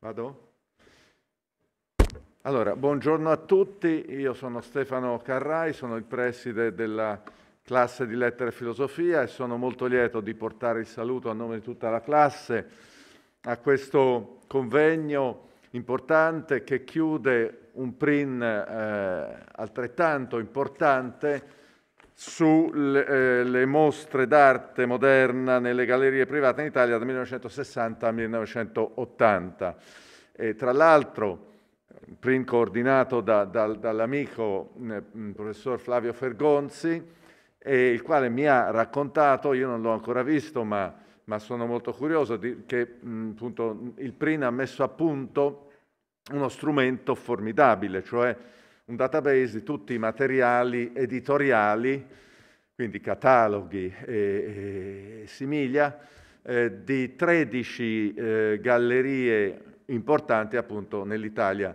Vado? Allora, buongiorno a tutti, io sono Stefano Carrai, sono il preside della classe di lettere e filosofia e sono molto lieto di portare il saluto a nome di tutta la classe a questo convegno importante che chiude un PRIN eh, altrettanto importante sulle eh, mostre d'arte moderna nelle gallerie private in Italia dal 1960 al 1980. E, tra l'altro, print coordinato da, da, dall'amico eh, mm, professor Flavio Fergonzi, eh, il quale mi ha raccontato, io non l'ho ancora visto, ma, ma sono molto curioso, di, che mh, mm, appunto, il PRIN ha messo a punto uno strumento formidabile, cioè un database di tutti i materiali editoriali, quindi cataloghi e, e simiglia, eh, di 13 eh, gallerie importanti appunto nell'Italia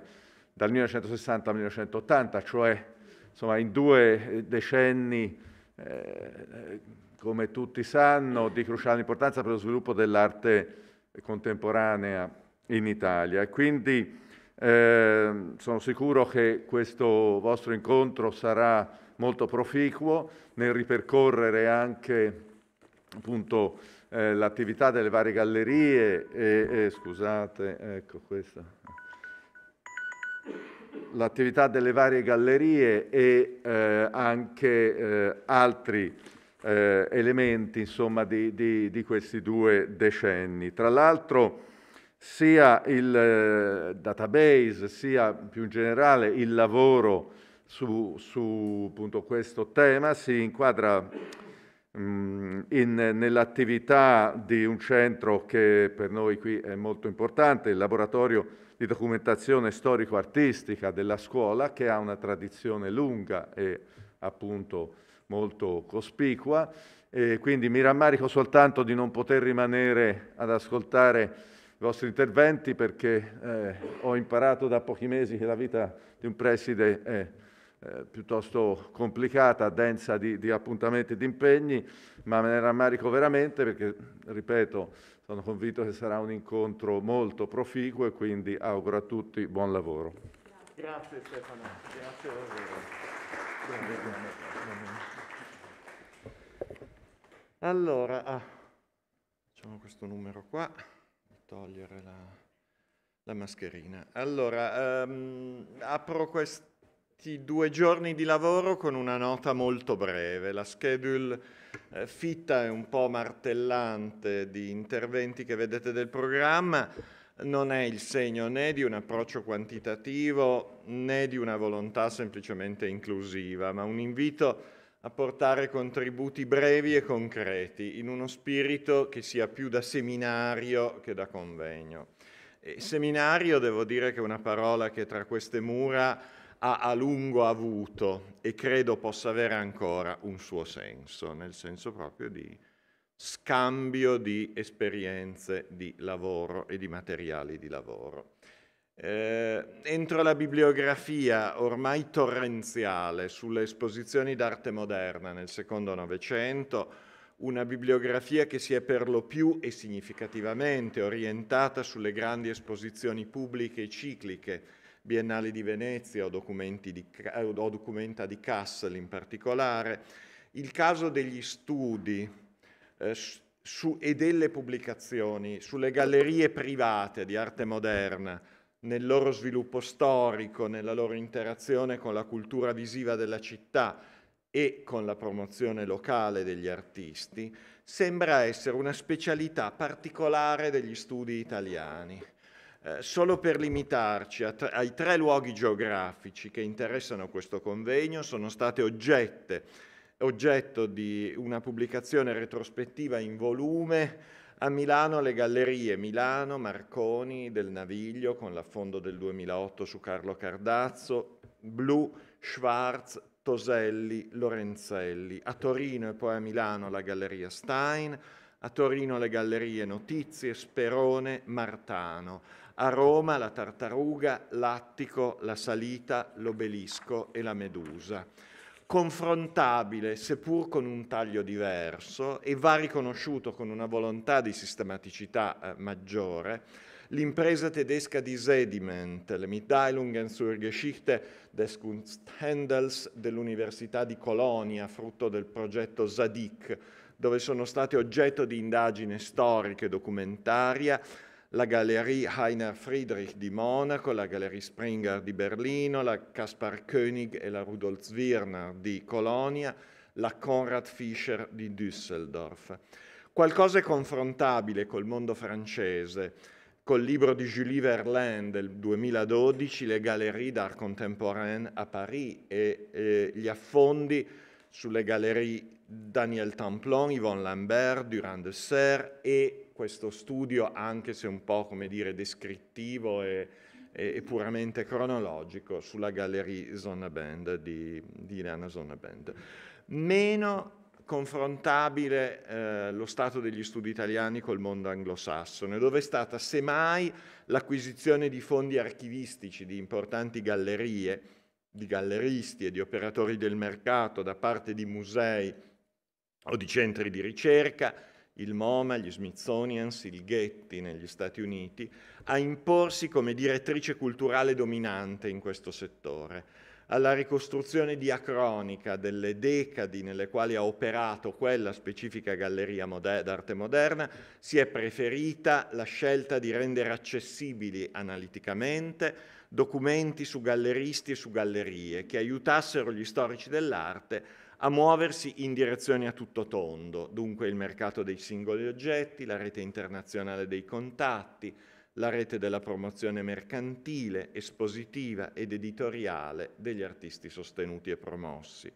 dal 1960 al 1980, cioè insomma, in due eh, decenni, eh, come tutti sanno, di cruciale importanza per lo sviluppo dell'arte contemporanea in Italia. Quindi eh, sono sicuro che questo vostro incontro sarà molto proficuo nel ripercorrere anche appunto eh, l'attività delle varie gallerie e, e scusate, ecco questa l'attività delle varie gallerie e eh, anche eh, altri eh, elementi insomma, di, di, di, questi due decenni. Tra l'altro sia il eh, database sia più in generale il lavoro su, su questo tema si inquadra um, in, nell'attività di un centro che per noi qui è molto importante, il laboratorio di documentazione storico-artistica della scuola che ha una tradizione lunga e appunto molto cospicua e quindi mi rammarico soltanto di non poter rimanere ad ascoltare vostri interventi perché eh, ho imparato da pochi mesi che la vita di un preside è eh, piuttosto complicata, densa di, di appuntamenti e di impegni, ma me ne rammarico veramente perché, ripeto, sono convinto che sarà un incontro molto proficuo e quindi auguro a tutti buon lavoro. Grazie Stefano, grazie davvero. Allora, ah, facciamo questo numero qua togliere la, la mascherina. Allora, um, apro questi due giorni di lavoro con una nota molto breve. La schedule eh, fitta e un po' martellante di interventi che vedete del programma non è il segno né di un approccio quantitativo né di una volontà semplicemente inclusiva, ma un invito portare contributi brevi e concreti, in uno spirito che sia più da seminario che da convegno. E seminario devo dire che è una parola che tra queste mura ha a lungo avuto e credo possa avere ancora un suo senso, nel senso proprio di scambio di esperienze di lavoro e di materiali di lavoro. Eh, entro la bibliografia ormai torrenziale sulle esposizioni d'arte moderna nel secondo Novecento, una bibliografia che si è per lo più e significativamente orientata sulle grandi esposizioni pubbliche e cicliche, biennali di Venezia o, di, o documenta di Kassel in particolare, il caso degli studi eh, su, e delle pubblicazioni sulle gallerie private di arte moderna, nel loro sviluppo storico, nella loro interazione con la cultura visiva della città e con la promozione locale degli artisti, sembra essere una specialità particolare degli studi italiani. Eh, solo per limitarci tre, ai tre luoghi geografici che interessano questo convegno, sono state oggette, oggetto di una pubblicazione retrospettiva in volume a Milano alle gallerie Milano, Marconi, del Naviglio con l'affondo del 2008 su Carlo Cardazzo, Blu, Schwarz, Toselli, Lorenzelli. A Torino e poi a Milano la galleria Stein, a Torino le gallerie Notizie, Sperone, Martano. A Roma la Tartaruga, l'Attico, la Salita, l'Obelisco e la Medusa confrontabile, seppur con un taglio diverso, e va riconosciuto con una volontà di sistematicità eh, maggiore, l'impresa tedesca di Sediment, le Mitteilungen zur Geschichte des Kunsthandels dell'Università di Colonia, frutto del progetto SADIC, dove sono state oggetto di indagine storiche e documentaria la Galerie Heiner Friedrich di Monaco, la Galerie Springer di Berlino, la Kaspar König e la Rudolf Zwirner di Colonia, la Konrad Fischer di Düsseldorf. Qualcosa è confrontabile col mondo francese. Col libro di Julie Verlaine del 2012, le Galerie d'Art Contemporain a Paris e, e gli affondi sulle Galerie Daniel Templon, Yvonne Lambert, Durand de Serre e questo studio, anche se un po' come dire descrittivo e, e puramente cronologico, sulla galleria Zona Band di, di Ilana Zona Band. Meno confrontabile eh, lo stato degli studi italiani col mondo anglosassone, dove è stata semmai l'acquisizione di fondi archivistici di importanti gallerie, di galleristi e di operatori del mercato da parte di musei o di centri di ricerca, il MoMA, gli Smithsonians, il Getty negli Stati Uniti, a imporsi come direttrice culturale dominante in questo settore, alla ricostruzione diacronica delle decadi nelle quali ha operato quella specifica galleria moder- d'arte moderna, si è preferita la scelta di rendere accessibili analiticamente documenti su galleristi e su gallerie che aiutassero gli storici dell'arte a muoversi in direzioni a tutto tondo, dunque il mercato dei singoli oggetti, la rete internazionale dei contatti, la rete della promozione mercantile, espositiva ed editoriale degli artisti sostenuti e promossi.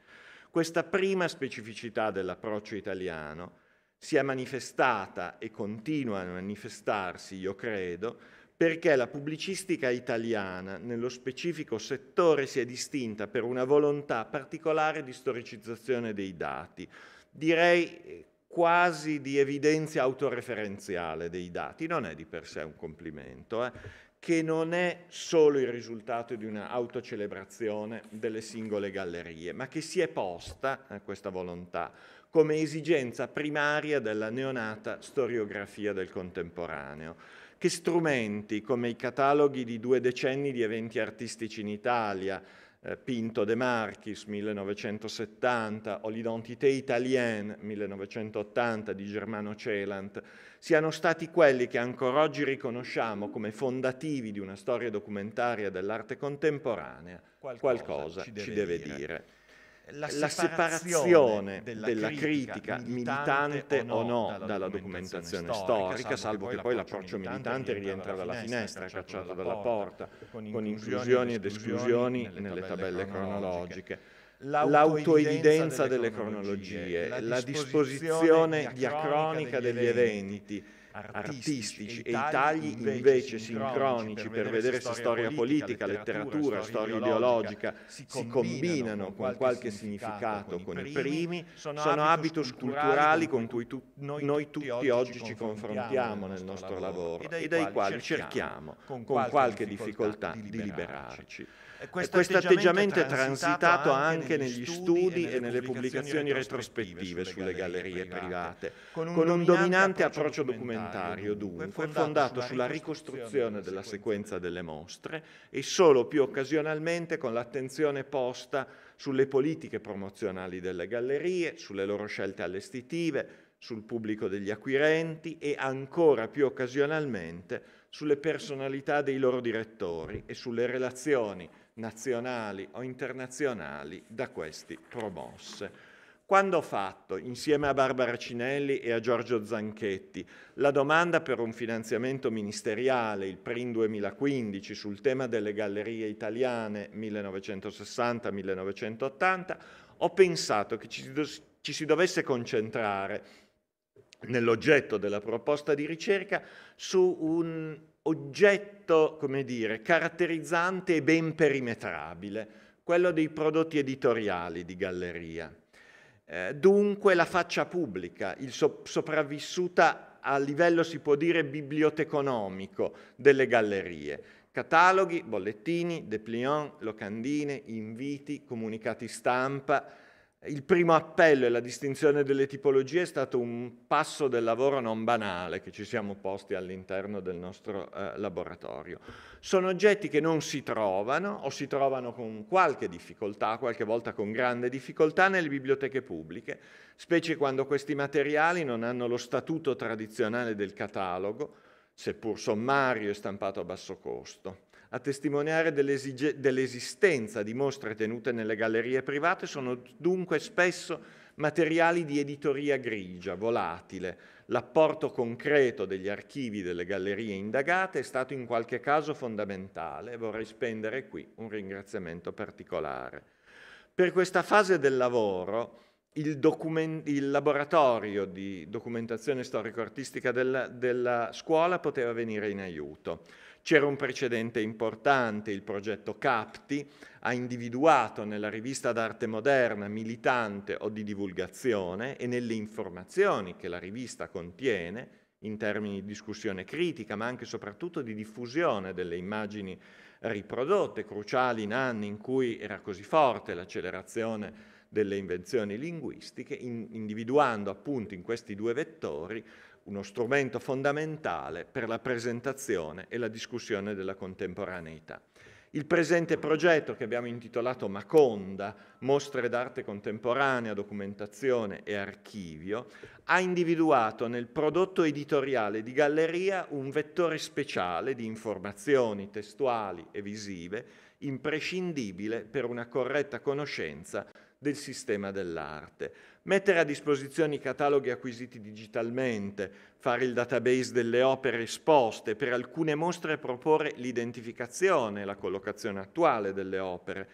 Questa prima specificità dell'approccio italiano si è manifestata e continua a manifestarsi, io credo, perché la pubblicistica italiana, nello specifico settore, si è distinta per una volontà particolare di storicizzazione dei dati, direi eh, quasi di evidenza autoreferenziale dei dati, non è di per sé un complimento, eh, che non è solo il risultato di una autocelebrazione delle singole gallerie, ma che si è posta, eh, questa volontà, come esigenza primaria della neonata storiografia del contemporaneo che strumenti come i cataloghi di due decenni di eventi artistici in Italia, eh, Pinto de Marchis 1970 o l'identité italienne 1980 di Germano Celant siano stati quelli che ancora oggi riconosciamo come fondativi di una storia documentaria dell'arte contemporanea, qualcosa, qualcosa ci deve, ci deve dire. dire la separazione, della, della critica, critica, militante, o no, o no dalla, documentazione, documentazione storica, salvo che poi l'approccio militante rientra dalla finestra, è cioè cacciato dalla porta, con inclusioni ed esclusioni nelle tabelle cronologiche. L'autoevidenza delle cronologie, la disposizione diacronica degli eventi, artistici e i tagli invece sincronici per vedere se storia politica, letteratura, storia ideologica si combinano con qualche significato con i primi, sono habitus culturali con cui tu, noi tutti oggi ci confrontiamo nel nostro lavoro e dai quali cerchiamo con qualche difficoltà di liberarci. E questo, atteggiamento è transitato anche negli studi e nelle pubblicazioni retrospettive sulle gallerie private, con un dominante approccio documentario, dunque, fondato sulla ricostruzione della sequenza delle mostre e solo più occasionalmente con l'attenzione posta sulle politiche promozionali delle gallerie, sulle loro scelte allestitive, sul pubblico degli acquirenti e ancora più occasionalmente sulle personalità dei loro direttori e sulle relazioni nazionali o internazionali da questi promosse. Quando ho fatto, insieme a Barbara Cinelli e a Giorgio Zanchetti, la domanda per un finanziamento ministeriale, il PRIN 2015, sul tema delle gallerie italiane 1960-1980, ho pensato che ci, ci si dovesse concentrare nell'oggetto della proposta di ricerca su un oggetto, come dire, caratterizzante e ben perimetrabile, quello dei prodotti editoriali di galleria. Eh, dunque la faccia pubblica, il so- sopravvissuta a livello, si può dire, biblioteconomico delle gallerie. Cataloghi, bollettini, dépliant, locandine, inviti, comunicati stampa, il primo appello e la distinzione delle tipologie è stato un passo del lavoro non banale che ci siamo posti all'interno del nostro eh, laboratorio. Sono oggetti che non si trovano o si trovano con qualche difficoltà, qualche volta con grande difficoltà, nelle biblioteche pubbliche, specie quando questi materiali non hanno lo statuto tradizionale del catalogo, seppur sommario e stampato a basso costo a testimoniare dell'esistenza di mostre tenute nelle gallerie private sono dunque spesso materiali di editoria grigia, volatile. L'apporto concreto degli archivi delle gallerie indagate è stato in qualche caso fondamentale e vorrei spendere qui un ringraziamento particolare. Per questa fase del lavoro il, document- il laboratorio di documentazione storico-artistica della, della scuola poteva venire in aiuto. C'era un precedente importante, il progetto CAPTI ha individuato nella rivista d'arte moderna militante o di divulgazione e nelle informazioni che la rivista contiene, in termini di discussione critica, ma anche e soprattutto di diffusione delle immagini riprodotte, cruciali in anni in cui era così forte l'accelerazione delle invenzioni linguistiche, in, individuando appunto in questi due vettori uno strumento fondamentale per la presentazione e la discussione della contemporaneità. Il presente progetto che abbiamo intitolato Maconda, mostre d'arte contemporanea, documentazione e archivio, ha individuato nel prodotto editoriale di galleria un vettore speciale di informazioni testuali e visive imprescindibile per una corretta conoscenza del sistema dell'arte. Mettere a disposizione i cataloghi acquisiti digitalmente, fare il database delle opere esposte, per alcune mostre proporre l'identificazione, la collocazione attuale delle opere,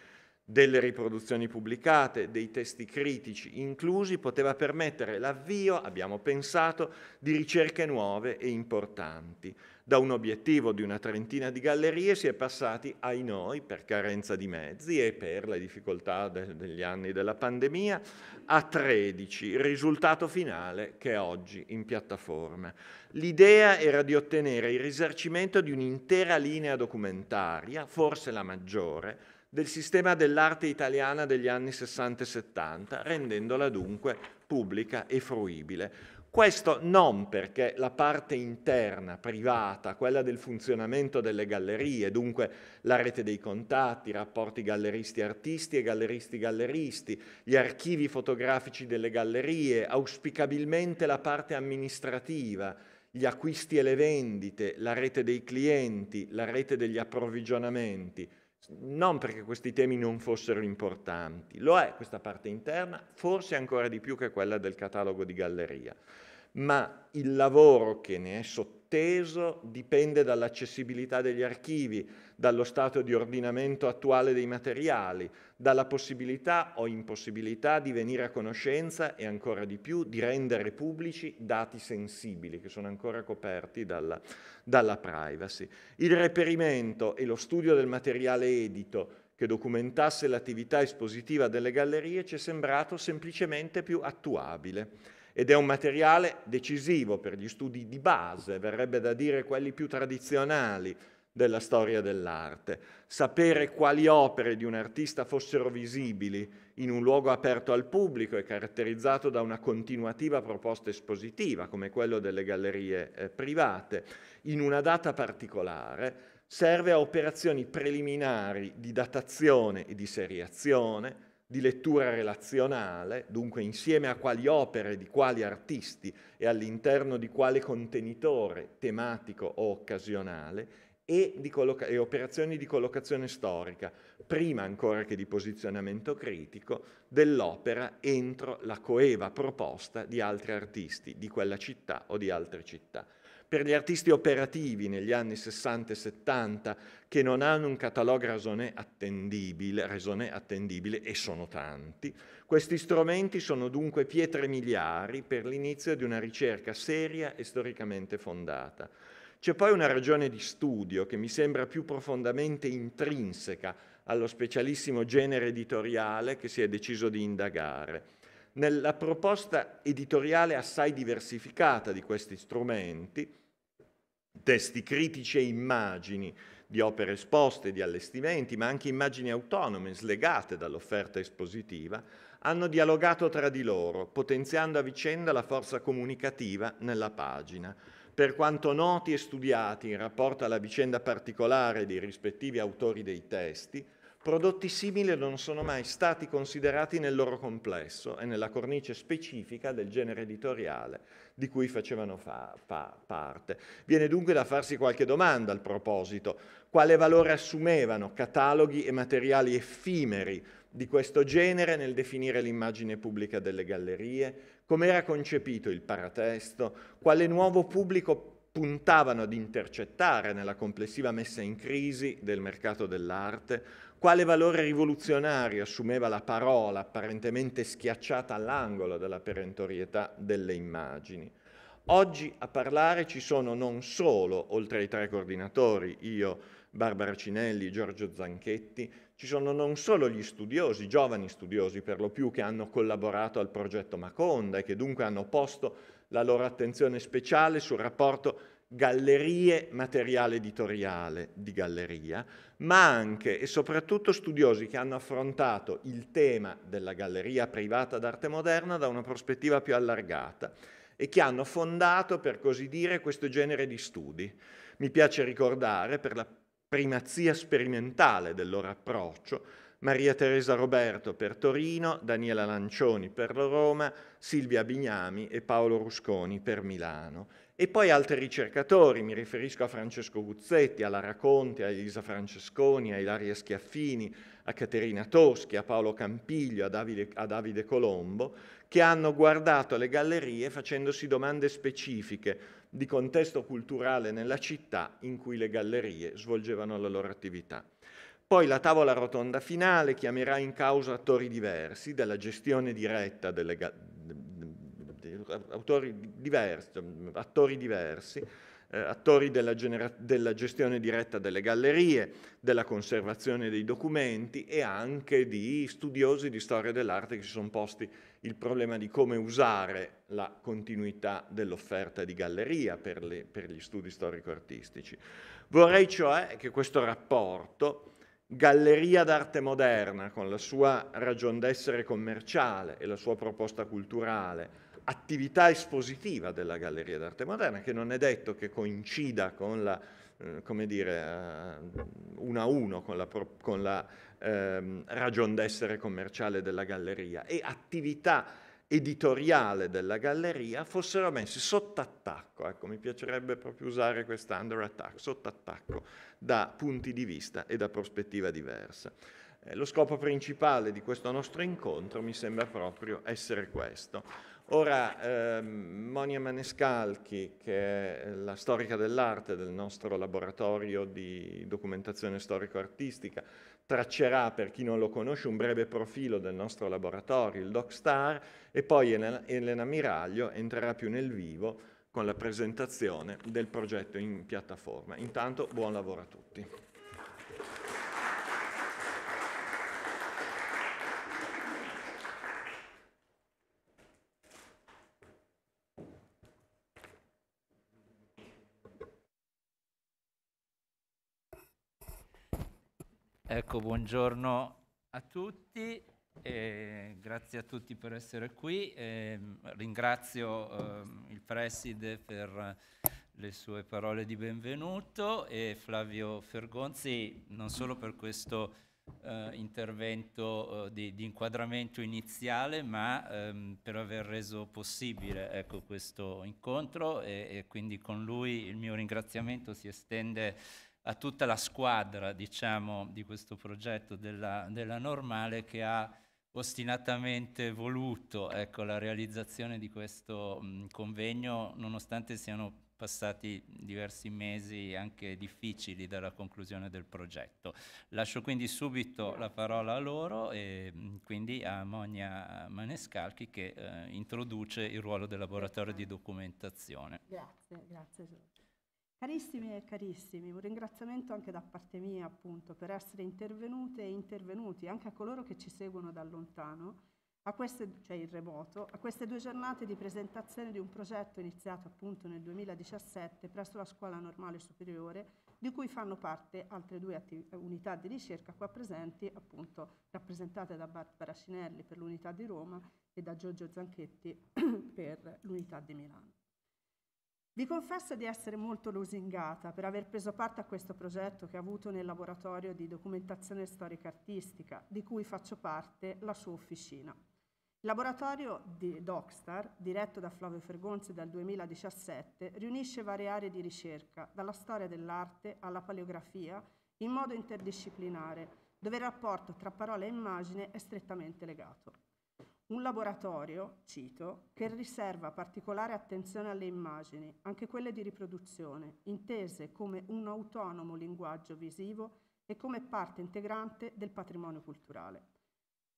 delle riproduzioni pubblicate, dei testi critici inclusi, poteva permettere l'avvio, abbiamo pensato, di ricerche nuove e importanti. Da un obiettivo di una trentina di gallerie si è passati ai noi per carenza di mezzi e per le difficoltà de- degli anni della pandemia a 13, risultato finale che è oggi in piattaforma. L'idea era di ottenere il risarcimento di un'intera linea documentaria, forse la maggiore, del sistema dell'arte italiana degli anni 60 e 70, rendendola dunque pubblica e fruibile. Questo non perché la parte interna, privata, quella del funzionamento delle gallerie, dunque la rete dei contatti, i rapporti galleristi-artisti e galleristi-galleristi, gli archivi fotografici delle gallerie, auspicabilmente la parte amministrativa, gli acquisti e le vendite, la rete dei clienti, la rete degli approvvigionamenti, non perché questi temi non fossero importanti, lo è questa parte interna, forse ancora di più che quella del catalogo di galleria, ma il lavoro che ne è sotteso dipende dall'accessibilità degli archivi, dallo stato di ordinamento attuale dei materiali, dalla possibilità o impossibilità di venire a conoscenza e ancora di più di rendere pubblici dati sensibili che sono ancora coperti dalla, dalla privacy. Il reperimento e lo studio del materiale edito che documentasse l'attività espositiva delle gallerie ci è sembrato semplicemente più attuabile ed è un materiale decisivo per gli studi di base, verrebbe da dire quelli più tradizionali, della storia dell'arte. Sapere quali opere di un artista fossero visibili in un luogo aperto al pubblico e caratterizzato da una continuativa proposta espositiva, come quello delle gallerie eh, private, in una data particolare, serve a operazioni preliminari di datazione e di seriazione, di lettura relazionale, dunque insieme a quali opere, di quali artisti e all'interno di quale contenitore tematico o occasionale, e, di colloca- e operazioni di collocazione storica, prima ancora che di posizionamento critico, dell'opera entro la coeva proposta di altri artisti di quella città o di altre città. Per gli artisti operativi negli anni 60 e 70 che non hanno un catalogo ragione attendibile, attendibile e sono tanti, questi strumenti sono dunque pietre miliari per l'inizio di una ricerca seria e storicamente fondata c'è poi una ragione di studio che mi sembra più profondamente intrinseca allo specialissimo genere editoriale che si è deciso di indagare. Nella proposta editoriale assai diversificata di questi strumenti, testi critici e immagini di opere esposte, di allestimenti, ma anche immagini autonome, slegate dall'offerta espositiva, hanno dialogato tra di loro, potenziando a vicenda la forza comunicativa nella pagina per quanto noti e studiati in rapporto alla vicenda particolare dei rispettivi autori dei testi, prodotti simili non sono mai stati considerati nel loro complesso e nella cornice specifica del genere editoriale di cui facevano fa, fa, parte. Viene dunque da farsi qualche domanda al proposito. Quale valore assumevano cataloghi e materiali effimeri di questo genere nel definire l'immagine pubblica delle gallerie, come era concepito il paratesto, quale nuovo pubblico puntavano ad intercettare nella complessiva messa in crisi del mercato dell'arte, quale valore rivoluzionario assumeva la parola apparentemente schiacciata all'angolo della perentorietà delle immagini. Oggi a parlare ci sono non solo, oltre ai tre coordinatori, io, Barbara Cinelli, Giorgio Zanchetti, ci sono non solo gli studiosi, giovani studiosi per lo più, che hanno collaborato al progetto Maconda e che dunque hanno posto la loro attenzione speciale sul rapporto gallerie, materiale editoriale di galleria, ma anche e soprattutto studiosi che hanno affrontato il tema della galleria privata d'arte moderna da una prospettiva più allargata e che hanno fondato, per così dire, questo genere di studi. Mi piace ricordare, per la primazia sperimentale del loro approccio, Maria Teresa Roberto per Torino, Daniela Lancioni per Roma, Silvia Bignami e Paolo Rusconi per Milano. E poi altri ricercatori, mi riferisco a Francesco Guzzetti, a Lara Conte, a Elisa Francesconi, a Ilaria Schiaffini, a Caterina Toschi, a Paolo Campiglio, a Davide, a Davide Colombo, che hanno guardato le gallerie facendosi domande specifiche di contesto culturale nella città in cui le gallerie svolgevano la loro attività. Poi la tavola rotonda finale chiamerà in causa attori diversi della gestione diretta delle, autori diversi, attori diversi eh, attori della, genera- della gestione diretta delle gallerie, della conservazione dei documenti e anche di studiosi di storia dell'arte che si sono posti il problema di come usare la continuità dell'offerta di galleria per, le, per gli studi storico-artistici. Vorrei cioè che questo rapporto galleria d'arte moderna con la sua ragion d'essere commerciale e la sua proposta culturale attività espositiva della Galleria d'Arte Moderna, che non è detto che coincida con la, eh, come dire, eh, uno a uno con la, con la ehm, ragion d'essere commerciale della galleria e attività editoriale della galleria fossero messi sotto attacco, ecco mi piacerebbe proprio usare questa under attack, sotto attacco da punti di vista e da prospettiva diversa. Eh, lo scopo principale di questo nostro incontro mi sembra proprio essere questo Ora, eh, Monia Manescalchi, che è la storica dell'arte del nostro laboratorio di documentazione storico-artistica, traccerà, per chi non lo conosce, un breve profilo del nostro laboratorio, il DocStar, e poi Elena Miraglio entrerà più nel vivo con la presentazione del progetto in piattaforma. Intanto buon lavoro a tutti. Ecco, buongiorno a tutti, eh, grazie a tutti per essere qui. Eh, ringrazio eh, il preside per le sue parole di benvenuto e Flavio Fergonzi non solo per questo eh, intervento eh, di, di, inquadramento iniziale, ma ehm, per aver reso possibile ecco, questo incontro e, e quindi con lui il mio ringraziamento si estende a tutta la squadra diciamo, di questo progetto della, della normale che ha ostinatamente voluto ecco, la realizzazione di questo mh, convegno, nonostante siano passati diversi mesi anche difficili dalla conclusione del progetto. Lascio quindi subito la parola a loro e quindi a Monia Manescalchi che eh, introduce il ruolo del laboratorio di documentazione. Grazie, grazie. Carissime e carissimi, un ringraziamento anche da parte mia appunto per essere intervenute e intervenuti anche a coloro che ci seguono da lontano, queste, cioè in remoto, a queste due giornate di presentazione di un progetto iniziato appunto nel 2017 presso la Scuola Normale Superiore, di cui fanno parte altre due unità di ricerca qua presenti, appunto rappresentate da Barbara Cinelli per l'unità di Roma e da Giorgio Zanchetti per l'unità di Milano. Vi confesso di essere molto lusingata per aver preso parte a questo progetto che ha avuto nel laboratorio di documentazione storica artistica, di cui faccio parte, la sua officina. Il laboratorio di Docstar, diretto da Flavio Fergonzi dal 2017, riunisce varie aree di ricerca, dalla storia dell'arte alla paleografia, in modo interdisciplinare, dove il rapporto tra parola e immagine è strettamente legato. Un laboratorio, cito, che riserva particolare attenzione alle immagini, anche quelle di riproduzione, intese come un autonomo linguaggio visivo e come parte integrante del patrimonio culturale.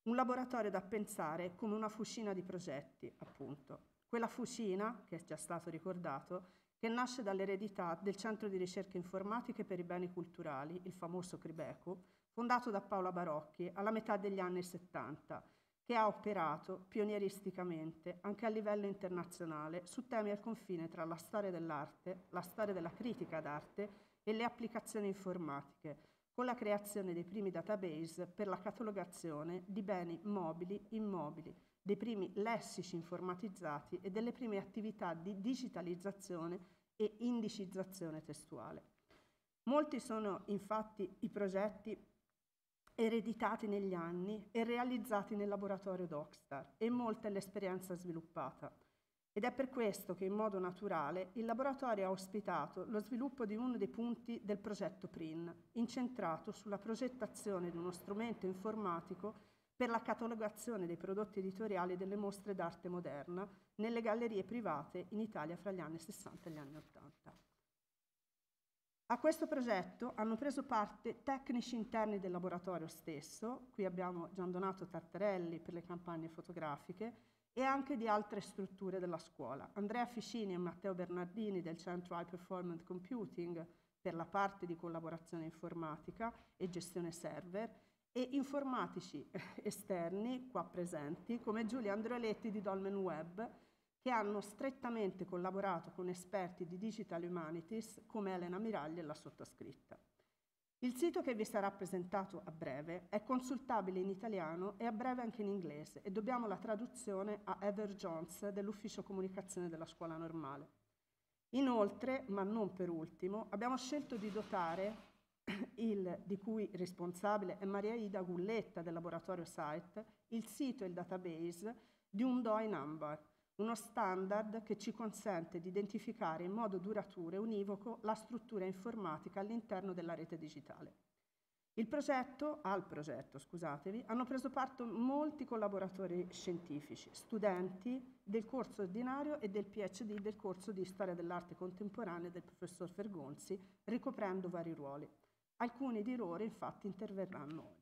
Un laboratorio da pensare come una fucina di progetti, appunto. Quella fucina, che è già stato ricordato, che nasce dall'eredità del Centro di Ricerche Informatiche per i Beni Culturali, il famoso Cribeco, fondato da Paola Barocchi alla metà degli anni 70 che ha operato pionieristicamente anche a livello internazionale su temi al confine tra la storia dell'arte, la storia della critica d'arte e le applicazioni informatiche, con la creazione dei primi database per la catalogazione di beni mobili, immobili, dei primi lessici informatizzati e delle prime attività di digitalizzazione e indicizzazione testuale. Molti sono infatti i progetti ereditati negli anni e realizzati nel laboratorio Dockstar e molta è l'esperienza sviluppata. Ed è per questo che in modo naturale il laboratorio ha ospitato lo sviluppo di uno dei punti del progetto PRIN, incentrato sulla progettazione di uno strumento informatico per la catalogazione dei prodotti editoriali delle mostre d'arte moderna nelle gallerie private in Italia fra gli anni 60 e gli anni 80. A questo progetto hanno preso parte tecnici interni del laboratorio stesso, qui abbiamo Gian Donato Tartarelli per le campagne fotografiche, e anche di altre strutture della scuola. Andrea Ficini e Matteo Bernardini del Centro High Performance Computing per la parte di collaborazione informatica e gestione server e informatici esterni qua presenti come Giulia Androletti di Dolmen Web che hanno strettamente collaborato con esperti di Digital Humanities come Elena Miragli e la sottoscritta. Il sito che vi sarà presentato a breve è consultabile in italiano e a breve anche in inglese e dobbiamo la traduzione a Heather Jones dell'ufficio comunicazione della scuola normale. Inoltre, ma non per ultimo, abbiamo scelto di dotare il di cui responsabile è Maria Ida Gulletta del laboratorio Site, il sito e il database di un DOI number, uno standard che ci consente di identificare in modo duraturo e univoco la struttura informatica all'interno della rete digitale. Il progetto, al progetto, scusatevi, hanno preso parte molti collaboratori scientifici, studenti del corso ordinario e del PhD del corso di Storia dell'arte contemporanea del professor Fergonzi, ricoprendo vari ruoli. Alcuni di loro infatti interverranno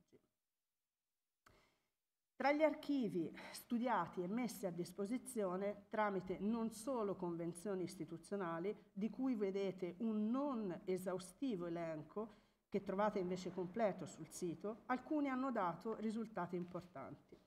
tra gli archivi studiati e messi a disposizione tramite non solo convenzioni istituzionali, di cui vedete un non esaustivo elenco, che trovate invece completo sul sito, alcuni hanno dato risultati importanti.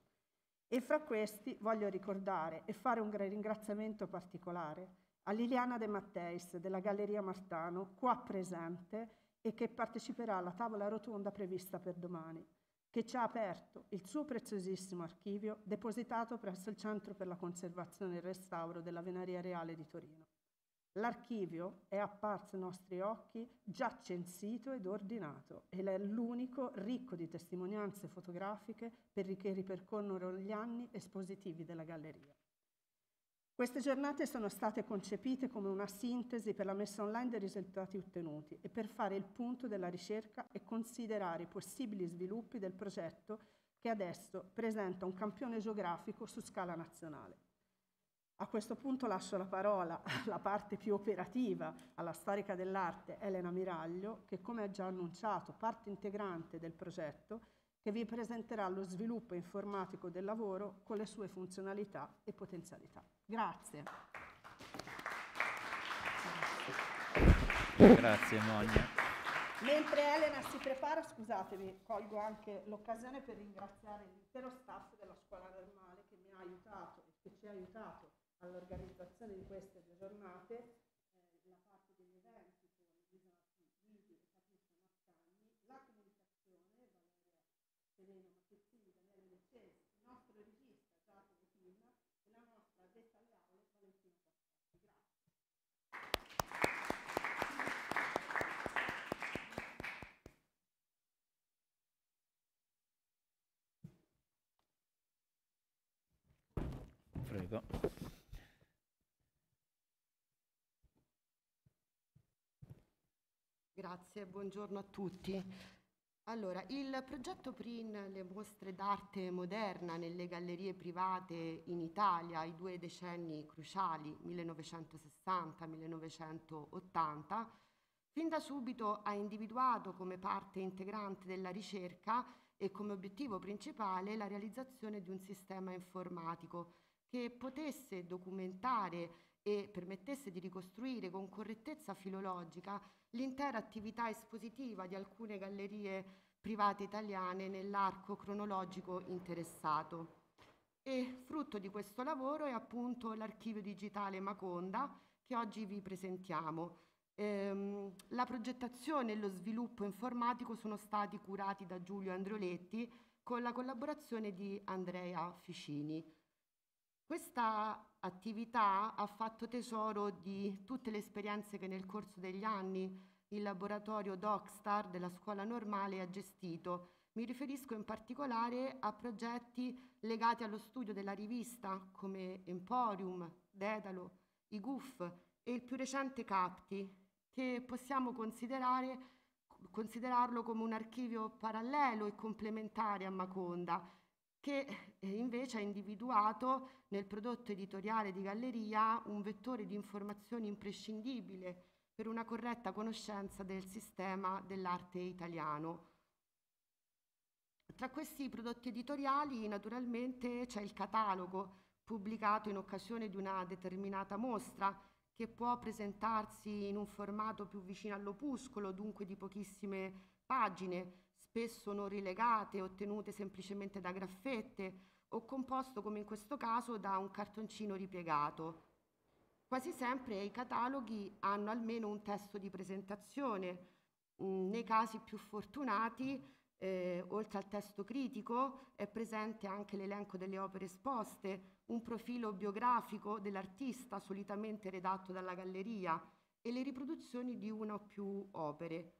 E fra questi voglio ricordare e fare un ringraziamento particolare a Liliana De Matteis della Galleria Martano, qua presente e che parteciperà alla tavola rotonda prevista per domani che ci ha aperto il suo preziosissimo archivio depositato presso il Centro per la conservazione e il restauro della Venaria Reale di Torino. L'archivio è apparso ai nostri occhi già censito ed ordinato ed è l'unico ricco di testimonianze fotografiche per che ripercorrono gli anni espositivi della galleria. Queste giornate sono state concepite come una sintesi per la messa online dei risultati ottenuti e per fare il punto della ricerca e considerare i possibili sviluppi del progetto che adesso presenta un campione geografico su scala nazionale. A questo punto lascio la parola alla parte più operativa, alla storica dell'arte Elena Miraglio, che come ha già annunciato parte integrante del progetto che vi presenterà lo sviluppo informatico del lavoro con le sue funzionalità e potenzialità. Grazie. Grazie Monia. Mentre Elena si prepara, scusatemi, colgo anche l'occasione per ringraziare l'intero staff della scuola normale che mi ha aiutato e che ci ha aiutato all'organizzazione di queste due giornate grazie, buongiorno a tutti. Allora, il progetto PRIN, le mostre d'arte moderna nelle gallerie private in Italia, i due decenni cruciali, 1960-1980, fin da subito ha individuato come parte integrante della ricerca e come obiettivo principale la realizzazione di un sistema informatico che potesse documentare e permettesse di ricostruire con correttezza filologica l'intera attività espositiva di alcune gallerie private italiane nell'arco cronologico interessato. E frutto di questo lavoro è appunto l'archivio digitale Maconda che oggi vi presentiamo. Ehm, la progettazione e lo sviluppo informatico sono stati curati da Giulio Andrioletti con la collaborazione di Andrea Ficini. Questa attività ha fatto tesoro di tutte le esperienze che nel corso degli anni il laboratorio DocStar della scuola normale ha gestito. Mi riferisco in particolare a progetti legati allo studio della rivista come Emporium, Dedalo, i GUF e il più recente Capti, che possiamo considerarlo come un archivio parallelo e complementare a Maconda, che eh, invece ha individuato nel prodotto editoriale di galleria un vettore di informazioni imprescindibile per una corretta conoscenza del sistema dell'arte italiano. Tra questi prodotti editoriali naturalmente c'è il catalogo pubblicato in occasione di una determinata mostra che può presentarsi in un formato più vicino all'opuscolo, dunque di pochissime pagine, spesso non rilegate, ottenute semplicemente da graffette o composto come in questo caso da un cartoncino ripiegato. Quasi sempre i cataloghi hanno almeno un testo di presentazione, mm, nei casi più fortunati eh, oltre al testo critico è presente anche l'elenco delle opere esposte, un profilo biografico dell'artista solitamente redatto dalla galleria e le riproduzioni di una o più opere.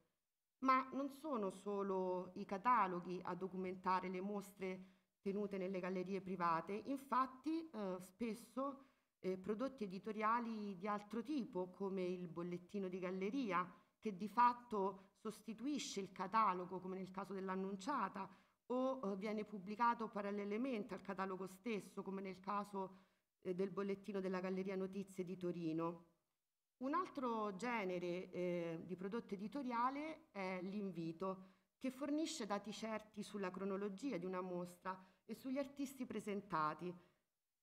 Ma non sono solo i cataloghi a documentare le mostre tenute nelle gallerie private, infatti eh, spesso eh, prodotti editoriali di altro tipo come il bollettino di galleria che di fatto sostituisce il catalogo come nel caso dell'annunciata o eh, viene pubblicato parallelamente al catalogo stesso come nel caso eh, del bollettino della Galleria Notizie di Torino. Un altro genere eh, di prodotto editoriale è l'invito, che fornisce dati certi sulla cronologia di una mostra e sugli artisti presentati.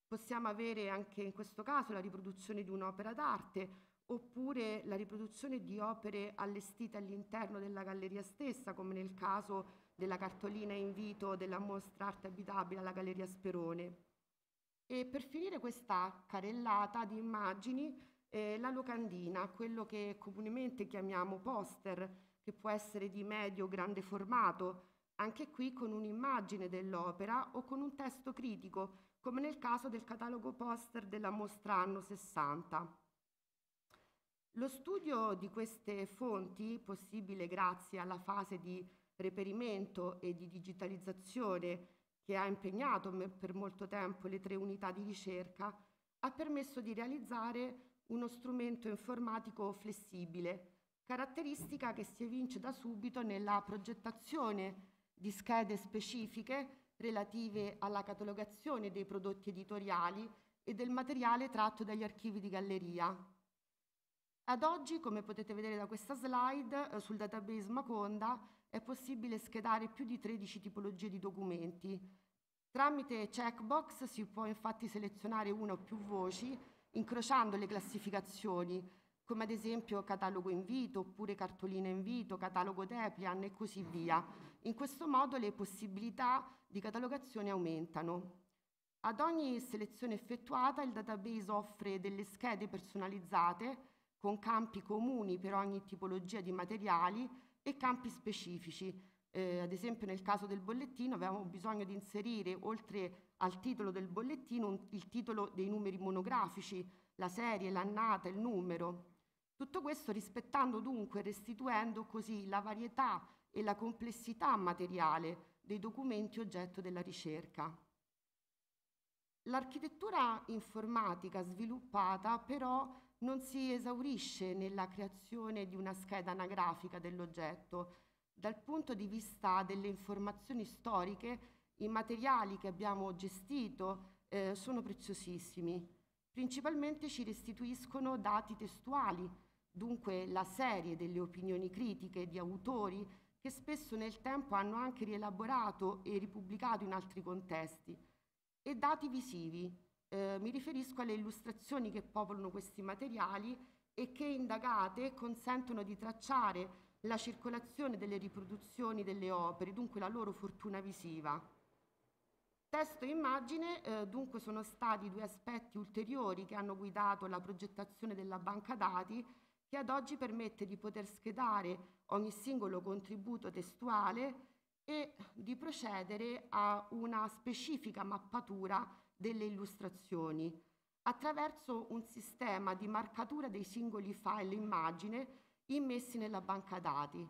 Possiamo avere anche in questo caso la riproduzione di un'opera d'arte oppure la riproduzione di opere allestite all'interno della galleria stessa, come nel caso della cartolina invito della mostra Arte Abitabile alla Galleria Sperone. E per finire questa carellata di immagini eh, la locandina, quello che comunemente chiamiamo poster, che può essere di medio o grande formato, anche qui con un'immagine dell'opera o con un testo critico, come nel caso del catalogo poster della mostra anno 60. Lo studio di queste fonti, possibile grazie alla fase di reperimento e di digitalizzazione che ha impegnato per molto tempo le tre unità di ricerca, ha permesso di realizzare uno strumento informatico flessibile, caratteristica che si evince da subito nella progettazione di schede specifiche relative alla catalogazione dei prodotti editoriali e del materiale tratto dagli archivi di galleria. Ad oggi, come potete vedere da questa slide, eh, sul database Maconda è possibile schedare più di 13 tipologie di documenti. Tramite checkbox si può infatti selezionare una o più voci incrociando le classificazioni, come ad esempio catalogo invito, oppure cartolina invito, catalogo Deplian e così via. In questo modo le possibilità di catalogazione aumentano. Ad ogni selezione effettuata il database offre delle schede personalizzate con campi comuni per ogni tipologia di materiali e campi specifici. Eh, ad esempio nel caso del bollettino avevamo bisogno di inserire, oltre al titolo del bollettino il titolo dei numeri monografici, la serie, l'annata, il numero. Tutto questo rispettando dunque e restituendo così la varietà e la complessità materiale dei documenti oggetto della ricerca. L'architettura informatica sviluppata però non si esaurisce nella creazione di una scheda anagrafica dell'oggetto dal punto di vista delle informazioni storiche i materiali che abbiamo gestito eh, sono preziosissimi, principalmente ci restituiscono dati testuali, dunque la serie delle opinioni critiche di autori che spesso nel tempo hanno anche rielaborato e ripubblicato in altri contesti, e dati visivi. Eh, mi riferisco alle illustrazioni che popolano questi materiali e che indagate consentono di tracciare la circolazione delle riproduzioni delle opere, dunque la loro fortuna visiva. Testo e immagine eh, dunque sono stati due aspetti ulteriori che hanno guidato la progettazione della banca dati che ad oggi permette di poter schedare ogni singolo contributo testuale e di procedere a una specifica mappatura delle illustrazioni attraverso un sistema di marcatura dei singoli file immagine immessi nella banca dati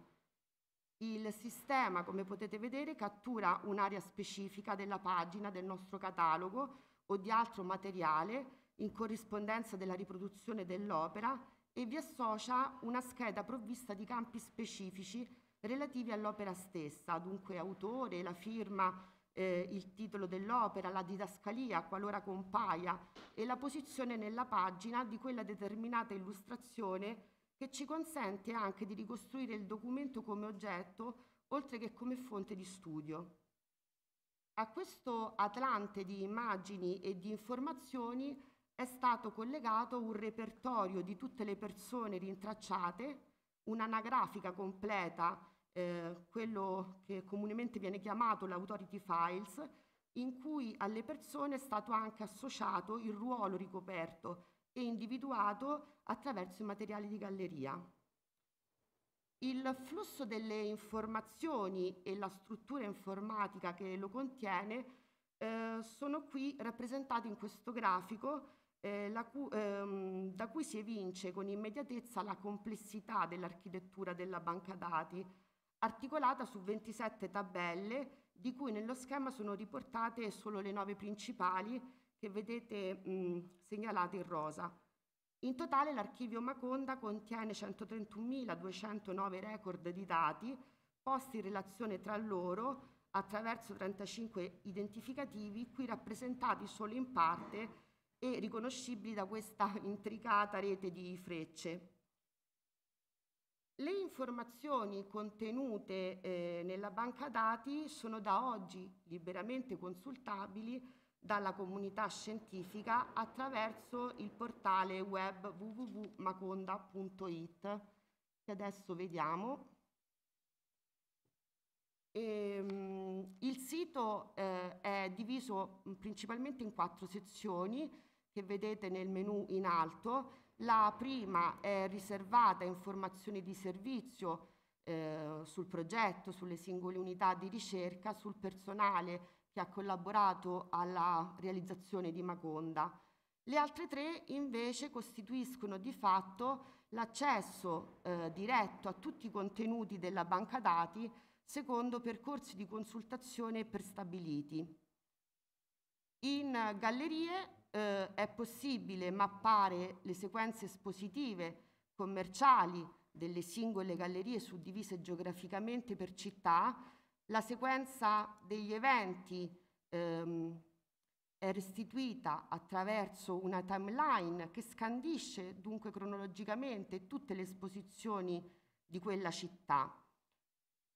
il sistema, come potete vedere, cattura un'area specifica della pagina del nostro catalogo o di altro materiale in corrispondenza della riproduzione dell'opera e vi associa una scheda provvista di campi specifici relativi all'opera stessa, dunque autore, la firma, eh, il titolo dell'opera, la didascalia, qualora compaia, e la posizione nella pagina di quella determinata illustrazione che ci consente anche di ricostruire il documento come oggetto, oltre che come fonte di studio. A questo atlante di immagini e di informazioni è stato collegato un repertorio di tutte le persone rintracciate, un'anagrafica completa, eh, quello che comunemente viene chiamato l'Authority files, in cui alle persone è stato anche associato il ruolo ricoperto e individuato attraverso i materiali di galleria. Il flusso delle informazioni e la struttura informatica che lo contiene eh, sono qui rappresentati in questo grafico eh, cu ehm, da cui si evince con immediatezza la complessità dell'architettura della banca dati, articolata su 27 tabelle, di cui nello schema sono riportate solo le nove principali che vedete mh, mm, segnalate in rosa. In totale l'archivio Maconda contiene 131.209 record di dati posti in relazione tra loro attraverso 35 identificativi, qui rappresentati solo in parte e riconoscibili da questa intricata rete di frecce. Le informazioni contenute eh, nella banca dati sono da oggi liberamente consultabili dalla comunità scientifica attraverso il portale web www.maconda.it che adesso vediamo. E, ehm, il sito eh, è diviso mm, principalmente in quattro sezioni che vedete nel menu in alto. La prima è riservata a informazioni di servizio eh, sul progetto, sulle singole unità di ricerca, sul personale che ha collaborato alla realizzazione di Maconda. Le altre tre invece costituiscono di fatto l'accesso eh, diretto a tutti i contenuti della banca dati secondo percorsi di consultazione prestabiliti. In gallerie eh, è possibile mappare le sequenze espositive commerciali delle singole gallerie suddivise geograficamente per città la sequenza degli eventi ehm, è restituita attraverso una timeline che scandisce dunque cronologicamente tutte le esposizioni di quella città.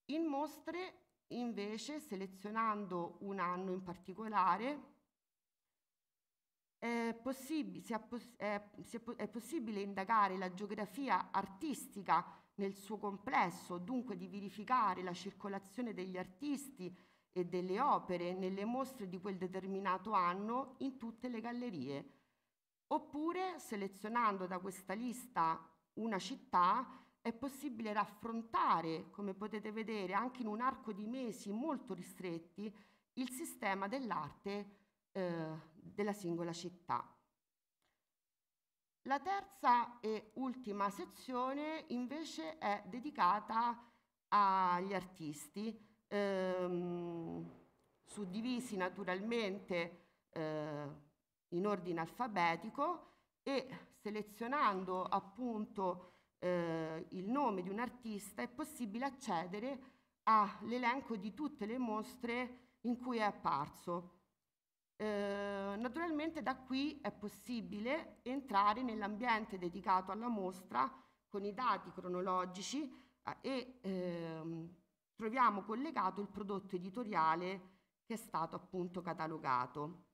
In mostre invece, selezionando un anno in particolare, è, possib è, poss è, è possibile indagare la geografia artistica nel suo complesso, dunque di verificare la circolazione degli artisti e delle opere nelle mostre di quel determinato anno in tutte le gallerie, oppure selezionando da questa lista una città è possibile raffrontare, come potete vedere, anche in un arco di mesi molto ristretti, il sistema dell'arte eh, della singola città. La terza e ultima sezione invece è dedicata agli artisti, ehm, suddivisi naturalmente eh, in ordine alfabetico e selezionando appunto eh, il nome di un artista è possibile accedere all'elenco di tutte le mostre in cui è apparso. Eh, naturalmente da qui è possibile entrare nell'ambiente dedicato alla mostra con i dati cronologici eh, e ehm, troviamo collegato il prodotto editoriale che è stato appunto catalogato.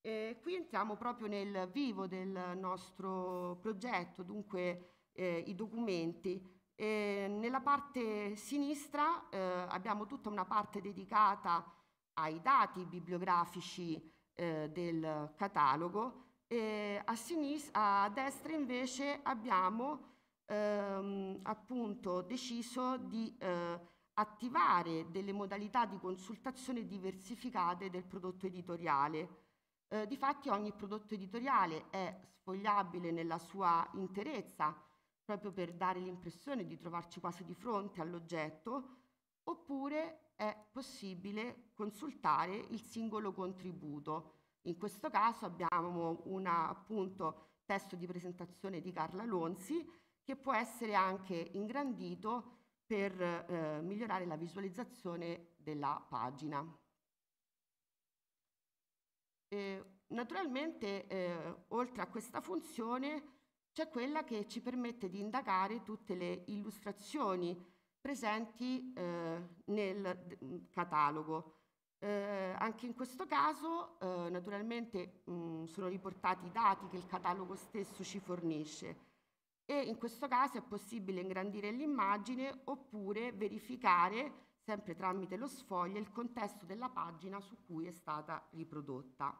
E qui entriamo proprio nel vivo del nostro progetto, dunque eh, i documenti. E nella parte sinistra eh, abbiamo tutta una parte dedicata ai dati bibliografici eh, del catalogo e a, sinistra, a destra invece abbiamo ehm, appunto deciso di eh, attivare delle modalità di consultazione diversificate del prodotto editoriale. Eh, difatti ogni prodotto editoriale è sfogliabile nella sua interezza, proprio per dare l'impressione di trovarci quasi di fronte all'oggetto, oppure è possibile consultare il singolo contributo. In questo caso abbiamo un testo di presentazione di Carla Lonzi che può essere anche ingrandito per eh, migliorare la visualizzazione della pagina. E, naturalmente, eh, oltre a questa funzione, c'è quella che ci permette di indagare tutte le illustrazioni presenti eh, nel mm, catalogo. Eh, anche in questo caso eh, naturalmente mh, mm, sono riportati i dati che il catalogo stesso ci fornisce e in questo caso è possibile ingrandire l'immagine oppure verificare sempre tramite lo sfoglio il contesto della pagina su cui è stata riprodotta.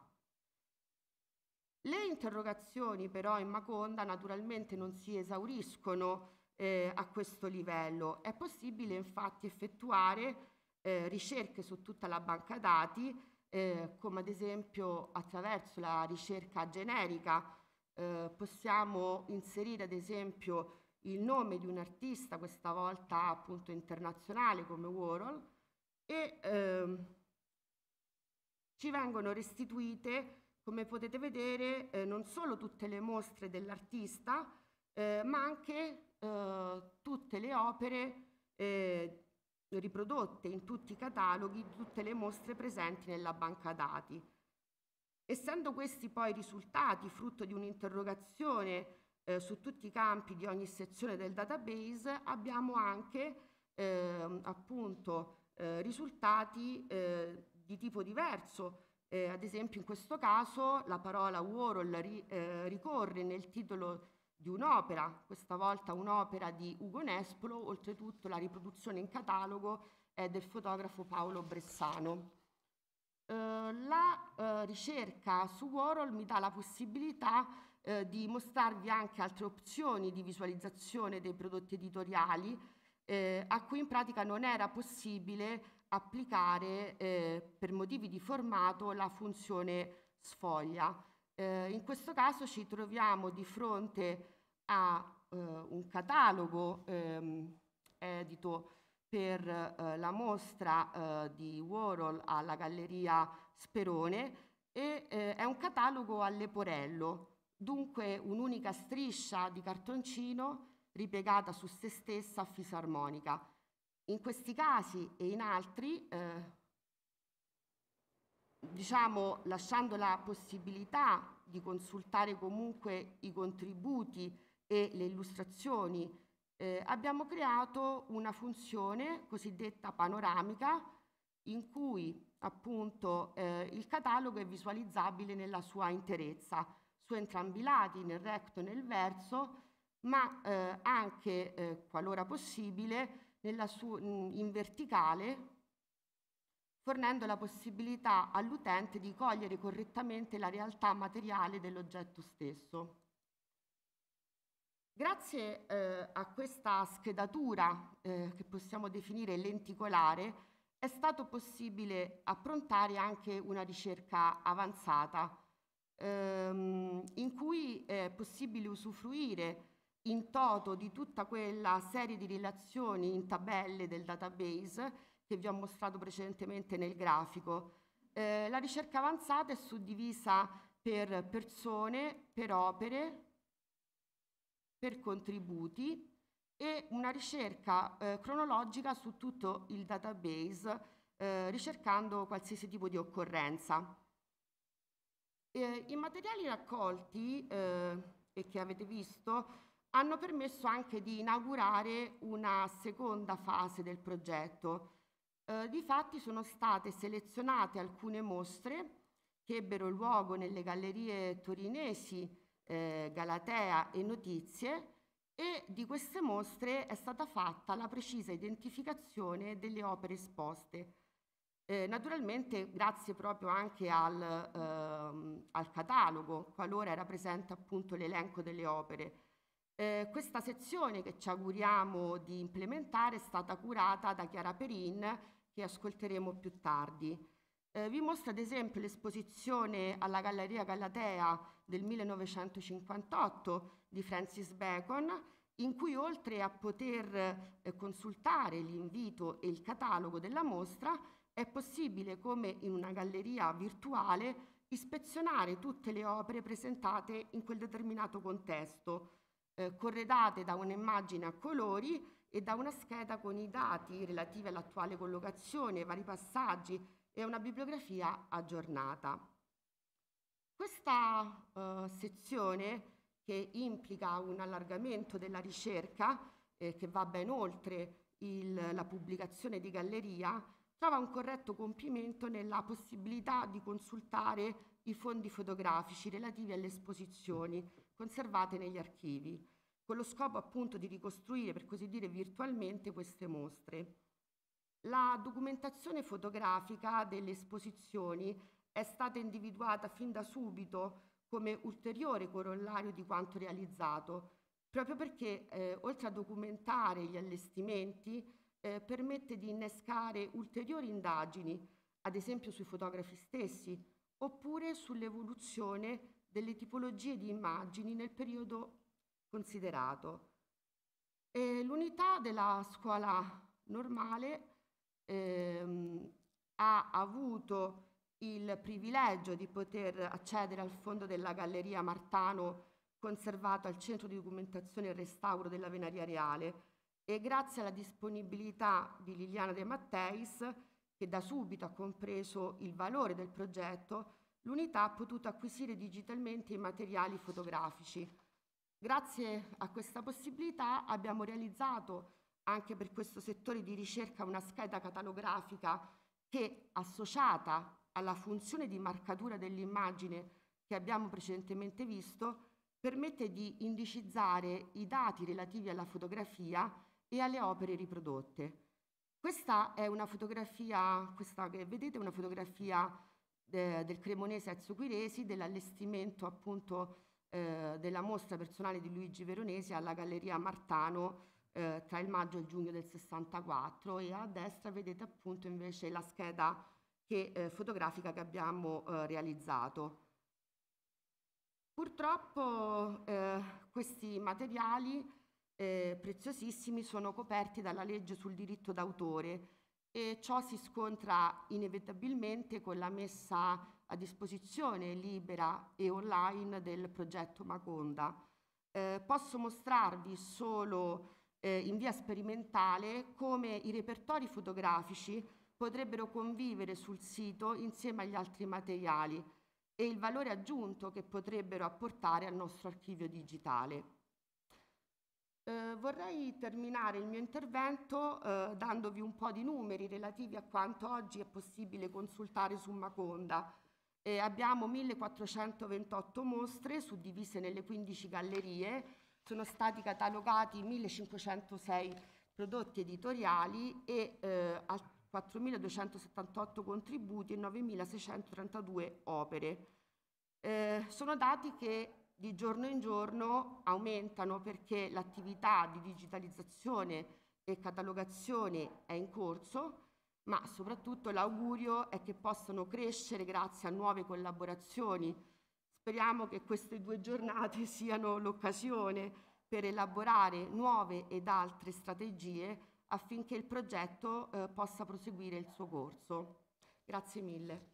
Le interrogazioni però in Maconda naturalmente non si esauriscono eh, a questo livello. È possibile infatti effettuare eh, ricerche su tutta la banca dati, eh, come ad esempio attraverso la ricerca generica. Eh, possiamo inserire ad esempio il nome di un artista, questa volta appunto internazionale come Warhol, e ehm, ci vengono restituite, come potete vedere, eh, non solo tutte le mostre dell'artista, eh, ma anche eh, tutte le opere eh, riprodotte in tutti i cataloghi, tutte le mostre presenti nella banca dati. Essendo questi poi risultati frutto di un'interrogazione eh, su tutti i campi di ogni sezione del database, abbiamo anche ehm, appunto eh, risultati eh, di tipo diverso, eh, ad esempio in questo caso la parola Warhol ri, eh, ricorre nel titolo di un'opera, questa volta un'opera di Ugo Nespolo, oltretutto la riproduzione in catalogo è del fotografo Paolo Bressano. Eh, la eh, ricerca su Warhol mi dà la possibilità eh, di mostrarvi anche altre opzioni di visualizzazione dei prodotti editoriali eh, a cui in pratica non era possibile applicare eh, per motivi di formato la funzione sfoglia. Eh, in questo caso ci troviamo di fronte a eh, un catalogo ehm, edito per eh, la mostra eh, di Warhol alla Galleria Sperone e eh, è un catalogo a leporello, dunque un'unica striscia di cartoncino ripiegata su se stessa a fisarmonica. In questi casi e in altri eh, diciamo, lasciando la possibilità di consultare comunque i contributi e le illustrazioni, eh, abbiamo creato una funzione cosiddetta panoramica in cui appunto eh, il catalogo è visualizzabile nella sua interezza, su entrambi i lati, nel recto e nel verso, ma eh, anche, eh, qualora possibile, in verticale fornendo la possibilità all'utente di cogliere correttamente la realtà materiale dell'oggetto stesso. Grazie eh, a questa schedatura eh, che possiamo definire lenticolare è stato possibile approntare anche una ricerca avanzata ehm, in cui è possibile usufruire in toto di tutta quella serie di relazioni in tabelle del database che vi ho mostrato precedentemente nel grafico. Eh, la ricerca avanzata è suddivisa per persone, per opere, per contributi e una ricerca eh, cronologica su tutto il database eh, ricercando qualsiasi tipo di occorrenza. Eh, I materiali raccolti eh, e che avete visto hanno permesso anche di inaugurare una seconda fase del progetto eh, difatti sono state selezionate alcune mostre che ebbero luogo nelle gallerie torinesi eh, Galatea e Notizie e di queste mostre è stata fatta la precisa identificazione delle opere esposte. Eh, naturalmente grazie proprio anche al, ehm, al catalogo, qualora era presente appunto l'elenco delle opere eh, questa sezione che ci auguriamo di implementare è stata curata da Chiara Perin, che ascolteremo più tardi. Eh, vi mostro ad esempio l'esposizione alla Galleria Galatea del 1958 di Francis Bacon, in cui oltre a poter eh, consultare l'invito e il catalogo della mostra, è possibile, come in una galleria virtuale, ispezionare tutte le opere presentate in quel determinato contesto, eh, corredate da un'immagine a colori e da una scheda con i dati relativi all'attuale collocazione, vari passaggi e una bibliografia aggiornata. Questa eh, sezione, che implica un allargamento della ricerca, eh, che va ben oltre il, la pubblicazione di galleria, trova un corretto compimento nella possibilità di consultare i fondi fotografici relativi alle esposizioni conservate negli archivi, con lo scopo appunto di ricostruire, per così dire, virtualmente queste mostre. La documentazione fotografica delle esposizioni è stata individuata fin da subito come ulteriore corollario di quanto realizzato, proprio perché eh, oltre a documentare gli allestimenti eh, permette di innescare ulteriori indagini, ad esempio sui fotografi stessi, oppure sull'evoluzione delle tipologie di immagini nel periodo considerato. E l'unità della scuola normale ehm, ha avuto il privilegio di poter accedere al fondo della Galleria Martano conservato al Centro di Documentazione e Restauro della Venaria Reale e grazie alla disponibilità di Liliana De Matteis, che da subito ha compreso il valore del progetto, l'unità ha potuto acquisire digitalmente i materiali fotografici Grazie a questa possibilità abbiamo realizzato anche per questo settore di ricerca una scheda catalografica che associata alla funzione di marcatura dell'immagine che abbiamo precedentemente visto permette di indicizzare i dati relativi alla fotografia e alle opere riprodotte. Questa è una fotografia, questa che vedete è una fotografia de, eh, del Cremonese Ezio Quiresi, dell'allestimento appunto eh, della mostra personale di Luigi Veronesi alla Galleria Martano eh, tra il maggio e il giugno del 64 e a destra vedete appunto invece la scheda che, eh, fotografica che abbiamo eh, realizzato. Purtroppo eh, questi materiali preziosissimi sono coperti dalla legge sul diritto d'autore e ciò si scontra inevitabilmente con la messa a disposizione libera e online del progetto Maconda. Eh, posso mostrarvi solo eh, in via sperimentale come i repertori fotografici potrebbero convivere sul sito insieme agli altri materiali e il valore aggiunto che potrebbero apportare al nostro archivio digitale. Eh, vorrei terminare il mio intervento eh, dandovi un po' di numeri relativi a quanto oggi è possibile consultare su Maconda. Eh, abbiamo 1428 mostre suddivise nelle 15 gallerie, sono stati catalogati 1506 prodotti editoriali e eh, 4.278 contributi e 9.632 opere. Eh, sono dati che di giorno in giorno aumentano perché l'attività di digitalizzazione e catalogazione è in corso ma soprattutto l'augurio è che possano crescere grazie a nuove collaborazioni. Speriamo che queste due giornate siano l'occasione per elaborare nuove ed altre strategie affinché il progetto eh, possa proseguire il suo corso. Grazie mille.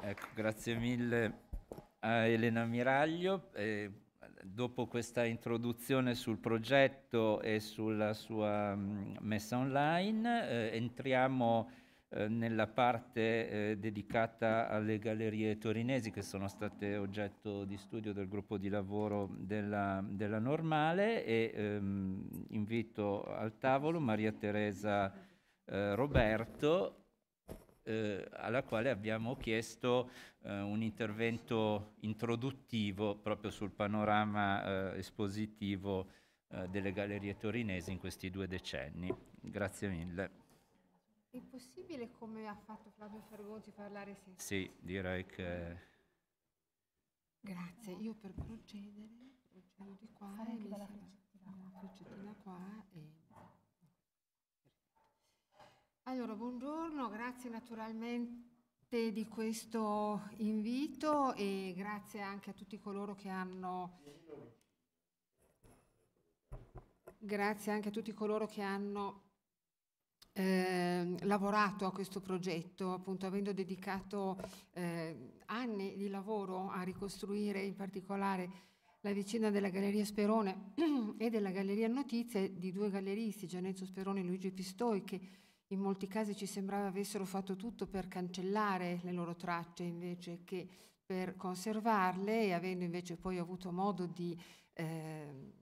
Ecco, grazie mille a Elena Miraglio. Eh, dopo questa introduzione sul progetto e sulla sua mm, messa online, eh, entriamo eh, nella parte eh, dedicata alle gallerie torinesi che sono state oggetto di studio del gruppo di lavoro della, della Normale e ehm, invito al tavolo Maria Teresa eh, Roberto eh, alla quale abbiamo chiesto eh, un intervento introduttivo proprio sul panorama eh, espositivo eh, delle gallerie torinesi in questi due decenni. Grazie mille. È possibile, come ha fatto Flavio Fergonzi, parlare senza? Sì, direi che... Grazie, io per procedere procedo di qua e mi si... la crocettina qua e... Allora, buongiorno, grazie naturalmente di questo invito e grazie anche a tutti coloro che hanno... Grazie anche a tutti coloro che hanno eh, lavorato a questo progetto, appunto avendo dedicato eh, anni di lavoro a ricostruire in particolare la vicenda della Galleria Sperone e della Galleria Notizie di due galleristi, Gianenzo Sperone e Luigi Pistoi, che in molti casi ci sembrava avessero fatto tutto per cancellare le loro tracce invece che per conservarle e avendo invece poi avuto modo di eh,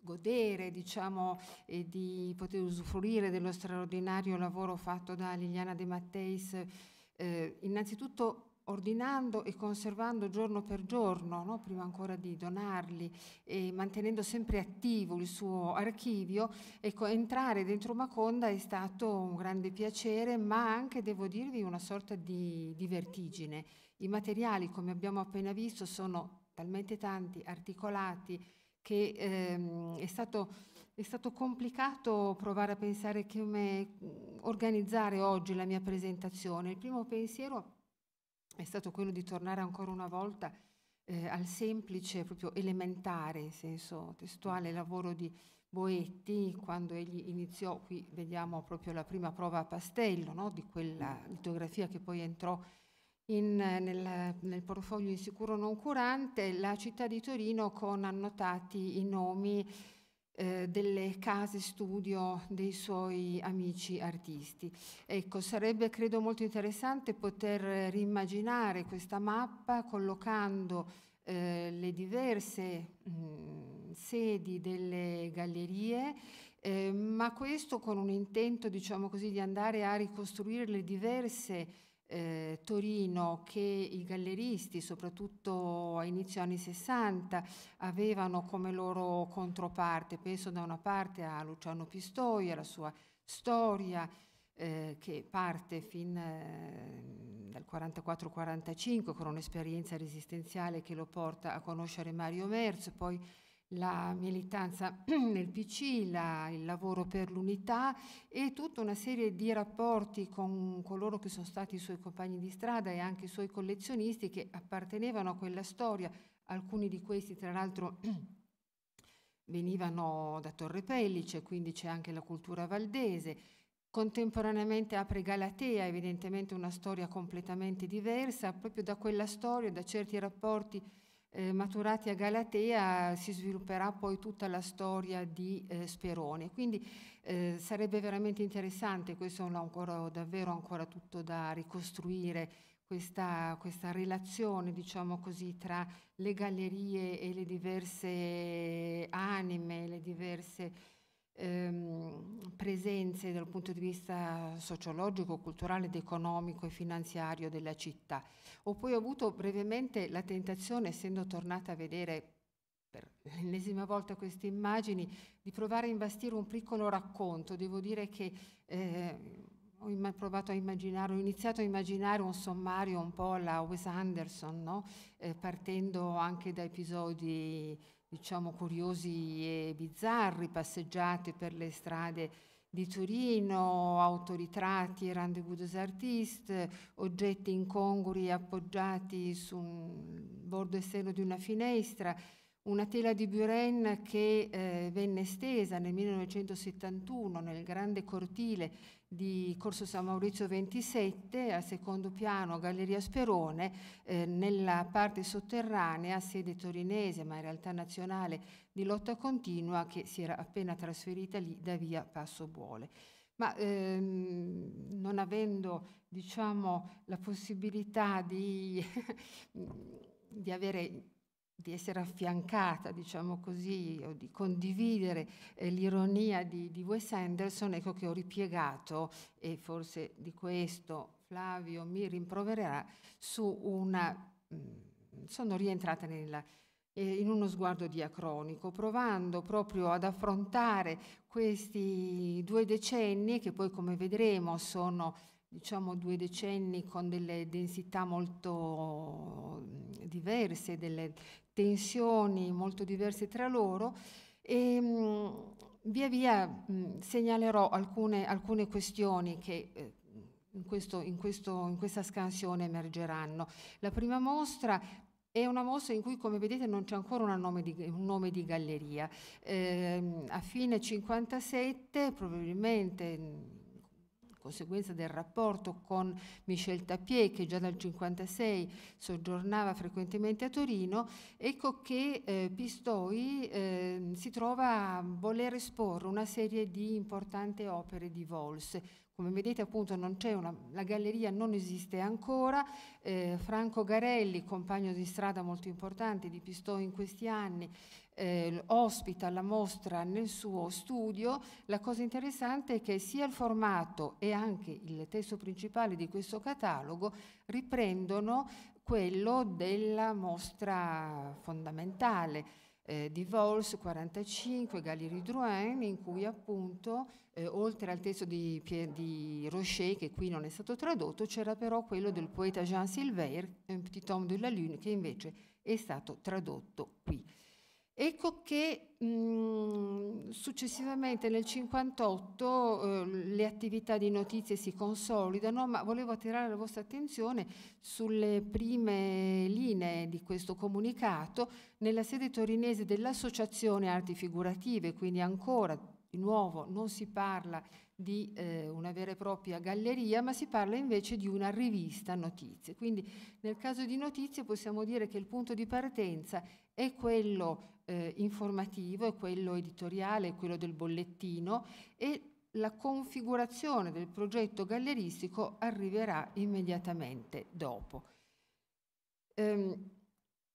godere diciamo, e di poter usufruire dello straordinario lavoro fatto da Liliana De Matteis, eh, innanzitutto ordinando e conservando giorno per giorno, no? prima ancora di donarli, e mantenendo sempre attivo il suo archivio, ecco, entrare dentro Maconda è stato un grande piacere, ma anche, devo dirvi, una sorta di, di vertigine. I materiali, come abbiamo appena visto, sono talmente tanti, articolati, che ehm, è, stato, è, stato, complicato provare a pensare come organizzare oggi la mia presentazione. Il primo pensiero è stato quello di tornare ancora una volta eh, al semplice, proprio elementare, in senso testuale, lavoro di Boetti, quando egli iniziò, qui vediamo proprio la prima prova a pastello no? di quella litografia che poi entrò in, nel, nel, portfolio insicuro non curante, la città di Torino con annotati i nomi eh, delle case studio dei suoi amici artisti. Ecco, sarebbe credo molto interessante poter rimmaginare questa mappa collocando eh, le diverse mh, sedi delle gallerie, eh, ma questo con un intento, diciamo così, di andare a ricostruire le diverse eh, Torino che i galleristi, soprattutto a inizio anni 60, avevano come loro controparte. Penso da una parte a Luciano Pistoia, la sua storia eh, che parte fin eh, dal 44-45 con un'esperienza resistenziale che lo porta a conoscere Mario Merz, poi la militanza nel PC, la, il lavoro per l'unità e tutta una serie di rapporti con coloro che sono stati i suoi compagni di strada e anche i suoi collezionisti che appartenevano a quella storia. Alcuni di questi, tra l'altro, venivano da Torre Pellice, quindi c'è anche la cultura valdese. Contemporaneamente apre Galatea, evidentemente una storia completamente diversa, proprio da quella storia, da certi rapporti eh, maturati a Galatea si svilupperà poi tutta la storia di eh, Sperone. Quindi eh, sarebbe veramente interessante, questo è ancora, davvero ancora tutto da ricostruire, questa, questa relazione diciamo così, tra le gallerie e le diverse anime, le diverse ehm, presenze dal punto di vista sociologico, culturale ed economico e finanziario della città. Ho poi avuto brevemente la tentazione, essendo tornata a vedere per l'ennesima volta queste immagini, di provare a imbastire un piccolo racconto. Devo dire che eh, ho provato a immaginare, ho iniziato a immaginare un sommario un po' alla Wes Anderson, no? eh, partendo anche da episodi diciamo, curiosi e bizzarri, passeggiate per le strade di Torino, autoritratti e rendezvous des artistes, oggetti incongrui appoggiati sul bordo esterno di una finestra. Una tela di Buren che eh, venne stesa nel 1971 nel grande cortile di Corso San Maurizio 27, al secondo piano Galleria Sperone, eh, nella parte sotterranea, sede torinese ma in realtà nazionale di lotta continua, che si era appena trasferita lì da via Passo Buole ma ehm, non avendo diciamo, la possibilità di, di avere di essere affiancata, diciamo così, o di condividere eh, l'ironia di, di Wes Anderson, ecco che ho ripiegato, e forse di questo Flavio mi rimprovererà, su una... Mh, mm, sono rientrata nella, eh, in uno sguardo diacronico, provando proprio ad affrontare questi due decenni che poi, come vedremo, sono diciamo due decenni con delle densità molto mm, diverse, delle tensioni molto diverse tra loro e mh, mm, via via mh, mm, segnalerò alcune, alcune, questioni che eh, in, questo, in, questo, in questa scansione emergeranno. La prima mostra è una mostra in cui, come vedete, non c'è ancora nome di, un nome di galleria. Eh, a fine 57, probabilmente conseguenza del rapporto con Michel Tapier che già dal 1956 soggiornava frequentemente a Torino, ecco che eh, Pistoi eh, si trova a voler esporre una serie di importanti opere di Vols. Come vedete appunto una, la galleria non esiste ancora, eh, Franco Garelli, compagno di strada molto importante di Pistoi in questi anni, eh, ospita la mostra nel suo studio, la cosa interessante è che sia il formato e anche il testo principale di questo catalogo riprendono quello della mostra fondamentale. Eh, di Vols 45, Galerie Drouin, in cui appunto, eh, oltre al testo di, di, Rocher, che qui non è stato tradotto, c'era però quello del poeta Jean Silver, Un petit homme de la lune, che invece è stato tradotto qui. Ecco che mh, mhmm, successivamente nel 1958 eh, le attività di notizie si consolidano, ma volevo attirare la vostra attenzione sulle prime linee di questo comunicato nella sede torinese dell'Associazione Arti Figurative, quindi ancora di nuovo non si parla di eh, una vera e propria galleria, ma si parla invece di una rivista notizie. Quindi nel caso di notizie possiamo dire che il punto di partenza è quello eh, informativo e quello editoriale quello del bollettino e la configurazione del progetto galleristico arriverà immediatamente dopo. Ehm,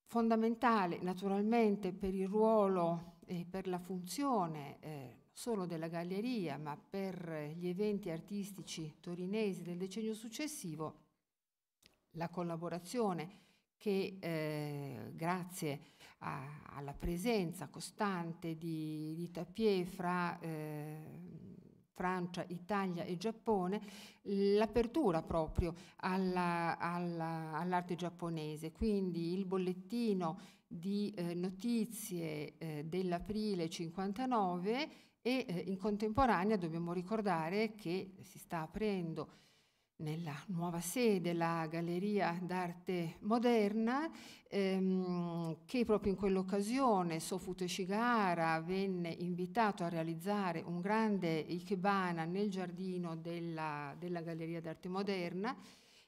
fondamentale naturalmente per il ruolo e per la funzione eh, solo della galleria, ma per gli eventi artistici torinesi del decennio successivo, la collaborazione che eh, grazie a, alla presenza costante di, di Tapier fra eh, Francia, Italia e Giappone, l'apertura proprio alla, alla, all'arte giapponese, quindi il bollettino di eh, notizie eh, dell'aprile 59 e eh, in contemporanea dobbiamo ricordare che si sta aprendo nella nuova sede, la Galleria d'Arte Moderna, ehm, che proprio in quell'occasione Sofuto Shigara venne invitato a realizzare un grande ikebana nel giardino della, della Galleria d'Arte Moderna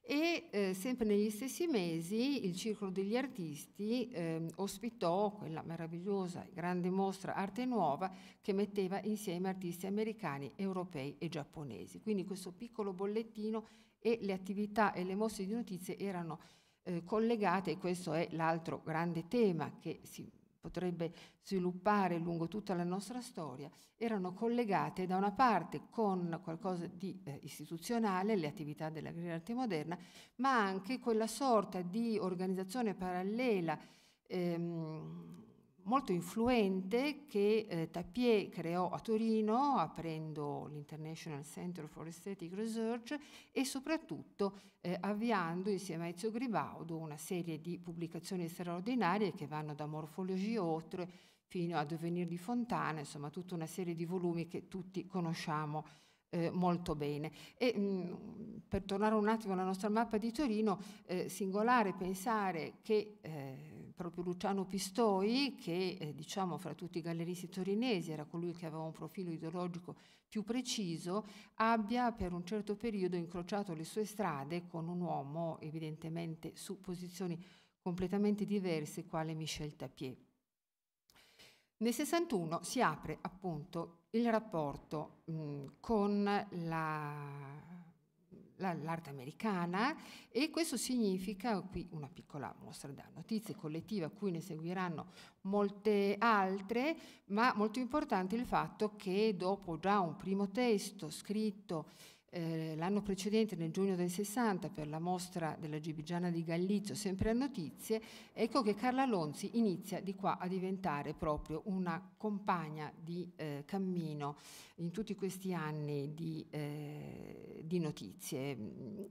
e eh, sempre negli stessi mesi il Circolo degli Artisti eh, ospitò quella meravigliosa e grande mostra Arte Nuova che metteva insieme artisti americani, europei e giapponesi. Quindi questo piccolo bollettino e le attività e le mostre di notizie erano eh, collegate e questo è l'altro grande tema che si potrebbe sviluppare lungo tutta la nostra storia, erano collegate da una parte con qualcosa di eh, istituzionale, le attività della Griglia Arte Moderna, ma anche quella sorta di organizzazione parallela ehm, molto influente che eh, Tapier creò a Torino, aprendo l'International Center for Aesthetic Research e soprattutto eh, avviando insieme a Ezio Gribaudo una serie di pubblicazioni straordinarie che vanno da Morfologie Otre fino a Devenir di Fontana, insomma tutta una serie di volumi che tutti conosciamo eh, molto bene. E, mh, mm, per tornare un attimo alla nostra mappa di Torino, eh, singolare pensare che eh, proprio Luciano Pistoi, che eh, diciamo fra tutti i galleristi torinesi era colui che aveva un profilo ideologico più preciso, abbia per un certo periodo incrociato le sue strade con un uomo evidentemente su posizioni completamente diverse, quale Michel Tapier. Nel 61 si apre appunto il rapporto mh, con la l'arte americana e questo significa, qui una piccola mostra da notizie collettive a cui ne seguiranno molte altre, ma molto importante il fatto che dopo già un primo testo scritto eh, l'anno precedente, nel giugno del 60, per la mostra della Gibigiana di Gallizio, sempre a notizie, ecco che Carla Lonzi inizia di qua a diventare proprio una compagna di eh, cammino in tutti questi anni di, eh, di notizie.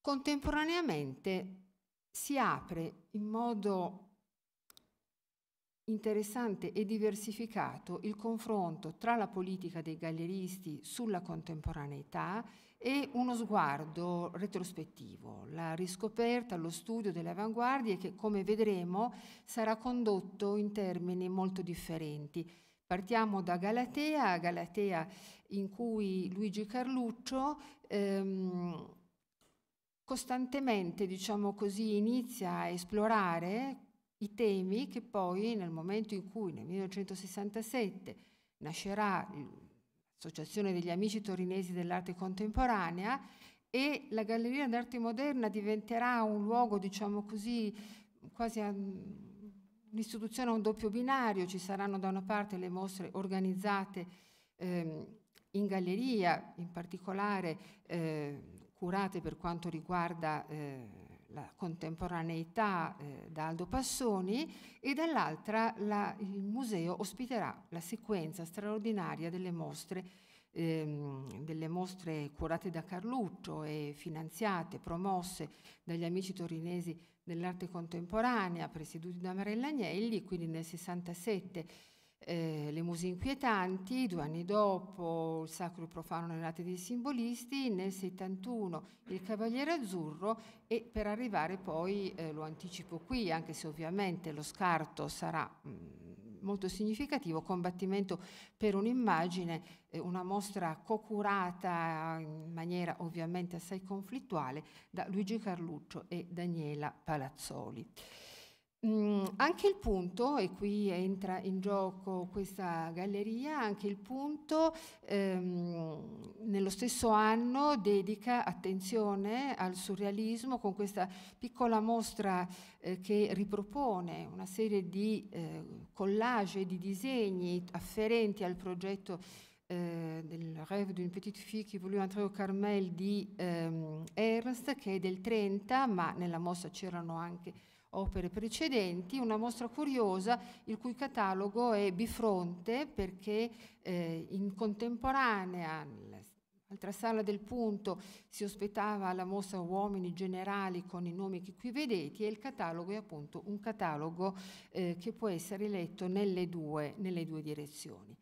Contemporaneamente si apre in modo interessante e diversificato il confronto tra la politica dei galleristi sulla contemporaneità e uno sguardo retrospettivo, la riscoperta, lo studio delle avanguardie che come vedremo sarà condotto in termini molto differenti. Partiamo da Galatea, Galatea in cui Luigi Carluccio ehm, costantemente, diciamo così, inizia a esplorare i temi che poi nel momento in cui nel 1967 nascerà l'Associazione degli Amici Torinesi dell'Arte Contemporanea e la Galleria d'Arte Moderna diventerà un luogo, diciamo così, quasi un'istituzione a un doppio binario, ci saranno da una parte le mostre organizzate ehm, in galleria, in particolare eh, curate per quanto riguarda... Eh, la contemporaneità eh, da Aldo Passoni e dall'altra la, il museo ospiterà la sequenza straordinaria delle mostre, ehm, delle mostre curate da Carluccio e finanziate, promosse dagli amici torinesi dell'arte contemporanea presieduti da Marella Agnelli, quindi nel 67 eh, Le Muse Inquietanti, due anni dopo Il Sacro e Profano nell'arte dei simbolisti, nel 71 Il Cavaliere Azzurro e per arrivare poi, eh, lo anticipo qui, anche se ovviamente lo scarto sarà mh, mm, molto significativo, Combattimento per un'immagine, eh, una mostra co-curata in maniera ovviamente assai conflittuale da Luigi Carluccio e Daniela Palazzoli. Mm, anche il punto, e qui entra in gioco questa galleria, anche il punto ehm, nello stesso anno dedica attenzione al surrealismo con questa piccola mostra eh, che ripropone una serie di eh, collage, di disegni afferenti al progetto eh, del Rêve d'une petite fille qui voulut entrer au Carmel di ehm, Ernst, che è del 30, ma nella mossa c'erano anche opere precedenti, una mostra curiosa il cui catalogo è bifronte perché eh, in contemporanea nell'altra sala del punto si ospitava la mostra Uomini Generali con i nomi che qui vedete e il catalogo è appunto un catalogo eh, che può essere letto nelle due, nelle due direzioni.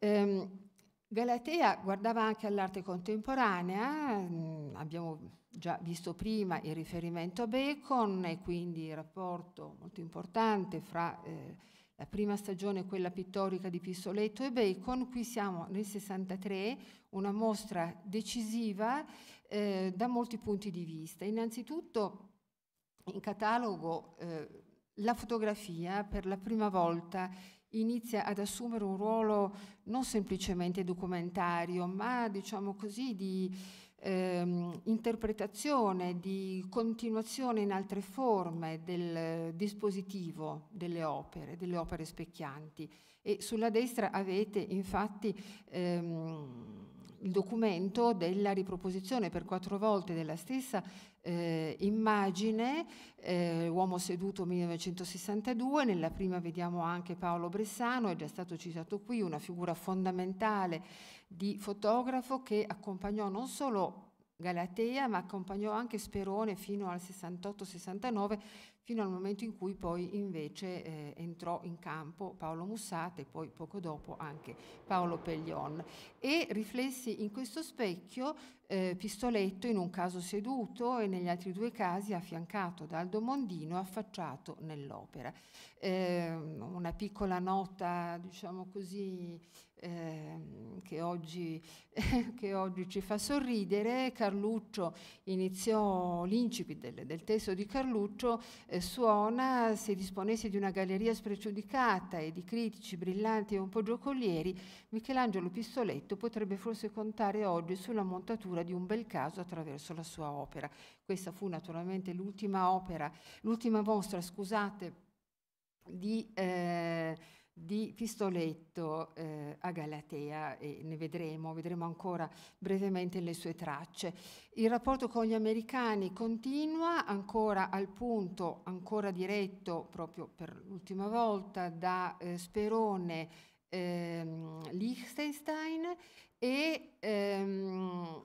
Ehm, Galatea guardava anche all'arte contemporanea, mh, mm, abbiamo già visto prima il riferimento a Bacon e quindi il rapporto molto importante fra eh, la prima stagione, quella pittorica di Pistoletto e Bacon. Qui siamo nel 63, una mostra decisiva eh, da molti punti di vista. Innanzitutto in catalogo eh, la fotografia per la prima volta inizia ad assumere un ruolo non semplicemente documentario, ma diciamo così di ehm, interpretazione, di continuazione in altre forme del dispositivo delle opere, delle opere specchianti. E sulla destra avete infatti ehm, il documento della riproposizione per quattro volte della stessa eh, immagine, eh, Uomo seduto 1962, nella prima vediamo anche Paolo Bressano, è già stato citato qui, una figura fondamentale di fotografo che accompagnò non solo Galatea, ma accompagnò anche Sperone fino al 68-69, fino al momento in cui poi invece eh, entrò in campo Paolo Mussate e poi poco dopo anche Paolo Peglion e riflessi in questo specchio eh, Pistoletto in un caso seduto e negli altri due casi affiancato da Aldo Mondino affacciato nell'opera. Eh, una piccola nota, diciamo così, eh, che, oggi, che, oggi, ci fa sorridere, Carluccio iniziò l'incipit del, del, testo di Carluccio, eh, suona se disponesse di una galleria spregiudicata e di critici brillanti e un po' giocolieri, Michelangelo Pistoletto Tintoretto potrebbe forse contare oggi sulla montatura di un bel caso attraverso la sua opera. Questa fu naturalmente l'ultima opera, l'ultima mostra, scusate, di... Eh, di Pistoletto eh, a Galatea e ne vedremo, vedremo ancora brevemente le sue tracce. Il rapporto con gli americani continua ancora al punto, ancora diretto proprio per l'ultima volta da eh, Sperone ehm, Liechtenstein e ehm,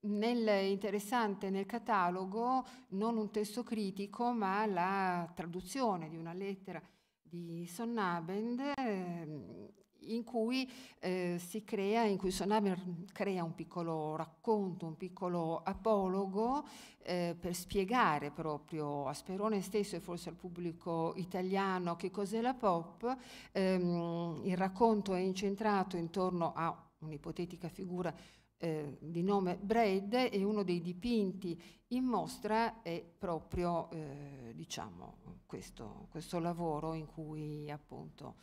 nel, interessante nel catalogo non un testo critico ma la traduzione di una lettera di Sonnabend ehm, in cui eh, si crea, in cui Sonamer crea un piccolo racconto, un piccolo apologo eh, per spiegare proprio a Sperone stesso e forse al pubblico italiano che cos'è la pop. Ehm, il racconto è incentrato intorno a un'ipotetica figura eh, di nome Braid e uno dei dipinti in mostra è proprio eh, diciamo, questo, questo lavoro in cui appunto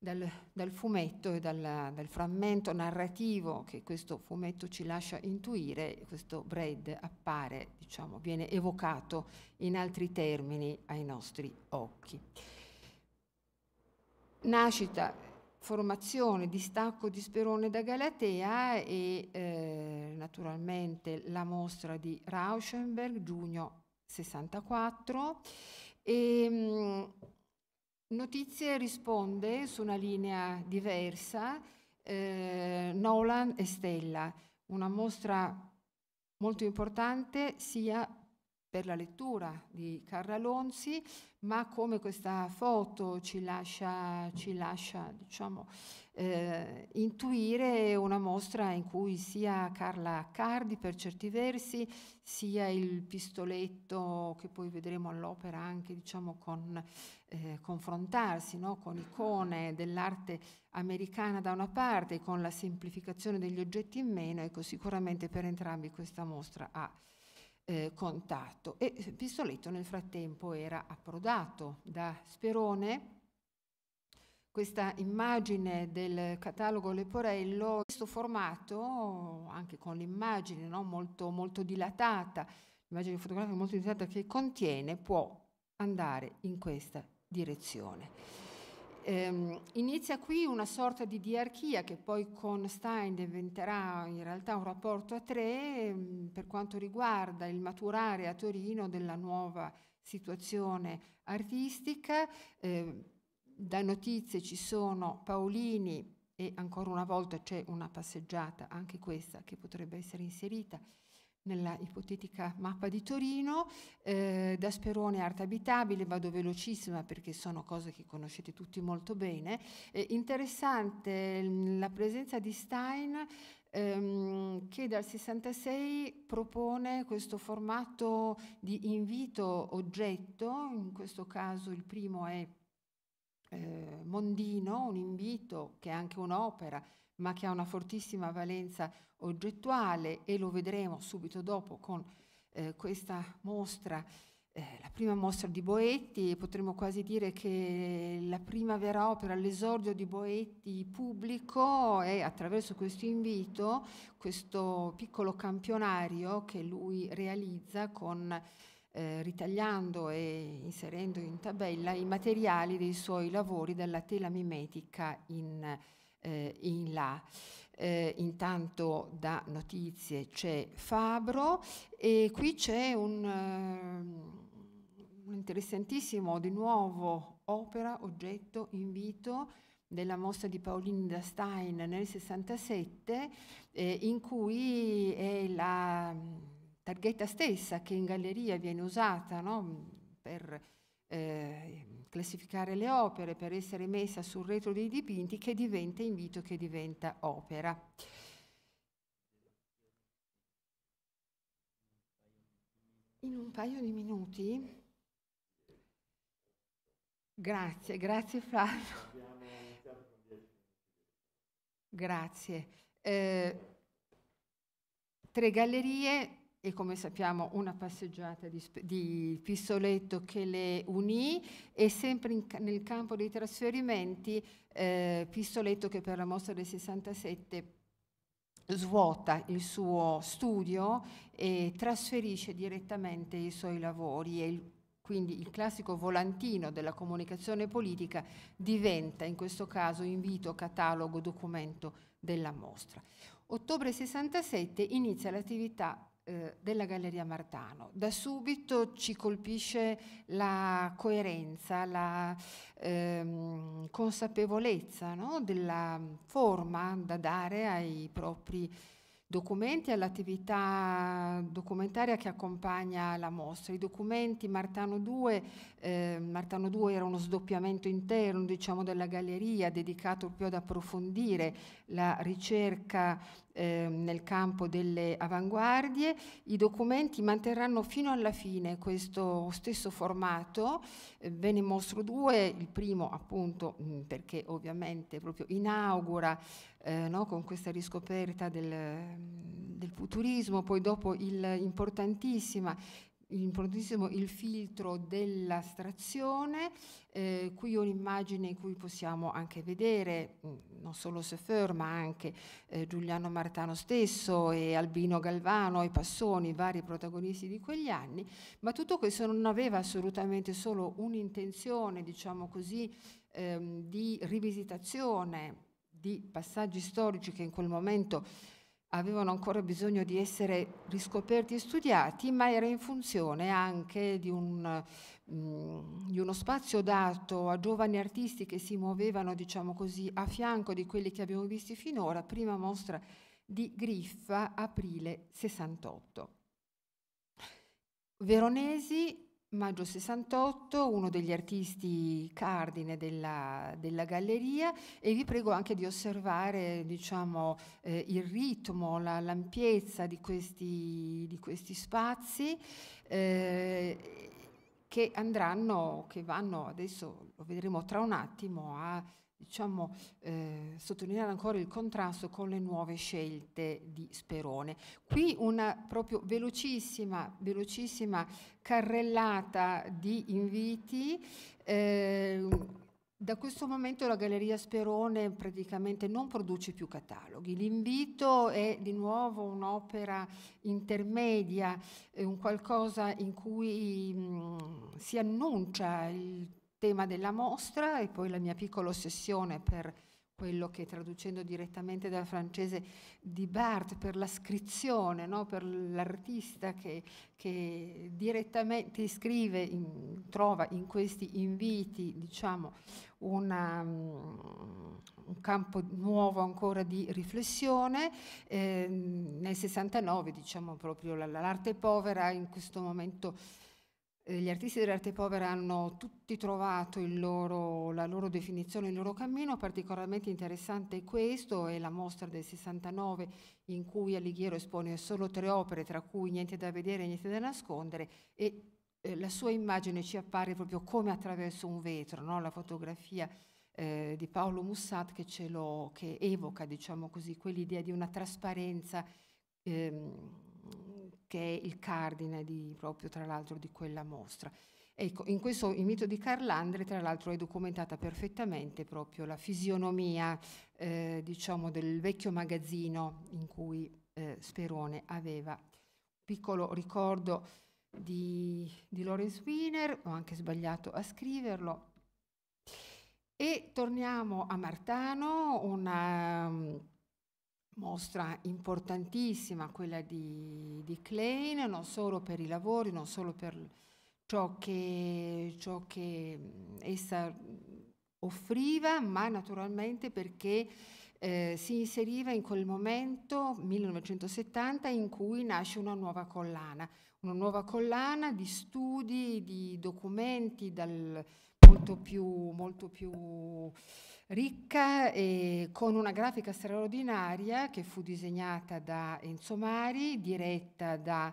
dal, dal fumetto e dalla, dal frammento narrativo che questo fumetto ci lascia intuire, questo Braid appare, diciamo, viene evocato in altri termini ai nostri occhi. Nascita, formazione, distacco di Sperone da Galatea e eh, naturalmente la mostra di Rauschenberg, giugno 64. E, ehm, Notizie risponde su una linea diversa, eh, Nolan e Stella, una mostra molto importante sia per la lettura di Carla Lonzi, ma come questa foto ci lascia, ci lascia diciamo, eh, intuire una mostra in cui sia Carla Accardi per certi versi, sia il pistoletto che poi vedremo all'opera anche diciamo, con, eh, confrontarsi no? con icone dell'arte americana da una parte e con la semplificazione degli oggetti in meno, ecco, sicuramente per entrambi questa mostra ha... Eh, contatto e Pistoletto nel frattempo era approdato da Sperone questa immagine del catalogo Leporello, questo formato, anche con l'immagine no, molto, molto dilatata, l'immagine fotografica molto dilatata che contiene, può andare in questa direzione. Ehm, inizia qui una sorta di diarchia che poi con Stein diventerà in realtà un rapporto a tre ehm, per quanto riguarda il maturare a Torino della nuova situazione artistica. Ehm, da notizie ci sono Paolini e ancora una volta c'è una passeggiata, anche questa che potrebbe essere inserita nella ipotetica mappa di Torino, eh, da Sperone Arte Abitabile, vado velocissima perché sono cose che conoscete tutti molto bene, eh, interessante mm, la presenza di Stein ehm, che dal 66 propone questo formato di invito oggetto, in questo caso il primo è eh, mondino, un invito che è anche un'opera, ma che ha una fortissima valenza oggettuale e lo vedremo subito dopo con eh, questa mostra, eh, la prima mostra di Boetti, potremmo quasi dire che la prima vera opera, l'esordio di Boetti pubblico è attraverso questo invito, questo piccolo campionario che lui realizza con eh, ritagliando e inserendo in tabella i materiali dei suoi lavori dalla tela mimetica in, eh, in là. Eh, intanto da notizie c'è Fabro e qui c'è un, eh, un interessantissimo di nuovo opera, oggetto, invito della mostra di Paolini da Stein nel 67 eh, in cui è la targhetta stessa che in galleria viene usata no? per eh, classificare le opere, per essere messa sul retro dei dipinti, che diventa invito, che diventa opera. In un paio di minuti. Grazie, grazie Flavio. Grazie. Eh, tre gallerie, e come sappiamo una passeggiata di, di Pistoletto che le unì e sempre in, nel campo dei trasferimenti eh, Pistoletto che per la mostra del 67 svuota il suo studio e trasferisce direttamente i suoi lavori e il, quindi il classico volantino della comunicazione politica diventa in questo caso invito, catalogo, documento della mostra. Ottobre 67 inizia l'attività eh, della Galleria Martano. Da subito ci colpisce la coerenza, la ehm, consapevolezza no? della forma da dare ai propri documenti all'attività documentaria che accompagna la mostra. I documenti Martano 2, eh, Martano 2 era uno sdoppiamento interno diciamo, della galleria dedicato più ad approfondire la ricerca eh, nel campo delle avanguardie. I documenti manterranno fino alla fine questo stesso formato. Eh, ve ne mostro due, il primo appunto mh, mm, perché ovviamente proprio inaugura eh, no, con questa riscoperta del, mm, del futurismo, poi dopo il importantissima importantissimo il filtro dell'astrazione, eh, qui ho un'immagine in cui possiamo anche vedere mm, non solo Sefer ma anche eh, Giuliano Martano stesso e Albino Galvano e Passoni, vari protagonisti di quegli anni, ma tutto questo non aveva assolutamente solo un'intenzione, diciamo così, ehm, di rivisitazione di passaggi storici che in quel momento avevano ancora bisogno di essere riscoperti e studiati, ma era in funzione anche di, un, mm, di, uno spazio dato a giovani artisti che si muovevano, diciamo così, a fianco di quelli che abbiamo visti finora, prima mostra di Griffa, aprile 68. Veronesi Maggio 68, uno degli artisti cardine della, della, galleria e vi prego anche di osservare diciamo, eh, il ritmo, la, l'ampiezza di questi, di questi spazi eh, che andranno, che vanno adesso, lo vedremo tra un attimo, a diciamo, eh, sottolineare ancora il contrasto con le nuove scelte di Sperone. Qui una proprio velocissima, velocissima carrellata di inviti. Eh, da questo momento la Galleria Sperone praticamente non produce più cataloghi. L'invito è di nuovo un'opera intermedia, eh, un qualcosa in cui mh, mm, si annuncia il tema della mostra e poi la mia piccola ossessione per quello che traducendo direttamente dal francese di Barthes per la scrizione, no? per l'artista che, che, direttamente scrive, in, trova in questi inviti diciamo, una, mm, un campo nuovo ancora di riflessione. Eh, nel 69 diciamo proprio l'arte povera in questo momento eh, gli artisti dell'arte povera hanno tutti trovato loro, la loro definizione, il loro cammino, particolarmente interessante questo è la mostra del 69 in cui Alighiero espone solo tre opere, tra cui Niente da vedere e Niente da nascondere, e eh, la sua immagine ci appare proprio come attraverso un vetro, no? la fotografia eh, di Paolo Mussat che, che evoca diciamo così, quell'idea di una trasparenza. Ehm, che è il cardine di, proprio tra l'altro di quella mostra. Ecco, in questo il mito di Carlandre, tra l'altro, è documentata perfettamente proprio la fisionomia, eh, diciamo, del vecchio magazzino in cui eh, Sperone aveva. Piccolo ricordo di, di Lawrence Wiener, ho anche sbagliato a scriverlo. E torniamo a Martano, una mostra importantissima, quella di, di, Klein, non solo per i lavori, non solo per ciò che, ciò che essa offriva, ma naturalmente perché eh, si inseriva in quel momento, 1970, in cui nasce una nuova collana, una nuova collana di studi, di documenti dal, molto più, molto più ricca e con una grafica straordinaria che fu disegnata da Enzo Mari, diretta da,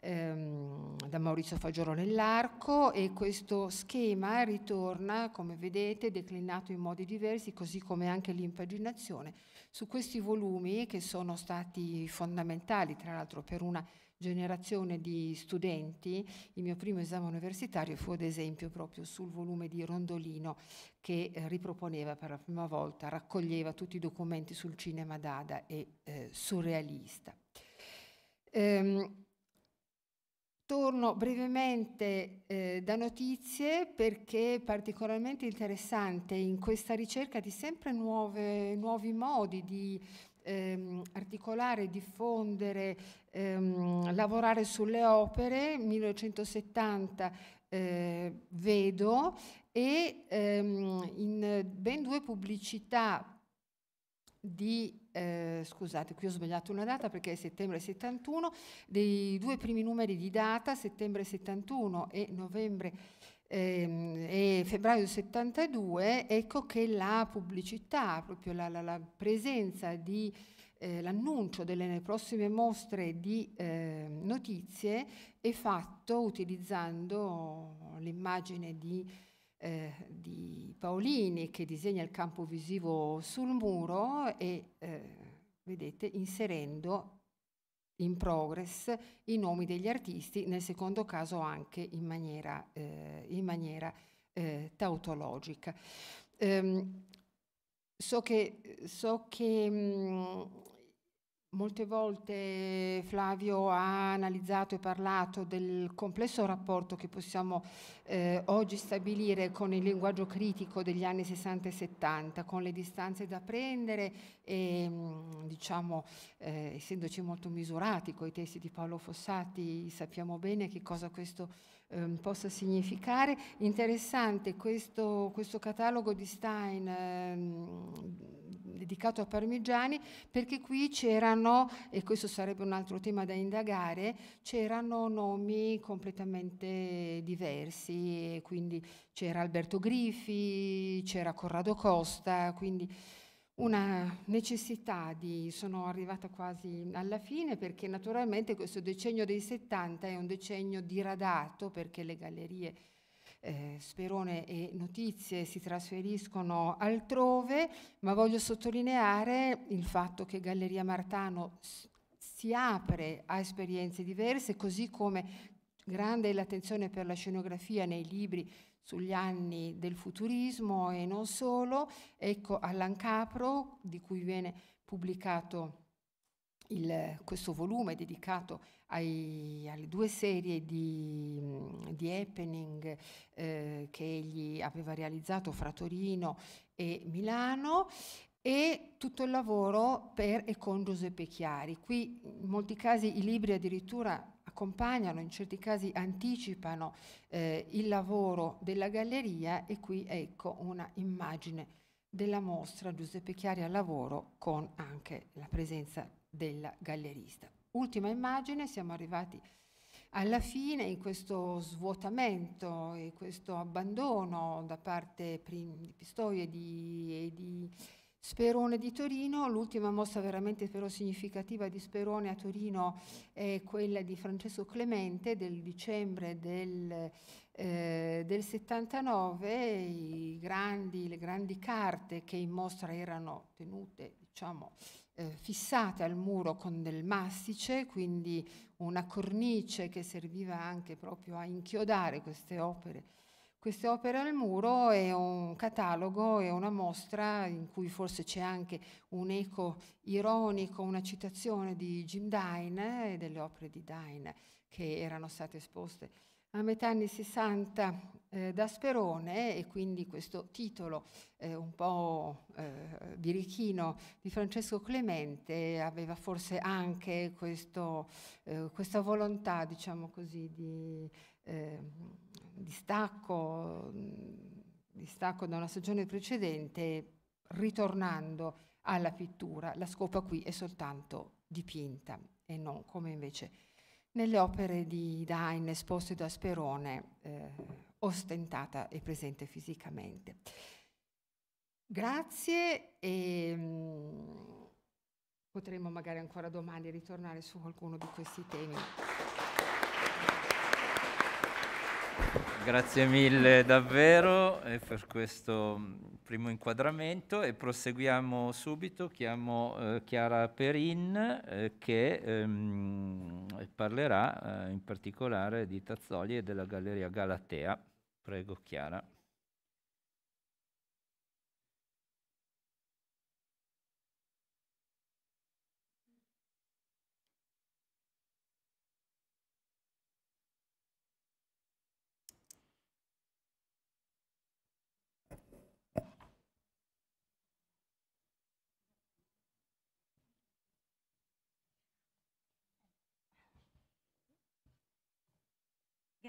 ehm, da Maurizio Fagiolo nell'arco e questo schema ritorna, come vedete, declinato in modi diversi, così come anche l'impaginazione, su questi volumi che sono stati fondamentali, tra l'altro, per una generazione di studenti, il mio primo esame universitario fu ad esempio proprio sul volume di Rondolino che eh, riproponeva per la prima volta, raccoglieva tutti i documenti sul cinema dada e eh, surrealista. Ehm, torno brevemente eh, da notizie perché è particolarmente interessante in questa ricerca di sempre nuove, nuovi modi di ehm, articolare, diffondere, ehm, lavorare sulle opere, 1970 eh, vedo e ehm, in ben due pubblicità di eh, scusate, qui ho sbagliato una data perché è settembre 71, dei due primi numeri di data, settembre 71 e novembre 71, Ehm, e febbraio 72, ecco che la pubblicità, proprio la, la, la presenza di eh, l'annuncio delle prossime mostre di eh, notizie è fatto utilizzando l'immagine di, eh, di, Paolini che disegna il campo visivo sul muro e eh, vedete inserendo in progress i nomi degli artisti, nel secondo caso anche in maniera, eh, in maniera eh, tautologica. Um, so che, so che mh, mm, Molte volte Flavio ha analizzato e parlato del complesso rapporto che possiamo eh, oggi stabilire con il linguaggio critico degli anni 60 e 70, con le distanze da prendere e mm, diciamo, eh, essendoci molto misurati con i testi di Paolo Fossati sappiamo bene che cosa questo ehm, possa significare. Interessante questo, questo catalogo di Stein ehm, dedicato a Parmigiani perché qui c'erano, e questo sarebbe un altro tema da indagare, c'erano nomi completamente diversi, quindi c'era Alberto Griffi, c'era Corrado Costa, quindi una necessità di, sono arrivata quasi alla fine perché naturalmente questo decennio dei 70 è un decennio diradato perché le gallerie eh, Sperone e Notizie si trasferiscono altrove, ma voglio sottolineare il fatto che Galleria Martano si apre a esperienze diverse, così come grande è l'attenzione per la scenografia nei libri sugli anni del futurismo e non solo, ecco Allan Capro, di cui viene pubblicato il, questo volume dedicato ai, alle due serie di, di happening eh, che egli aveva realizzato fra Torino e Milano e tutto il lavoro per e con Giuseppe Chiari. Qui in molti casi i libri addirittura accompagnano, in certi casi anticipano eh, il lavoro della galleria e qui ecco una immagine della mostra Giuseppe Chiari al lavoro con anche la presenza della gallerista. Ultima immagine, siamo arrivati alla fine in questo svuotamento e questo abbandono da parte di Pistoia e di, e di Sperone di Torino, l'ultima mostra veramente però significativa di Sperone a Torino è quella di Francesco Clemente del dicembre del, eh, del 79, grandi, le grandi carte che in mostra erano tenute diciamo, eh, fissate al muro con del mastice, quindi una cornice che serviva anche proprio a inchiodare queste opere queste opere al muro è un catalogo, è una mostra in cui forse c'è anche un eco ironico, una citazione di Jim Dine e delle opere di Dine che erano state esposte a metà anni 60 eh, da Sperone e quindi questo titolo eh, un po' eh, birichino di Francesco Clemente aveva forse anche questo, eh, questa volontà, diciamo così, di ehm, distacco, distacco da una stagione precedente, ritornando alla pittura, la scopa qui è soltanto dipinta e non come invece nelle opere di Dain esposte da Sperone, eh, ostentata e presente fisicamente. Grazie e mh, mm, potremo magari ancora domani ritornare su qualcuno di questi temi. Grazie mille davvero eh, per questo mm, primo inquadramento e proseguiamo subito. Chiamo eh, Chiara Perin eh, che ehm, parlerà eh, in particolare di Tazzoli e della Galleria Galatea. Prego Chiara.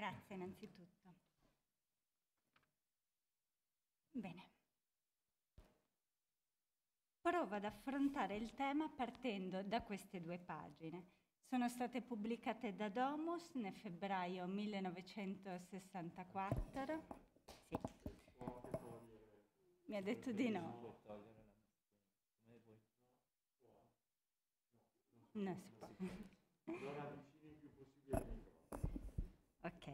Grazie innanzitutto. Bene. Provo ad affrontare il tema partendo da queste due pagine. Sono state pubblicate da Domus nel febbraio 1964. Sì. Mi ha detto di no. Non si può. Ok.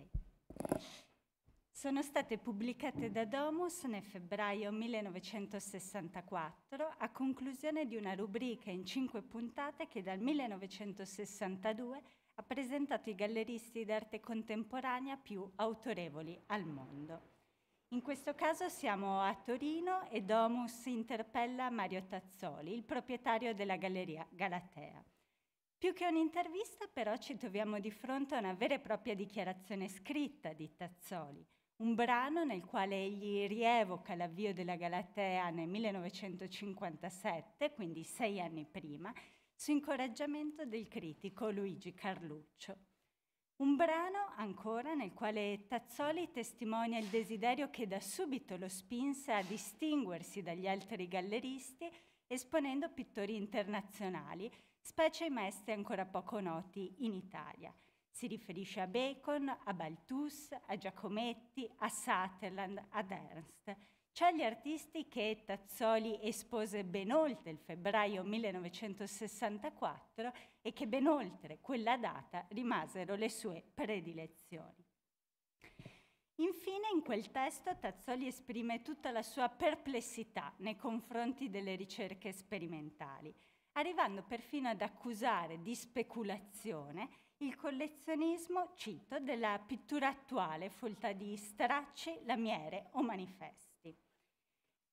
Sono state pubblicate da Domus nel febbraio 1964 a conclusione di una rubrica in cinque puntate che dal 1962 ha presentato i galleristi d'arte contemporanea più autorevoli al mondo. In questo caso siamo a Torino e Domus interpella Mario Tazzoli, il proprietario della Galleria Galatea. Più che un'intervista però ci troviamo di fronte a una vera e propria dichiarazione scritta di Tazzoli, un brano nel quale egli rievoca l'avvio della Galatea nel 1957, quindi sei anni prima, su incoraggiamento del critico Luigi Carluccio. Un brano ancora nel quale Tazzoli testimonia il desiderio che da subito lo spinse a distinguersi dagli altri galleristi esponendo pittori internazionali specie maestre ancora poco noti in Italia. Si riferisce a Bacon, a Balthus, a Giacometti, a Sutherland, ad Ernst. Cioè gli artisti che Tazzoli espose ben oltre il febbraio 1964 e che ben oltre quella data rimasero le sue predilezioni. Infine, in quel testo Tazzoli esprime tutta la sua perplessità nei confronti delle ricerche sperimentali arrivando perfino ad accusare di speculazione il collezionismo, cito, della pittura attuale folta di stracci, lamiere o manifesti.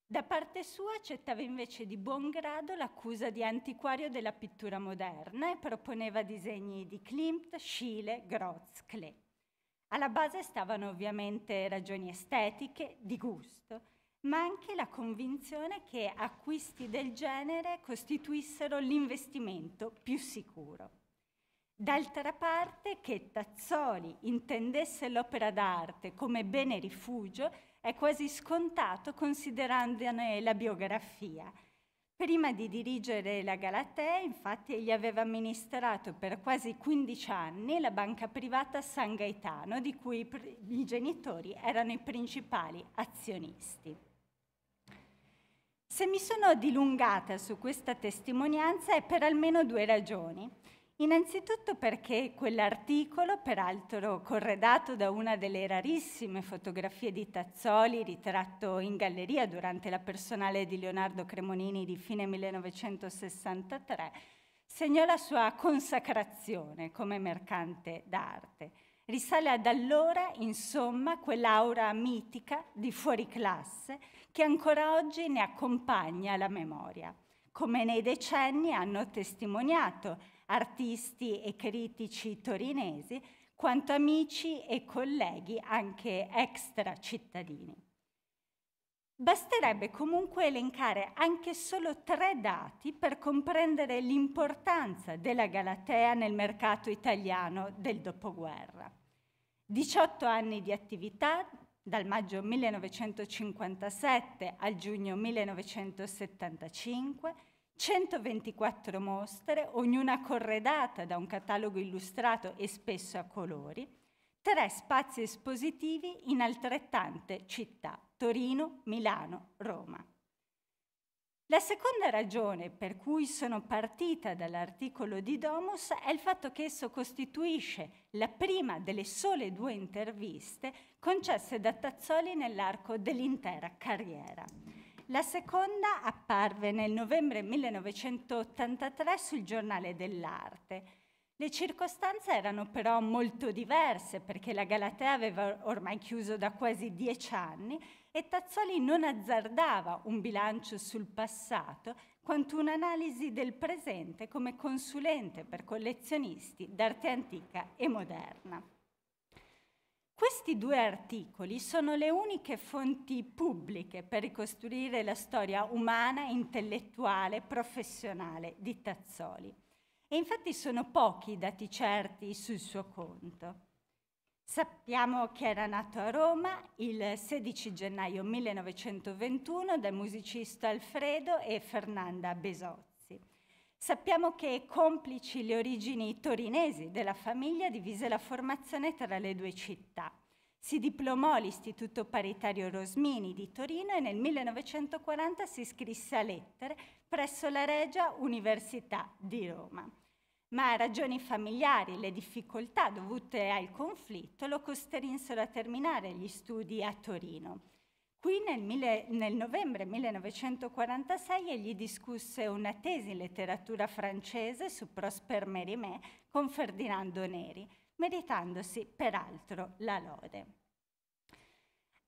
Da parte sua accettava invece di buon grado l'accusa di antiquario della pittura moderna e proponeva disegni di Klimt, Schiele, Groz, Klee. Alla base stavano ovviamente ragioni estetiche, di gusto, ma anche la convinzione che acquisti del genere costituissero l'investimento più sicuro. D'altra parte, che Tazzoli intendesse l'opera d'arte come bene rifugio è quasi scontato considerandone la biografia. Prima di dirigere la Galatea, infatti, egli aveva amministrato per quasi 15 anni la banca privata San Gaetano, di cui i, i genitori erano i principali azionisti. Se mi sono dilungata su questa testimonianza è per almeno due ragioni. Innanzitutto perché quell'articolo, peraltro corredato da una delle rarissime fotografie di Tazzoli, ritratto in galleria durante la personale di Leonardo Cremonini di fine 1963, segnò la sua consacrazione come mercante d'arte. Risale ad allora, insomma, quell'aura mitica di fuoriclasse che ancora oggi ne accompagna la memoria, come nei decenni hanno testimoniato artisti e critici torinesi, quanto amici e colleghi anche extra cittadini. Basterebbe comunque elencare anche solo tre dati per comprendere l'importanza della Galatea nel mercato italiano del dopoguerra. 18 anni di attività dal maggio 1957 al giugno 1975, 124 mostre, ognuna corredata da un catalogo illustrato e spesso a colori, tre spazi espositivi in altrettante città, Torino, Milano, Roma. La seconda ragione per cui sono partita dall'articolo di Domus è il fatto che esso costituisce la prima delle sole due interviste concesse da Tazzoli nell'arco dell'intera carriera. La seconda apparve nel novembre 1983 sul Giornale dell'Arte le circostanze erano però molto diverse perché la Galatea aveva ormai chiuso da quasi dieci anni e Tazzoli non azzardava un bilancio sul passato quanto un'analisi del presente come consulente per collezionisti d'arte antica e moderna. Questi due articoli sono le uniche fonti pubbliche per ricostruire la storia umana, intellettuale, professionale di Tazzoli e infatti sono pochi i dati certi sul suo conto. Sappiamo che era nato a Roma il 16 gennaio 1921 dal musicista Alfredo e Fernanda Besozzi. Sappiamo che complici le origini torinesi della famiglia divise la formazione tra le due città. Si diplomò all'Istituto Paritario Rosmini di Torino e nel 1940 si iscrisse a lettere presso la Regia Università di Roma. Ma ragioni familiari le difficoltà dovute al conflitto lo costrinsero a terminare gli studi a Torino. Qui nel, mille, nel novembre 1946 egli discusse una tesi in letteratura francese su Prosper Mérimée con Ferdinando Neri meritandosi peraltro la lode.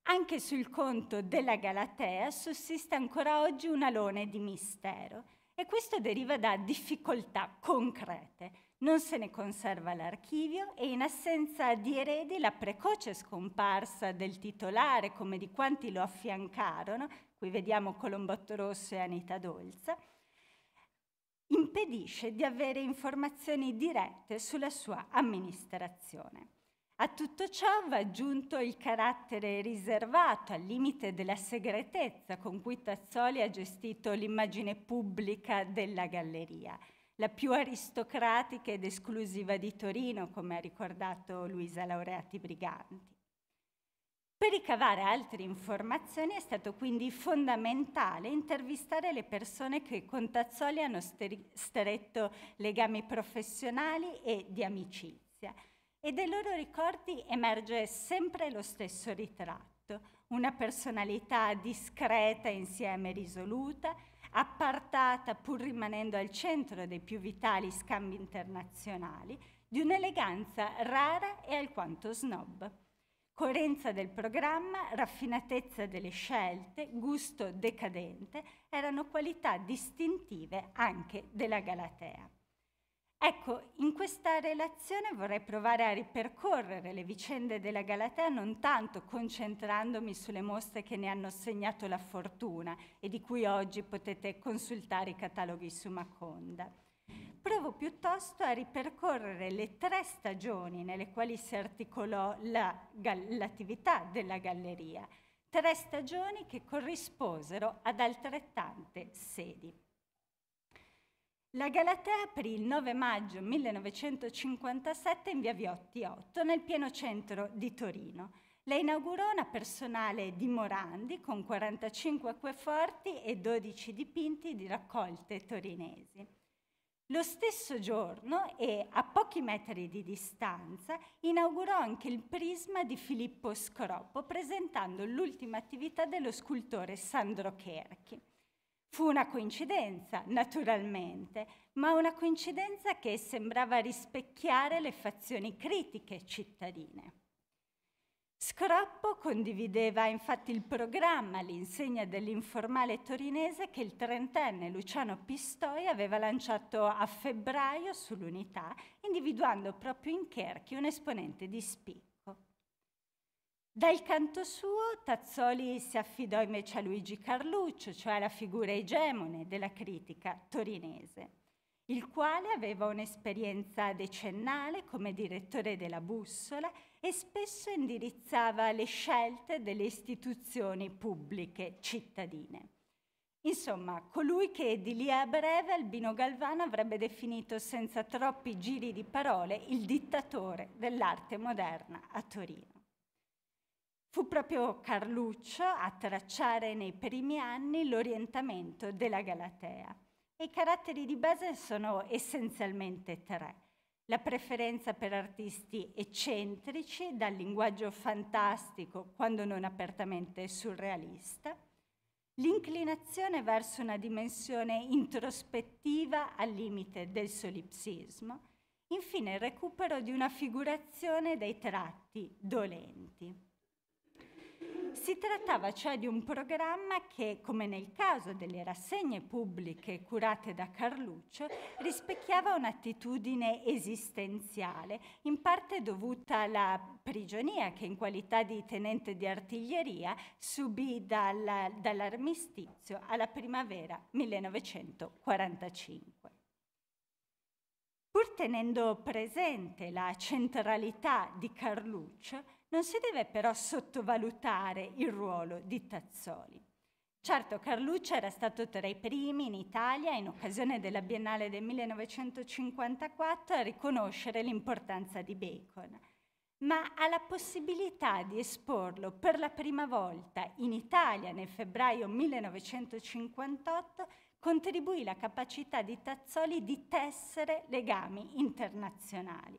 Anche sul conto della Galatea sussiste ancora oggi un alone di mistero e questo deriva da difficoltà concrete. Non se ne conserva l'archivio e in assenza di eredi la precoce scomparsa del titolare come di quanti lo affiancarono, qui vediamo Colombotto Rosso e Anita Dolza, impedisce di avere informazioni dirette sulla sua amministrazione. A tutto ciò va aggiunto il carattere riservato al limite della segretezza con cui Tazzoli ha gestito l'immagine pubblica della galleria, la più aristocratica ed esclusiva di Torino, come ha ricordato Luisa Laureati Briganti. Per ricavare altre informazioni è stato quindi fondamentale intervistare le persone che con Tazzoli hanno stretto legami professionali e di amicizia. E dai loro ricordi emerge sempre lo stesso ritratto, una personalità discreta e insieme risoluta, appartata pur rimanendo al centro dei più vitali scambi internazionali, di un'eleganza rara e alquanto snob coerenza del programma, raffinatezza delle scelte, gusto decadente erano qualità distintive anche della Galatea. Ecco, in questa relazione vorrei provare a ripercorrere le vicende della Galatea non tanto concentrandomi sulle mostre che ne hanno segnato la fortuna e di cui oggi potete consultare i cataloghi su Maconda Provo piuttosto a ripercorrere le tre stagioni nelle quali si articolò la, l'attività della galleria, tre stagioni che corrisposero ad altrettante sedi. La Galatea aprì il 9 maggio 1957 in via Viotti 8, nel pieno centro di Torino. La inaugurò una personale di Morandi con 45 acqueforti e 12 dipinti di raccolte torinesi. Lo stesso giorno e a pochi metri di distanza inaugurò anche il prisma di Filippo Scroppo presentando l'ultima attività dello scultore Sandro Cherchi. Fu una coincidenza, naturalmente, ma una coincidenza che sembrava rispecchiare le fazioni critiche cittadine. Scroppo condivideva infatti il programma all'insegna dell'informale torinese che il trentenne Luciano Pistoia aveva lanciato a febbraio sull'unità, individuando proprio in Kerchi un esponente di spicco. Dal canto suo Tazzoli si affidò invece a Luigi Carluccio, cioè alla figura egemone della critica torinese il quale aveva un'esperienza decennale come direttore della Bussola e spesso indirizzava le scelte delle istituzioni pubbliche cittadine. Insomma, colui che di lì a breve Albino Galvano avrebbe definito senza troppi giri di parole il dittatore dell'arte moderna a Torino. Fu proprio Carluccio a tracciare nei primi anni l'orientamento della Galatea. I caratteri di base sono essenzialmente tre la preferenza per artisti eccentrici, dal linguaggio fantastico quando non apertamente surrealista, l'inclinazione verso una dimensione introspettiva al limite del solipsismo, infine il recupero di una figurazione dei tratti dolenti. Si trattava cioè di un programma che, come nel caso delle rassegne pubbliche curate da Carluccio, rispecchiava un'attitudine esistenziale, in parte dovuta alla prigionia che in qualità di tenente di artiglieria subì dalla, dall'armistizio alla primavera 1945. Pur tenendo presente la centralità di Carluccio, non si deve però sottovalutare il ruolo di Tazzoli. Certo, Carluccio era stato tra i primi in Italia, in occasione della Biennale del 1954, a riconoscere l'importanza di Bacon, ma alla possibilità di esporlo per la prima volta in Italia nel febbraio 1958 contribuì la capacità di Tazzoli di tessere legami internazionali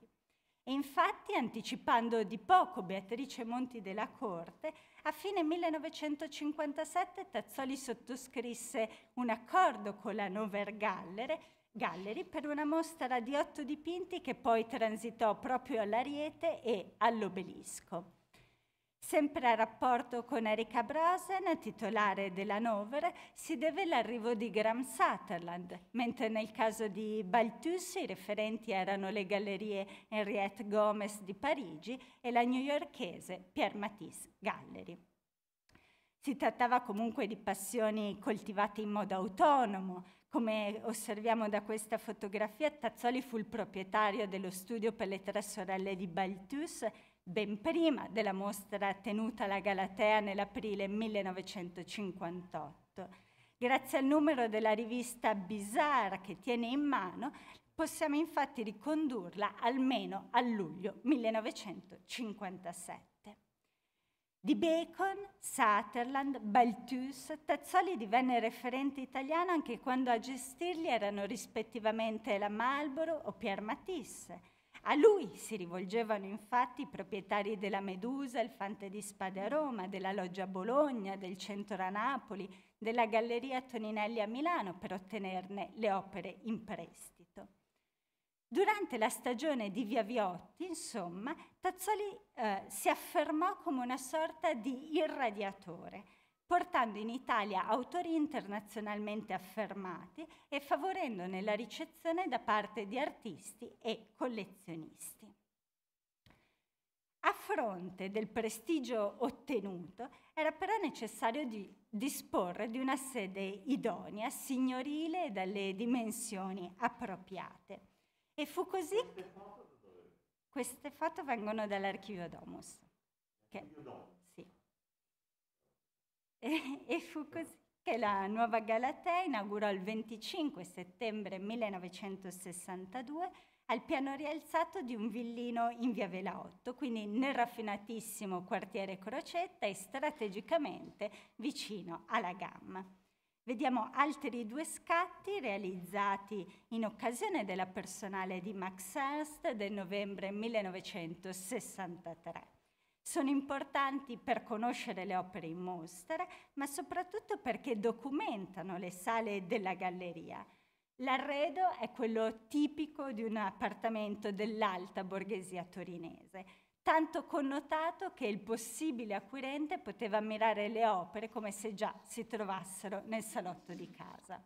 infatti, anticipando di poco Beatrice Monti della Corte, a fine 1957 Tazzoli sottoscrisse un accordo con la Nover Gallery per una mostra di otto dipinti che poi transitò proprio all'Ariete e all'Obelisco. Sempre a rapporto con Erika Brasen, titolare della Nover, si deve l'arrivo di Graham Sutherland, mentre nel caso di Balthus i referenti erano le gallerie Henriette Gomez di Parigi e la newyorchese Pierre Matisse Gallery. Si trattava comunque di passioni coltivate in modo autonomo. Come osserviamo da questa fotografia, Tazzoli fu il proprietario dello studio per le tre sorelle di Balthus ben prima della mostra tenuta alla Galatea nell'aprile 1958. Grazie al numero della rivista Bizarre che tiene in mano, possiamo infatti ricondurla almeno a luglio 1957. Di Bacon, Sutherland, Balthus, Tazzoli divenne referente italiano anche quando a gestirli erano rispettivamente la Marlborough o Pierre Matisse a lui si rivolgevano infatti i proprietari della Medusa, il Fante di Spada a Roma, della Loggia Bologna, del Centro a Napoli, della Galleria Toninelli a Milano per ottenerne le opere in prestito. Durante la stagione di Via Viotti, insomma, Tazzoli eh, si affermò come una sorta di irradiatore portando in Italia autori internazionalmente affermati e favorendone la ricezione da parte di artisti e collezionisti. A fronte del prestigio ottenuto era però necessario di disporre di una sede idonea, signorile e dalle dimensioni appropriate. E fu così... che queste foto vengono dall'archivio Domus. Che... E, fu così che la nuova Galatea inaugurò il 25 settembre 1962 al piano rialzato di un villino in via Vela 8, quindi nel raffinatissimo quartiere Crocetta e strategicamente vicino alla Gamma. Vediamo altri due scatti realizzati in occasione della personale di Max Ernst del novembre 1963. Sono importanti per conoscere le opere in mostra, ma soprattutto perché documentano le sale della galleria. L'arredo è quello tipico di un appartamento dell'alta borghesia torinese, tanto connotato che il possibile acquirente poteva ammirare le opere come se già si trovassero nel salotto di casa.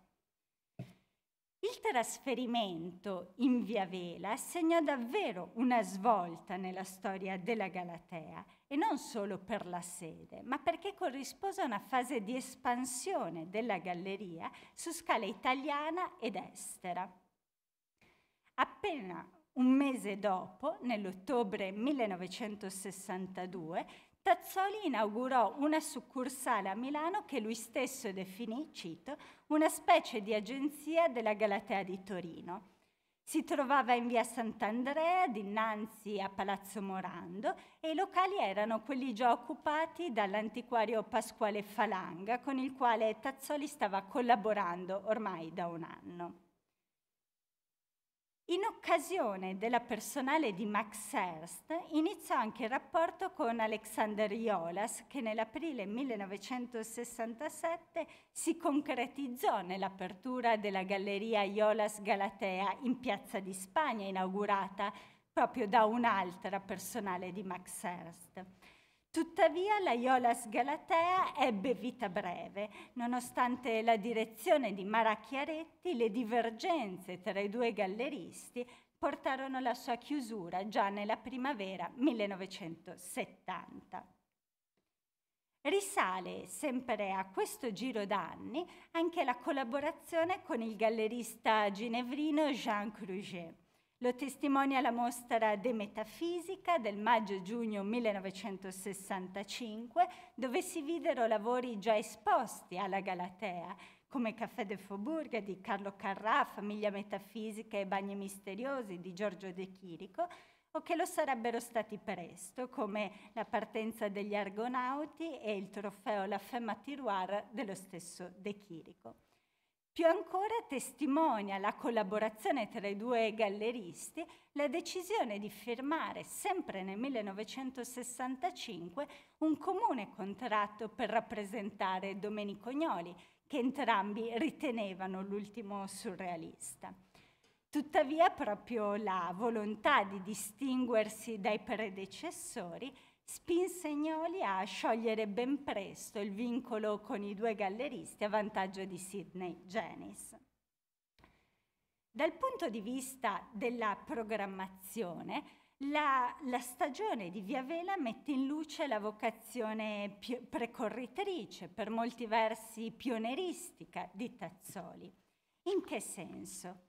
Il trasferimento in via Vela segnò davvero una svolta nella storia della Galatea e non solo per la sede, ma perché corrispose a una fase di espansione della galleria su scala italiana ed estera. Appena un mese dopo, nell'ottobre 1962, Tazzoli inaugurò una succursale a Milano che lui stesso definì, cito, una specie di agenzia della Galatea di Torino. Si trovava in via Sant'Andrea, dinanzi a Palazzo Morando, e i locali erano quelli già occupati dall'antiquario Pasquale Falanga, con il quale Tazzoli stava collaborando ormai da un anno. In occasione della personale di Max Ernst iniziò anche il rapporto con Alexander Iolas che nell'aprile 1967 si concretizzò nell'apertura della galleria Iolas Galatea in Piazza di Spagna inaugurata proprio da un'altra personale di Max Ernst. Tuttavia la Iolas Galatea ebbe vita breve, nonostante la direzione di Mara Chiaretti, le divergenze tra i due galleristi portarono la sua chiusura già nella primavera 1970. Risale sempre a questo giro d'anni anche la collaborazione con il gallerista ginevrino Jean Cruget. Lo testimonia la mostra De Metafisica del maggio-giugno 1965, dove si videro lavori già esposti alla Galatea, come Caffè de Faubourg di Carlo Carrà, Famiglia Metafisica e Bagni Misteriosi di Giorgio De Chirico, o che lo sarebbero stati presto, come La partenza degli Argonauti e il trofeo La Femme à Tiroir dello stesso De Chirico. Più ancora testimonia la collaborazione tra i due galleristi la decisione di firmare, sempre nel 1965, un comune contratto per rappresentare Domenico Gnoli, che entrambi ritenevano l'ultimo surrealista. Tuttavia proprio la volontà di distinguersi dai predecessori spinse Gnoli a sciogliere ben presto il vincolo con i due galleristi a vantaggio di Sidney Janis. Dal punto di vista della programmazione, la, la, stagione di Via Vela mette in luce la vocazione precorritrice, per molti versi pioneristica, di Tazzoli. In che senso?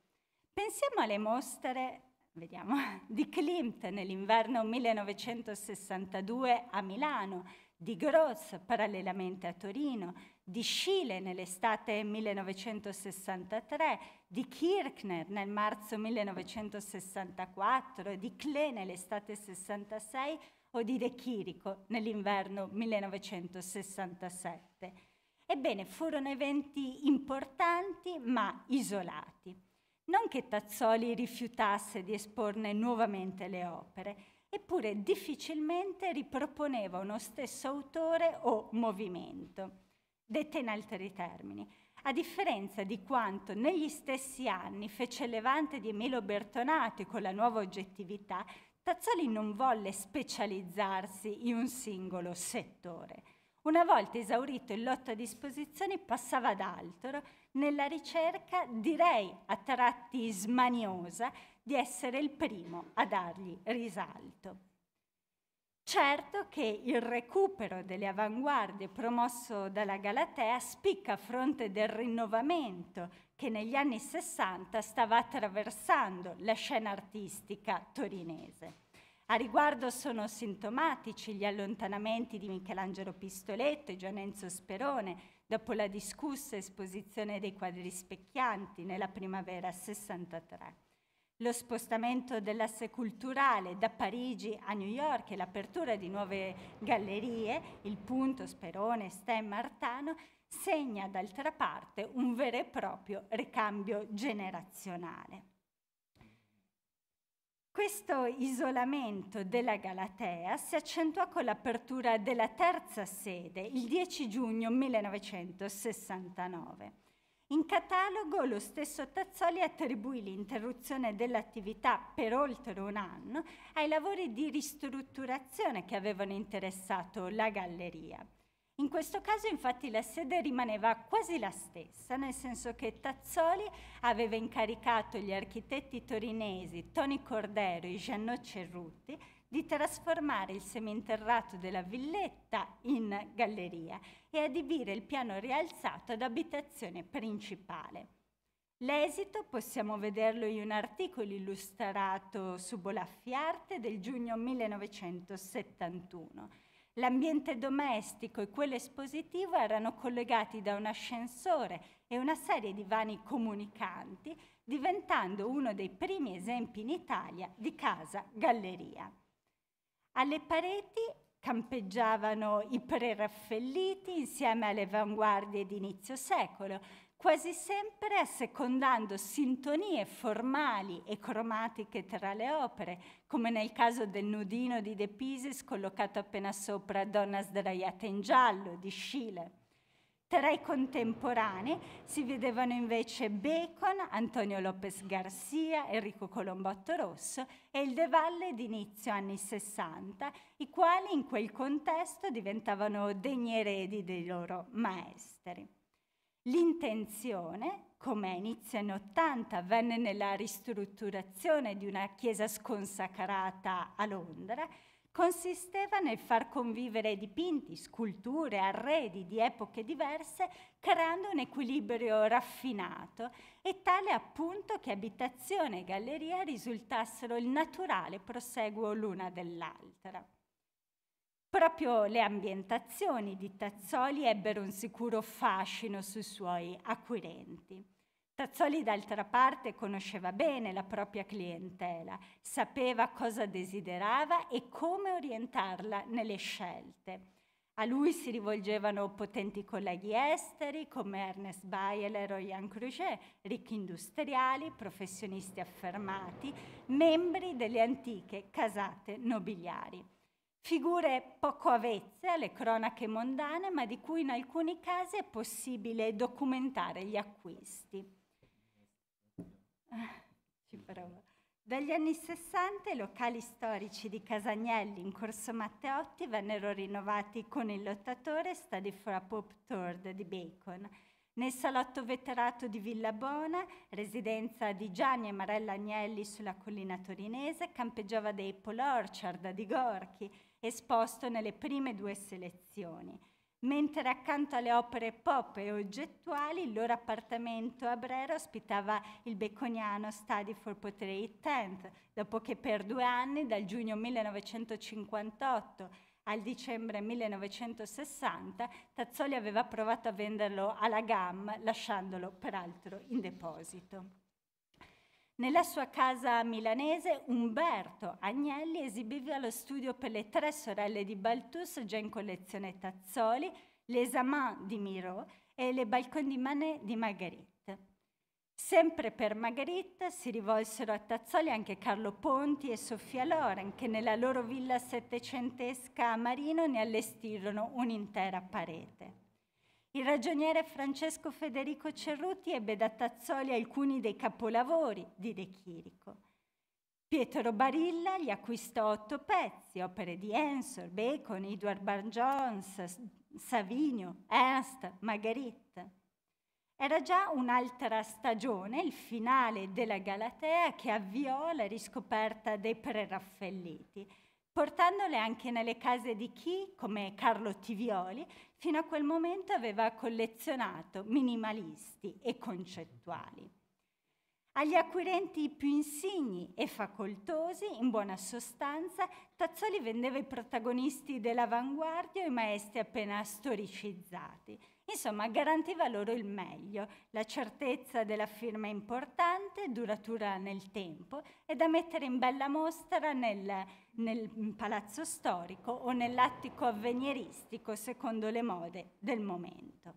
Pensiamo alle mostre vediamo, di Klimt nell'inverno 1962 a Milano, di Gross parallelamente a Torino, di Schiele nell'estate 1963, di Kirchner nel marzo 1964, di Klee nell'estate 66 o di De Chirico nell'inverno 1967. Ebbene, furono eventi importanti ma isolati. Non che Tazzoli rifiutasse di esporne nuovamente le opere, eppure difficilmente riproponeva uno stesso autore o movimento. Dette in altri termini, a differenza di quanto negli stessi anni fece Levante di Emilio Bertonati con la nuova oggettività, Tazzoli non volle specializzarsi in un singolo settore. Una volta esaurito il lotto a disposizione passava ad altro nella ricerca, direi a tratti smaniosa, di essere il primo a dargli risalto. Certo che il recupero delle avanguardie promosso dalla Galatea spicca a fronte del rinnovamento che negli anni Sessanta stava attraversando la scena artistica torinese. A riguardo sono sintomatici gli allontanamenti di Michelangelo Pistoletto e Gian Enzo Sperone dopo la discussa esposizione dei quadri specchianti nella primavera 63. Lo spostamento dell'asse culturale da Parigi a New York e l'apertura di nuove gallerie, il punto Sperone, Stem, Artano, segna d'altra parte un vero e proprio ricambio generazionale. Questo isolamento della Galatea si accentuò con l'apertura della terza sede il 10 giugno 1969. In catalogo lo stesso Tazzoli attribuì l'interruzione dell'attività per oltre un anno ai lavori di ristrutturazione che avevano interessato la galleria. In questo caso infatti la sede rimaneva quasi la stessa, nel senso che Tazzoli aveva incaricato gli architetti torinesi Toni Cordero e Giannò Cerruti di trasformare il seminterrato della villetta in galleria e adibire il piano rialzato ad abitazione principale. L'esito possiamo vederlo in un articolo illustrato su Bolaffi Arte del giugno 1971 L'ambiente domestico e quello espositivo erano collegati da un ascensore e una serie di vani comunicanti, diventando uno dei primi esempi in Italia di casa galleria. Alle pareti campeggiavano i preraffaelliti insieme alle avanguardie di inizio secolo, quasi sempre assecondando sintonie formali e cromatiche tra le opere, come nel caso del nudino di De Pisis collocato appena sopra Donna sdraiata in giallo di Schiller. Tra i contemporanei si vedevano invece Bacon, Antonio Lopez Garcia, Enrico Colombotto Rosso e il De Valle d'inizio anni 60, i quali in quel contesto diventavano degni eredi dei loro maestri. L'intenzione, come inizia anni 80, venne nella ristrutturazione di una chiesa sconsacrata a Londra, consisteva nel far convivere dipinti, sculture, arredi di epoche diverse, creando un equilibrio raffinato e tale appunto che abitazione e galleria risultassero il naturale proseguo l'una dell'altra. Proprio le ambientazioni di Tazzoli ebbero un sicuro fascino sui suoi acquirenti. Tazzoli d'altra parte conosceva bene la propria clientela, sapeva cosa desiderava e come orientarla nelle scelte. A lui si rivolgevano potenti colleghi esteri come Ernest Bayer e Jan Creuset, ricchi industriali, professionisti affermati, membri delle antiche casate nobiliari figure poco avezze alle cronache mondane, ma di cui in alcuni casi è possibile documentare gli acquisti. Ah, Dagli anni 60 i locali storici di Casagnelli in Corso Matteotti vennero rinnovati con il lottatore Study for a Pop Tour di Bacon. Nel salotto veterato di Villa Bona, residenza di Gianni e Marella Agnelli sulla collina torinese, campeggiava dei Apple Orchard di Gorchi, esposto nelle prime due selezioni, mentre accanto alle opere pop e oggettuali il loro appartamento a Brera ospitava il Beconiano Study for Portrait Tent, dopo che per due anni, dal giugno 1958 al dicembre 1960, Tazzoli aveva provato a venderlo alla GAM, lasciandolo peraltro in deposito. Nella sua casa milanese Umberto Agnelli esibiva lo studio per le tre sorelle di Baltus già in collezione Tazzoli, Les Amants di Miro e Le Balcon di Manet di Marguerite. Sempre per Marguerite si rivolsero a Tazzoli anche Carlo Ponti e Sofia Loren che nella loro villa settecentesca a Marino ne allestirono un'intera parete. Il ragioniere Francesco Federico Cerruti ebbe da Tazzoli alcuni dei capolavori di De Chirico. Pietro Barilla gli acquistò otto pezzi, opere di Ensor, Bacon, Edward Barnes-Jones, Savinio, Ernst, Marguerite. Era già un'altra stagione, il finale della Galatea, che avviò la riscoperta dei preraffaelliti portandole anche nelle case di chi, come Carlo Tivioli, fino a quel momento aveva collezionato minimalisti e concettuali. Agli acquirenti più insigni e facoltosi, in buona sostanza, Tazzoli vendeva i protagonisti dell'avanguardia e i maestri appena storicizzati – Insomma, garantiva loro il meglio, la certezza della firma importante, duratura nel tempo e da mettere in bella mostra nel, nel palazzo storico o nell'attico avveniristico, secondo le mode del momento.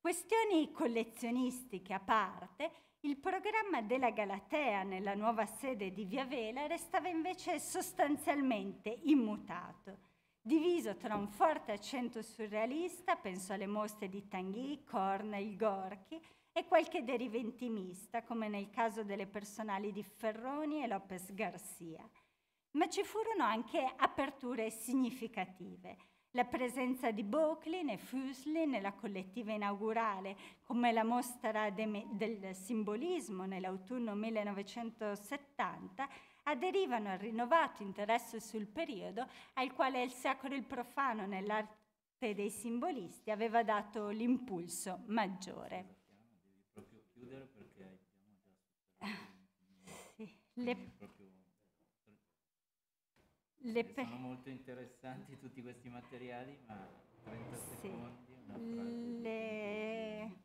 Questioni collezionistiche a parte, il programma della Galatea nella nuova sede di Via Vela restava invece sostanzialmente immutato diviso tra un forte accento surrealista, penso alle mostre di Tanguy, Cornell, Gorky, e qualche deriva intimista, come nel caso delle personali di Ferroni e Lopez Garcia. Ma ci furono anche aperture significative. La presenza di Bocklin e Fusli nella collettiva inaugurale, come la mostra de, del simbolismo nell'autunno 1970, aderivano al rinnovato interesse sul periodo al quale il secolo il profano nell'arte dei simbolisti aveva dato l'impulso maggiore. le... Le pe- sono molto interessanti tutti questi materiali, ma 30 sì. secondi. Le...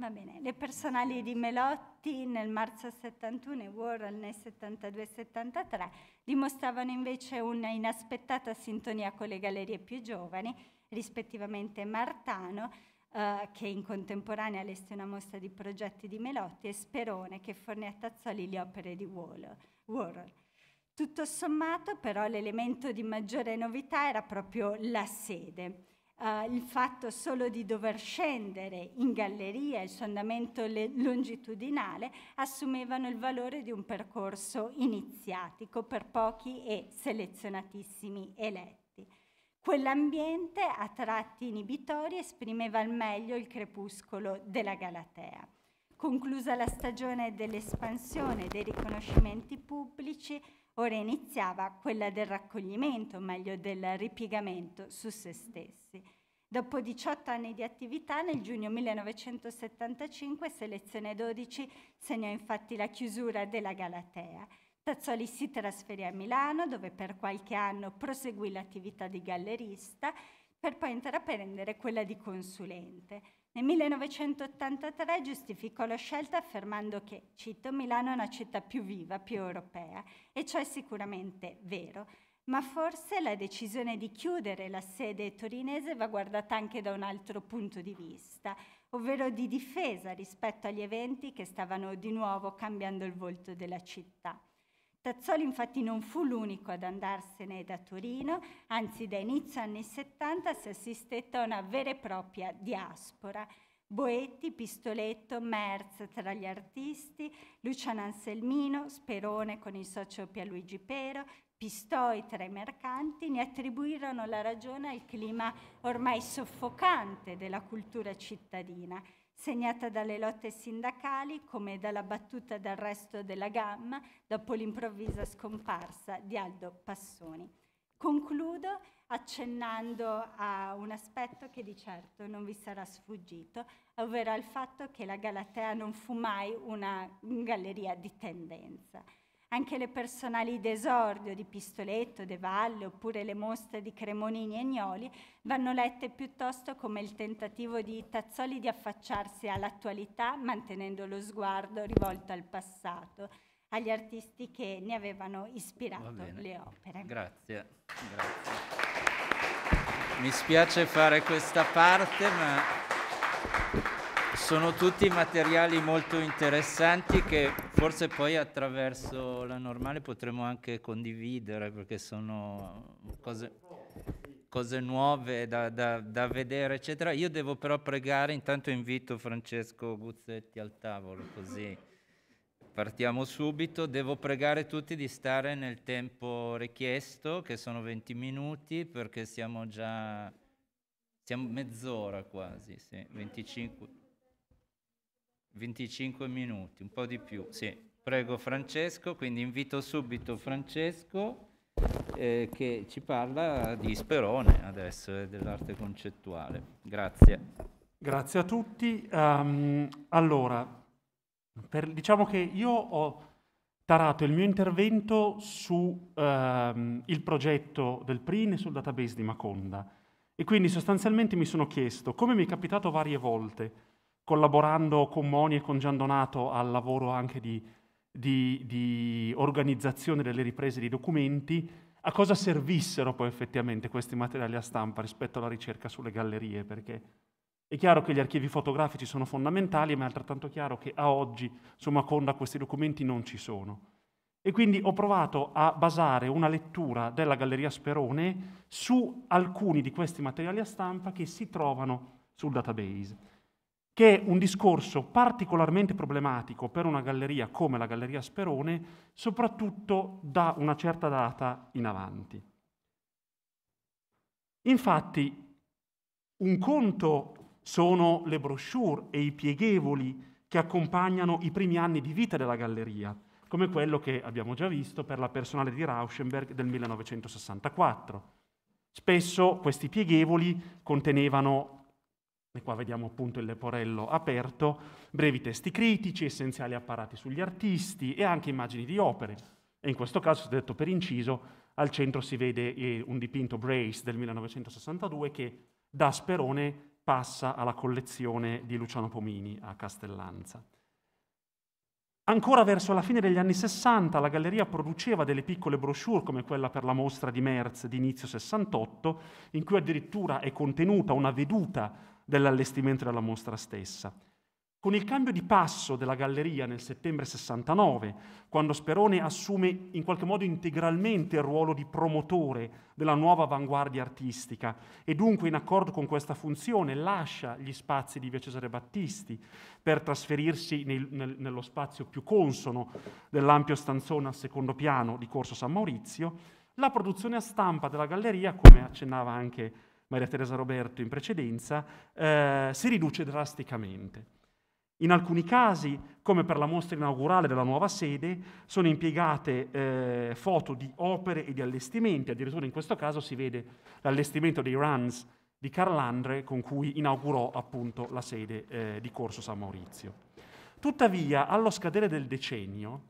Va bene, le personali di Melotti nel marzo 71 e Warhol nel 72-73 dimostravano invece una inaspettata sintonia con le gallerie più giovani, rispettivamente Martano, eh, che in contemporanea allestì una mostra di progetti di Melotti, e Sperone, che fornì a Tazzoli le opere di Warhol. Tutto sommato, però, l'elemento di maggiore novità era proprio la sede. Uh, il fatto solo di dover scendere in galleria, il sondamento longitudinale, assumevano il valore di un percorso iniziatico per pochi e selezionatissimi eletti. Quell'ambiente, a tratti inibitori, esprimeva al meglio il crepuscolo della Galatea. Conclusa la stagione dell'espansione dei riconoscimenti pubblici, Ora iniziava quella del raccoglimento, o meglio del ripiegamento su se stessi. Dopo 18 anni di attività, nel giugno 1975, Selezione 12 segnò infatti la chiusura della Galatea. Tazzoli si trasferì a Milano, dove per qualche anno proseguì l'attività di gallerista, per poi intraprendere quella di consulente. Nel 1983 giustificò la scelta affermando che, cito, Milano è una città più viva, più europea, e ciò è sicuramente vero, ma forse la decisione di chiudere la sede torinese va guardata anche da un altro punto di vista, ovvero di difesa rispetto agli eventi che stavano di nuovo cambiando il volto della città. Tazzoli infatti non fu l'unico ad andarsene da Torino, anzi da inizio anni 70 si assistette a una vera e propria diaspora. Boetti, Pistoletto, Merz tra gli artisti, Luciano Anselmino, Sperone con il socio Pierluigi Pero, Pistoi tra i mercanti ne attribuirono la ragione al clima ormai soffocante della cultura cittadina segnata dalle lotte sindacali come dalla battuta dal resto della gamma dopo l'improvvisa scomparsa di Aldo Passoni. Concludo accennando a un aspetto che di certo non vi sarà sfuggito, ovvero al fatto che la Galatea non fu mai una galleria di tendenza. Anche le personali d'esordio di Pistoletto, De Valle oppure le mostre di Cremonini e Gnoli vanno lette piuttosto come il tentativo di Tazzoli di affacciarsi all'attualità mantenendo lo sguardo rivolto al passato, agli artisti che ne avevano ispirato le opere. Grazie. Grazie. Mi spiace fare questa parte, ma sono tutti materiali molto interessanti che forse poi attraverso la normale potremo anche condividere perché sono cose, cose nuove da, da, da, vedere, eccetera. Io devo però pregare, intanto invito Francesco Guzzetti al tavolo, così partiamo subito. Devo pregare tutti di stare nel tempo richiesto, che sono 20 minuti, perché siamo già... siamo mezz'ora quasi, sì, 25 25 minuti, un po' di più, sì. Prego Francesco, quindi invito subito Francesco eh, che ci parla di Sperone adesso e eh, dell'arte concettuale. Grazie. Grazie a tutti. Um, allora, per, diciamo che io ho tarato il mio intervento sul ehm, um, progetto del PRIN e sul database di Maconda e quindi sostanzialmente mi sono chiesto, come mi è capitato varie volte, collaborando con Moni e con Gian Donato al lavoro anche di, di, di organizzazione delle riprese dei documenti, a cosa servissero poi effettivamente questi materiali a stampa rispetto alla ricerca sulle gallerie, perché è chiaro che gli archivi fotografici sono fondamentali, ma è altrettanto chiaro che a oggi, su Maconda questi documenti non ci sono. E quindi ho provato a basare una lettura della Galleria Sperone su alcuni di questi materiali a stampa che si trovano sul database che un discorso particolarmente problematico per una galleria come la Galleria Sperone, soprattutto da una certa data in avanti. Infatti, un conto sono le brochure e i pieghevoli che accompagnano i primi anni di vita della galleria, come quello che abbiamo già visto per la personale di Rauschenberg del 1964. Spesso questi pieghevoli contenevano e qua vediamo appunto il leporello aperto, brevi testi critici, essenziali apparati sugli artisti e anche immagini di opere. E in questo caso, detto per inciso, al centro si vede eh, un dipinto Brace del 1962 che da Sperone passa alla collezione di Luciano Pomini a Castellanza. Ancora verso la fine degli anni 60 la galleria produceva delle piccole brochure come quella per la mostra di Merz di inizio 68, in cui addirittura è contenuta una veduta dell'allestimento della mostra stessa. Con il cambio di passo della galleria nel settembre 69, quando Sperone assume in qualche modo integralmente il ruolo di promotore della nuova avanguardia artistica e dunque in accordo con questa funzione lascia gli spazi di Via Cesare Battisti per trasferirsi nel, nel, nello spazio più consono dell'ampio stanzone al secondo piano di Corso San Maurizio, la produzione a stampa della galleria, come accennava anche Maria Teresa Roberto in precedenza, eh, si riduce drasticamente. In alcuni casi, come per la mostra inaugurale della nuova sede, sono impiegate eh, foto di opere e di allestimenti, addirittura in questo caso si vede l'allestimento dei runs di Carlandre con cui inaugurò appunto la sede eh, di Corso San Maurizio. Tuttavia, allo scadere del decennio,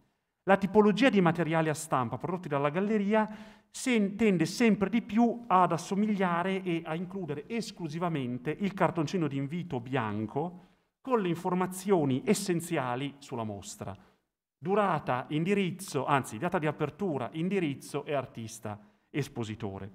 la tipologia di materiali a stampa prodotti dalla galleria se tende sempre di più ad assomigliare e a includere esclusivamente il cartoncino di invito bianco con le informazioni essenziali sulla mostra. Durata, indirizzo, anzi data di apertura, indirizzo e artista espositore.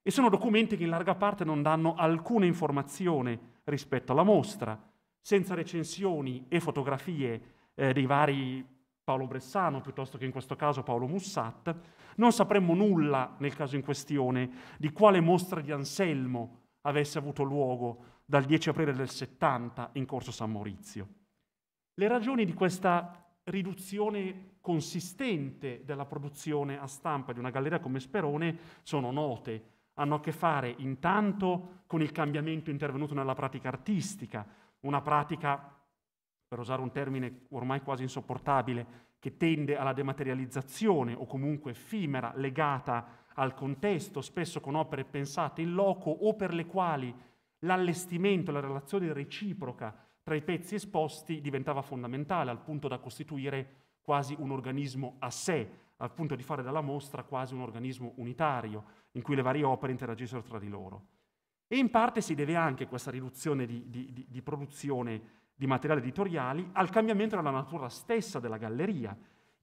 E sono documenti che in larga parte non danno alcuna informazione rispetto alla mostra, senza recensioni e fotografie eh, dei vari Paolo Bressano piuttosto che in questo caso Paolo Mussat, non sapremmo nulla nel caso in questione di quale mostra di Anselmo avesse avuto luogo dal 10 aprile del 70 in corso San Maurizio. Le ragioni di questa riduzione consistente della produzione a stampa di una galleria come Sperone sono note, hanno a che fare intanto con il cambiamento intervenuto nella pratica artistica, una pratica per usare un termine ormai quasi insopportabile, che tende alla dematerializzazione o comunque effimera, legata al contesto, spesso con opere pensate in loco o per le quali l'allestimento, la relazione reciproca tra i pezzi esposti diventava fondamentale, al punto da costituire quasi un organismo a sé, al punto di fare dalla mostra quasi un organismo unitario, in cui le varie opere interagissero tra di loro. E in parte si deve anche questa riduzione di, di, di, di produzione di materiali editoriali al cambiamento della natura stessa della galleria,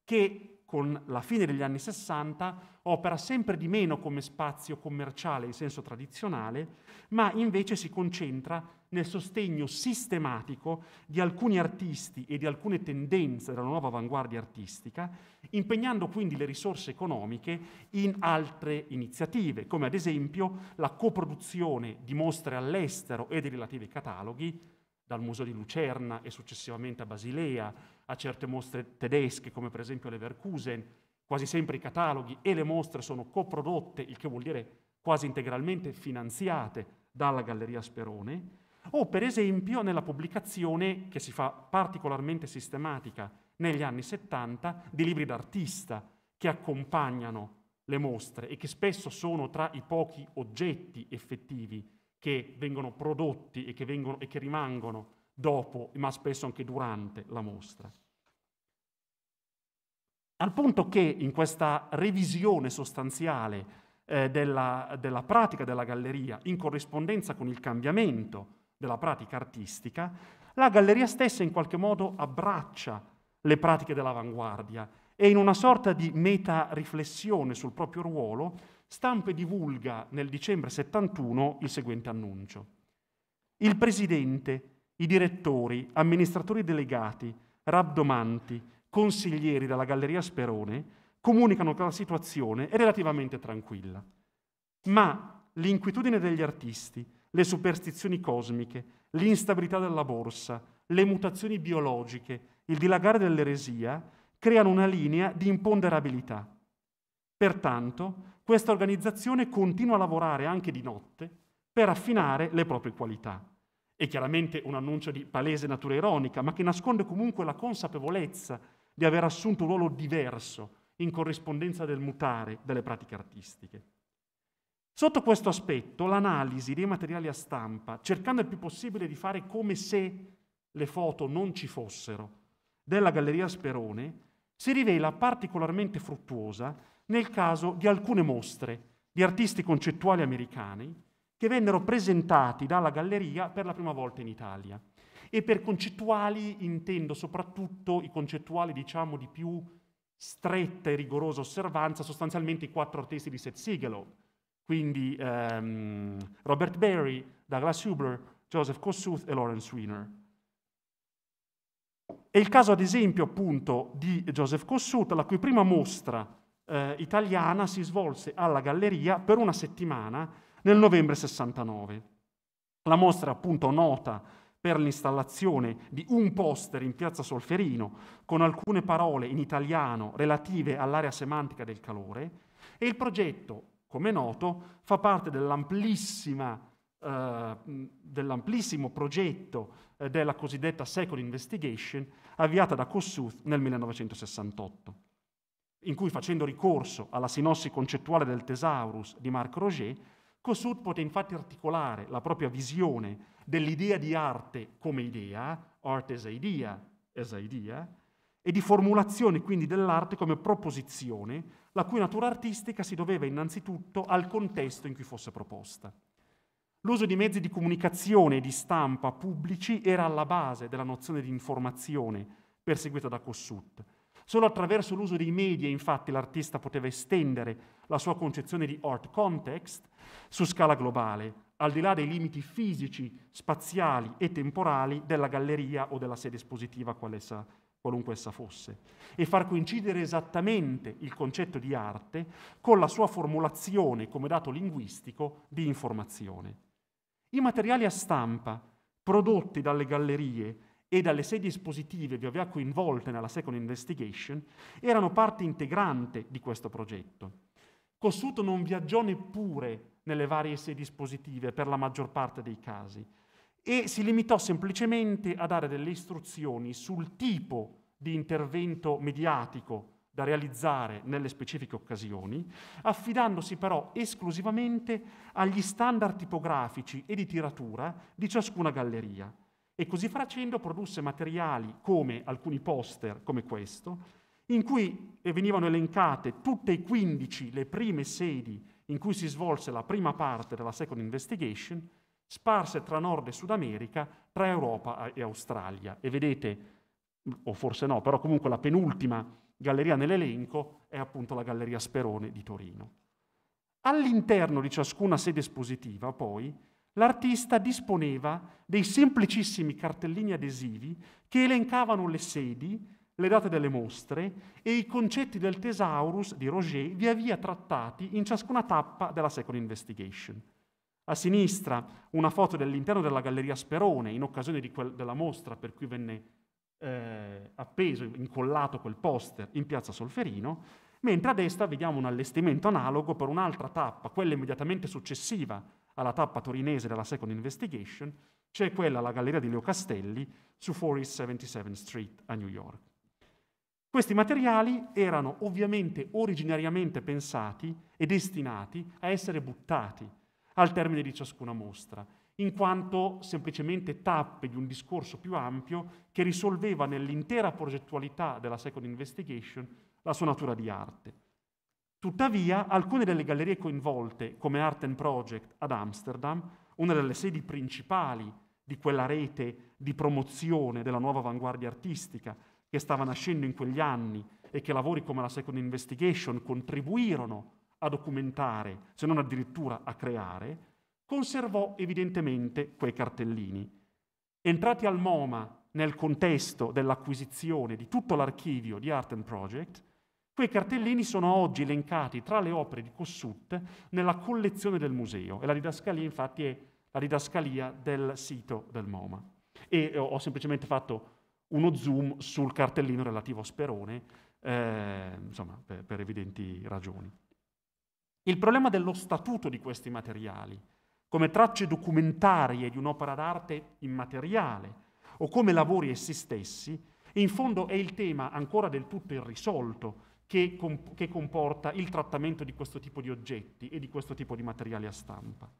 che con la fine degli anni Sessanta opera sempre di meno come spazio commerciale in senso tradizionale, ma invece si concentra nel sostegno sistematico di alcuni artisti e di alcune tendenze della nuova avanguardia artistica, impegnando quindi le risorse economiche in altre iniziative, come ad esempio la coproduzione di mostre all'estero e dei relativi cataloghi, dal Museo di Lucerna e successivamente a Basilea, a certe mostre tedesche come per esempio le Verkusen, quasi sempre i cataloghi e le mostre sono coprodotte, il che vuol dire quasi integralmente finanziate dalla Galleria Sperone, o per esempio nella pubblicazione che si fa particolarmente sistematica negli anni 70 di libri d'artista che accompagnano le mostre e che spesso sono tra i pochi oggetti effettivi che vengono prodotti e che, vengono, e che rimangono dopo, ma spesso anche durante la mostra. Al punto che in questa revisione sostanziale eh, della, della, pratica della galleria, in corrispondenza con il cambiamento della pratica artistica, la galleria stessa in qualche modo abbraccia le pratiche dell'avanguardia e in una sorta di meta riflessione sul proprio ruolo Stampe divulga nel dicembre 71 il seguente annuncio. Il presidente, i direttori, amministratori delegati, rabdomanti, consiglieri della Galleria Sperone comunicano che la situazione è relativamente tranquilla. Ma l'inquietudine degli artisti, le superstizioni cosmiche, l'instabilità della borsa, le mutazioni biologiche, il dilagare dell'eresia creano una linea di imponderabilità. Pertanto, questa organizzazione continua a lavorare anche di notte per affinare le proprie qualità. È chiaramente un annuncio di palese natura ironica, ma che nasconde comunque la consapevolezza di aver assunto un ruolo diverso in corrispondenza del mutare delle pratiche artistiche. Sotto questo aspetto, l'analisi dei materiali a stampa, cercando il più possibile di fare come se le foto non ci fossero, della Galleria Sperone, si rivela particolarmente fruttuosa nel caso di alcune mostre di artisti concettuali americani che vennero presentati dalla galleria per la prima volta in Italia. E per concettuali intendo soprattutto i concettuali, diciamo, di più stretta e rigorosa osservanza, sostanzialmente i quattro artisti di Seth Sigelow, quindi um, Robert Berry, Douglas Huber, Joseph Kossuth e Lawrence Wiener. È il caso, ad esempio, appunto, di Joseph Kossuth, la cui prima mostra eh, italiana si svolse alla galleria per una settimana nel novembre 69. La mostra appunto nota per l'installazione di un poster in piazza Solferino con alcune parole in italiano relative all'area semantica del calore e il progetto, come noto, fa parte dell'amplissima eh, dell'amplissimo progetto eh, della cosiddetta Second Investigation avviata da Kossuth nel 1968 in cui facendo ricorso alla sinossi concettuale del Thesaurus di Marc Roger, Kossuth poté infatti articolare la propria visione dell'idea di arte come idea, art as idea, as idea, e di formulazione quindi dell'arte come proposizione, la cui natura artistica si doveva innanzitutto al contesto in cui fosse proposta. L'uso di mezzi di comunicazione e di stampa pubblici era alla base della nozione di informazione perseguita da Kossuth, Solo attraverso l'uso dei media, infatti, l'artista poteva estendere la sua concezione di art context su scala globale, al di là dei limiti fisici, spaziali e temporali della galleria o della sede espositiva qual essa, qualunque essa fosse, e far coincidere esattamente il concetto di arte con la sua formulazione come dato linguistico di informazione. I materiali a stampa prodotti dalle gallerie e dalle sei dispositive via via coinvolte nella Second Investigation erano parte integrante di questo progetto. Cossuto non viaggiò neppure nelle varie sei dispositive per la maggior parte dei casi e si limitò semplicemente a dare delle istruzioni sul tipo di intervento mediatico da realizzare nelle specifiche occasioni, affidandosi però esclusivamente agli standard tipografici e di tiratura di ciascuna galleria e così facendo produsse materiali come alcuni poster, come questo, in cui venivano elencate tutte e 15 le prime sedi in cui si svolse la prima parte della Second Investigation, sparse tra Nord e Sud America, tra Europa e Australia. E vedete, o forse no, però comunque la penultima galleria nell'elenco è appunto la Galleria Sperone di Torino. All'interno di ciascuna sede espositiva, poi, l'artista disponeva dei semplicissimi cartellini adesivi che elencavano le sedi, le date delle mostre e i concetti del tesaurus di Roger via via trattati in ciascuna tappa della Second Investigation. A sinistra una foto dell'interno della Galleria Sperone in occasione quel, della mostra per cui venne eh, appeso, incollato quel poster in piazza Solferino, mentre a destra vediamo un allestimento analogo per un'altra tappa, quella immediatamente successiva alla tappa torinese della Second Investigation, c'è quella alla Galleria di Leo Castelli su 477 th Street a New York. Questi materiali erano ovviamente originariamente pensati e destinati a essere buttati al termine di ciascuna mostra, in quanto semplicemente tappe di un discorso più ampio che risolveva nell'intera progettualità della Second Investigation la sua natura di arte. Tuttavia, alcune delle gallerie coinvolte, come Art and Project ad Amsterdam, una delle sedi principali di quella rete di promozione della nuova avanguardia artistica che stava nascendo in quegli anni e che lavori come la Second Investigation contribuirono a documentare, se non addirittura a creare, conservò evidentemente quei cartellini. Entrati al MoMA nel contesto dell'acquisizione di tutto l'archivio di Art and Project, Quei cartellini sono oggi elencati tra le opere di Cossut nella collezione del museo e la didascalia infatti è la didascalia del sito del MoMA. E eh, ho semplicemente fatto uno zoom sul cartellino relativo a Sperone, eh, insomma, per, per evidenti ragioni. Il problema dello statuto di questi materiali, come tracce documentarie di un'opera d'arte immateriale o come lavori essi stessi, in fondo è il tema ancora del tutto irrisolto che, comp- che comporta il trattamento di questo tipo di oggetti e di questo tipo di materiali a stampa.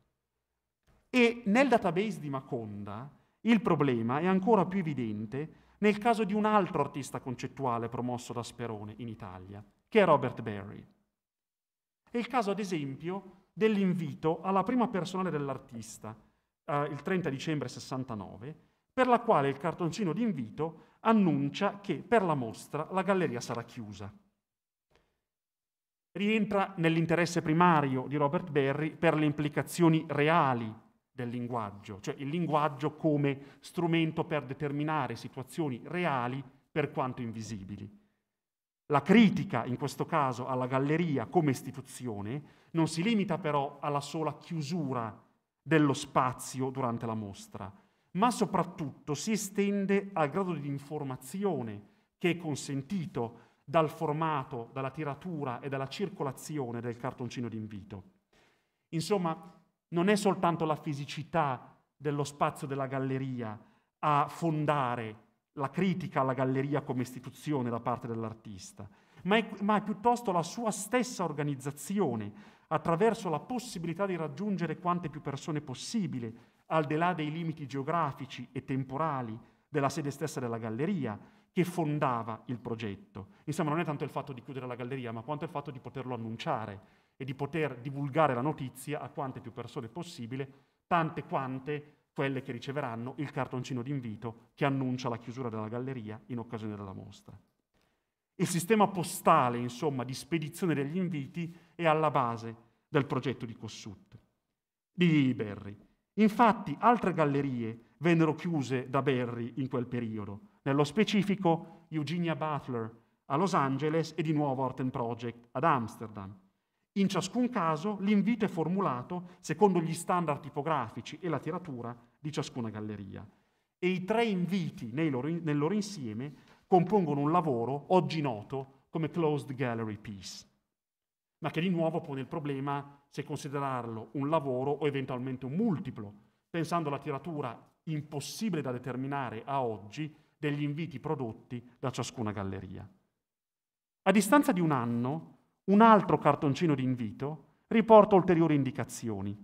E nel database di Maconda il problema è ancora più evidente nel caso di un altro artista concettuale promosso da Sperone in Italia, che è Robert Barry. È il caso, ad esempio, dell'invito alla prima personale dell'artista, eh, il 30 dicembre 69, per la quale il cartoncino d'invito annuncia che per la mostra la galleria sarà chiusa rientra nell'interesse primario di Robert Berry per le implicazioni reali del linguaggio, cioè il linguaggio come strumento per determinare situazioni reali per quanto invisibili. La critica, in questo caso, alla galleria come istituzione non si limita però alla sola chiusura dello spazio durante la mostra, ma soprattutto si estende al grado di informazione che è consentito dal formato, dalla tiratura e dalla circolazione del cartoncino d'invito. Insomma, non è soltanto la fisicità dello spazio della galleria a fondare la critica alla galleria come istituzione da parte dell'artista, ma è, ma è piuttosto la sua stessa organizzazione attraverso la possibilità di raggiungere quante più persone possibile, al di là dei limiti geografici e temporali della sede stessa della galleria, che fondava il progetto. Insomma, non è tanto il fatto di chiudere la galleria, ma quanto il fatto di poterlo annunciare e di poter divulgare la notizia a quante più persone possibile, tante quante quelle che riceveranno il cartoncino d'invito che annuncia la chiusura della galleria in occasione della mostra. Il sistema postale, insomma, di spedizione degli inviti è alla base del progetto di Cossut, di Berry. Infatti altre gallerie vennero chiuse da Berry in quel periodo, nello specifico Eugenia Butler a Los Angeles e di nuovo Orten Project ad Amsterdam. In ciascun caso l'invito è formulato secondo gli standard tipografici e la tiratura di ciascuna galleria. E i tre inviti loro, nel loro insieme compongono un lavoro oggi noto come Closed Gallery Piece, ma che di nuovo pone il problema se considerarlo un lavoro o eventualmente un multiplo, pensando alla tiratura impossibile da determinare a oggi degli inviti prodotti da ciascuna galleria. A distanza di un anno, un altro cartoncino di invito riporta ulteriori indicazioni.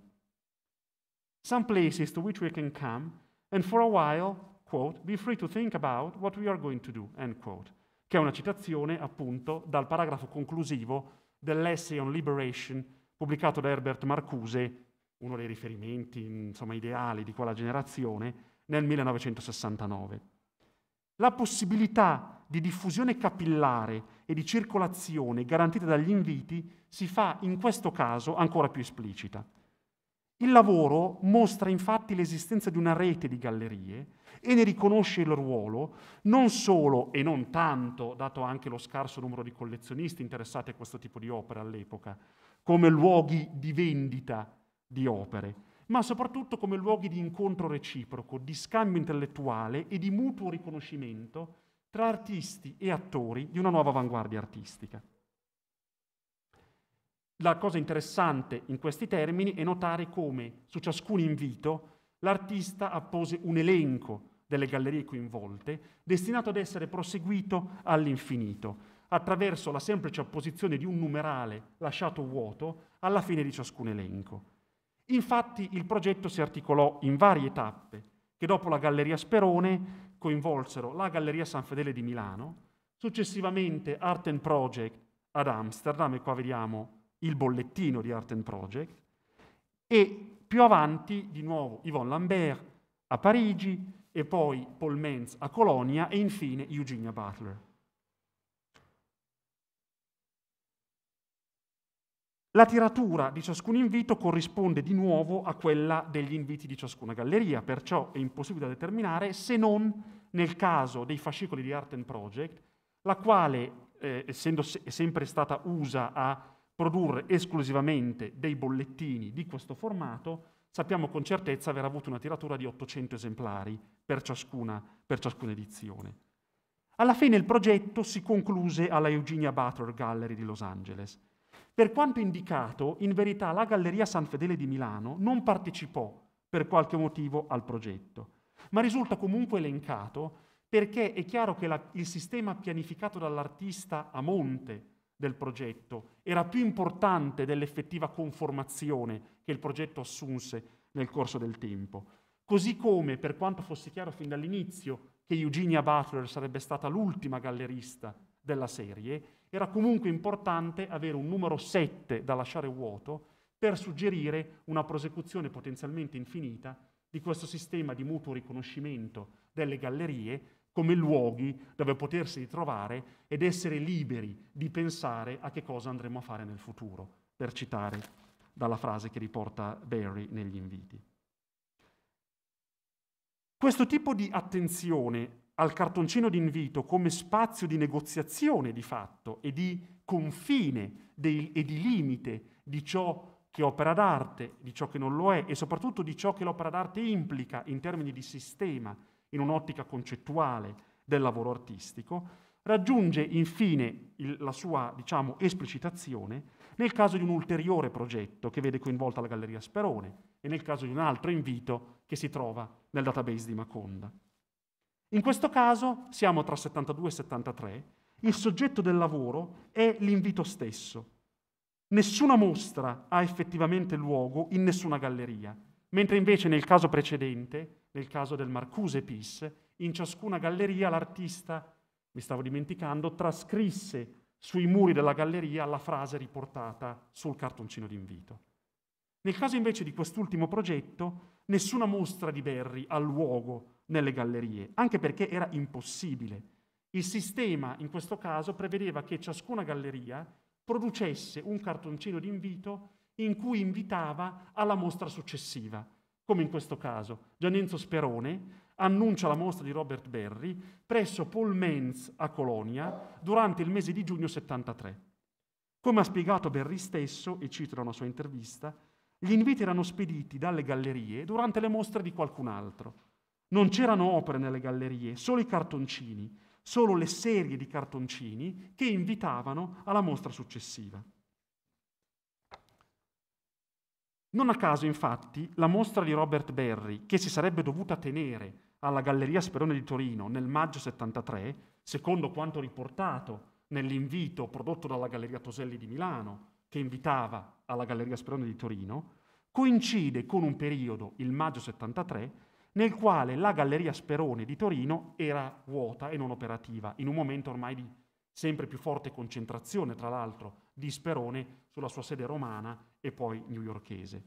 Some places to which we can come and for a while, quote, be free to think about what we are going to do, end quote, che è una citazione appunto dal paragrafo conclusivo dell'essay on liberation pubblicato da Herbert Marcuse, uno dei riferimenti insomma, ideali di quella generazione, nel 1969. La possibilità di diffusione capillare e di circolazione garantita dagli inviti si fa in questo caso ancora più esplicita. Il lavoro mostra infatti l'esistenza di una rete di gallerie e ne riconosce il ruolo non solo e non tanto, dato anche lo scarso numero di collezionisti interessati a questo tipo di opere all'epoca, come luoghi di vendita di opere, ma soprattutto come luoghi di incontro reciproco, di scambio intellettuale e di mutuo riconoscimento tra artisti e attori di una nuova avanguardia artistica. La cosa interessante in questi termini è notare come su ciascun invito l'artista appose un elenco delle gallerie coinvolte destinato ad essere proseguito all'infinito attraverso la semplice apposizione di un numerale lasciato vuoto alla fine di ciascun elenco. Infatti il progetto si articolò in varie tappe che dopo la Galleria Sperone coinvolsero la Galleria San Fedele di Milano, successivamente Art and Project ad Amsterdam e qua vediamo il bollettino di Art and Project e più avanti di nuovo Yvonne Lambert a Parigi e poi Paul Menz a Colonia e infine Eugenia Butler. La tiratura di ciascun invito corrisponde di nuovo a quella degli inviti di ciascuna galleria, perciò è impossibile da determinare se non nel caso dei fascicoli di Art and Project, la quale, eh, essendo se- sempre stata usa a produrre esclusivamente dei bollettini di questo formato, sappiamo con certezza aver avuto una tiratura di 800 esemplari per ciascuna, per ciascuna edizione. Alla fine il progetto si concluse alla Eugenia Butler Gallery di Los Angeles per quanto indicato, in verità la Galleria San Fedele di Milano non partecipò per qualche motivo al progetto, ma risulta comunque elencato perché è chiaro che la, il sistema pianificato dall'artista a monte del progetto era più importante dell'effettiva conformazione che il progetto assunse nel corso del tempo. Così come, per quanto fosse chiaro fin dall'inizio che Eugenia Butler sarebbe stata l'ultima gallerista della serie, era comunque importante avere un numero 7 da lasciare vuoto per suggerire una prosecuzione potenzialmente infinita di questo sistema di mutuo riconoscimento delle gallerie come luoghi dove potersi ritrovare ed essere liberi di pensare a che cosa andremo a fare nel futuro, per citare dalla frase che riporta Barry negli inviti. Questo tipo di attenzione al cartoncino d'invito come spazio di negoziazione di fatto e di confine dei, e di limite di ciò che è opera d'arte, di ciò che non lo è e soprattutto di ciò che l'opera d'arte implica in termini di sistema, in un'ottica concettuale del lavoro artistico, raggiunge infine il, la sua diciamo, esplicitazione nel caso di un ulteriore progetto che vede coinvolta la Galleria Sperone e nel caso di un altro invito che si trova nel database di Maconda. In questo caso siamo tra 72 e 73, il soggetto del lavoro è l'invito stesso. Nessuna mostra ha effettivamente luogo in nessuna galleria, mentre invece nel caso precedente, nel caso del Marcuse Pis, in ciascuna galleria l'artista, mi stavo dimenticando, trascrisse sui muri della galleria la frase riportata sul cartoncino d'invito. Nel caso invece di quest'ultimo progetto, nessuna mostra di Berry ha luogo nelle gallerie, anche perché era impossibile. Il sistema in questo caso prevedeva che ciascuna galleria producesse un cartoncino d'invito in cui invitava alla mostra successiva, come in questo caso Giannenzo Sperone annuncia la mostra di Robert Berry presso Paul Menz a Colonia durante il mese di giugno 73. Come ha spiegato Berry stesso, e cito da una sua intervista, gli inviti erano spediti dalle gallerie durante le mostre di qualcun altro. Non c'erano opere nelle gallerie, solo i cartoncini, solo le serie di cartoncini che invitavano alla mostra successiva. Non a caso, infatti, la mostra di Robert Berry, che si sarebbe dovuta tenere alla Galleria Sperone di Torino nel maggio 73, secondo quanto riportato nell'invito prodotto dalla Galleria Toselli di Milano, che invitava alla Galleria Sperone di Torino, coincide con un periodo, il maggio 73, nel quale la Galleria Sperone di Torino era vuota e non operativa, in un momento ormai di sempre più forte concentrazione, tra l'altro, di Sperone sulla sua sede romana e poi newyorchese.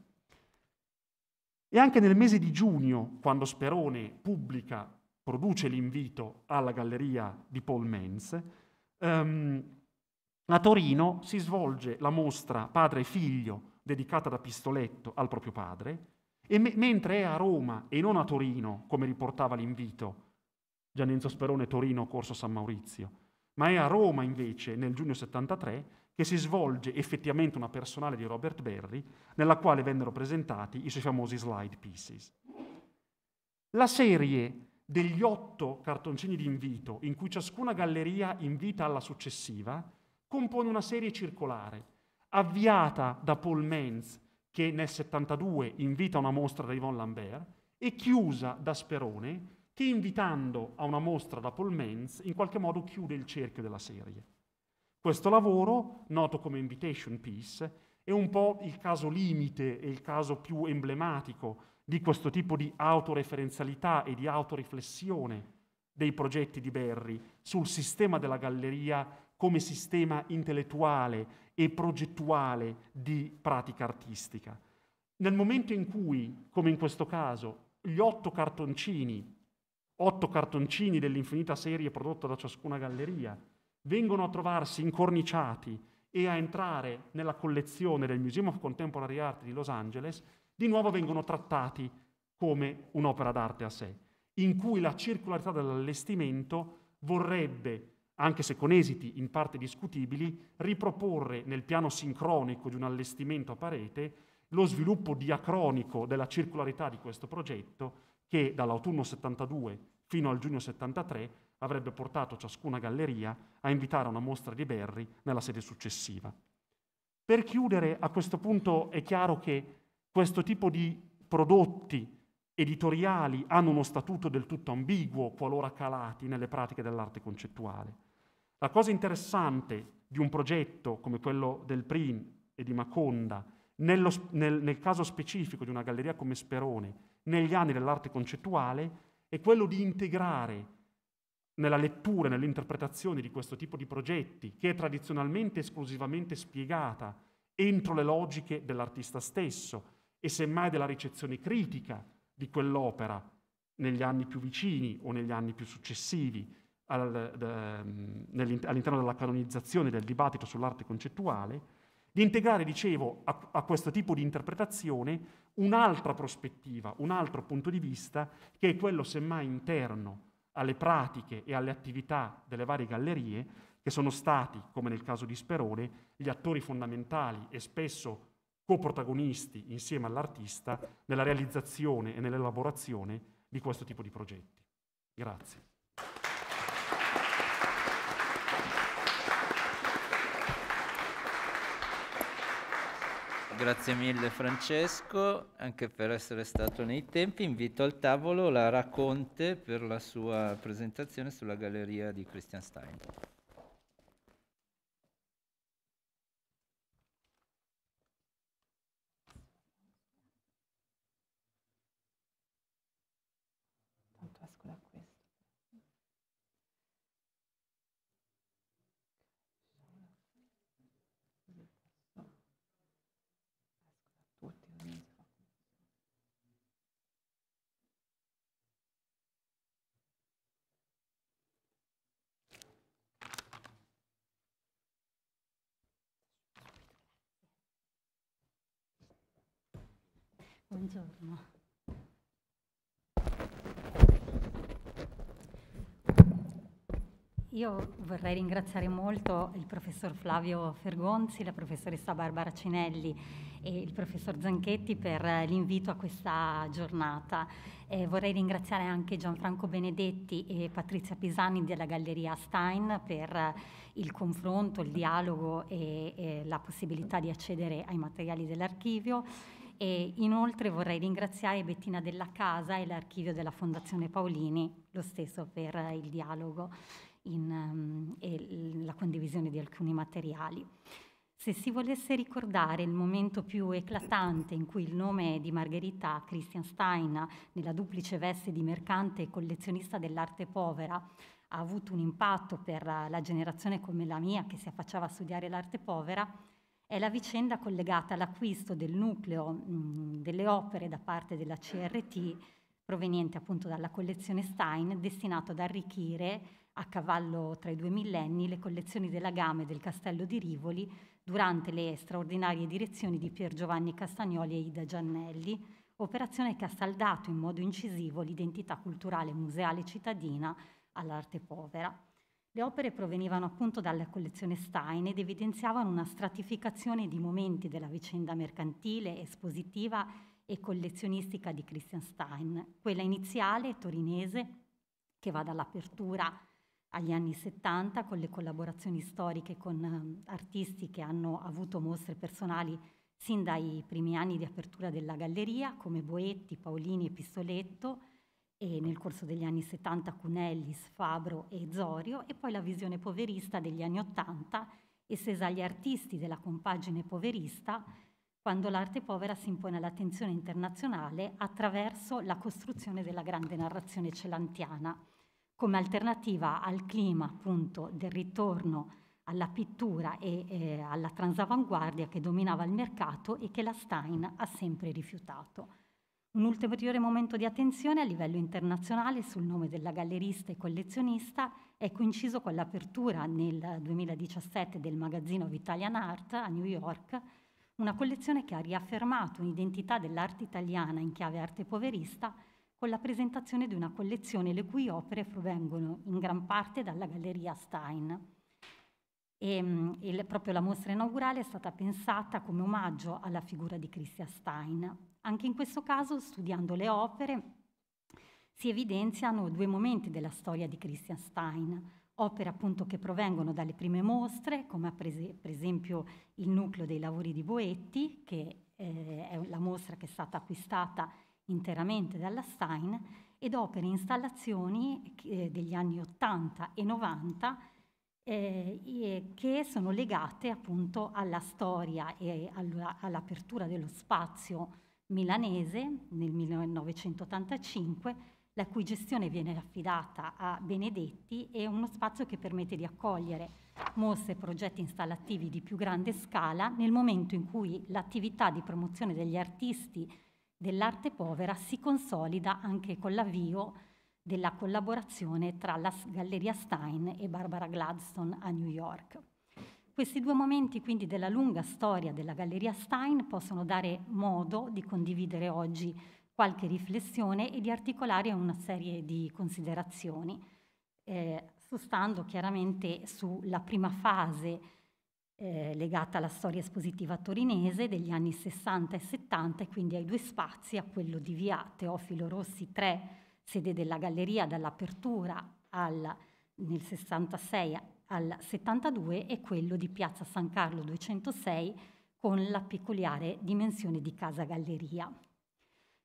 E anche nel mese di giugno, quando Sperone pubblica, produce l'invito alla Galleria di Paul Menz, ehm, a Torino si svolge la mostra Padre e Figlio, dedicata da Pistoletto al proprio padre, me- mentre è a Roma e non a Torino, come riportava l'invito, Giannenzo Sperone Torino, Corso San Maurizio, ma è a Roma invece nel giugno 73 che si svolge effettivamente una personale di Robert Berry nella quale vennero presentati i suoi famosi slide pieces. La serie degli otto cartoncini di invito, in cui ciascuna galleria invita alla successiva, compone una serie circolare, avviata da Paul Menz che nel 72 invita a una mostra da Yvonne Lambert, e chiusa da Sperone, che invitando a una mostra da Paul Menz in qualche modo chiude il cerchio della serie. Questo lavoro, noto come Invitation Piece, è un po' il caso limite e il caso più emblematico di questo tipo di autoreferenzialità e di autoriflessione dei progetti di Berry sul sistema della galleria come sistema intellettuale e progettuale di pratica artistica. Nel momento in cui, come in questo caso, gli otto cartoncini, otto cartoncini dell'infinita serie prodotta da ciascuna galleria, vengono a trovarsi incorniciati e a entrare nella collezione del Museum of Contemporary Art di Los Angeles, di nuovo vengono trattati come un'opera d'arte a sé, in cui la circolarità dell'allestimento vorrebbe anche se con esiti in parte discutibili, riproporre nel piano sincronico di un allestimento a parete lo sviluppo diacronico della circolarità di questo progetto che dall'autunno 72 fino al giugno 73 avrebbe portato ciascuna galleria a invitare una mostra di Berri nella sede successiva. Per chiudere, a questo punto è chiaro che questo tipo di prodotti editoriali hanno uno statuto del tutto ambiguo qualora calati nelle pratiche dell'arte concettuale. La cosa interessante di un progetto come quello del PRIN e di Maconda, nello, nel, nel caso specifico di una galleria come Sperone, negli anni dell'arte concettuale, è quello di integrare nella lettura, e nell'interpretazione di questo tipo di progetti, che è tradizionalmente esclusivamente spiegata entro le logiche dell'artista stesso e semmai della ricezione critica di quell'opera negli anni più vicini o negli anni più successivi, Ehm, all'interno della canonizzazione del dibattito sull'arte concettuale, di integrare, dicevo, a, a questo tipo di interpretazione un'altra prospettiva, un altro punto di vista, che è quello semmai interno alle pratiche e alle attività delle varie gallerie, che sono stati, come nel caso di Sperone, gli attori fondamentali e spesso coprotagonisti insieme all'artista nella realizzazione e nell'elaborazione di questo tipo di progetti. Grazie. Grazie mille Francesco, anche per essere stato nei tempi. Invito al tavolo Lara Conte per la sua presentazione sulla galleria di Christian Stein. Buongiorno. Io vorrei ringraziare molto il professor Flavio Fergonzi, la professoressa Barbara Cinelli e il professor Zanchetti per eh, l'invito a questa giornata. Eh, vorrei ringraziare anche Gianfranco Benedetti e Patrizia Pisani della Galleria Stein per eh, il confronto, il dialogo e, e la possibilità di accedere ai materiali dell'archivio e inoltre vorrei ringraziare Bettina della Casa e l'archivio della Fondazione Paolini, lo stesso per il dialogo in, um, e la condivisione di alcuni materiali. Se si volesse ricordare il momento più eclatante in cui il nome di Margherita Christian Stein, nella duplice veste di mercante e collezionista dell'arte povera, ha avuto un impatto per la generazione come la mia che si affacciava a studiare l'arte povera, è la vicenda collegata all'acquisto del nucleo mh, mm, delle opere da parte della CRT proveniente appunto dalla collezione Stein, destinato ad arricchire a cavallo tra i due millenni le collezioni della Game del Castello di Rivoli durante le straordinarie direzioni di Pier Giovanni Castagnoli e Ida Giannelli, operazione che ha saldato in modo incisivo l'identità culturale museale cittadina all'arte povera. Le opere provenivano appunto dalla collezione Stein ed evidenziavano una stratificazione di momenti della vicenda mercantile, espositiva e collezionistica di Christian Stein, quella iniziale torinese che va dall'apertura agli anni 70 con le collaborazioni storiche con ehm, artisti che hanno avuto mostre personali sin dai primi anni di apertura della galleria come Boetti, Paolini e Pistoletto, e nel corso degli anni 70 Cunellis, Fabro e Zorio e poi la visione poverista degli anni 80 estesa agli artisti della compagine poverista quando l'arte povera si impone all'attenzione internazionale attraverso la costruzione della grande narrazione celantiana come alternativa al clima appunto del ritorno alla pittura e eh, alla transavanguardia che dominava il mercato e che la Stein ha sempre rifiutato. Un ulteriore momento di attenzione a livello internazionale sul nome della gallerista e collezionista è coinciso ecco, con l'apertura nel 2017 del magazzino of Italian Art a New York, una collezione che ha riaffermato un'identità dell'arte italiana in chiave arte poverista con la presentazione di una collezione le cui opere provengono in gran parte dalla galleria Stein. E, ehm, e proprio la mostra inaugurale è stata pensata come omaggio alla figura di Christian Stein, anche in questo caso, studiando le opere, si evidenziano due momenti della storia di Christian Stein, opere appunto che provengono dalle prime mostre, come per esempio il nucleo dei lavori di Boetti, che eh, è la mostra che è stata acquistata interamente dalla Stein, ed opere e installazioni eh, degli anni 80 e 90 eh, che sono legate appunto alla storia e all'apertura dello spazio milanese nel 1985, la cui gestione viene affidata a Benedetti, è uno spazio che permette di accogliere mosse e progetti installativi di più grande scala nel momento in cui l'attività di promozione degli artisti dell'arte povera si consolida anche con l'avvio della collaborazione tra la Galleria Stein e Barbara Gladstone a New York. Questi due momenti quindi della lunga storia della Galleria Stein possono dare modo di condividere oggi qualche riflessione e di articolare una serie di considerazioni, eh, sostando chiaramente sulla prima fase eh, legata alla storia espositiva torinese degli anni 60 e 70 e quindi ai due spazi, a quello di via Teofilo Rossi 3, sede della galleria, dall'apertura al, nel 66 al 72 e quello di Piazza San Carlo 206 con la peculiare dimensione di Casa Galleria.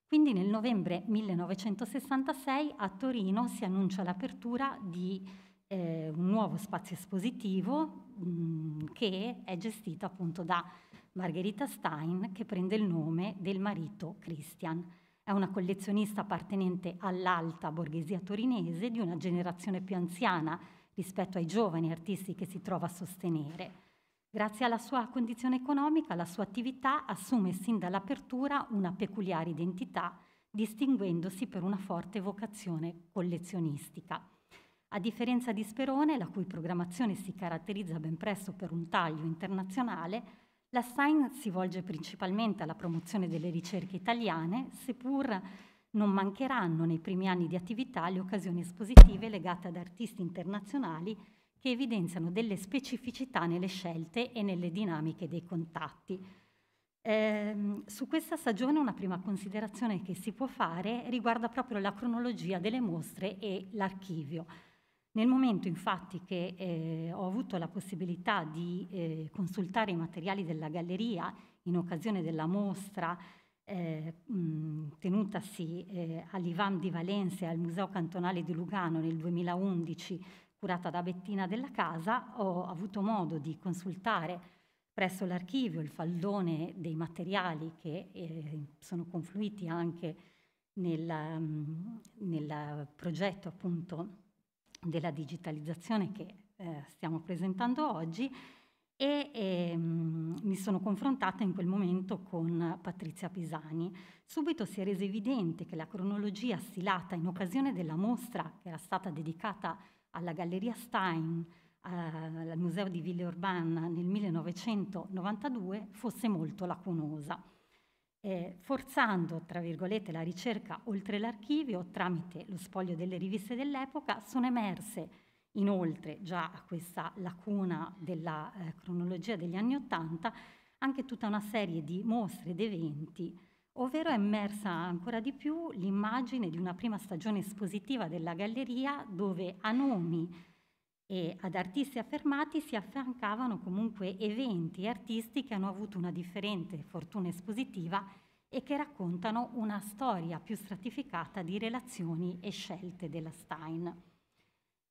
Quindi nel novembre 1966 a Torino si annuncia l'apertura di eh, un nuovo spazio espositivo mh, mm, che è gestito appunto da Margherita Stein che prende il nome del marito Christian. È una collezionista appartenente all'alta borghesia torinese di una generazione più anziana rispetto ai giovani artisti che si trova a sostenere. Grazie alla sua condizione economica, la sua attività assume sin dall'apertura una peculiare identità, distinguendosi per una forte vocazione collezionistica. A differenza di Sperone, la cui programmazione si caratterizza ben presto per un taglio internazionale, la Stein si volge principalmente alla promozione delle ricerche italiane, seppur non mancheranno nei primi anni di attività le occasioni espositive legate ad artisti internazionali che evidenziano delle specificità nelle scelte e nelle dinamiche dei contatti. Eh, su questa stagione una prima considerazione che si può fare riguarda proprio la cronologia delle mostre e l'archivio. Nel momento infatti che eh, ho avuto la possibilità di eh, consultare i materiali della galleria in occasione della mostra eh, mh, mm, tenutasi eh, all'Ivan di Valencia e al Museo Cantonale di Lugano nel 2011, curata da Bettina della Casa, ho avuto modo di consultare presso l'archivio il faldone dei materiali che eh, sono confluiti anche nel, mm, nel progetto appunto della digitalizzazione che eh, stiamo presentando oggi e eh, mi sono confrontata in quel momento con Patrizia Pisani. Subito si è reso evidente che la cronologia stilata in occasione della mostra che era stata dedicata alla Galleria Stein eh, al Museo di Ville Urbana nel 1992 fosse molto lacunosa. Eh, forzando, tra virgolette, la ricerca oltre l'archivio tramite lo spoglio delle riviste dell'epoca, sono emerse Inoltre, già a questa lacuna della eh, cronologia degli anni Ottanta, anche tutta una serie di mostre ed eventi, ovvero è immersa ancora di più l'immagine di una prima stagione espositiva della galleria dove a nomi e ad artisti affermati si affiancavano comunque eventi e artisti che hanno avuto una differente fortuna espositiva e che raccontano una storia più stratificata di relazioni e scelte della Stein.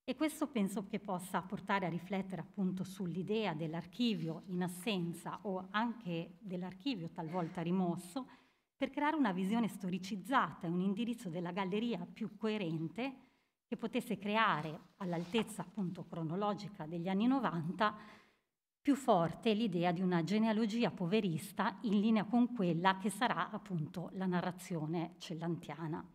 E questo penso che possa portare a riflettere appunto sull'idea dell'archivio in assenza o anche dell'archivio talvolta rimosso per creare una visione storicizzata e un indirizzo della galleria più coerente che potesse creare all'altezza appunto cronologica degli anni 90 più forte l'idea di una genealogia poverista in linea con quella che sarà appunto la narrazione cellantiana.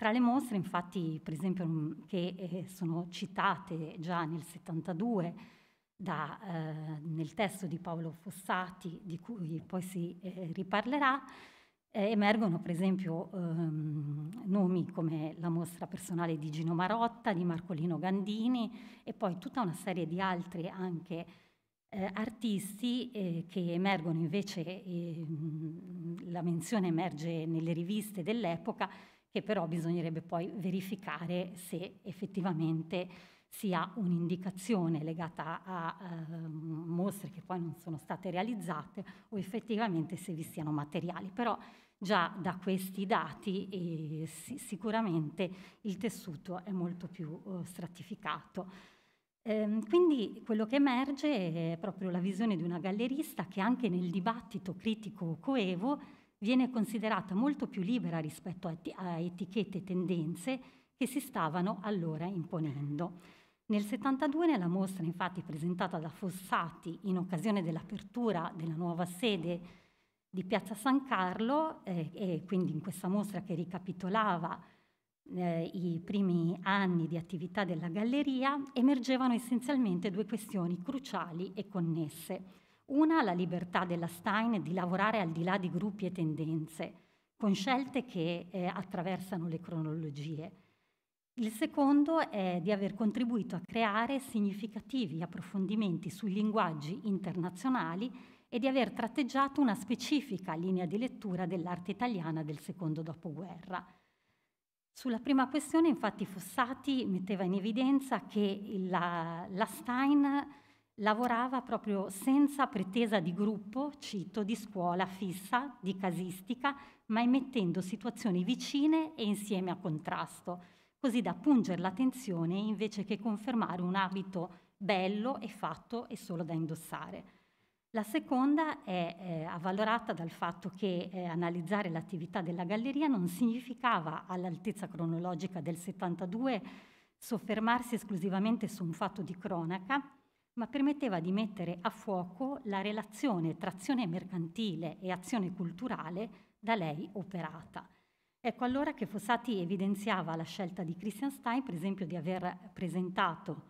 Tra le mostre, infatti, per esempio, mm, che eh, sono citate già nel 72 da, eh, nel testo di Paolo Fossati, di cui poi si eh, riparlerà, eh, emergono per esempio ehm, nomi come la mostra personale di Gino Marotta, di Marcolino Gandini e poi tutta una serie di altri anche eh, artisti eh, che emergono invece, eh, la menzione emerge nelle riviste dell'epoca che però bisognerebbe poi verificare se effettivamente sia un'indicazione legata a eh, mostre che poi non sono state realizzate o effettivamente se vi siano materiali. Però già da questi dati eh, sì, sicuramente il tessuto è molto più eh, stratificato. Ehm, quindi quello che emerge è proprio la visione di una gallerista che anche nel dibattito critico coevo viene considerata molto più libera rispetto a, t- a etichette e tendenze che si stavano allora imponendo. Nel 72 nella mostra infatti presentata da Fossati in occasione dell'apertura della nuova sede di Piazza San Carlo eh, e quindi in questa mostra che ricapitolava eh, i primi anni di attività della galleria emergevano essenzialmente due questioni cruciali e connesse. Una, la libertà della Stein di lavorare al di là di gruppi e tendenze, con scelte che eh, attraversano le cronologie. Il secondo è di aver contribuito a creare significativi approfondimenti sui linguaggi internazionali e di aver tratteggiato una specifica linea di lettura dell'arte italiana del secondo dopoguerra. Sulla prima questione, infatti, Fossati metteva in evidenza che la, la Stein lavorava proprio senza pretesa di gruppo, cito, di scuola fissa, di casistica, ma emettendo situazioni vicine e insieme a contrasto, così da pungere l'attenzione invece che confermare un abito bello e fatto e solo da indossare. La seconda è eh, avvalorata dal fatto che eh, analizzare l'attività della galleria non significava all'altezza cronologica del 72 soffermarsi esclusivamente su un fatto di cronaca, ma permetteva di mettere a fuoco la relazione tra azione mercantile e azione culturale da lei operata. Ecco allora che Fossati evidenziava la scelta di Christian Stein, per esempio, di aver presentato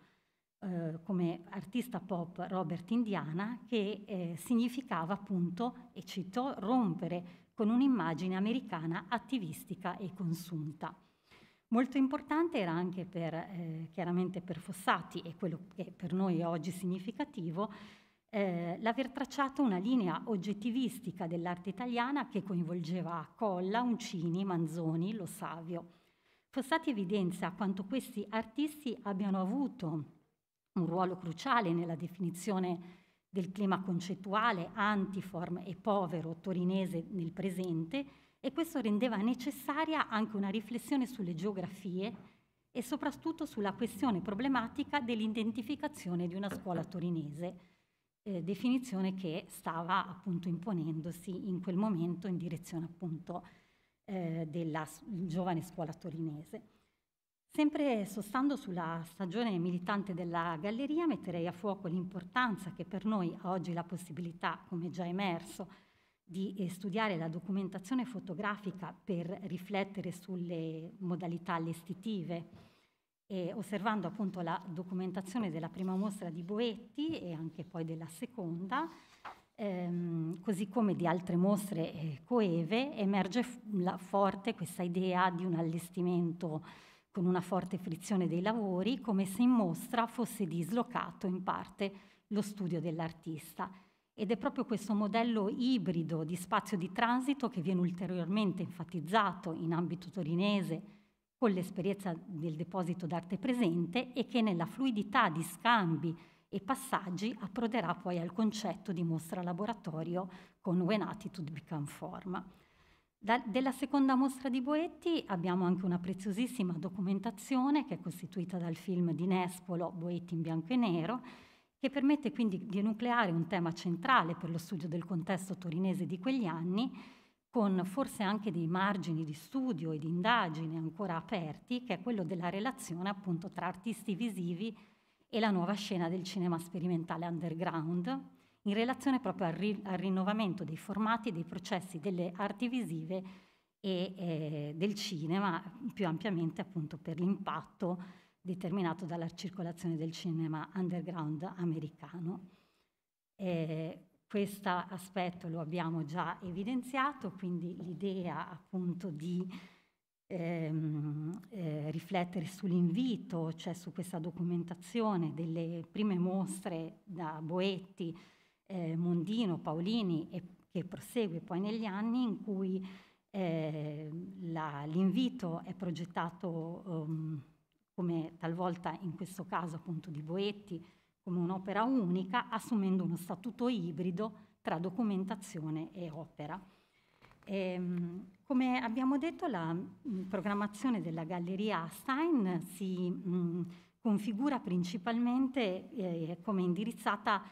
eh, come artista pop Robert Indiana, che eh, significava appunto, e cito, rompere con un'immagine americana attivistica e consunta. Molto importante era anche per, eh, chiaramente per Fossati, e quello che per noi è oggi significativo, eh, l'aver tracciato una linea oggettivistica dell'arte italiana che coinvolgeva Colla, Uncini, Manzoni, Lo Savio. Fossati evidenzia quanto questi artisti abbiano avuto un ruolo cruciale nella definizione del clima concettuale antiform e povero torinese nel presente e questo rendeva necessaria anche una riflessione sulle geografie e soprattutto sulla questione problematica dell'identificazione di una scuola torinese, eh, definizione che stava appunto imponendosi in quel momento in direzione appunto eh, della giovane scuola torinese. Sempre sostando sulla stagione militante della galleria, metterei a fuoco l'importanza che per noi ha oggi la possibilità, come già emerso, di eh, studiare la documentazione fotografica per riflettere sulle modalità allestitive, e osservando appunto la documentazione della prima mostra di Boetti e anche poi della seconda, ehm, così come di altre mostre eh, coeve, emerge la, forte questa idea di un allestimento con una forte frizione dei lavori, come se in mostra fosse dislocato in parte lo studio dell'artista. Ed è proprio questo modello ibrido di spazio di transito che viene ulteriormente enfatizzato in ambito torinese con l'esperienza del deposito d'arte presente e che nella fluidità di scambi e passaggi approderà poi al concetto di mostra laboratorio con When Attitude Become Form. Da, della seconda mostra di Boetti abbiamo anche una preziosissima documentazione che è costituita dal film di Nespolo Boetti in bianco e nero che permette quindi di nucleare un tema centrale per lo studio del contesto torinese di quegli anni, con forse anche dei margini di studio e di indagine ancora aperti, che è quello della relazione appunto tra artisti visivi e la nuova scena del cinema sperimentale underground, in relazione proprio al, ri- al rinnovamento dei formati e dei processi delle arti visive e eh, del cinema, più ampiamente appunto per l'impatto determinato dalla circolazione del cinema underground americano. Eh, questo aspetto lo abbiamo già evidenziato, quindi l'idea appunto di ehm, eh, riflettere sull'invito, cioè su questa documentazione delle prime mostre da Boetti, eh, Mondino, Paolini e che prosegue poi negli anni in cui eh, l'invito è progettato um, come talvolta in questo caso appunto di Boetti, come un'opera unica, assumendo uno statuto ibrido tra documentazione e opera. E, ehm, come abbiamo detto, la mh, mm, programmazione della galleria Stein si mh, mm, configura principalmente eh, come indirizzata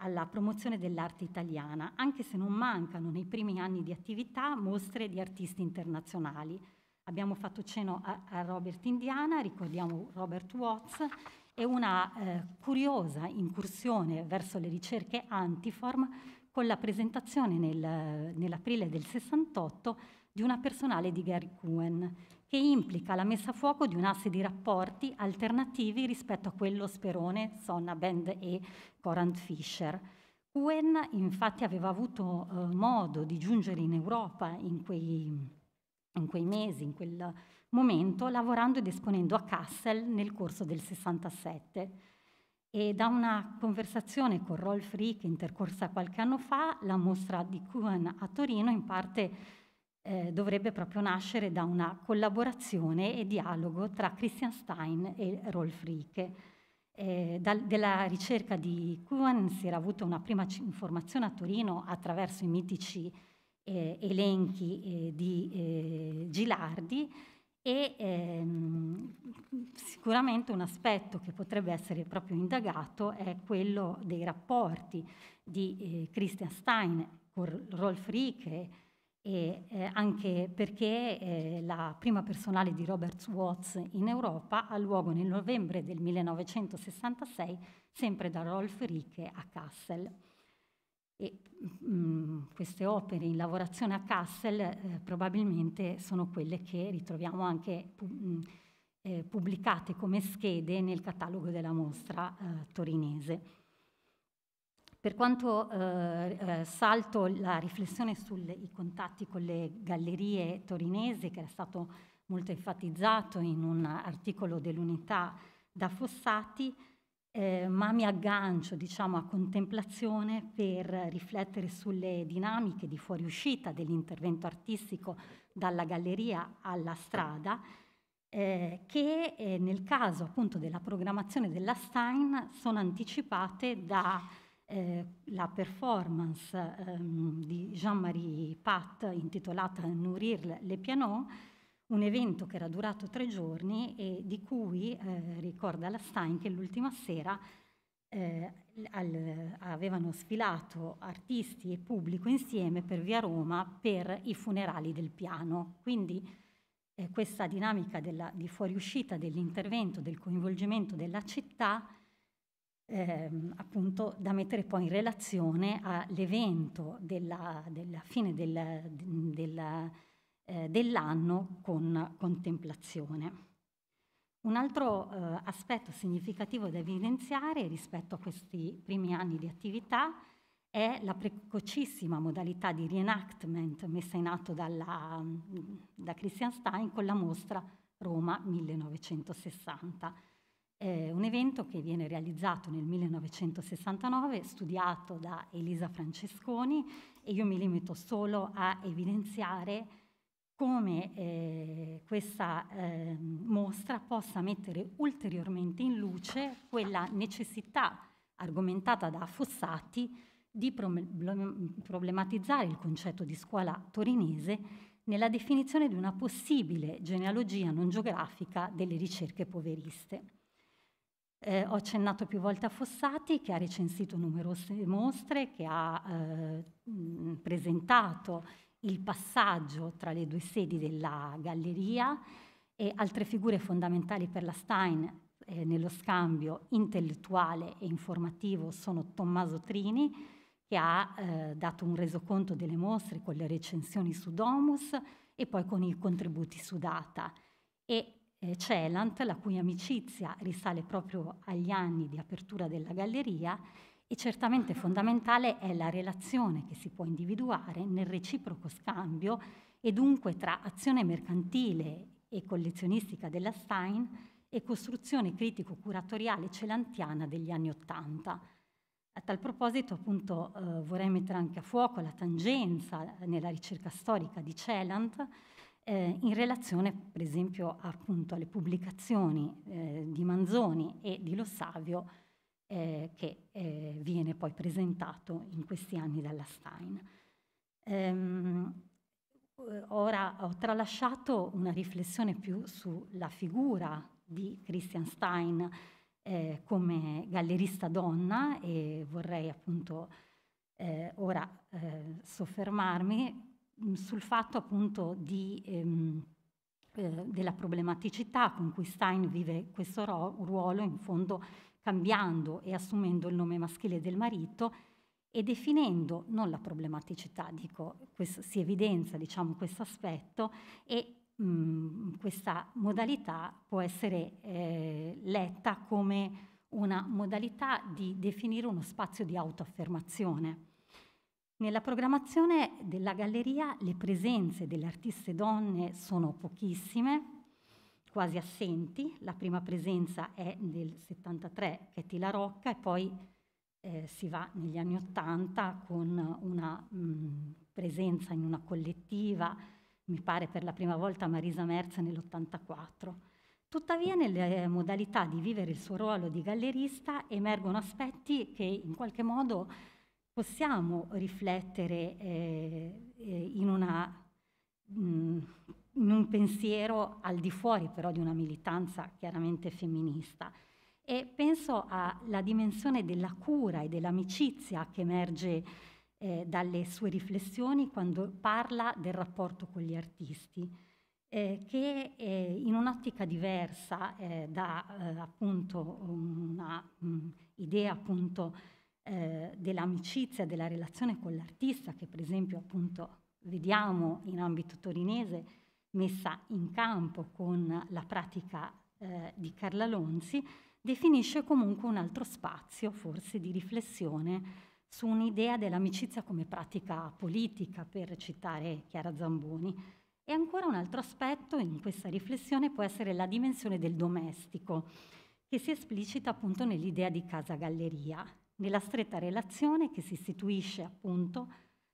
alla promozione dell'arte italiana, anche se non mancano nei primi anni di attività mostre di artisti internazionali, Abbiamo fatto cenno a, a Robert Indiana, ricordiamo Robert Watts, e una eh, curiosa incursione verso le ricerche antiform con la presentazione nel, nell'aprile del 68 di una personale di Gary Cohen, che implica la messa a fuoco di un asse di rapporti alternativi rispetto a quello Sperone, Sonnabend e Corant Fisher. Cohen infatti aveva avuto eh, modo di giungere in Europa in quei in quei mesi, in quel momento, lavorando ed esponendo a Kassel nel corso del 67. E da una conversazione con Rolf Rieck intercorsa qualche anno fa, la mostra di Kuhn a Torino in parte eh, dovrebbe proprio nascere da una collaborazione e dialogo tra Christian Stein e Rolf Rieck. Eh, della ricerca di Kuhn si era avuta una prima informazione a Torino attraverso i mitici eh, elenchi eh, di eh, Gilardi e ehm, sicuramente un aspetto che potrebbe essere proprio indagato è quello dei rapporti di eh, Christian Stein con Rolf Rieke e eh, anche perché eh, la prima personale di Robert Watts in Europa ha luogo nel novembre del 1966 sempre da Rolf Rieke a Kassel e mh, mm, queste opere in lavorazione a Kassel eh, probabilmente sono quelle che ritroviamo anche mh, mm, eh, pubblicate come schede nel catalogo della mostra eh, torinese. Per quanto eh, eh, salto la riflessione sui contatti con le gallerie torinesi, che era stato molto enfatizzato in un articolo dell'unità da Fossati, eh, ma mi aggancio diciamo, a contemplazione per riflettere sulle dinamiche di fuoriuscita dell'intervento artistico dalla galleria alla strada, eh, che eh, nel caso appunto della programmazione della Stein sono anticipate dalla eh, performance ehm, di Jean-Marie Pat intitolata Nourir le piano un evento che era durato tre giorni e di cui eh, ricorda la Stein che l'ultima sera eh, al, avevano sfilato artisti e pubblico insieme per via Roma per i funerali del piano. Quindi eh, questa dinamica della, di fuoriuscita dell'intervento, del coinvolgimento della città, ehm, appunto da mettere poi in relazione all'evento della, della fine del, della eh, dell'anno con contemplazione. Un altro eh, aspetto significativo da evidenziare rispetto a questi primi anni di attività è la precocissima modalità di reenactment messa in atto dalla, mm, da Christian Stein con la mostra Roma 1960. È un evento che viene realizzato nel 1969, studiato da Elisa Francesconi e io mi limito solo a evidenziare come eh, questa eh, mostra possa mettere ulteriormente in luce quella necessità argomentata da Fossati di problematizzare il concetto di scuola torinese nella definizione di una possibile genealogia non geografica delle ricerche poveriste. Eh, ho accennato più volte a Fossati che ha recensito numerose mostre, che ha eh, presentato il passaggio tra le due sedi della galleria e altre figure fondamentali per la Stein eh, nello scambio intellettuale e informativo sono Tommaso Trini, che ha eh, dato un resoconto delle mostre con le recensioni su Domus e poi con i contributi su Data, e eh, Celant, la cui amicizia risale proprio agli anni di apertura della galleria, e certamente fondamentale è la relazione che si può individuare nel reciproco scambio e dunque tra azione mercantile e collezionistica della Stein e costruzione critico-curatoriale celantiana degli anni Ottanta. A tal proposito, appunto, eh, vorrei mettere anche a fuoco la tangenza eh, nella ricerca storica di Celant eh, in relazione, per esempio, appunto, alle pubblicazioni eh, di Manzoni e di Lo Savio eh, che eh, viene poi presentato in questi anni dalla Stein. Ehm, ora ho tralasciato una riflessione più sulla figura di Christian Stein eh, come gallerista donna e vorrei appunto eh, ora eh, soffermarmi mm, sul fatto appunto di, ehm, eh, della problematicità con cui Stein vive questo ruolo in fondo cambiando e assumendo il nome maschile del marito e definendo non la problematicità, dico, questo, si evidenzia diciamo, questo aspetto e mh, mm, questa modalità può essere eh, letta come una modalità di definire uno spazio di autoaffermazione. Nella programmazione della galleria le presenze delle artiste donne sono pochissime, quasi assenti, la prima presenza è nel 73 che è Tila Rocca e poi eh, si va negli anni 80 con una mh, mm, presenza in una collettiva, mi pare per la prima volta Marisa Merz nell'84. Tuttavia nelle eh, modalità di vivere il suo ruolo di gallerista emergono aspetti che in qualche modo possiamo riflettere eh, eh in una mh, mm, in un pensiero al di fuori però di una militanza chiaramente femminista. E penso alla dimensione della cura e dell'amicizia che emerge eh, dalle sue riflessioni quando parla del rapporto con gli artisti, eh, che eh, in un'ottica diversa eh, da eh, appunto un'idea mm, appunto eh, dell'amicizia, della relazione con l'artista, che per esempio appunto vediamo in ambito torinese messa in campo con la pratica eh, di Carla Lonzi, definisce comunque un altro spazio, forse, di riflessione su un'idea dell'amicizia come pratica politica, per citare Chiara Zamboni. E ancora un altro aspetto in questa riflessione può essere la dimensione del domestico, che si esplicita appunto nell'idea di casa-galleria, nella stretta relazione che si istituisce appunto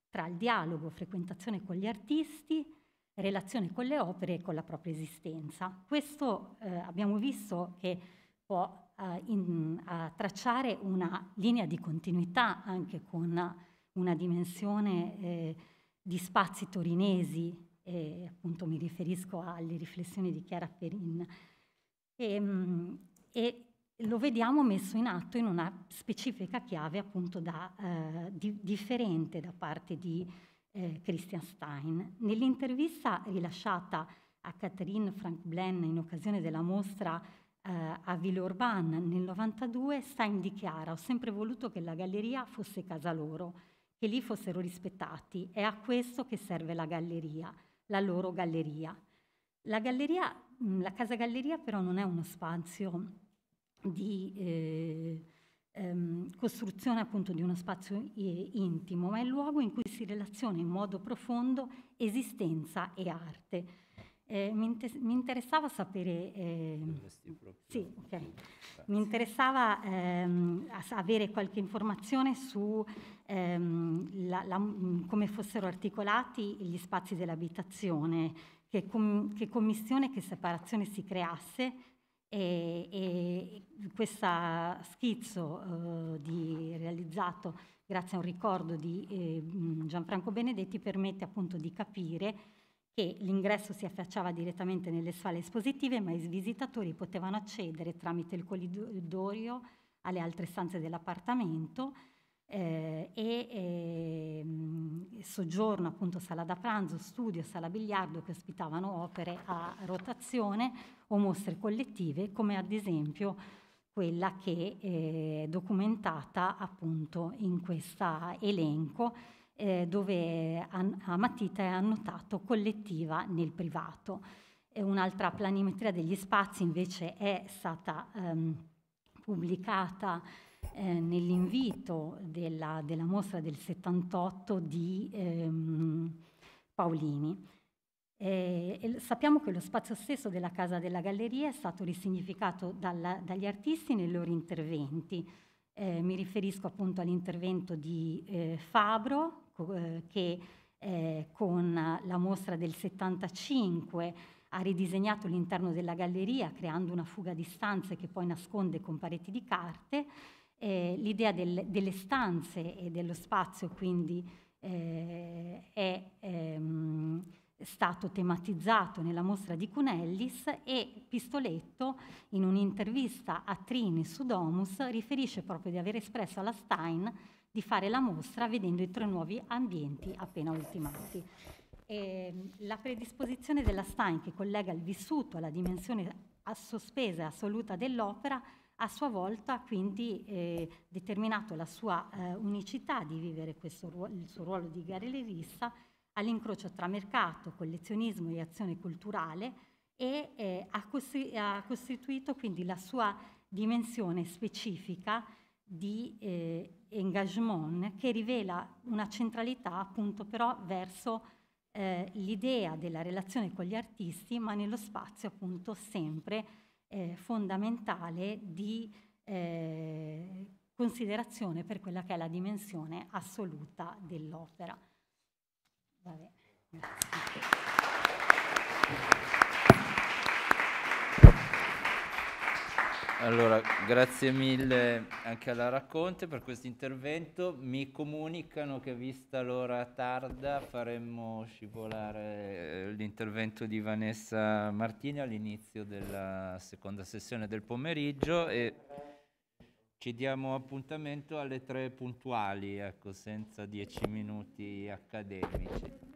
tra il dialogo, frequentazione con gli artisti, relazione con le opere e con la propria esistenza. Questo eh, abbiamo visto che può eh, in, tracciare una linea di continuità anche con una dimensione eh, di spazi torinesi, e appunto mi riferisco alle riflessioni di Chiara Perin. E, ehm, mh, e lo vediamo messo in atto in una specifica chiave appunto da, eh, di, differente da parte di eh, Christian Stein. Nell'intervista rilasciata a Catherine Frank Blen in occasione della mostra eh, a Villeurbanne nel 1992, Stein dichiara: Ho sempre voluto che la galleria fosse casa loro, che lì fossero rispettati. È a questo che serve la galleria, la loro galleria. La galleria, la casa galleria però non è uno spazio di. Eh, ehm, costruzione appunto di uno spazio intimo, ma è il luogo in cui si relaziona in modo profondo esistenza e arte. Eh, mi, inter mi, interessava sapere, eh, sì, okay. mi interessava ehm, avere qualche informazione su ehm, la, la, mm, come fossero articolati gli spazi dell'abitazione, che, com che commissione, che separazione si creasse e, e questo schizzo eh, di, realizzato grazie a un ricordo di eh, Gianfranco Benedetti permette appunto di capire che l'ingresso si affacciava direttamente nelle sale espositive, ma i visitatori potevano accedere tramite il corridoio alle altre stanze dell'appartamento eh, e eh, soggiorno appunto sala da pranzo, studio, sala biliardo che ospitavano opere a rotazione o mostre collettive come ad esempio quella che eh, è documentata appunto in questo elenco eh, dove a matita è annotato collettiva nel privato. E un'altra planimetria degli spazi invece è stata ehm, pubblicata eh, nell'invito della, della, mostra del 78 di ehm, Paolini. Eh, sappiamo che lo spazio stesso della Casa della Galleria è stato risignificato dalla, dagli artisti nei loro interventi. Eh, mi riferisco appunto all'intervento di eh, Fabro eh, che con la mostra del 75 ha ridisegnato l'interno della galleria creando una fuga di stanze che poi nasconde con pareti di carte eh, l'idea del, delle stanze e dello spazio quindi eh, è ehm, stato tematizzato nella mostra di Cunellis e Pistoletto in un'intervista a Trini su Domus riferisce proprio di aver espresso alla Stein di fare la mostra vedendo i tre nuovi ambienti appena ultimati. E ehm, la predisposizione della Stein che collega il vissuto alla dimensione sospesa e assoluta dell'opera a sua volta ha quindi eh, determinato la sua eh, unicità di vivere questo, il suo ruolo di gallerista all'incrocio tra mercato, collezionismo e azione culturale e eh, ha, costri- ha, costituito quindi la sua dimensione specifica di eh, engagement che rivela una centralità appunto però verso eh, l'idea della relazione con gli artisti ma nello spazio appunto sempre eh, fondamentale di eh, considerazione per quella che è la dimensione assoluta dell'opera. Vabbè, grazie. Allora, grazie mille anche alla Racconte per questo intervento. Mi comunicano che vista l'ora tarda faremmo scivolare eh, l'intervento di Vanessa Martini all'inizio della seconda sessione del pomeriggio e ci diamo appuntamento alle tre puntuali, ecco, senza dieci minuti accademici.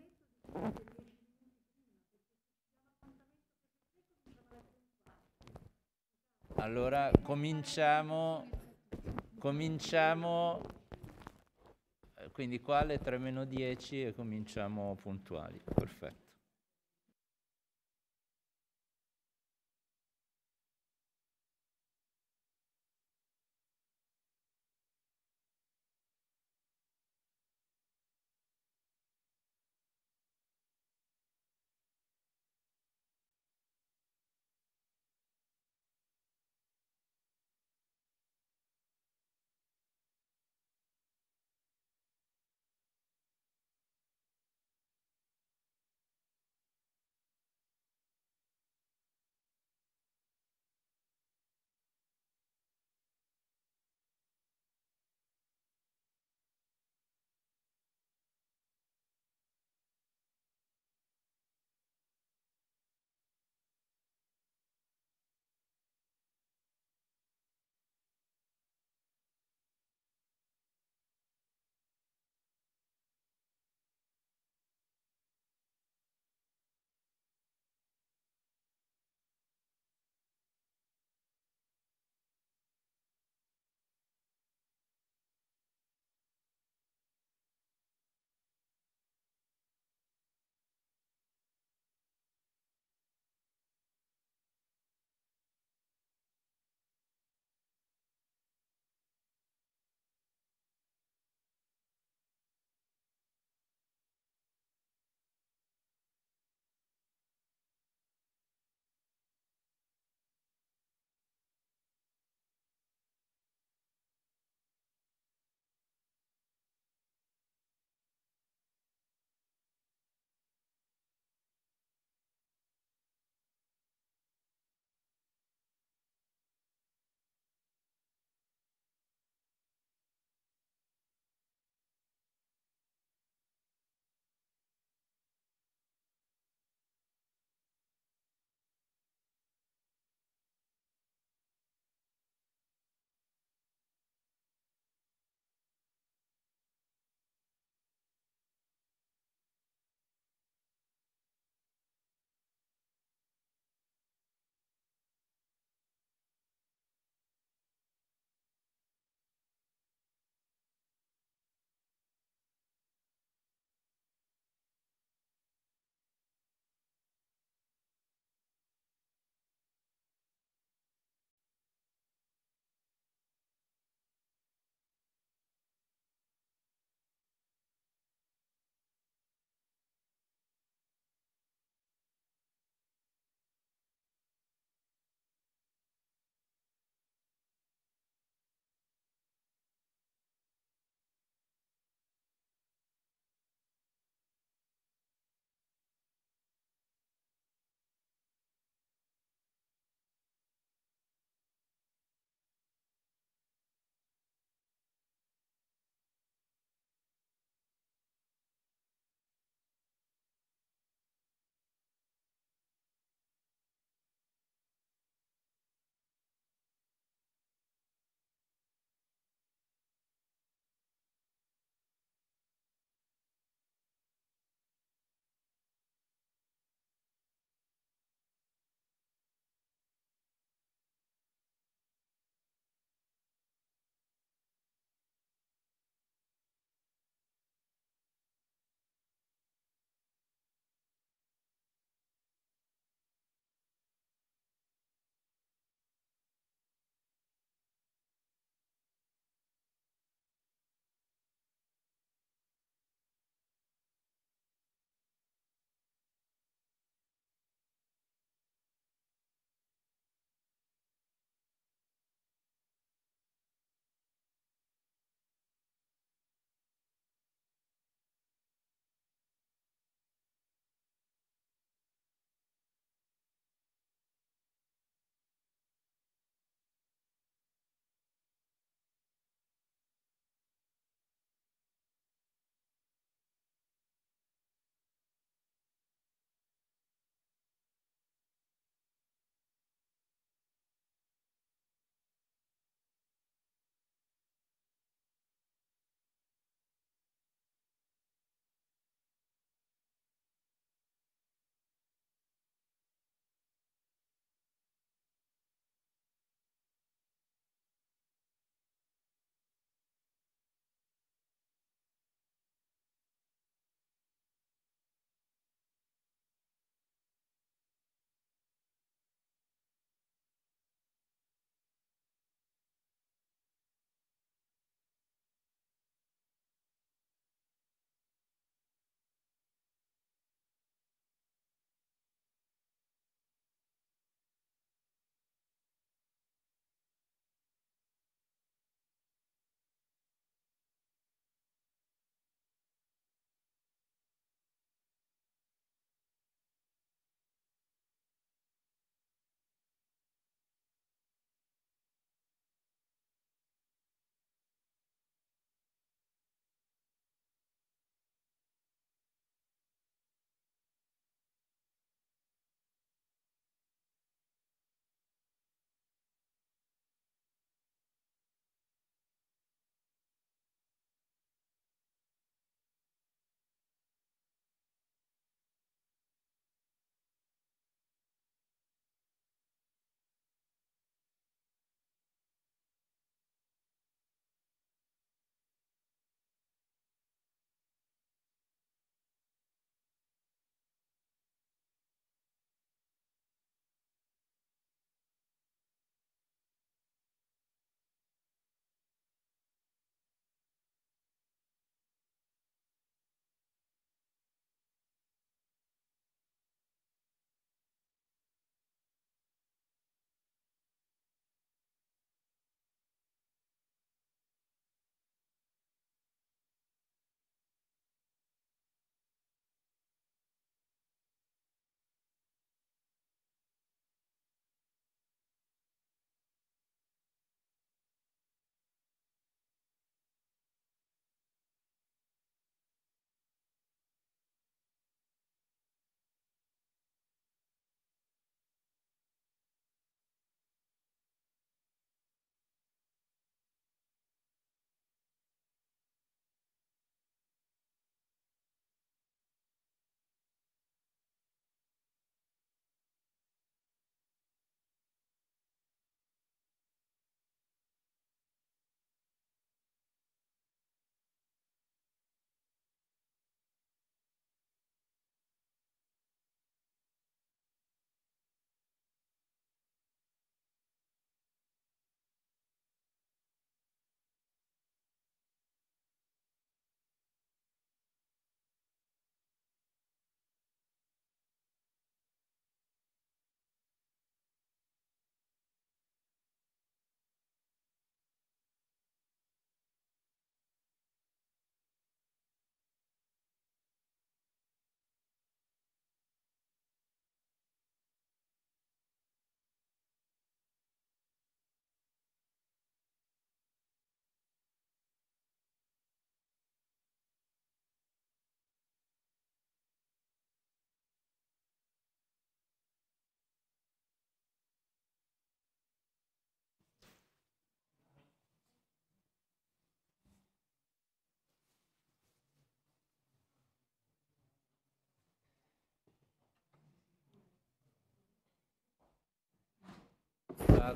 Allora cominciamo, cominciamo eh, quindi qua alle 3 meno 10 e cominciamo puntuali. Perfetto.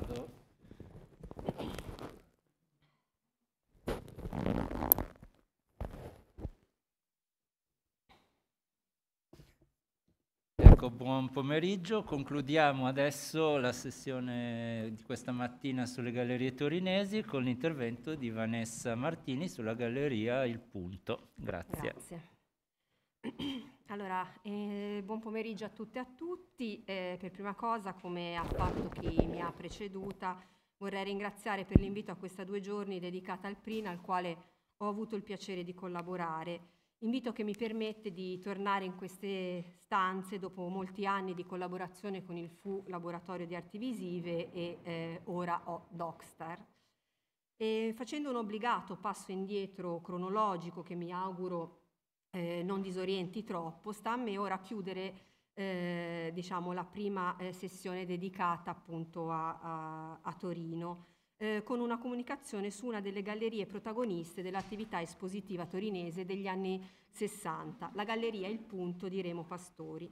stato Ecco, buon pomeriggio. Concludiamo adesso la sessione di questa mattina sulle gallerie torinesi con l'intervento di Vanessa Martini sulla galleria Il Punto. Grazie. Grazie. Allora, eh, buon pomeriggio a tutte e a tutti. Eh, per prima cosa, come ha fatto chi mi ha preceduta, vorrei ringraziare per l'invito a questa due giorni dedicata al PRIN, al quale ho avuto il piacere di collaborare. Invito che mi permette di tornare in queste stanze dopo molti anni di collaborazione con il FU Laboratorio di Arti Visive e eh, ora ho Docstar. E facendo un obbligato passo indietro cronologico che mi auguro eh, non disorienti troppo, sta a me ora chiudere eh, diciamo, la prima eh, sessione dedicata appunto a, a, a Torino eh, con una comunicazione su una delle gallerie protagoniste dell'attività espositiva torinese degli anni 60, la galleria Il Punto di Remo Pastori.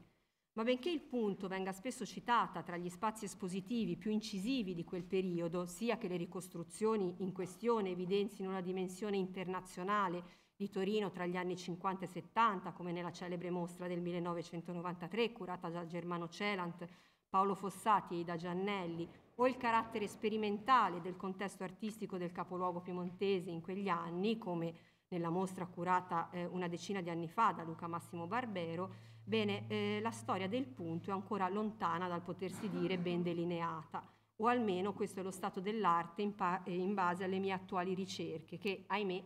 Ma benché il punto venga spesso citata tra gli spazi espositivi più incisivi di quel periodo, sia che le ricostruzioni in questione evidenzino una dimensione internazionale di Torino tra gli anni 50 e 70, come nella celebre mostra del 1993 curata da Germano Celant, Paolo Fossati e Ida Giannelli, o il carattere sperimentale del contesto artistico del capoluogo piemontese in quegli anni, come nella mostra curata eh, una decina di anni fa da Luca Massimo Barbero, bene, eh, la storia del punto è ancora lontana dal potersi dire ben delineata, o almeno questo è lo stato dell'arte in, pa- eh, in base alle mie attuali ricerche, che ahimè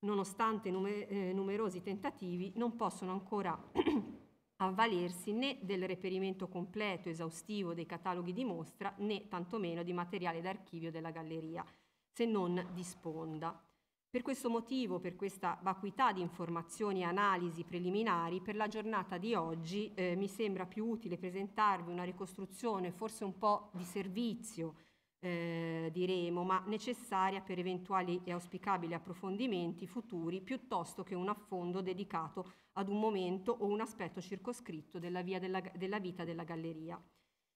nonostante numer- eh, numerosi tentativi, non possono ancora avvalersi né del reperimento completo, e esaustivo dei cataloghi di mostra, né tantomeno di materiale d'archivio della galleria, se non di sponda. Per questo motivo, per questa vacuità di informazioni e analisi preliminari, per la giornata di oggi eh, mi sembra più utile presentarvi una ricostruzione forse un po' di servizio eh, diremo, ma necessaria per eventuali e auspicabili approfondimenti futuri piuttosto che un affondo dedicato ad un momento o un aspetto circoscritto della, della, della vita della galleria.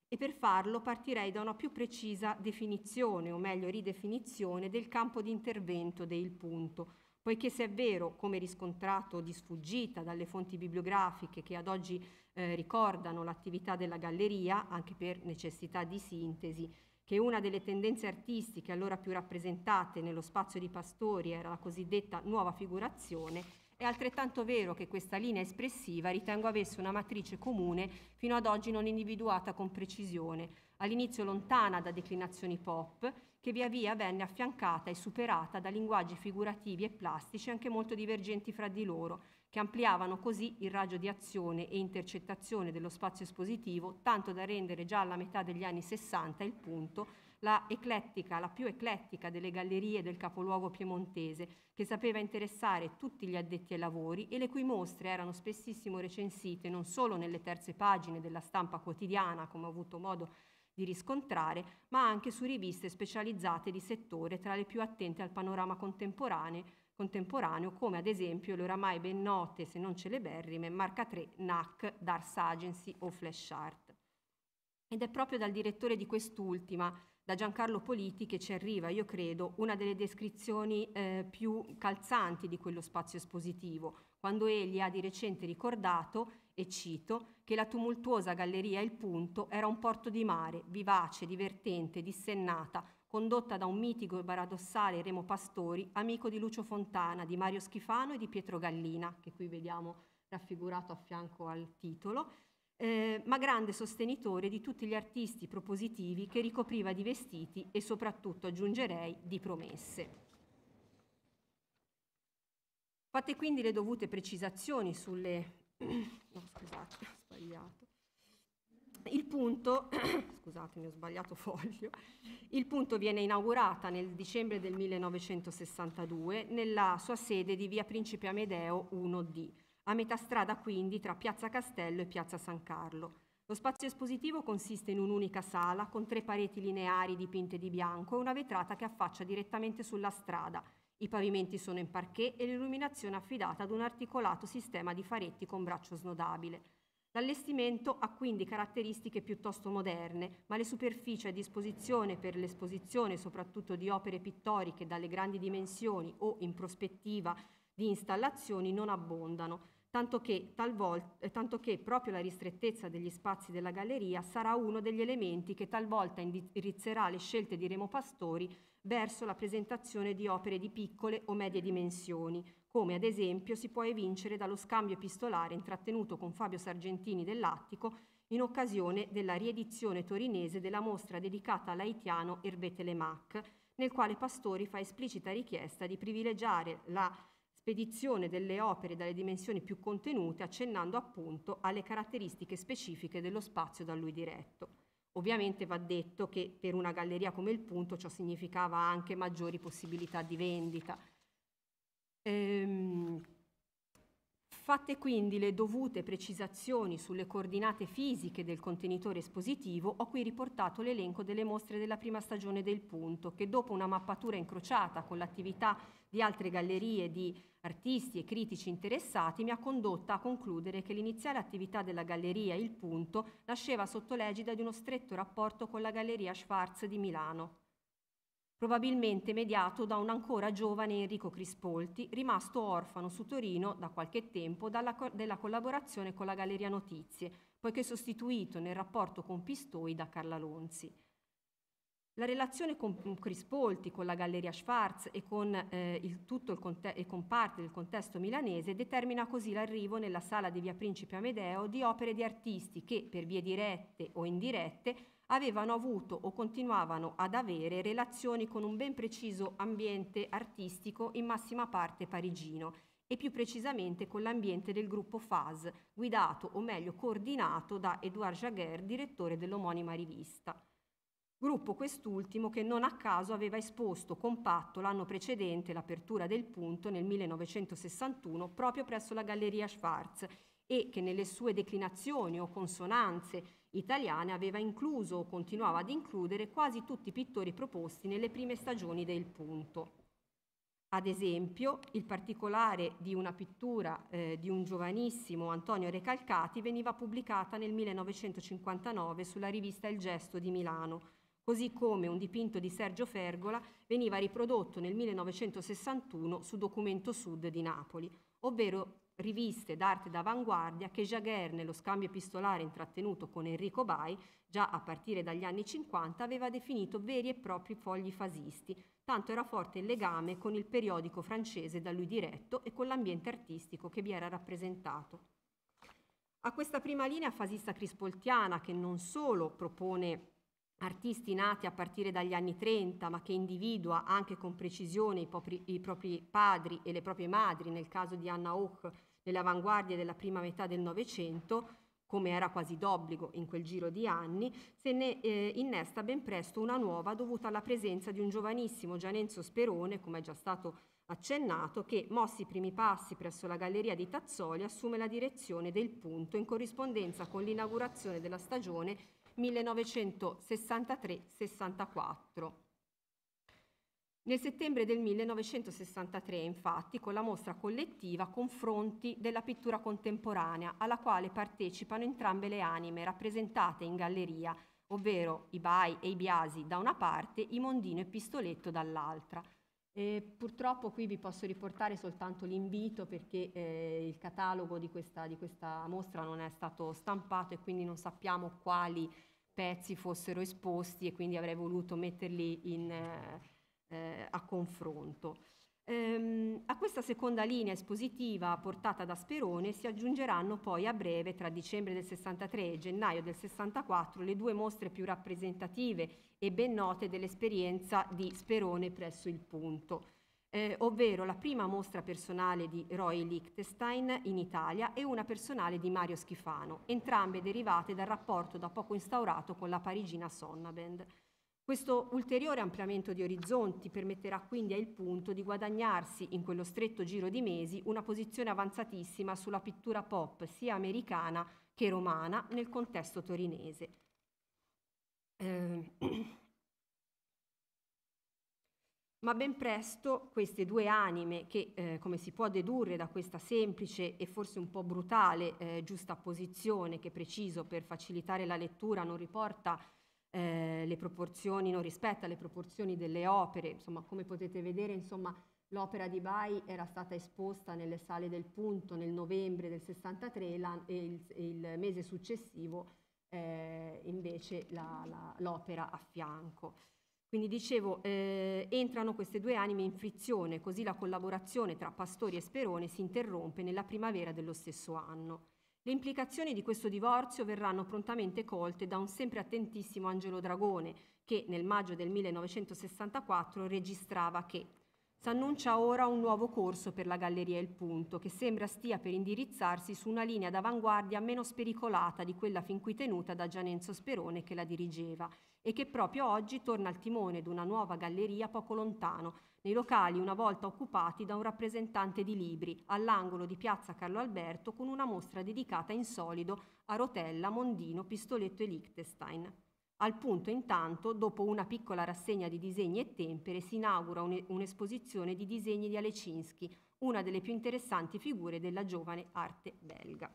E per farlo partirei da una più precisa definizione, o meglio ridefinizione, del campo di intervento del punto, poiché se è vero, come riscontrato di sfuggita dalle fonti bibliografiche che ad oggi eh, ricordano l'attività della galleria, anche per necessità di sintesi, che una delle tendenze artistiche allora più rappresentate nello spazio di Pastori era la cosiddetta nuova figurazione, è altrettanto vero che questa linea espressiva ritengo avesse una matrice comune fino ad oggi non individuata con precisione, all'inizio lontana da declinazioni pop, che via via venne affiancata e superata da linguaggi figurativi e plastici anche molto divergenti fra di loro, che ampliavano così il raggio di azione e intercettazione dello spazio espositivo, tanto da rendere già alla metà degli anni 60 il punto la eclettica, la più eclettica delle gallerie del capoluogo piemontese, che sapeva interessare tutti gli addetti ai lavori e le cui mostre erano spessissimo recensite non solo nelle terze pagine della stampa quotidiana, come ho avuto modo di riscontrare, ma anche su riviste specializzate di settore tra le più attente al panorama contemporaneo contemporaneo, come ad esempio le oramai ben note, se non celeberrime, marca 3 NAC, Dars Agency o Flash Art. Ed è proprio dal direttore di quest'ultima, da Giancarlo Politi, che ci arriva, io credo, una delle descrizioni eh, più calzanti di quello spazio espositivo, quando egli ha di recente ricordato e cito, che la tumultuosa galleria Il Punto era un porto di mare, vivace, divertente, dissennata, condotta da un mitico e paradossale Remo Pastori, amico di Lucio Fontana, di Mario Schifano e di Pietro Gallina, che qui vediamo raffigurato a fianco al titolo, eh, ma grande sostenitore di tutti gli artisti propositivi che ricopriva di vestiti e soprattutto, aggiungerei, di promesse. Fate quindi le dovute precisazioni sulle... no, scusate, ho sbagliato. Il punto, scusatemi ho sbagliato foglio, il punto viene inaugurata nel dicembre del 1962 nella sua sede di via Principe Amedeo 1D, a metà strada quindi tra Piazza Castello e Piazza San Carlo. Lo spazio espositivo consiste in un'unica sala con tre pareti lineari dipinte di bianco e una vetrata che affaccia direttamente sulla strada. I pavimenti sono in parquet e l'illuminazione affidata ad un articolato sistema di faretti con braccio snodabile. L'allestimento ha quindi caratteristiche piuttosto moderne, ma le superfici a disposizione per l'esposizione soprattutto di opere pittoriche dalle grandi dimensioni o in prospettiva di installazioni non abbondano, tanto che, talvolta, eh, tanto che proprio la ristrettezza degli spazi della galleria sarà uno degli elementi che talvolta indirizzerà le scelte di Remo Pastori verso la presentazione di opere di piccole o medie dimensioni, come ad esempio si può evincere dallo scambio epistolare intrattenuto con Fabio Sargentini dell'Attico in occasione della riedizione torinese della mostra dedicata a Hervé Telemac, nel quale Pastori fa esplicita richiesta di privilegiare la spedizione delle opere dalle dimensioni più contenute, accennando appunto alle caratteristiche specifiche dello spazio da lui diretto. Ovviamente va detto che per una galleria come il punto ciò significava anche maggiori possibilità di vendita. Ehm, fatte quindi le dovute precisazioni sulle coordinate fisiche del contenitore espositivo, ho qui riportato l'elenco delle mostre della prima stagione del punto, che dopo una mappatura incrociata con l'attività di altre gallerie di artisti e critici interessati mi ha condotta a concludere che l'iniziale attività della galleria Il Punto nasceva sotto l'egida di uno stretto rapporto con la galleria Schwarz di Milano probabilmente mediato da un ancora giovane Enrico Crispolti, rimasto orfano su Torino da qualche tempo co della collaborazione con la Galleria Notizie, poiché sostituito nel rapporto con Pistoi da Carla Lonzi. La relazione con Crispolti, con la Galleria Schwarz e con, eh, il, tutto il e con parte del contesto milanese determina così l'arrivo nella sala di Via Principe Amedeo di opere di artisti che, per vie dirette o indirette, avevano avuto o continuavano ad avere relazioni con un ben preciso ambiente artistico in massima parte parigino e più precisamente con l'ambiente del gruppo FAS, guidato o meglio coordinato da Edouard Jaguer, direttore dell'omonima rivista. Gruppo quest'ultimo che non a caso aveva esposto compatto l'anno precedente l'apertura del punto nel 1961 proprio presso la Galleria Schwarz e che nelle sue declinazioni o consonanze italiane aveva incluso o continuava ad includere quasi tutti i pittori proposti nelle prime stagioni del punto. Ad esempio, il particolare di una pittura eh, di un giovanissimo Antonio Recalcati veniva pubblicata nel 1959 sulla rivista Il Gesto di Milano, così come un dipinto di Sergio Fergola veniva riprodotto nel 1961 su Documento Sud di Napoli, ovvero riviste d'arte d'avanguardia che Jaguer, nello scambio epistolare intrattenuto con Enrico Bai, già a partire dagli anni 50, aveva definito veri e propri fogli fasisti, tanto era forte il legame con il periodico francese da lui diretto e con l'ambiente artistico che vi era rappresentato. A questa prima linea fasista crispoltiana, che non solo propone artisti nati a partire dagli anni 30 ma che individua anche con precisione i propri, i propri padri e le proprie madri, nel caso di Anna Hoch nell'avanguardia della prima metà del Novecento, come era quasi d'obbligo in quel giro di anni, se ne eh, innesta ben presto una nuova dovuta alla presenza di un giovanissimo Gianenzo Sperone, come è già stato accennato, che, mossi i primi passi presso la Galleria di Tazzoli, assume la direzione del punto in corrispondenza con l'inaugurazione della stagione 1963-64. Nel settembre del 1963, infatti, con la mostra collettiva Confronti della pittura contemporanea, alla quale partecipano entrambe le anime rappresentate in galleria, ovvero i Bai e i Biasi da una parte, i Mondino e Pistoletto dall'altra. E purtroppo qui vi posso riportare soltanto l'invito perché eh, il catalogo di questa, di questa, mostra non è stato stampato e quindi non sappiamo quali pezzi fossero esposti e quindi avrei voluto metterli in, eh, eh a confronto. Ehm, a questa seconda linea espositiva portata da Sperone si aggiungeranno poi a breve, tra dicembre del 63 e gennaio del 64, le due mostre più rappresentative e ben note dell'esperienza di Sperone presso il Punto. Eh, ovvero la prima mostra personale di Roy Lichtenstein in Italia e una personale di Mario Schifano, entrambe derivate dal rapporto da poco instaurato con la parigina Sonnabend. Questo ulteriore ampliamento di orizzonti permetterà quindi a Il Punto di guadagnarsi in quello stretto giro di mesi una posizione avanzatissima sulla pittura pop sia americana che romana nel contesto torinese. Eh. Ma ben presto queste due anime che, eh, come si può dedurre da questa semplice e forse un po' brutale eh, giusta posizione che preciso per facilitare la lettura non riporta eh, le proporzioni, non rispetta le proporzioni delle opere, insomma come potete vedere insomma, l'opera di Bai era stata esposta nelle sale del punto nel novembre del 63 e, la, e, il, il, mese successivo eh, invece la, la, l'opera a fianco. Quindi dicevo, eh, entrano queste due anime in frizione, così la collaborazione tra Pastori e Sperone si interrompe nella primavera dello stesso anno. Le implicazioni di questo divorzio verranno prontamente colte da un sempre attentissimo Angelo Dragone, che nel maggio del 1964 registrava che S'annuncia ora un nuovo corso per la Galleria Il Punto, che sembra stia per indirizzarsi su una linea d'avanguardia meno spericolata di quella fin qui tenuta da Gianenzo Sperone che la dirigeva e che proprio oggi torna al timone di una nuova galleria poco lontano, nei locali una volta occupati da un rappresentante di libri all'angolo di Piazza Carlo Alberto con una mostra dedicata in solido a Rotella, Mondino, Pistoletto e Liechtenstein. Al punto intanto, dopo una piccola rassegna di disegni e tempere, si inaugura un'esposizione di disegni di Alecinski, una delle più interessanti figure della giovane arte belga.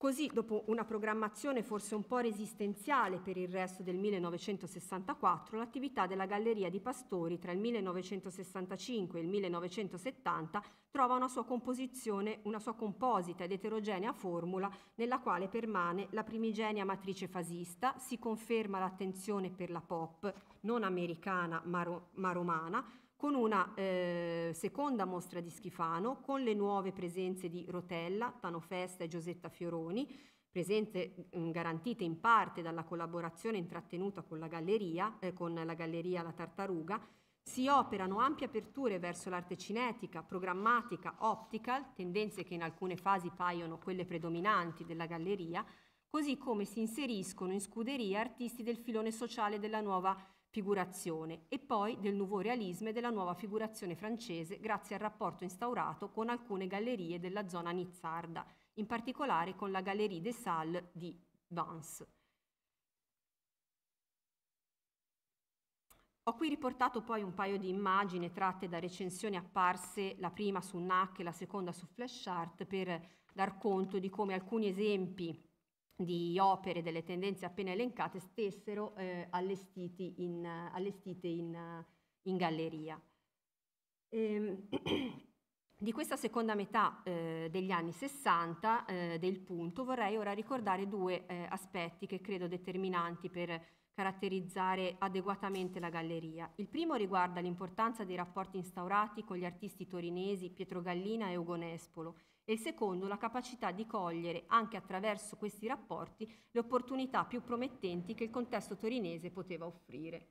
Così, dopo una programmazione forse un po' resistenziale per il resto del 1964, l'attività della Galleria di Pastori tra il 1965 e il 1970 trova una sua composizione, una sua composita ed eterogenea formula nella quale permane la primigenia matrice fasista, si conferma l'attenzione per la pop, non americana ma, ro- ma romana, con una eh, seconda mostra di Schifano, con le nuove presenze di Rotella, Tano Festa e Giosetta Fioroni, presenze mm, garantite in parte dalla collaborazione intrattenuta con la galleria, eh, con la galleria La Tartaruga, si operano ampie aperture verso l'arte cinetica, programmatica, optical, tendenze che in alcune fasi paiono quelle predominanti della galleria, così come si inseriscono in scuderia artisti del filone sociale della nuova galleria figurazione e poi del nuovo realismo e della nuova figurazione francese grazie al rapporto instaurato con alcune gallerie della zona nizzarda, in particolare con la Galerie des Salles di Vence. Ho qui riportato poi un paio di immagini tratte da recensioni apparse, la prima su NAC e la seconda su Flash Art, per dar conto di come alcuni esempi di opere delle tendenze appena elencate stessero eh, in, allestite in, in galleria. E, ehm, di questa seconda metà eh, degli anni 60 eh, del punto vorrei ora ricordare due eh, aspetti che credo determinanti per caratterizzare adeguatamente la galleria. Il primo riguarda l'importanza dei rapporti instaurati con gli artisti torinesi Pietro Gallina e Ugo Nespolo e il secondo la capacità di cogliere, anche attraverso questi rapporti, le opportunità più promettenti che il contesto torinese poteva offrire.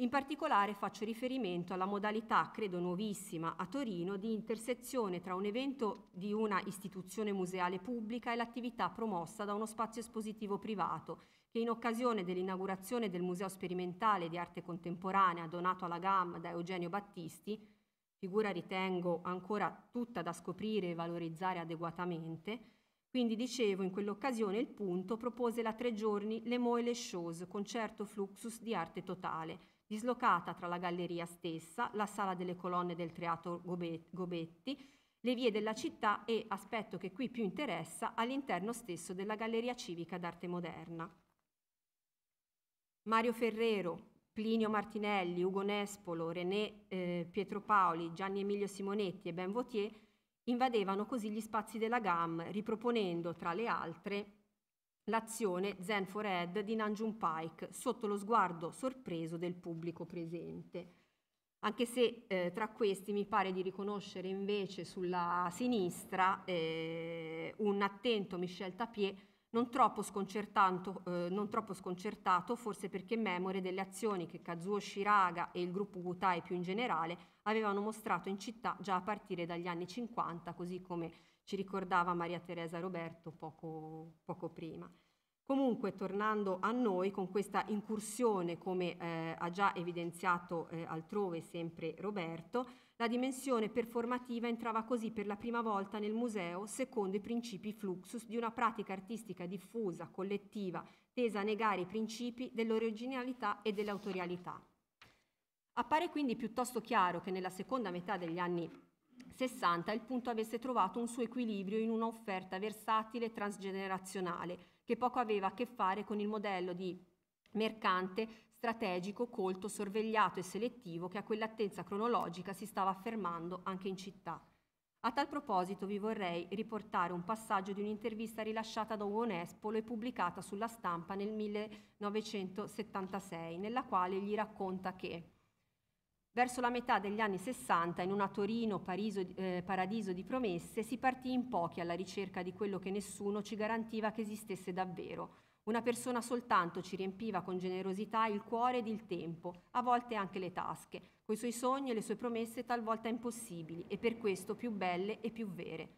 In particolare faccio riferimento alla modalità, credo nuovissima, a Torino di intersezione tra un evento di una istituzione museale pubblica e l'attività promossa da uno spazio espositivo privato, che in occasione dell'inaugurazione del Museo Sperimentale di Arte Contemporanea donato alla GAM da Eugenio Battisti figura ritengo ancora tutta da scoprire e valorizzare adeguatamente. Quindi dicevo, in quell'occasione il punto propose la tre giorni Le Les Shows, concerto fluxus di arte totale, dislocata tra la galleria stessa, la sala delle colonne del teatro Gobetti, le vie della città e, aspetto che qui più interessa, all'interno stesso della Galleria Civica d'Arte Moderna. Mario Ferrero, Plinio Martinelli, Ugo Nespolo, René eh, Pietro Paoli, Gianni Emilio Simonetti e Ben Vautier invadevano così gli spazi della GAM, riproponendo, tra le altre, l'azione Zen for Ed di Nanjun Pike sotto lo sguardo sorpreso del pubblico presente. Anche se eh, tra questi mi pare di riconoscere invece sulla sinistra eh, un attento Michel Tapier non troppo, eh, non troppo, sconcertato, forse perché memore delle azioni che Kazuo Shiraga e il gruppo Gutai più in generale avevano mostrato in città già a partire dagli anni 50, così come ci ricordava Maria Teresa Roberto poco, poco prima. Comunque, tornando a noi, con questa incursione, come eh, ha già evidenziato eh, altrove sempre Roberto, la dimensione performativa entrava così per la prima volta nel museo secondo i principi fluxus di una pratica artistica diffusa, collettiva, tesa a negare i principi dell'originalità e dell'autorialità. Appare quindi piuttosto chiaro che nella seconda metà degli anni 60 il punto avesse trovato un suo equilibrio in un'offerta versatile e transgenerazionale che poco aveva a che fare con il modello di mercante strategico, colto, sorvegliato e selettivo che a quell'attenza cronologica si stava affermando anche in città. A tal proposito vi vorrei riportare un passaggio di un'intervista rilasciata da Ugo Nespolo e pubblicata sulla stampa nel 1976, nella quale gli racconta che Verso la metà degli anni 60, in una Torino pariso, eh, paradiso di promesse, si partì in pochi alla ricerca di quello che nessuno ci garantiva che esistesse davvero. Una persona soltanto ci riempiva con generosità il cuore ed il tempo, a volte anche le tasche, coi suoi sogni e le sue promesse talvolta impossibili e per questo più belle e più vere.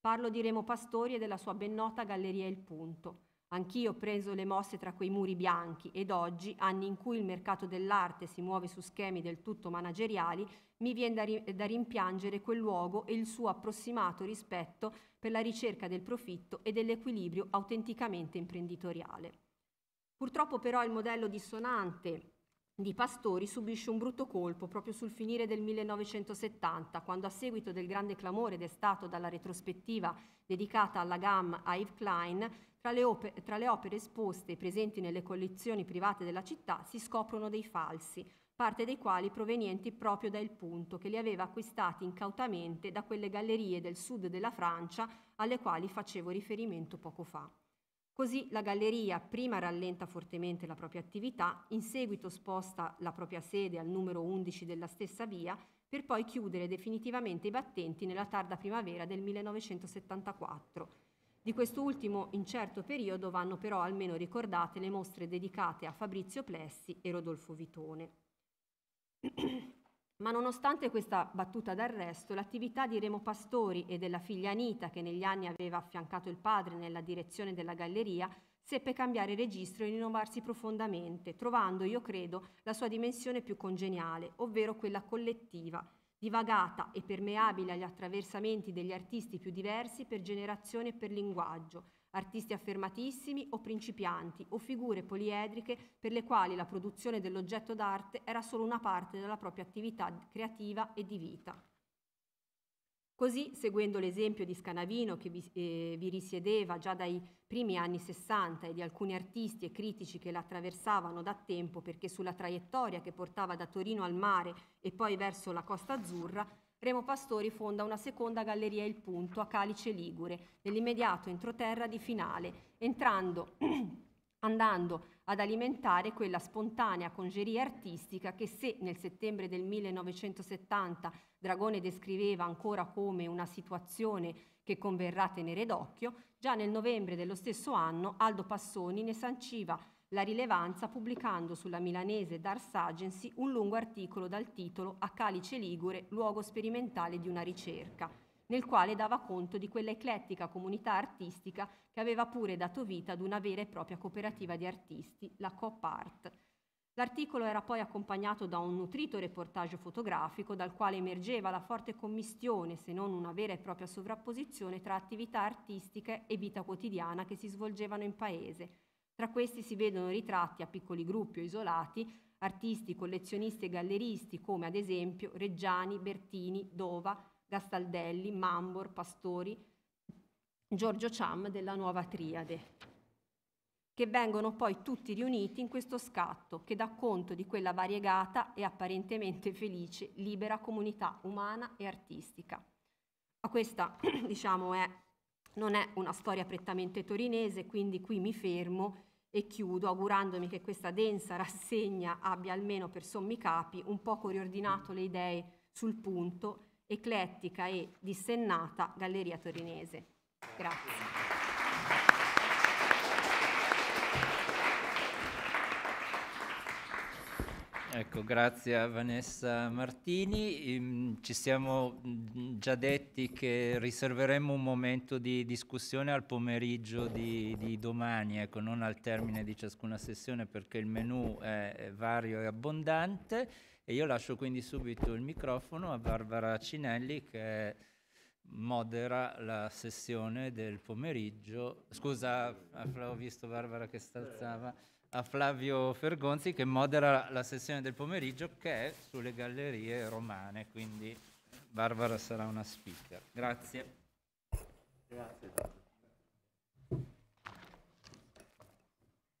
Parlo di Remo Pastori e della sua ben nota Galleria Il Punto. Anch'io ho preso le mosse tra quei muri bianchi ed oggi, anni in cui il mercato dell'arte si muove su schemi del tutto manageriali, mi viene da, ri- da rimpiangere quel luogo e il suo approssimato rispetto per la ricerca del profitto e dell'equilibrio autenticamente imprenditoriale. Purtroppo però il modello dissonante di Pastori subisce un brutto colpo proprio sul finire del 1970, quando a seguito del grande clamore destato dalla retrospettiva dedicata alla gamma a Yves Klein, tra le, opere, tra le, opere, esposte e presenti nelle collezioni private della città si scoprono dei falsi, parte dei quali provenienti proprio da dal punto che li aveva acquistati incautamente da quelle gallerie del sud della Francia alle quali facevo riferimento poco fa. Così la galleria prima rallenta fortemente la propria attività, in seguito sposta la propria sede al numero 11 della stessa via, per poi chiudere definitivamente i battenti nella tarda primavera del 1974 di quest'ultimo incerto periodo vanno però almeno ricordate le mostre dedicate a Fabrizio Plessi e Rodolfo Vitone. Ma nonostante questa battuta d'arresto, l'attività di Remo Pastori e della figlia Anita, che negli anni aveva affiancato il padre nella direzione della galleria, seppe cambiare registro e rinnovarsi profondamente, trovando, io credo, la sua dimensione più congeniale, ovvero quella collettiva, divagata e permeabile agli attraversamenti degli artisti più diversi per generazione e per linguaggio, artisti affermatissimi o principianti o figure poliedriche per le quali la produzione dell'oggetto d'arte era solo una parte della propria attività creativa e di vita. Così, seguendo l'esempio di Scanavino che vi, eh, vi, risiedeva già dai primi anni 60 e di alcuni artisti e critici che la attraversavano da tempo perché sulla traiettoria che portava da Torino al mare e poi verso la Costa Azzurra, Remo Pastori fonda una seconda galleria Il Punto a Calice Ligure, nell'immediato entroterra di Finale, entrando, andando ad alimentare quella spontanea congeria artistica che se nel settembre del 1970 Dragone descriveva ancora come una situazione che converrà tenere d'occhio, già nel novembre dello stesso anno Aldo Passoni ne sanciva la rilevanza pubblicando sulla milanese Dars Agency un lungo articolo dal titolo A Calice Ligure, luogo sperimentale di una ricerca nel quale dava conto di quella eclettica comunità artistica che aveva pure dato vita ad una vera e propria cooperativa di artisti, la Coop Art. L'articolo era poi accompagnato da un nutrito reportage fotografico dal quale emergeva la forte commistione, se non una vera e propria sovrapposizione, tra attività artistiche e vita quotidiana che si svolgevano in paese. Tra questi si vedono ritratti a piccoli gruppi o isolati, artisti, collezionisti e galleristi come ad esempio Reggiani, Bertini, Dova, Gastaldelli, Mambor, Pastori, Giorgio Ciam della nuova triade, che vengono poi tutti riuniti in questo scatto che dà conto di quella variegata e apparentemente felice libera comunità umana e artistica. Ma questa, diciamo, è, non è una storia prettamente torinese, quindi qui mi fermo e chiudo augurandomi che questa densa rassegna abbia almeno per sommi capi un poco riordinato le idee sul punto eclettica e dissennata Galleria Torinese. Grazie. Ecco, grazie a Vanessa Martini. Ehm, ci siamo già detti che riserveremo un momento di discussione al pomeriggio di, di domani, ecco, non al termine di ciascuna sessione perché il menù è vario e abbondante. E io lascio quindi subito il microfono a Barbara Cinelli che modera la sessione del pomeriggio. Scusa, eh, ho visto Barbara che stalzava. A Flavio Fergonzi che modera la sessione del pomeriggio che è sulle gallerie romane. Quindi Barbara sarà una speaker. Grazie. Grazie.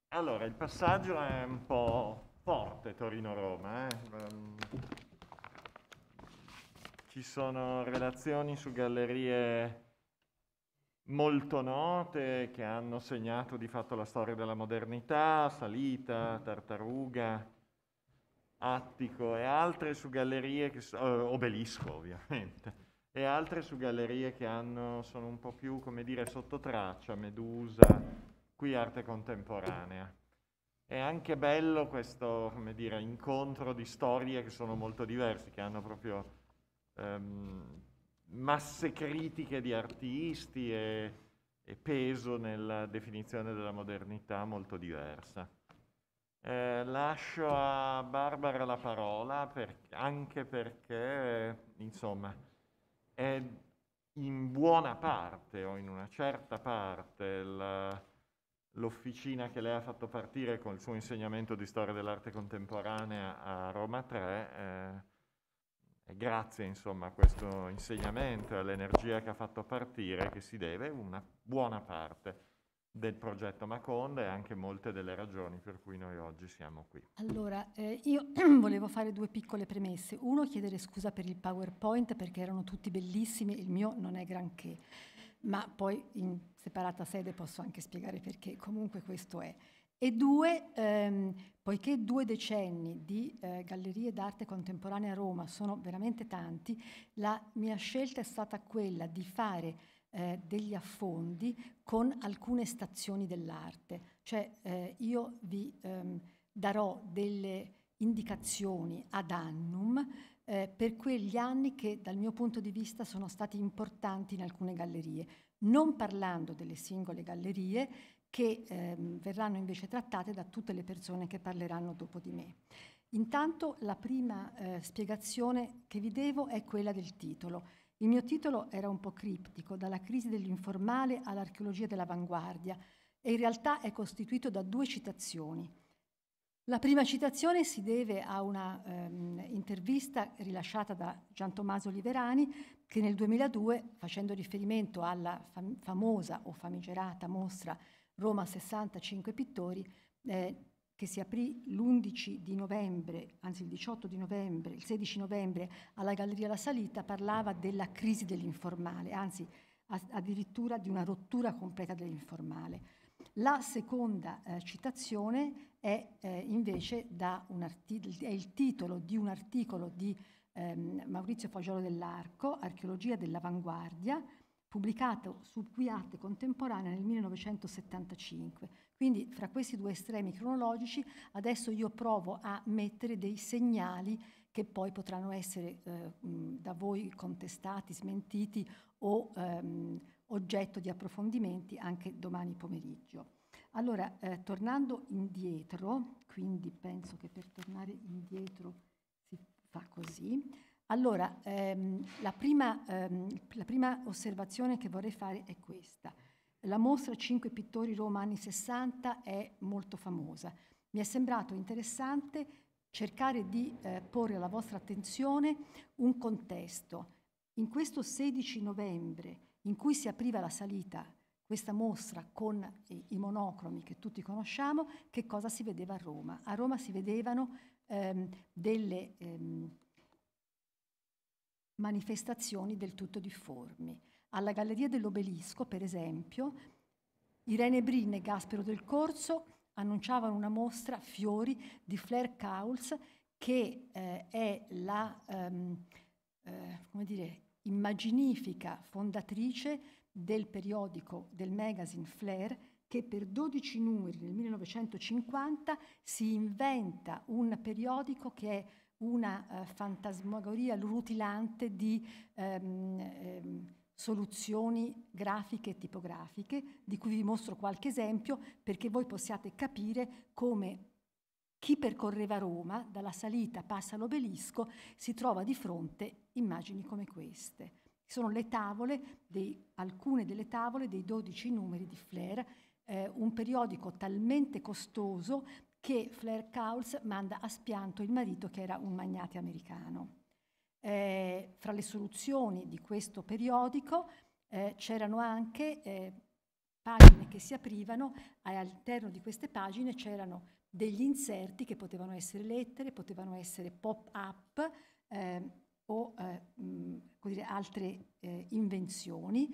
Allora, il passaggio è un po' forte Torino-Roma. Eh? Ehm, ci sono relazioni su gallerie molto note che hanno segnato di fatto la storia della modernità, Salita, Tartaruga, Attico e altre su gallerie che so, eh, obelisco ovviamente e altre su gallerie che hanno, sono un po' più, come dire, sotto traccia, Medusa, qui arte contemporanea è anche bello questo dire, incontro di storie che sono molto diverse, che hanno proprio ehm, masse critiche di artisti e, e, peso nella definizione della modernità molto diversa. Eh, lascio a Barbara la parola per, anche perché, insomma, è in buona parte o in una certa parte il l'officina che lei ha fatto partire con il suo insegnamento di storia dell'arte contemporanea a Roma 3 eh, grazie insomma, a questo insegnamento e all'energia che ha fatto partire che si deve una buona parte del progetto Maconda e anche molte delle ragioni per cui noi oggi siamo qui. Allora, eh, io volevo fare due piccole premesse. Uno, chiedere scusa per il PowerPoint perché erano tutti bellissimi, il mio non è granché, ma poi in separata sede posso anche spiegare perché, comunque questo è. E due, ehm, poiché due decenni di eh, gallerie d'arte contemporanea a Roma sono veramente tanti, la mia scelta è stata quella di fare eh, degli affondi con alcune stazioni dell'arte. Cioè eh, io vi ehm, darò delle indicazioni ad annum eh, per quegli anni che dal mio punto di vista sono stati importanti in alcune gallerie non parlando delle singole gallerie che ehm, verranno invece trattate da tutte le persone che parleranno dopo di me. Intanto la prima eh, spiegazione che vi devo è quella del titolo. Il mio titolo era un po' criptico, dalla crisi dell'informale all'archeologia dell'avanguardia, e in realtà è costituito da due citazioni. La prima citazione si deve a una ehm, intervista rilasciata da Gian Tommaso Oliverani che nel 2002, facendo riferimento alla fam- famosa o famigerata mostra Roma 65 pittori, eh, che si aprì l'11 di novembre, anzi il 18 di novembre, il 16 novembre alla Galleria La Salita, parlava della crisi dell'informale, anzi a- addirittura di una rottura completa dell'informale. La seconda eh, citazione è eh, invece arti- è il titolo di un articolo di ehm, Maurizio Fagiolo dell'Arco, Archeologia dell'Avanguardia, pubblicato su Qui Arte Contemporanea nel 1975. Quindi fra questi due estremi cronologici adesso io provo a mettere dei segnali che poi potranno essere eh, da voi contestati, smentiti o ehm, oggetto di approfondimenti anche domani pomeriggio. Allora, eh, tornando indietro, quindi penso che per tornare indietro fa così. Allora, ehm, la, prima, ehm, la, prima, osservazione che vorrei fare è questa. La mostra Cinque pittori Roma anni 60 è molto famosa. Mi è sembrato interessante cercare di eh, porre alla vostra attenzione un contesto. In questo 16 novembre, in cui si apriva la salita questa mostra con i monocromi che tutti conosciamo, che cosa si vedeva a Roma? A Roma si vedevano ehm, delle ehm, manifestazioni del tutto difformi. Alla Galleria dell'Obelisco, per esempio, Irene Brin e Gaspero del Corso annunciavano una mostra Fiori di Flair Cowles che eh, è la ehm, eh, come dire, immaginifica fondatrice del periodico, del magazine Flair, che per 12 numeri nel 1950 si inventa un periodico che è una eh, fantasmagoria rutilante di ehm, ehm, soluzioni grafiche e tipografiche, di cui vi mostro qualche esempio perché voi possiate capire come chi percorreva Roma, dalla salita passa all'obelisco, si trova di fronte immagini come queste. Sono le tavole, dei, alcune delle tavole dei 12 numeri di Flair eh, un periodico talmente costoso che Flair Cowles manda a spianto il marito che era un magnate americano. Eh, fra le soluzioni di questo periodico eh, c'erano anche eh, pagine che si aprivano e all'interno di queste pagine c'erano degli inserti che potevano essere lettere, potevano essere pop-up eh, o eh, mh, dire, altre eh, invenzioni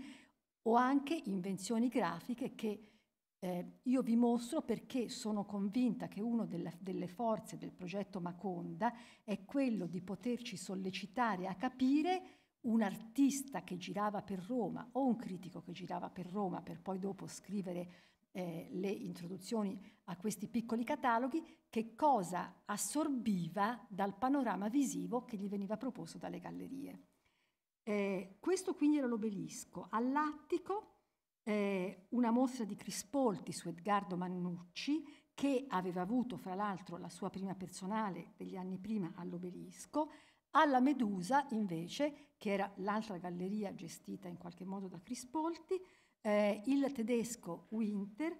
o anche invenzioni grafiche che eh, io vi mostro perché sono convinta che una delle forze del progetto Maconda è quello di poterci sollecitare a capire un artista che girava per Roma o un critico che girava per Roma per poi dopo scrivere eh, le introduzioni a questi piccoli cataloghi, che cosa assorbiva dal panorama visivo che gli veniva proposto dalle gallerie. Eh, questo quindi era l'obelisco. All'attico eh, una mostra di Crispolti su Edgardo Mannucci, che aveva avuto fra l'altro la sua prima personale degli anni prima all'Obelisco, alla Medusa invece, che era l'altra galleria gestita in qualche modo da Crispolti, eh, il tedesco Winter,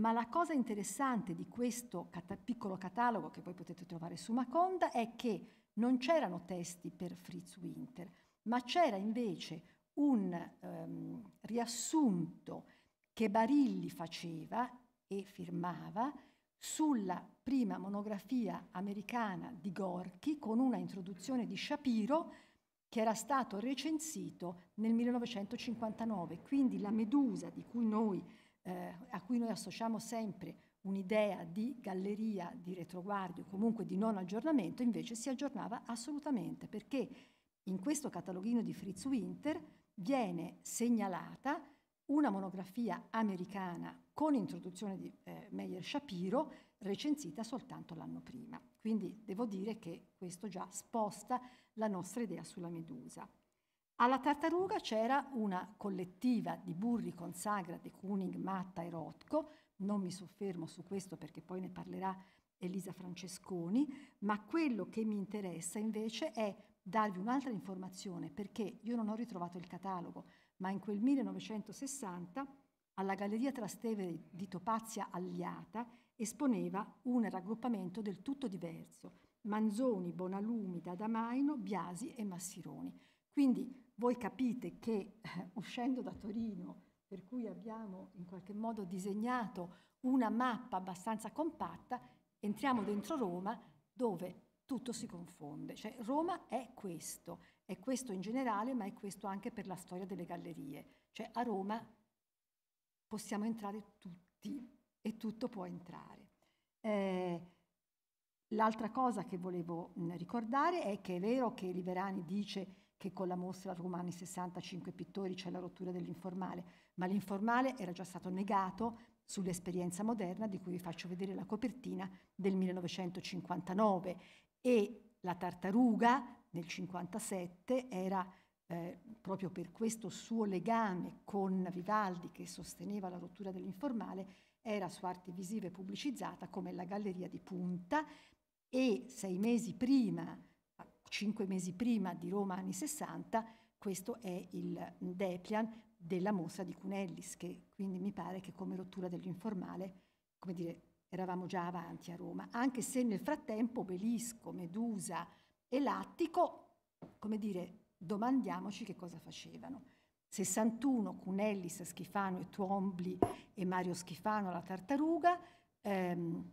ma la cosa interessante di questo cata- piccolo catalogo che poi potete trovare su Maconda è che non c'erano testi per Fritz Winter, ma c'era invece un um, riassunto che Barilli faceva e firmava sulla prima monografia americana di Gorky con una introduzione di Shapiro che era stato recensito nel 1959. Quindi la Medusa cui noi, eh, a cui noi associamo sempre un'idea di galleria di retroguardio, comunque di non aggiornamento, invece si aggiornava assolutamente perché in questo cataloghino di Fritz Winter viene segnalata una monografia americana con introduzione di eh, Meyer Shapiro recensita soltanto l'anno prima. Quindi devo dire che questo già sposta la nostra idea sulla medusa. Alla tartaruga c'era una collettiva di burri con sagra di Kuning, Matta e Rotko, non mi soffermo su questo perché poi ne parlerà Elisa Francesconi, ma quello che mi interessa invece è darvi un'altra informazione perché io non ho ritrovato il catalogo, ma in quel 1960 alla Galleria Trastevere di Topazia Alliata esponeva un raggruppamento del tutto diverso, Manzoni, Bonalumi, D'Adamaino, Biasi e Massironi. Quindi voi capite che eh, uscendo da Torino, per cui abbiamo in qualche modo disegnato una mappa abbastanza compatta, entriamo dentro Roma dove tutto si confonde. Cioè, Roma è questo, è questo in generale, ma è questo anche per la storia delle gallerie. Cioè, a Roma possiamo entrare tutti e tutto può entrare. Eh, l'altra cosa che volevo mh, ricordare è che è vero che Liverani dice che con la mostra Romani 65 pittori c'è la rottura dell'informale, ma l'informale era già stato negato sull'esperienza moderna di cui vi faccio vedere la copertina del 1959 e la tartaruga nel 57 era eh, proprio per questo suo legame con Vivaldi che sosteneva la rottura dell'informale, era su arte visiva e pubblicizzata come la galleria di punta e sei mesi prima, cinque mesi prima di Roma anni 60, questo è il Deplian della mossa di Cunellis, che quindi mi pare che come rottura dell'informale, come dire, eravamo già avanti a Roma, anche se nel frattempo Belisco, Medusa e Lattico, come dire, domandiamoci che cosa facevano. 61 Cunellis, Schifano e Tuombli e Mario Schifano la tartaruga. Ehm,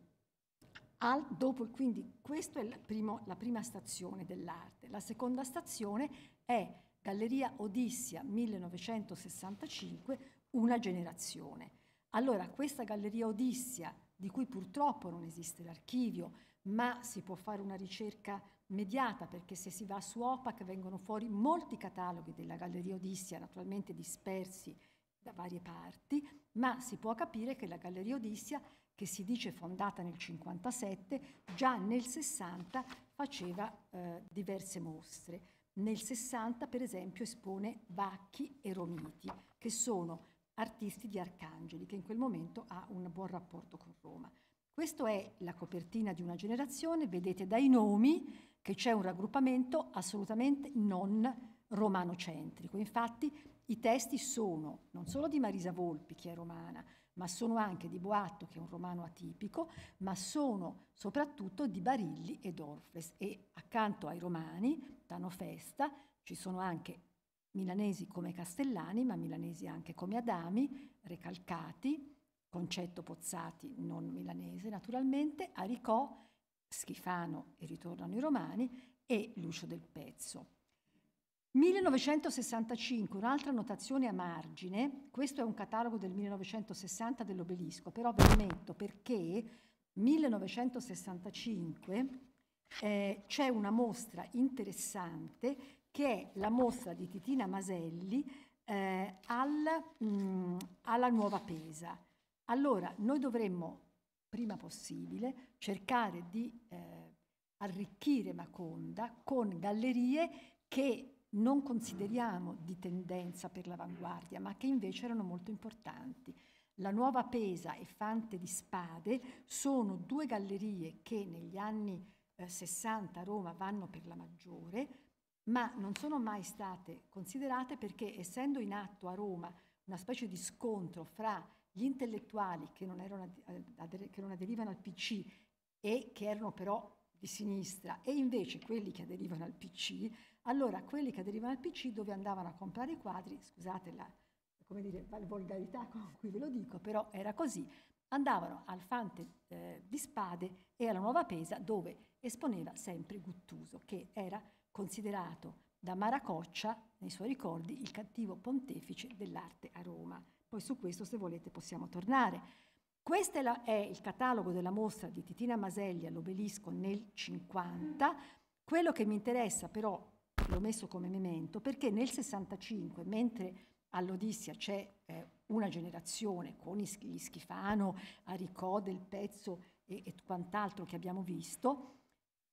al, dopo, quindi questa è primo, la prima stazione dell'arte. La seconda stazione è Galleria Odissia 1965, una generazione. Allora, questa Galleria Odissia di cui purtroppo non esiste l'archivio, ma si può fare una ricerca mediata perché se si va su OPAC vengono fuori molti cataloghi della Galleria Odissia, naturalmente dispersi da varie parti, ma si può capire che la Galleria Odissia, che si dice fondata nel 57, già nel 60 faceva eh, diverse mostre. Nel 60, per esempio, espone Bacchi e Romiti, che sono artisti di Arcangeli, che in quel momento ha un buon rapporto con Roma. Questa è la copertina di una generazione, vedete dai nomi che c'è un raggruppamento assolutamente non romanocentrico. Infatti i testi sono non solo di Marisa Volpi, che è romana, ma sono anche di Boatto, che è un romano atipico, ma sono soprattutto di Barilli ed Orfles. E accanto ai romani, Tano Festa, ci sono anche milanesi come castellani, ma milanesi anche come adami, recalcati, concetto Pozzati non milanese naturalmente, Aricò, Schifano e ritornano i romani e Lucio del Pezzo. 1965, un'altra notazione a margine, questo è un catalogo del 1960 dell'obelisco, però ve lo metto perché 1965 eh, c'è una mostra interessante che è la mostra di Titina Maselli eh, al, mh, mm, alla Nuova Pesa. Allora, noi dovremmo, prima possibile, cercare di eh, arricchire Maconda con gallerie che non consideriamo di tendenza per l'avanguardia, ma che invece erano molto importanti. La Nuova Pesa e Fante di Spade sono due gallerie che negli anni eh, 60 a Roma vanno per la maggiore, ma non sono mai state considerate perché essendo in atto a Roma una specie di scontro fra gli intellettuali che non, erano, eh, che non aderivano al PC e che erano però di sinistra e invece quelli che aderivano al PC, allora quelli che aderivano al PC dove andavano a comprare i quadri, scusate la come dire, volgarità con cui ve lo dico, però era così, andavano al Fante eh, di Spade e alla Nuova Pesa dove esponeva sempre Guttuso, che era considerato da Maracoccia, nei suoi ricordi, il cattivo pontefice dell'arte a Roma. Poi su questo, se volete, possiamo tornare. Questo è, la, è il catalogo della mostra di Titina Maselli all'Obelisco nel 50. Quello che mi interessa però, l'ho messo come memento, perché nel 65, mentre all'Odissia c'è eh, una generazione con gli Schifano, Aricò del pezzo e, e quant'altro che abbiamo visto,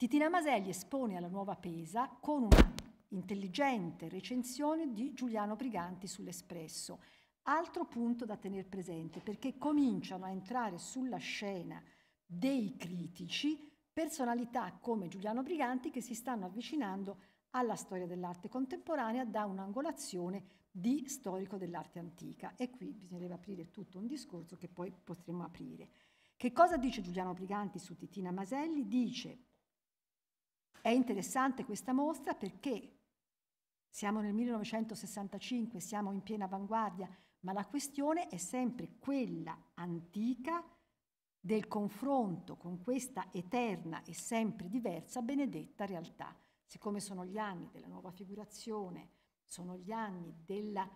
Titina Maselli espone alla nuova Pesa con una intelligente recensione di Giuliano Briganti sull'Espresso. Altro punto da tenere presente perché cominciano a entrare sulla scena dei critici personalità come Giuliano Briganti che si stanno avvicinando alla storia dell'arte contemporanea da un'angolazione di storico dell'arte antica e qui bisognerebbe aprire tutto un discorso che poi potremo aprire. Che cosa dice Giuliano Briganti su Titina Maselli? Dice è interessante questa mostra perché siamo nel 1965, siamo in piena avanguardia, ma la questione è sempre quella antica del confronto con questa eterna e sempre diversa benedetta realtà. Siccome sono gli anni della nuova figurazione, sono gli anni della,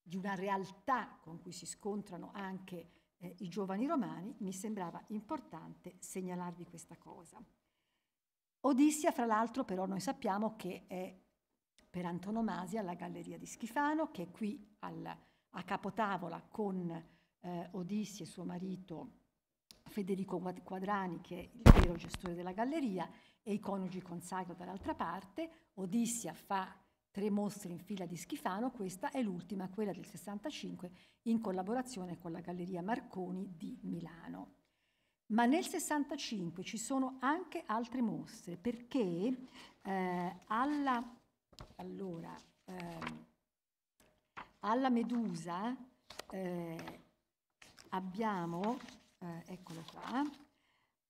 di una realtà con cui si scontrano anche eh, i giovani romani, mi sembrava importante segnalarvi questa cosa. Odissia, fra l'altro, però noi sappiamo che è per antonomasia alla Galleria di Schifano, che è qui al, a capotavola con eh, Odissia e suo marito Federico Quadrani, che è il vero gestore della galleria, e i coniugi Consagro dall'altra parte. Odissia fa tre mostre in fila di Schifano, questa è l'ultima, quella del 65, in collaborazione con la Galleria Marconi di Milano. Ma nel 65 ci sono anche altre mostre perché eh, alla, allora, eh, alla, Medusa eh, abbiamo, eh, eccolo qua,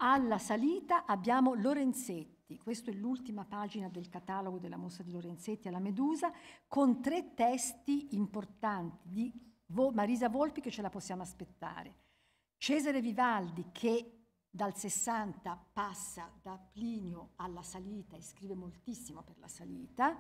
alla salita abbiamo Lorenzetti, questa è l'ultima pagina del catalogo della mostra di Lorenzetti alla Medusa, con tre testi importanti di Marisa Volpi che ce la possiamo aspettare. Cesare Vivaldi, che dal 60 passa da Plinio alla salita e scrive moltissimo per la salita,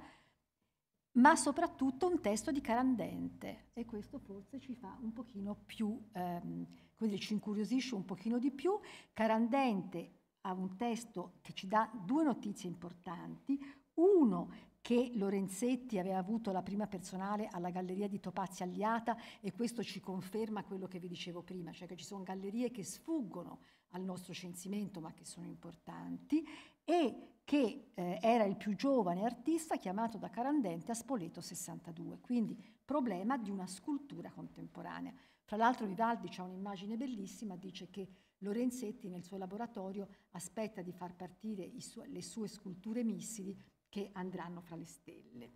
ma soprattutto un testo di Carandente e questo forse ci fa un pochino più, ehm, quindi ci incuriosisce un pochino di più. Carandente ha un testo che ci dà due notizie importanti, uno che Lorenzetti aveva avuto la prima personale alla galleria di Topazzi Alliata e questo ci conferma quello che vi dicevo prima, cioè che ci sono gallerie che sfuggono al nostro censimento ma che sono importanti e che eh, era il più giovane artista chiamato da Carandente a Spoleto 62, quindi problema di una scultura contemporanea. Tra l'altro Vivaldi ha un'immagine bellissima, dice che Lorenzetti nel suo laboratorio aspetta di far partire sue, le sue sculture missili che andranno fra le stelle.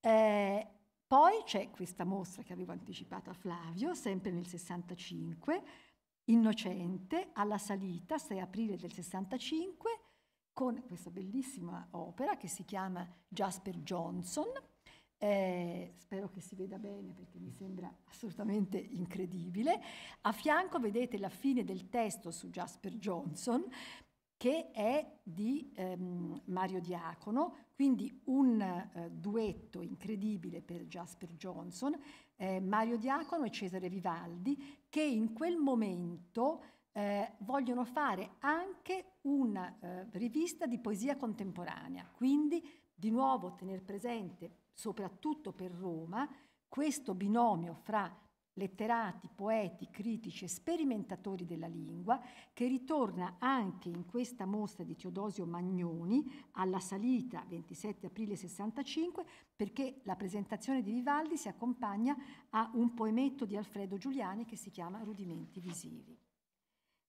Eh, poi c'è questa mostra che avevo anticipato a Flavio, sempre nel 65, Innocente, alla salita 6 aprile del 65, con questa bellissima opera che si chiama Jasper Johnson. Eh, spero che si veda bene perché mi sembra assolutamente incredibile. A fianco vedete la fine del testo su Jasper Johnson che è di ehm, Mario Diacono, quindi un eh, duetto incredibile per Jasper Johnson, eh, Mario Diacono e Cesare Vivaldi, che in quel momento eh, vogliono fare anche una eh, rivista di poesia contemporanea, quindi di nuovo tenere presente, soprattutto per Roma, questo binomio fra letterati, poeti, critici e sperimentatori della lingua, che ritorna anche in questa mostra di Teodosio Magnoni alla salita 27 aprile 65 perché la presentazione di Vivaldi si accompagna a un poemetto di Alfredo Giuliani che si chiama Rudimenti visivi.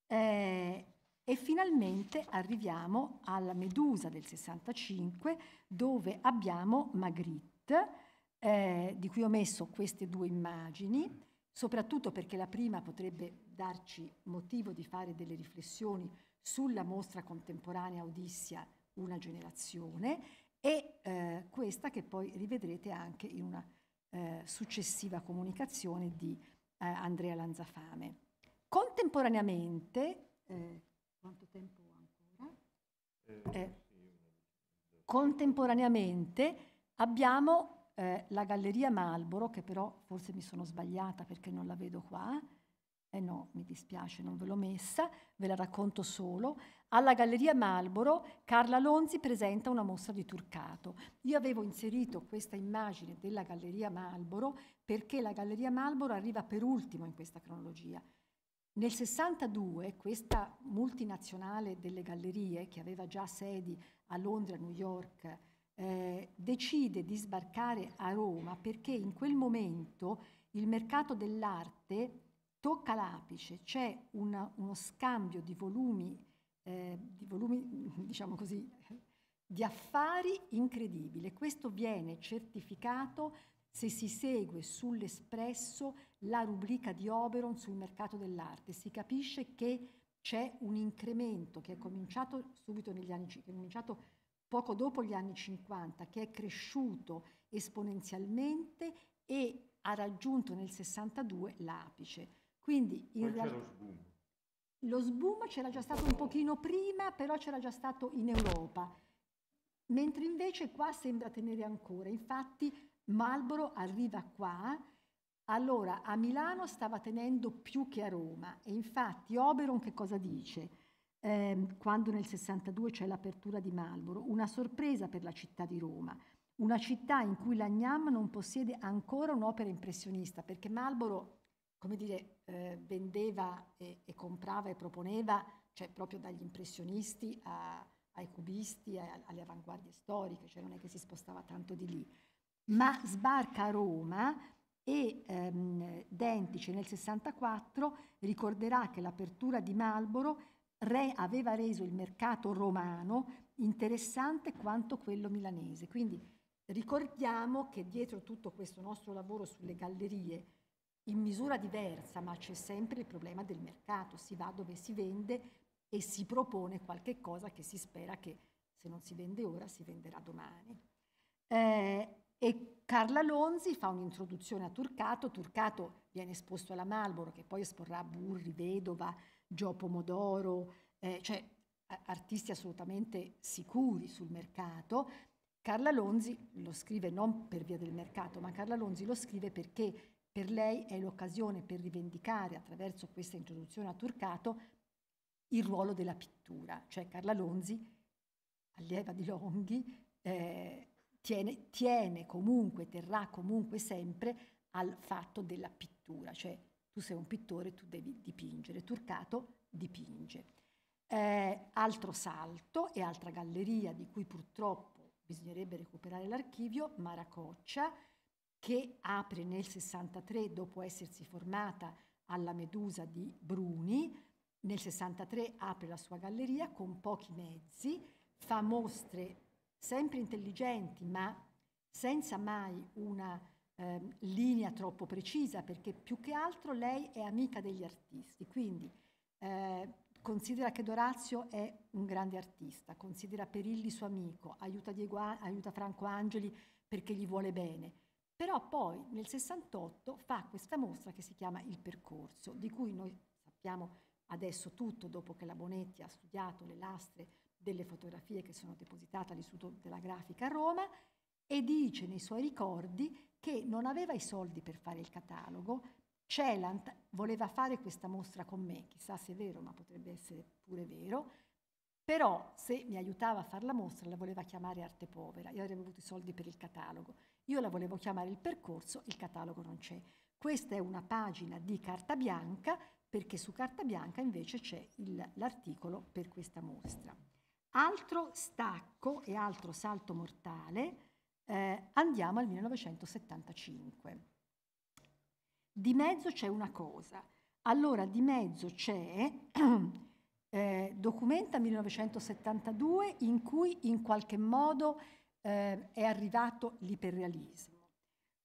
Eh, e finalmente arriviamo alla Medusa del 65 dove abbiamo Magritte, eh, di cui ho messo queste due immagini, soprattutto perché la prima potrebbe darci motivo di fare delle riflessioni sulla mostra contemporanea Odissia Una generazione e eh, questa che poi rivedrete anche in una eh, successiva comunicazione di eh, Andrea Lanzafame. Contemporaneamente, eh, quanto tempo ancora? Eh, eh, contemporaneamente abbiamo eh, la Galleria Marlboro, che però forse mi sono sbagliata perché non la vedo qua, eh no, mi dispiace, non ve l'ho messa, ve la racconto solo. Alla Galleria Marlboro Carla Lonzi presenta una mostra di Turcato. Io avevo inserito questa immagine della Galleria Marlboro perché la Galleria Marlboro arriva per ultimo in questa cronologia. Nel 62 questa multinazionale delle gallerie, che aveva già sedi a Londra, a New York, eh, decide di sbarcare a Roma perché in quel momento il mercato dell'arte tocca l'apice, c'è una, uno scambio di volumi, eh, di volumi, diciamo così, di affari incredibile. Questo viene certificato se si segue sull'espresso la rubrica di Oberon sul mercato dell'arte. Si capisce che c'è un incremento che è cominciato subito negli anni 50, poco dopo gli anni 50, che è cresciuto esponenzialmente e ha raggiunto nel 62 l'apice. Quindi in realtà... Lo sboom. lo sboom c'era già stato un pochino prima, però c'era già stato in Europa, mentre invece qua sembra tenere ancora. Infatti Marlboro arriva qua, allora a Milano stava tenendo più che a Roma e infatti Oberon che cosa dice? eh, quando nel 62 c'è l'apertura di Marlboro, una sorpresa per la città di Roma, una città in cui l'Agnam non possiede ancora un'opera impressionista, perché Marlboro, come dire, eh, vendeva e, e, comprava e proponeva, cioè proprio dagli impressionisti a, ai cubisti, a, alle avanguardie storiche, cioè non è che si spostava tanto di lì, ma sbarca a Roma e ehm, Dentice nel 64 ricorderà che l'apertura di Marlboro re aveva reso il mercato romano interessante quanto quello milanese. Quindi ricordiamo che dietro tutto questo nostro lavoro sulle gallerie, in misura diversa, ma c'è sempre il problema del mercato, si va dove si vende e si propone qualche cosa che si spera che se non si vende ora si venderà domani. Eh, e Carla Lonzi fa un'introduzione a Turcato, Turcato viene esposto alla Marlboro, che poi esporrà Burri, Vedova, Gio Pomodoro, eh, cioè artisti assolutamente sicuri sul mercato. Carla Lonzi lo scrive non per via del mercato, ma Carla Lonzi lo scrive perché per lei è l'occasione per rivendicare attraverso questa introduzione a Turcato il ruolo della pittura, cioè Carla Lonzi, allieva di Longhi, eh, tiene, tiene comunque, terrà comunque sempre al fatto della pittura, cioè tu sei un pittore, tu devi dipingere. Turcato dipinge. Eh, altro salto e altra galleria di cui purtroppo bisognerebbe recuperare l'archivio, Maracoccia, che apre nel 63 dopo essersi formata alla Medusa di Bruni, nel 63 apre la sua galleria con pochi mezzi, fa mostre sempre intelligenti ma senza mai una eh, linea troppo precisa, perché più che altro lei è amica degli artisti, quindi eh, considera che Dorazio è un grande artista, considera Perilli suo amico, aiuta, Diego, aiuta Franco Angeli perché gli vuole bene. Però poi nel 68 fa questa mostra che si chiama Il percorso, di cui noi sappiamo adesso tutto dopo che la Bonetti ha studiato le lastre delle fotografie che sono depositate all'Istituto della Grafica a Roma e dice nei suoi ricordi che non aveva i soldi per fare il catalogo, Celant voleva fare questa mostra con me, chissà se è vero, ma potrebbe essere pure vero, però se mi aiutava a fare la mostra la voleva chiamare Arte Povera, io avrei avuto i soldi per il catalogo, io la volevo chiamare il percorso, il catalogo non c'è. Questa è una pagina di carta bianca perché su carta bianca invece c'è l'articolo per questa mostra. Altro stacco e altro salto mortale eh, andiamo al 1975. Di mezzo c'è una cosa. Allora, di mezzo c'è eh, Documenta 1972 in cui in qualche modo eh, è arrivato l'iperrealismo.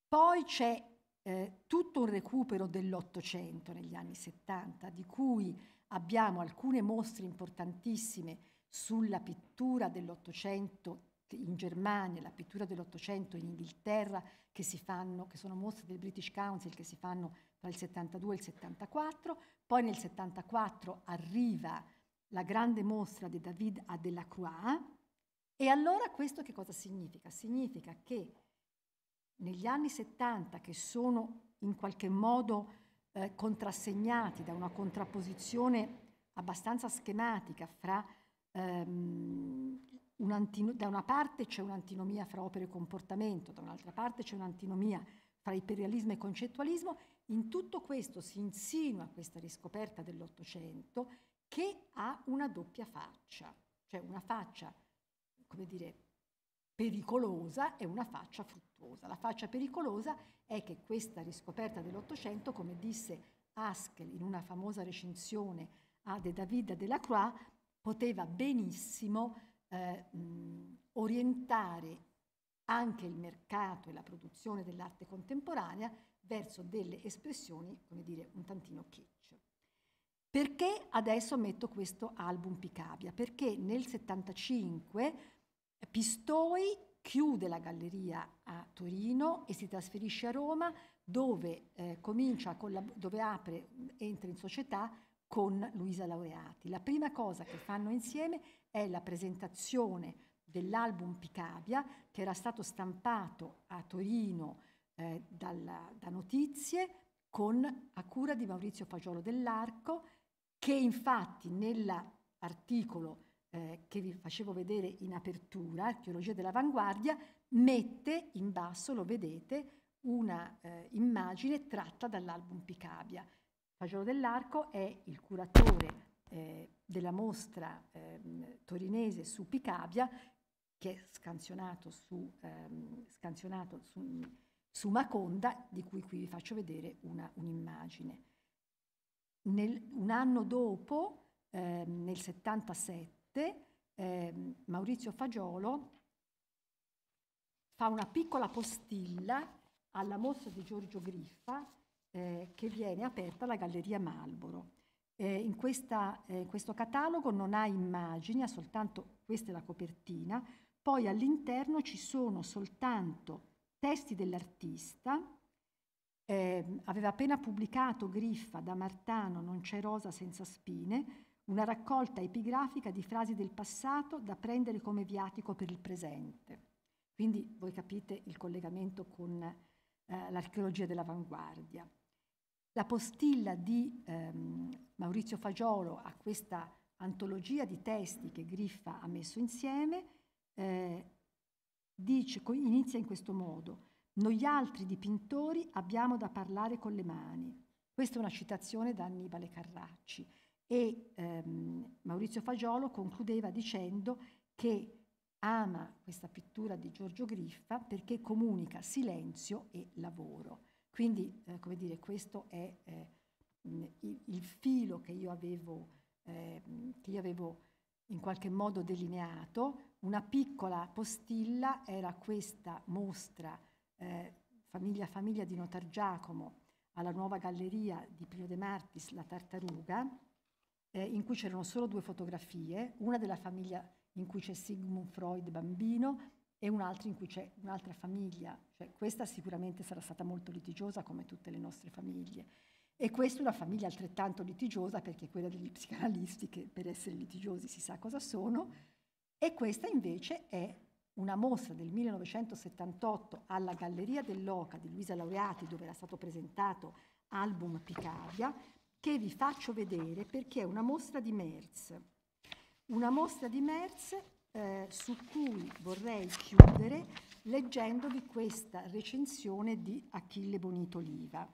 Poi c'è eh, tutto un recupero dell'Ottocento negli anni 70, di cui abbiamo alcune mostre importantissime sulla pittura dell'Ottocento in Germania, la pittura dell'Ottocento in Inghilterra, che, si fanno, che sono mostre del British Council che si fanno tra il 72 e il 74, poi nel 74 arriva la grande mostra di David a Delacroix e allora questo che cosa significa? Significa che negli anni 70 che sono in qualche modo eh, contrassegnati da una contrapposizione abbastanza schematica fra ehm, un da una parte c'è un'antinomia fra opere e comportamento, da un'altra parte c'è un'antinomia fra imperialismo e concettualismo, in tutto questo si insinua questa riscoperta dell'Ottocento che ha una doppia faccia, cioè una faccia, come dire, pericolosa e una faccia fruttuosa. La faccia pericolosa è che questa riscoperta dell'Ottocento, come disse Haskell in una famosa recensione a De David Croix, poteva benissimo eh, orientare anche il mercato e la produzione dell'arte contemporanea verso delle espressioni, come dire, un tantino kitsch. Perché adesso metto questo album Picabia? Perché nel 75 Pistoi chiude la galleria a Torino e si trasferisce a Roma dove, eh, comincia dove apre, entra in società con Luisa Laureati. La prima cosa che fanno insieme è la presentazione dell'album Picabia che era stato stampato a Torino eh, dalla, da Notizie con, a cura di Maurizio Fagiolo dell'Arco che infatti nell'articolo eh, che vi facevo vedere in apertura, Archeologia dell'avanguardia, mette in basso, lo vedete, una eh, immagine tratta dall'album Picabia Fagiolo dell'Arco è il curatore eh, della mostra eh, torinese su Picabia, che è scansionato, su, ehm, scansionato su, su, Maconda, di cui qui vi faccio vedere una, un'immagine. Nel, un anno dopo, ehm, nel 77, ehm, Maurizio Fagiolo fa una piccola postilla alla mostra di Giorgio Griffa eh, che viene aperta la Galleria Malboro. Eh, in, questa, eh, questo catalogo non ha immagini, ha soltanto questa è la copertina, poi all'interno ci sono soltanto testi dell'artista, eh, aveva appena pubblicato Griffa da Martano Non c'è rosa senza spine, una raccolta epigrafica di frasi del passato da prendere come viatico per il presente. Quindi voi capite il collegamento con eh, l'archeologia dell'avanguardia. La postilla di ehm, Maurizio Fagiolo a questa antologia di testi che Griffa ha messo insieme eh, dice, inizia in questo modo. Noi altri dipintori abbiamo da parlare con le mani. Questa è una citazione da Annibale Carracci e ehm, Maurizio Fagiolo concludeva dicendo che ama questa pittura di Giorgio Griffa perché comunica silenzio e lavoro. Quindi, eh, come dire, questo è eh, il, il, filo che io, avevo, eh, che io avevo in qualche modo delineato. Una piccola postilla era questa mostra eh, Famiglia Famiglia di Notar Giacomo alla nuova galleria di Pio De Martis, La Tartaruga, eh, in cui c'erano solo due fotografie, una della famiglia in cui c'è Sigmund Freud bambino e un altro in cui c'è un'altra famiglia, cioè, questa sicuramente sarà stata molto litigiosa come tutte le nostre famiglie. E questa è una famiglia altrettanto litigiosa perché quella degli psicanalisti che per essere litigiosi si sa cosa sono, e questa invece è una mostra del 1978 alla Galleria dell'Oca di Luisa Laureati dove era stato presentato album Picavia che vi faccio vedere perché è una mostra di Merz. Una mostra di Merz eh, su cui vorrei chiudere leggendovi questa recensione di Achille Bonito Oliva.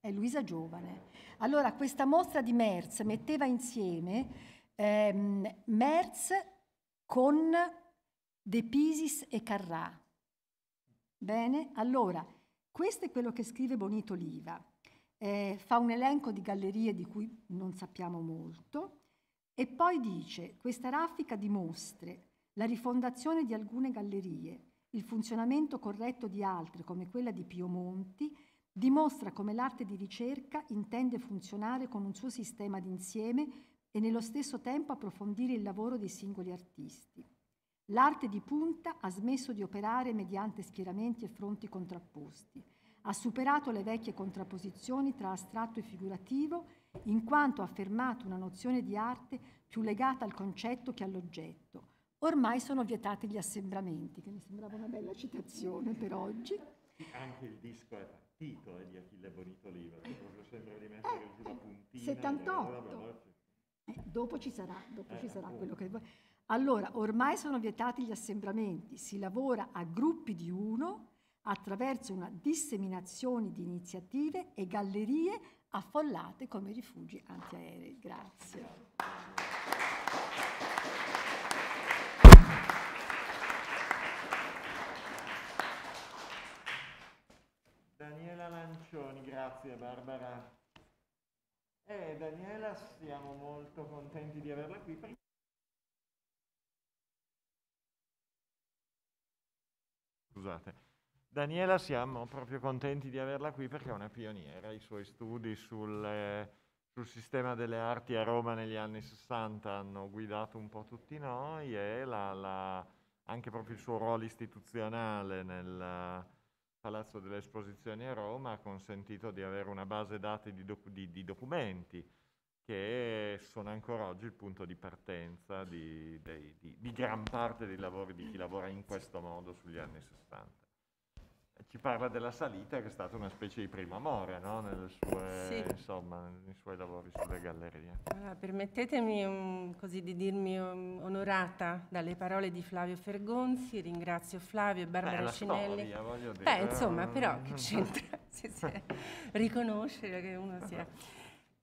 È Luisa Giovane. Allora, questa mostra di Merz metteva insieme ehm, Merz con De Pisis e Carrà. Bene, allora, questo è quello che scrive Bonito Oliva. Eh, fa un elenco di gallerie di cui non sappiamo molto, e poi dice, questa raffica di mostre, la rifondazione di alcune gallerie, il funzionamento corretto di altre come quella di Pio Monti, dimostra come l'arte di ricerca intende funzionare con un suo sistema d'insieme e nello stesso tempo approfondire il lavoro dei singoli artisti. L'arte di punta ha smesso di operare mediante schieramenti e fronti contrapposti, ha superato le vecchie contrapposizioni tra astratto e figurativo in quanto ha affermato una nozione di arte più legata al concetto che all'oggetto. Ormai sono vietati gli assembramenti, che mi sembrava una bella citazione per oggi. Anche il disco è partito eh, di Achille Bonitoliva, che proprio sembra di mettere eh, sulla eh, puntina. 78. Cioè, eh, dopo ci sarà, dopo eh, ci sarà quello che vuoi. Allora, ormai sono vietati gli assembramenti, si lavora a gruppi di uno attraverso una disseminazione di iniziative e gallerie affollate come rifugi antiaerei. Grazie. Daniela Lancioni, grazie Barbara. Eh, Daniela, siamo molto contenti di averla qui. Scusate. Daniela siamo proprio contenti di averla qui perché è una pioniera, i suoi studi sul, eh, sul sistema delle arti a Roma negli anni 60 hanno guidato un po' tutti noi e la, la, anche proprio il suo ruolo istituzionale nel eh, Palazzo delle Esposizioni a Roma ha consentito di avere una base dati di, docu- di, di documenti che sono ancora oggi il punto di partenza di, di, di, gran parte dei lavori di chi lavora in questo modo sugli anni 60 ci parla della salita che è stata una specie di primo amore no? sue, sì. insomma, nei suoi lavori sulle gallerie. Allora, permettetemi um, così di dirmi um, onorata dalle parole di Flavio Fergonzi, ringrazio Flavio e Barbara Beh, Cinelli. Storia, Beh, insomma, eh. però che c'entra se riconoscere che uno sia...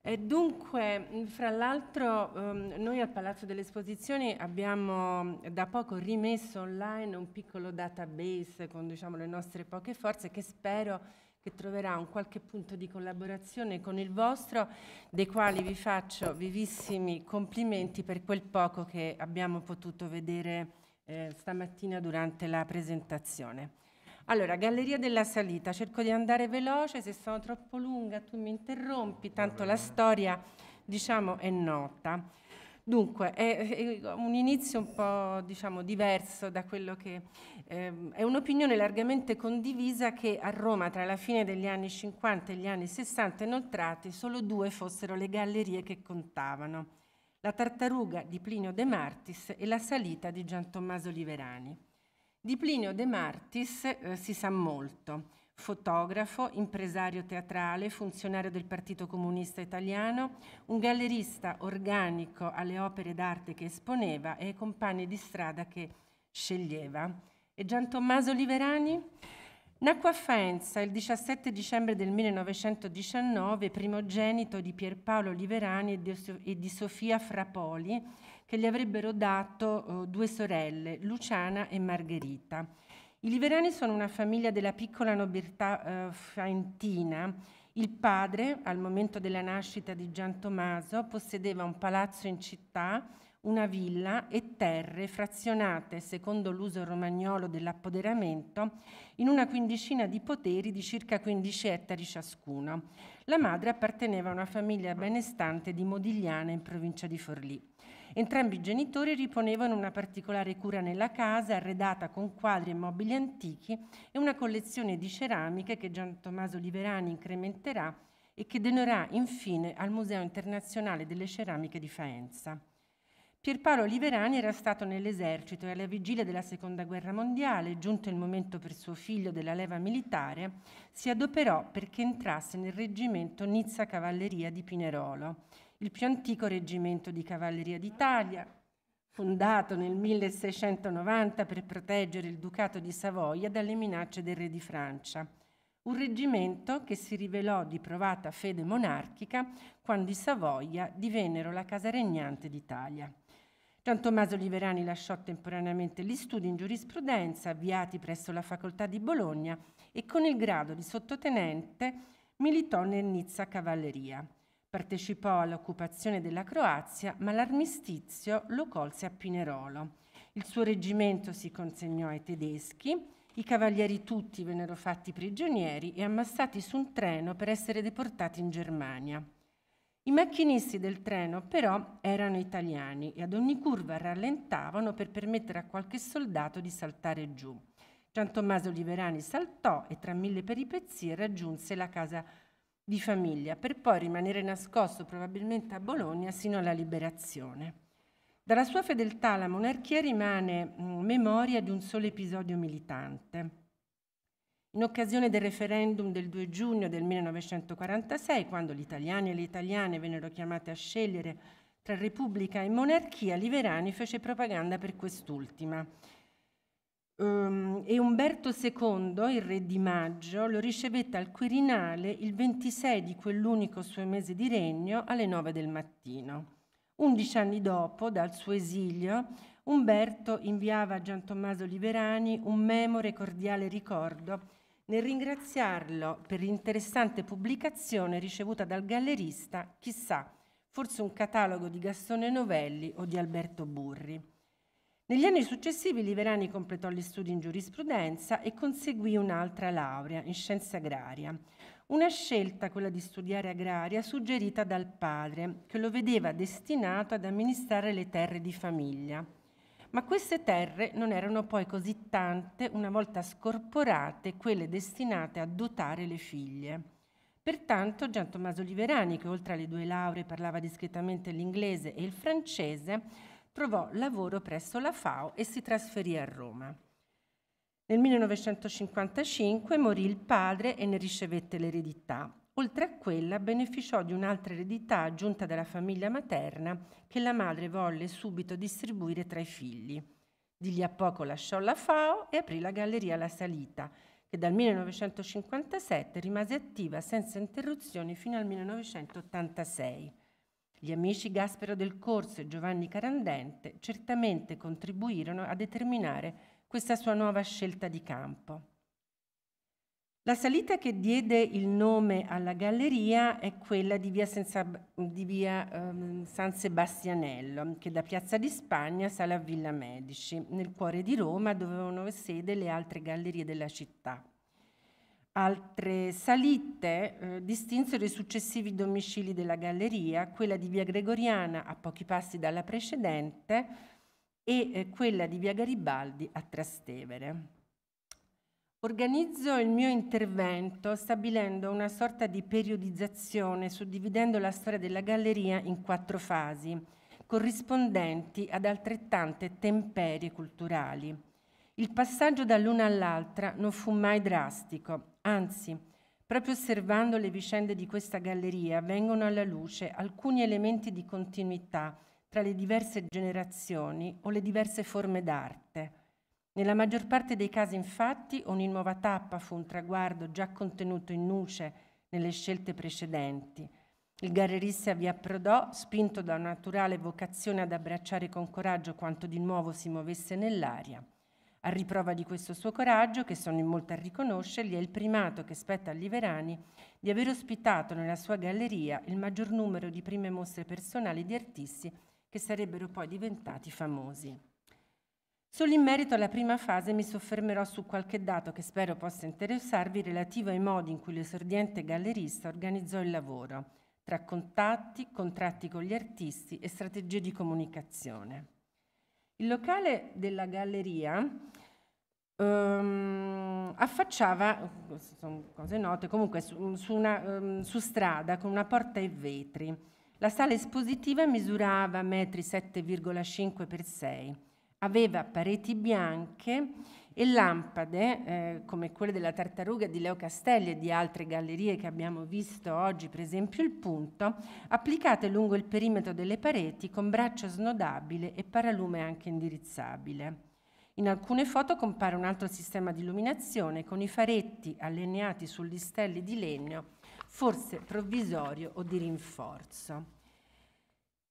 E dunque, fra l'altro, ehm, noi al Palazzo delle Esposizioni abbiamo da poco rimesso online un piccolo database con diciamo, le nostre poche forze che spero che troverà un qualche punto di collaborazione con il vostro, dei quali vi faccio vivissimi complimenti per quel poco che abbiamo potuto vedere eh, stamattina durante la presentazione. Allora, Galleria della Salita, cerco di andare veloce, se sono troppo lunga tu mi interrompi, tanto la storia diciamo è nota. Dunque, è, è un inizio un po' diciamo, diverso da quello che ehm, è un'opinione largamente condivisa che a Roma tra la fine degli anni 50 e gli anni 60 inoltrati solo due fossero le gallerie che contavano, la tartaruga di Plinio De Martis e la salita di Gian Tommaso Liverani. Di Plinio De Martis eh, si sa molto. Fotografo, impresario teatrale, funzionario del Partito Comunista Italiano, un gallerista organico alle opere d'arte che esponeva e ai compagni di strada che sceglieva. E Gian Tommaso Liverani? Nacque a Faenza il 17 dicembre del 1919, primogenito di Pierpaolo Liverani e di Sofia Frapoli, che gli avrebbero dato eh, due sorelle, Luciana e Margherita. I Liverani sono una famiglia della piccola nobiltà eh, faentina. Il padre, al momento della nascita di Gian Tommaso, possedeva un palazzo in città, una villa e terre frazionate, secondo l'uso romagnolo dell'appoderamento, in una quindicina di poteri di circa 15 ettari ciascuno. La madre apparteneva a una famiglia benestante di Modigliana in provincia di Forlì. Entrambi i genitori riponevano una particolare cura nella casa, arredata con quadri e mobili antichi e una collezione di ceramiche che Gian Tommaso Liberani incrementerà e che donerà infine al Museo internazionale delle ceramiche di Faenza. Pierpaolo Oliverani era stato nell'esercito e alla vigilia della seconda guerra mondiale, giunto il momento per suo figlio della leva militare, si adoperò perché entrasse nel reggimento Nizza Cavalleria di Pinerolo il più antico reggimento di cavalleria d'Italia, fondato nel 1690 per proteggere il Ducato di Savoia dalle minacce del re di Francia. Un reggimento che si rivelò di provata fede monarchica quando i Savoia divennero la casa regnante d'Italia. Gian Tommaso Liberani lasciò temporaneamente gli studi in giurisprudenza avviati presso la Facoltà di Bologna e con il grado di sottotenente militò nel Nizza Cavalleria. Partecipò all'occupazione della Croazia, ma l'armistizio lo colse a Pinerolo. Il suo reggimento si consegnò ai tedeschi, i cavalieri tutti vennero fatti prigionieri e ammassati su un treno per essere deportati in Germania. I macchinisti del treno però erano italiani e ad ogni curva rallentavano per permettere a qualche soldato di saltare giù. Gian Tommaso Liberani saltò e tra mille peripezie raggiunse la casa di famiglia, per poi rimanere nascosto probabilmente a Bologna sino alla liberazione. Dalla sua fedeltà alla monarchia rimane mm, memoria di un solo episodio militante. In occasione del referendum del 2 giugno del 1946, quando gli italiani e le italiane vennero chiamate a scegliere tra repubblica e monarchia, Liverani fece propaganda per quest'ultima Um, e Umberto II, il re di maggio, lo ricevette al Quirinale il 26 di quell'unico suo mese di regno alle 9 del mattino. Undici anni dopo, dal suo esilio, Umberto inviava a Gian Tommaso Liberani un memore cordiale ricordo nel ringraziarlo per l'interessante pubblicazione ricevuta dal gallerista, chissà, forse un catalogo di Gastone Novelli o di Alberto Burri. Negli anni successivi Liverani completò gli studi in giurisprudenza e conseguì un'altra laurea in scienza agraria. Una scelta, quella di studiare agraria, suggerita dal padre, che lo vedeva destinato ad amministrare le terre di famiglia. Ma queste terre non erano poi così tante una volta scorporate quelle destinate a dotare le figlie. Pertanto Gian Tommaso Liverani, che oltre alle due lauree parlava discretamente l'inglese e il francese, trovò lavoro presso la FAO e si trasferì a Roma. Nel 1955 morì il padre e ne ricevette l'eredità. Oltre a quella beneficiò di un'altra eredità aggiunta dalla famiglia materna che la madre volle subito distribuire tra i figli. Di lì a poco lasciò la FAO e aprì la Galleria La Salita, che dal 1957 rimase attiva senza interruzioni fino al 1986. Gli amici Gaspero del Corso e Giovanni Carandente certamente contribuirono a determinare questa sua nuova scelta di campo. La salita che diede il nome alla galleria è quella di via, Senza, di via ehm, San Sebastianello, che da Piazza di Spagna sale a Villa Medici, nel cuore di Roma, dove avevano sede le altre gallerie della città. Altre salite eh, distinsero i successivi domicili della galleria, quella di via Gregoriana a pochi passi dalla precedente e eh, quella di via Garibaldi a Trastevere. Organizzo il mio intervento stabilendo una sorta di periodizzazione, suddividendo la storia della galleria in quattro fasi, corrispondenti ad altrettante temperie culturali. Il passaggio dall'una all'altra non fu mai drastico, Anzi, proprio osservando le vicende di questa galleria vengono alla luce alcuni elementi di continuità tra le diverse generazioni o le diverse forme d'arte. Nella maggior parte dei casi, infatti, ogni nuova tappa fu un traguardo già contenuto in nuce nelle scelte precedenti. Il gallerista vi approdò, spinto da una naturale vocazione ad abbracciare con coraggio quanto di nuovo si muovesse nell'aria. A riprova di questo suo coraggio, che sono in molti a riconoscergli, è il primato che spetta a Liverani di aver ospitato nella sua galleria il maggior numero di prime mostre personali di artisti che sarebbero poi diventati famosi. Solo in merito alla prima fase mi soffermerò su qualche dato che spero possa interessarvi relativo ai modi in cui l'esordiente gallerista organizzò il lavoro, tra contatti, contratti con gli artisti e strategie di comunicazione. Il locale della galleria um, affacciava, sono cose note, comunque su, su, una, um, su strada con una porta e vetri. La sala espositiva misurava metri 7,5 x 6, aveva pareti bianche e lampade, eh, come quelle della tartaruga di Leo Castelli e di altre gallerie che abbiamo visto oggi, per esempio il punto, applicate lungo il perimetro delle pareti con braccio snodabile e paralume anche indirizzabile. In alcune foto compare un altro sistema di illuminazione con i faretti allineati su listelli di legno, forse provvisorio o di rinforzo.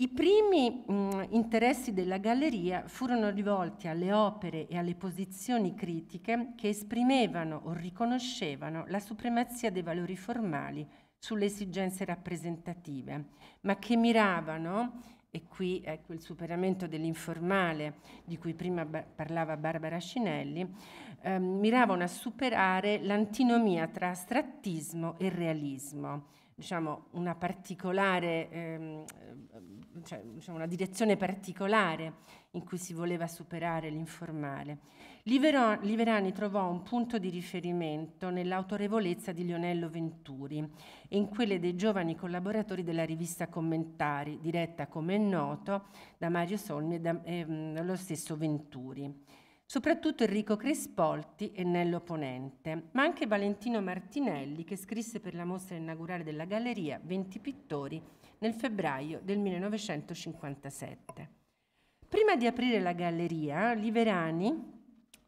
I primi mh, mm, interessi della galleria furono rivolti alle opere e alle posizioni critiche che esprimevano o riconoscevano la supremazia dei valori formali sulle esigenze rappresentative, ma che miravano, e qui ecco il superamento dell'informale di cui prima ba parlava Barbara Scinelli, eh, miravano a superare l'antinomia tra astrattismo e realismo diciamo, una particolare ehm, cioè, diciamo, una direzione particolare in cui si voleva superare l'informale. Liverani trovò un punto di riferimento nell'autorevolezza di Lionello Venturi e in quelle dei giovani collaboratori della rivista Commentari, diretta come è noto da Mario Solmi e ehm, dallo eh, stesso Venturi soprattutto Enrico Crespolti e Nello Ponente, ma anche Valentino Martinelli che scrisse per la mostra inaugurale della galleria 20 pittori nel febbraio del 1957. Prima di aprire la galleria, Liverani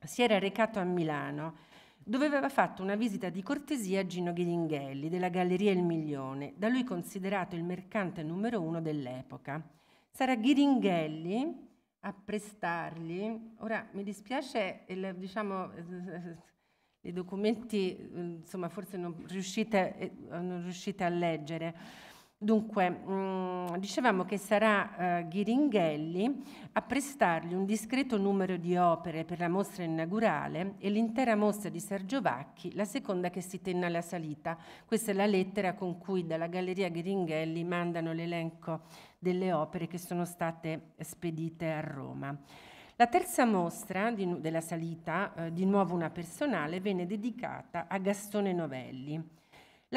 si era recato a Milano dove aveva fatto una visita di cortesia a Gino Ghedinghelli della Galleria Il Milione, da lui considerato il mercante numero uno dell'epoca. Sarà Ghedinghelli a prestargli, ora mi dispiace, il, diciamo, i documenti, insomma, forse non riuscite, eh, non riuscite a leggere, Dunque, mh, mm, dicevamo che sarà eh, Ghiringhelli a prestargli un discreto numero di opere per la mostra inaugurale e l'intera mostra di Sergio Vacchi, la seconda che si tenne alla salita. Questa è la lettera con cui dalla Galleria Ghiringhelli mandano l'elenco delle opere che sono state spedite a Roma. La terza mostra di, della salita, eh, di nuovo una personale, venne dedicata a Gastone Novelli.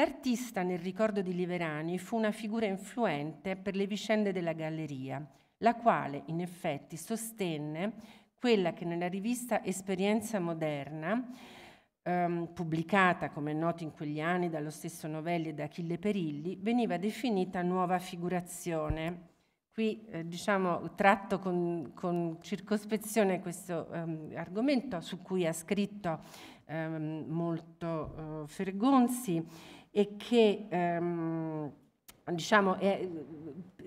L'artista nel ricordo di Liverani fu una figura influente per le vicende della galleria, la quale in effetti sostenne quella che nella rivista Esperienza Moderna, ehm, pubblicata come è noto in quegli anni dallo stesso Novelli e da Achille Perilli, veniva definita nuova figurazione. Qui eh, diciamo, tratto con, con circospezione questo ehm, argomento su cui ha scritto ehm, molto eh, Fergonzi e che ehm, diciamo, è,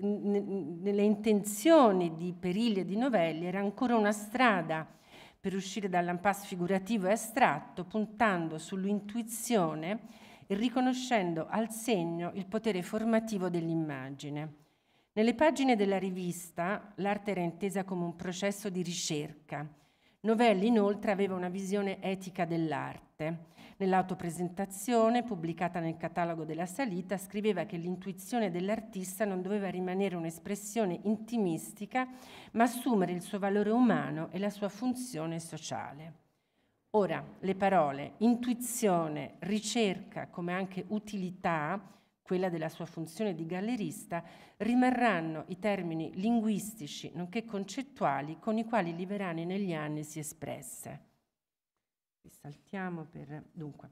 nelle intenzioni di Perilli e di Novelli era ancora una strada per uscire dall'impasse figurativo e astratto, puntando sull'intuizione e riconoscendo al segno il potere formativo dell'immagine. Nelle pagine della rivista l'arte era intesa come un processo di ricerca. Novelli inoltre aveva una visione etica dell'arte Nell'autopresentazione, pubblicata nel catalogo della salita, scriveva che l'intuizione dell'artista non doveva rimanere un'espressione intimistica, ma assumere il suo valore umano e la sua funzione sociale. Ora, le parole intuizione, ricerca, come anche utilità, quella della sua funzione di gallerista, rimarranno i termini linguistici nonché concettuali con i quali Liberani negli anni si espresse saltiamo per... Dunque,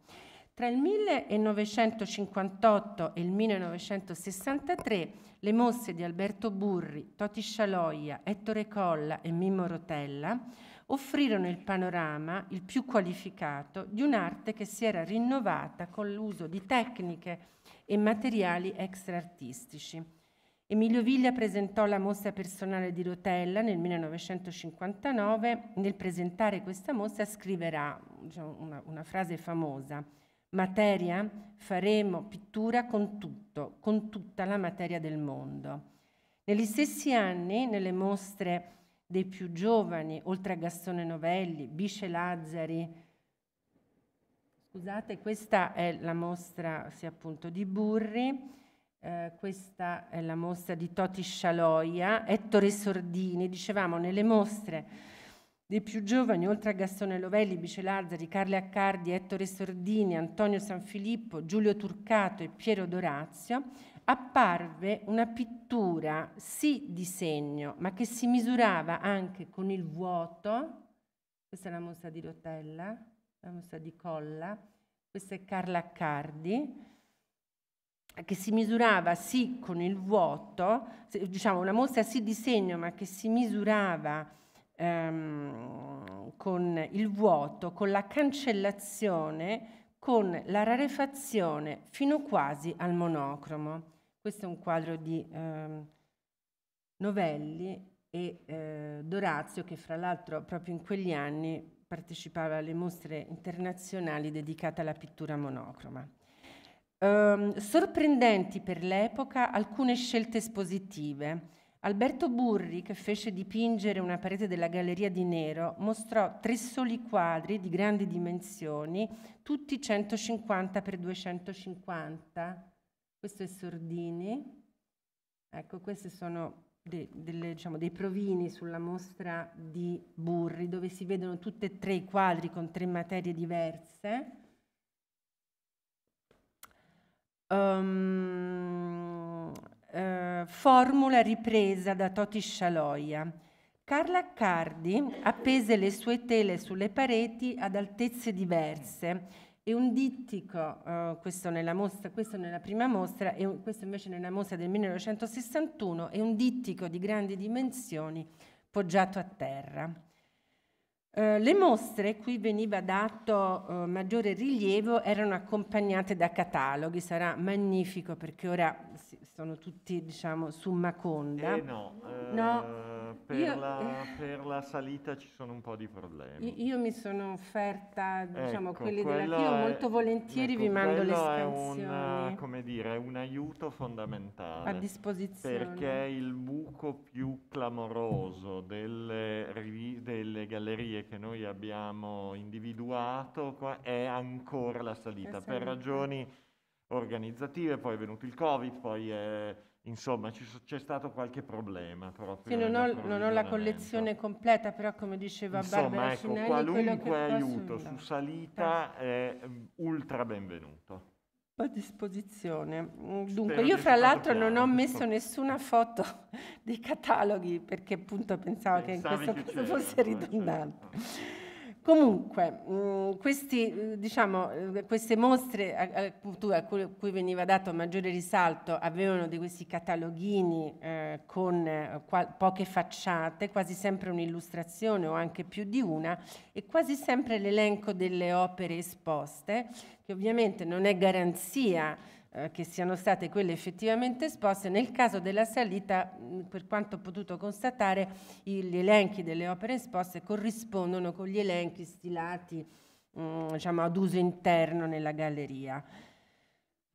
tra il 1958 e il 1963 le mosse di Alberto Burri, Toti Scialoia, Ettore Colla e Mimmo Rotella offrirono il panorama, il più qualificato, di un'arte che si era rinnovata con l'uso di tecniche e materiali extra artistici. Emilio Viglia presentò la mostra personale di Rotella nel 1959. Nel presentare questa mostra scriverà diciamo, una, una, frase famosa. Materia, faremo pittura con tutto, con tutta la materia del mondo. Negli stessi anni, nelle mostre dei più giovani, oltre a Gastone Novelli, Bisce Lazzari, scusate, questa è la mostra sì, appunto, di Burri, eh, questa è la mostra di Toti Scialoia, Ettore Sordini, dicevamo nelle mostre dei più giovani, oltre a Gastone Lovelli, Bice Lazzari, Carle Accardi, Ettore Sordini, Antonio Sanfilippo, Giulio Turcato e Piero Dorazio, apparve una pittura sì di segno, ma che si misurava anche con il vuoto. Questa è la mostra di Rotella, la mostra di Colla, questa è Carla Accardi che si misurava sì con il vuoto, diciamo una mostra sì di segno, ma che si misurava ehm, con il vuoto, con la cancellazione, con la rarefazione fino quasi al monocromo. Questo è un quadro di ehm, Novelli e eh, Dorazio che fra l'altro proprio in quegli anni partecipava alle mostre internazionali dedicate alla pittura monocroma. Ehm, sorprendenti per l'epoca alcune scelte espositive. Alberto Burri, che fece dipingere una parete della galleria di nero, mostrò tre soli quadri di grandi dimensioni, tutti 150 x 250. Questo è Sordini. Ecco, questi sono de, delle, diciamo, dei provini sulla mostra di Burri, dove si vedono tutti e tre i quadri con tre materie diverse. um, eh, formula ripresa da Toti Scialoia. Carla Cardi appese le sue tele sulle pareti ad altezze diverse e un dittico, eh, questo, nella mostra, questo nella prima mostra e un, questo invece nella mostra del 1961, è un dittico di grandi dimensioni poggiato a terra. Eh, le mostre, qui veniva dato eh, maggiore rilievo, erano accompagnate da cataloghi, sarà magnifico perché ora si, sono tutti diciamo su Maconda. Eh no, eh, no per, io, la, per, la, salita ci sono un po' di problemi. Io, mi sono offerta, diciamo, ecco, quelli della Chio, molto volentieri ecco, vi mando le spiegazioni. È un, come dire, un aiuto fondamentale. A disposizione. Perché il buco più clamoroso delle, delle gallerie che noi abbiamo individuato è ancora la salita, esatto. per ragioni organizzative, poi è venuto il Covid, poi è, insomma c'è stato qualche problema proprio. Sì, non, ho, non ho, la collezione completa, però come diceva insomma, Barbara ecco, Cinelli, qualunque aiuto su salita è mm, ultra benvenuto. A disposizione. Mm, dunque, Spero io fra l'altro non ho messo nessuna foto dei cataloghi perché appunto pensavo Pensavi che in questo caso fosse cioè, certo. ridondante. Certo. Comunque, mh, mm, questi, mm, diciamo, eh, queste mostre a, a, cui, veniva dato maggiore risalto avevano di questi cataloghini eh, con eh, qual, poche facciate, quasi sempre un'illustrazione o anche più di una, e quasi sempre l'elenco delle opere esposte, che ovviamente non è garanzia eh, che siano state quelle effettivamente esposte. Nel caso della salita, mm, per quanto ho potuto constatare, gli elenchi delle opere esposte corrispondono con gli elenchi stilati mm, diciamo, ad uso interno nella galleria.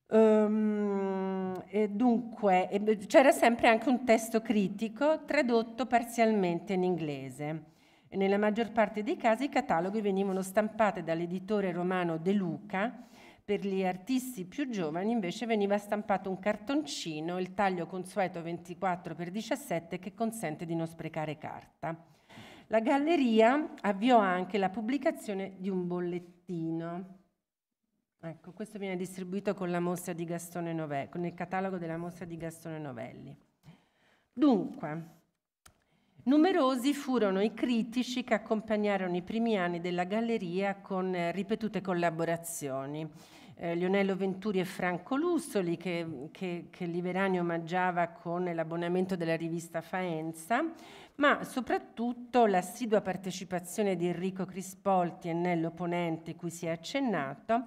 Um, dunque, c'era sempre anche un testo critico tradotto parzialmente in inglese. Nella maggior parte dei casi i cataloghi venivano stampati dall'editore romano De Luca, per gli artisti più giovani invece veniva stampato un cartoncino, il taglio consueto 24x17 che consente di non sprecare carta. La galleria avviò anche la pubblicazione di un bollettino. Ecco, questo viene distribuito con la mostra di Gastone Novelli, con il catalogo della mostra di Gastone Novelli. Dunque, Numerosi furono i critici che accompagnarono i primi anni della galleria con eh, ripetute collaborazioni eh, Lionello Venturi e Franco Lussoli che, che, che Liverani omaggiava con l'abbonamento della rivista Faenza, ma soprattutto l'assidua partecipazione di Enrico Crispolti e Nello Ponente cui si è accennato,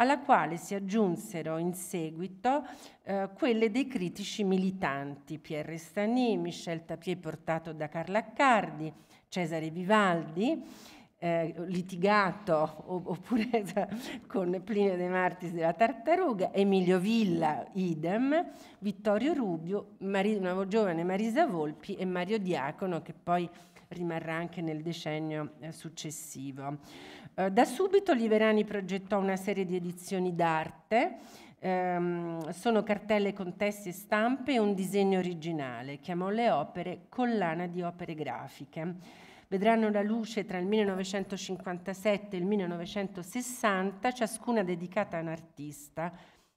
alla quale si aggiunsero in seguito eh, quelle dei critici militanti Pierre Stani, Michel Tapier portato da Carla Accardi, Cesare Vivaldi, eh, litigato oppure cioè, con Plinio De Martis della Tartaruga, Emilio Villa, idem, Vittorio Rubio, Mari, una giovane Marisa Volpi e Mario Diacono che poi rimarrà anche nel decennio eh, successivo. Eh, da subito Liverani progettò una serie di edizioni d'arte, ehm, sono cartelle con testi e stampe e un disegno originale, chiamò le opere collana di opere grafiche vedranno la luce tra il 1957 e il 1960, ciascuna dedicata a un artista.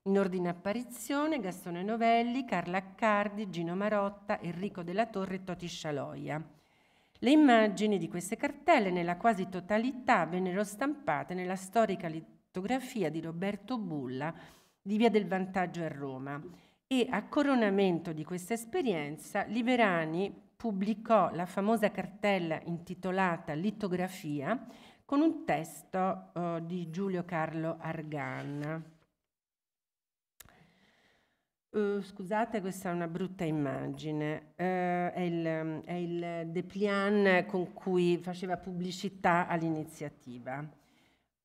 In ordine apparizione Gastone Novelli, Carla Accardi, Gino Marotta, Enrico della Torre e Toti Scialoia. Le immagini di queste cartelle nella quasi totalità vennero stampate nella storica litografia di Roberto Bulla di Via del Vantaggio a Roma e a coronamento di questa esperienza Liberani pubblicò la famosa cartella intitolata Litografia con un testo eh, di Giulio Carlo Argan. Uh, eh, scusate, questa è una brutta immagine, uh, è, il, è il dépliant con cui faceva pubblicità all'iniziativa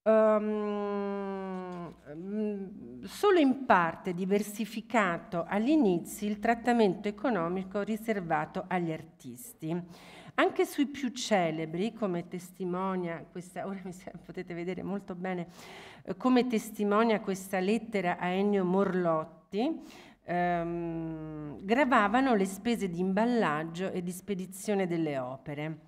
um, solo in parte diversificato all'inizio il trattamento economico riservato agli artisti. Anche sui più celebri, come testimonia questa, ora potete vedere molto bene, eh, come testimonia questa lettera a Ennio Morlotti, ehm, gravavano le spese di imballaggio e di spedizione delle opere.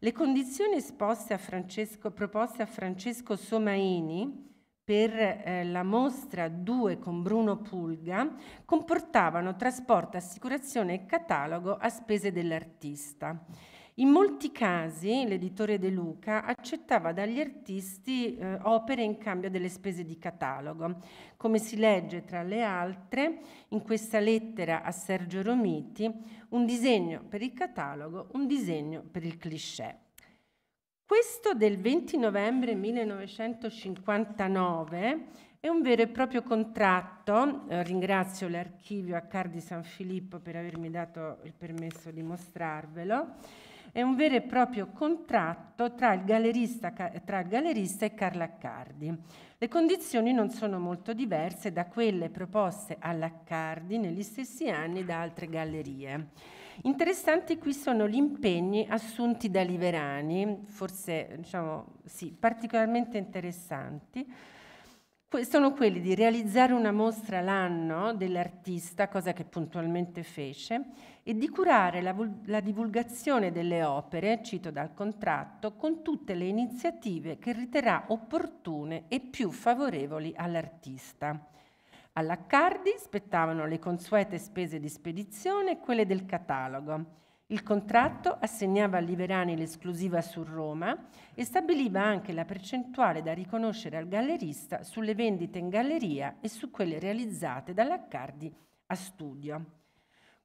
Le condizioni a Francesco, proposte a Francesco Somaini per eh, la mostra 2 con Bruno Pulga comportavano trasporto, assicurazione e catalogo a spese dell'artista. In molti casi l'editore De Luca accettava dagli artisti eh, opere in cambio delle spese di catalogo, come si legge tra le altre in questa lettera a Sergio Romiti, un disegno per il catalogo, un disegno per il cliché. Questo del 20 novembre 1959 è un vero e proprio contratto, eh, ringrazio l'archivio a Cardi San Filippo per avermi dato il permesso di mostrarvelo, è un vero e proprio contratto tra il gallerista, tra il gallerista e Carlaccardi. Le condizioni non sono molto diverse da quelle proposte all'Accardi negli stessi anni da altre gallerie. Interessanti qui sono gli impegni assunti da Liverani, forse diciamo, sì, particolarmente interessanti, sono quelli di realizzare una mostra l'anno dell'artista, cosa che puntualmente fece, e di curare la, la, divulgazione delle opere, cito dal contratto, con tutte le iniziative che riterrà opportune e più favorevoli all'artista. All'Accardi spettavano le consuete spese di spedizione e quelle del catalogo. Il contratto assegnava a Liverani l'esclusiva su Roma e stabiliva anche la percentuale da riconoscere al gallerista sulle vendite in galleria e su quelle realizzate dall'Accardi a studio.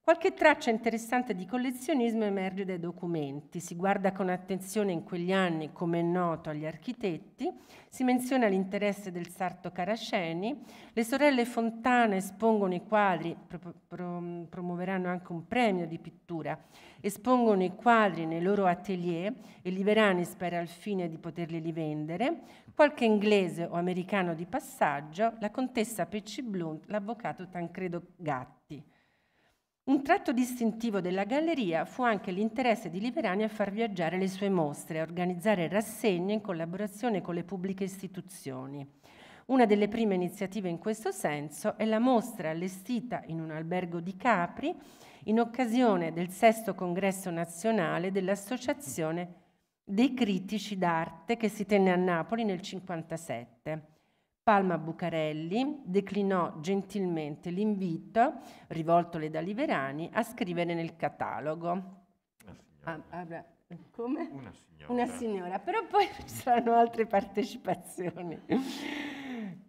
Qualche traccia interessante di collezionismo emerge dai documenti. Si guarda con attenzione in quegli anni, come è noto agli architetti, si menziona l'interesse del sarto Caraceni, le sorelle Fontana espongono i quadri, pro, pro, promuoveranno anche un premio di pittura espongono i quadri nei loro atelier e Liberani spera al fine di poterli rivendere, qualche inglese o americano di passaggio, la contessa Pecci Blunt, l'avvocato Tancredo Gatti. Un tratto distintivo della galleria fu anche l'interesse di Liberani a far viaggiare le sue mostre, a organizzare rassegne in collaborazione con le pubbliche istituzioni. Una delle prime iniziative in questo senso è la mostra allestita in un albergo di Capri in occasione del sesto congresso nazionale dell'Associazione dei critici d'arte che si tenne a Napoli nel 1957. Palma Bucarelli declinò gentilmente l'invito, rivoltole da Liberani a scrivere nel catalogo. Ah, ah, ah Come? Una signora. Una signora, però poi ci saranno altre partecipazioni.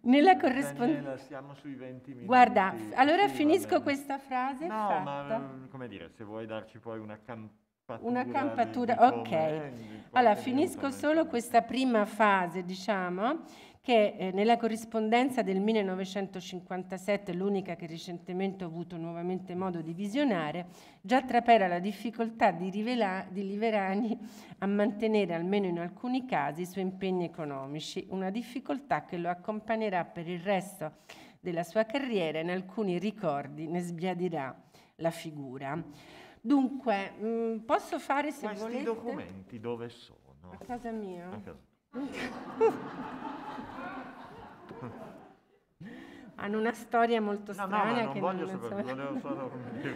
Nella corrispondenza... siamo sui 20 minuti. Guarda, allora sì, finisco questa frase. No, fatta. ma eh, come dire, se vuoi darci poi una campatura. una campatura, ok. Allora, finisco solo questa prima fase, diciamo, che eh, nella corrispondenza del 1957, l'unica che recentemente ho avuto nuovamente modo di visionare, già trapera la difficoltà di, rivela- di Liverani a mantenere, almeno in alcuni casi, i suoi impegni economici, una difficoltà che lo accompagnerà per il resto della sua carriera e in alcuni ricordi ne sbiadirà la figura. Dunque, mh, mm, posso fare se Questi volete... Questi documenti dove sono? A casa mia. A casa. Hanno una storia molto no, strana. No, non voglio non sapere, so... volevo solo dire,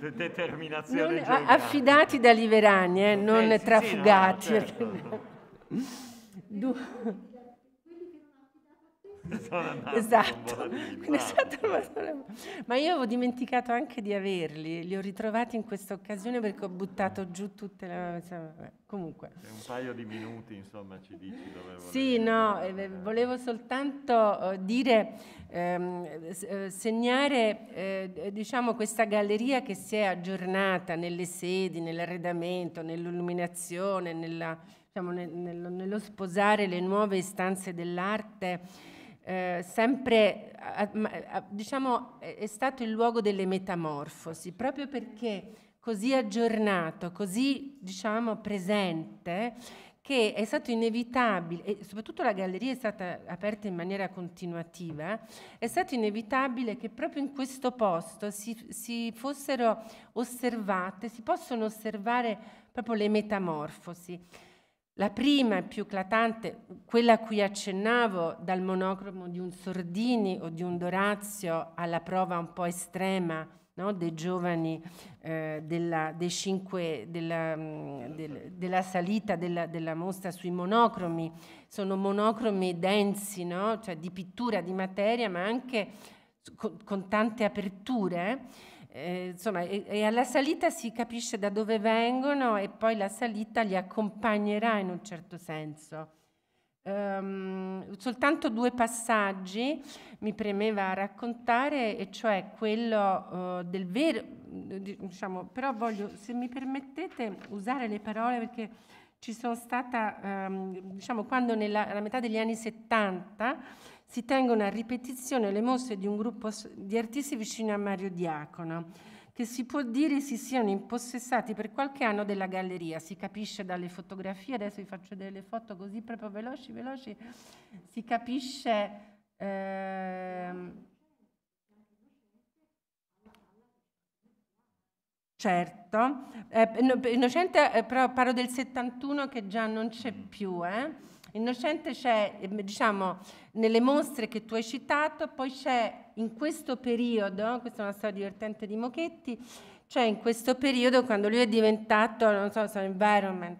una determinazione. Non, affidati da Liverani, eh, non eh, sì, trafugati. Sì, no, certo. du- esatto, quindi è stata una persona... ma io avevo dimenticato anche di averli li ho ritrovati in questa occasione perché ho buttato giù tutte le comunque un paio di minuti insomma ci dici dove sì no eh, volevo soltanto eh, dire ehm, eh, segnare eh, diciamo questa galleria che si è aggiornata nelle sedi nell'arredamento nell'illuminazione nella Diciamo, nello, nello sposare le nuove istanze dell'arte eh, sempre, eh, eh, diciamo, è stato il luogo delle metamorfosi, proprio perché così aggiornato, così, diciamo, presente, che è stato inevitabile, e soprattutto la galleria è stata aperta in maniera continuativa, è stato inevitabile che proprio in questo posto si, si fossero osservate, si possono osservare proprio le metamorfosi. La prima e più eclatante, quella a cui accennavo, dal monocromo di un Sordini o di un Dorazio alla prova un po' estrema no, dei giovani eh, della, dei cinque, della, mm, del, della, salita della, della, mostra sui monocromi. Sono monocromi densi, no? cioè di pittura, di materia, ma anche con, con tante aperture. Eh, insomma, e, e alla salita si capisce da dove vengono e poi la salita li accompagnerà in un certo senso. Um, soltanto due passaggi mi premeva raccontare, e cioè quello uh, del vero, diciamo, però voglio, se mi permettete, usare le parole perché ci sono stata, um, diciamo, quando nella, alla metà degli anni 70 si tengono a ripetizione le mostre di un gruppo di artisti vicino a Mario Diacono, che si può dire si siano impossessati per qualche anno della galleria, si capisce dalle fotografie, adesso vi faccio vedere le foto così proprio veloci, veloci, si capisce... Ehm, Certo, eh, Innocente, eh, però parlo del 71 che già non c'è più. Eh. Innocente c'è, ehm, diciamo, nelle mostre che tu hai citato, poi c'è in questo periodo, questa è una storia divertente di Mochetti, c'è in questo periodo quando lui è diventato, non so, so environment,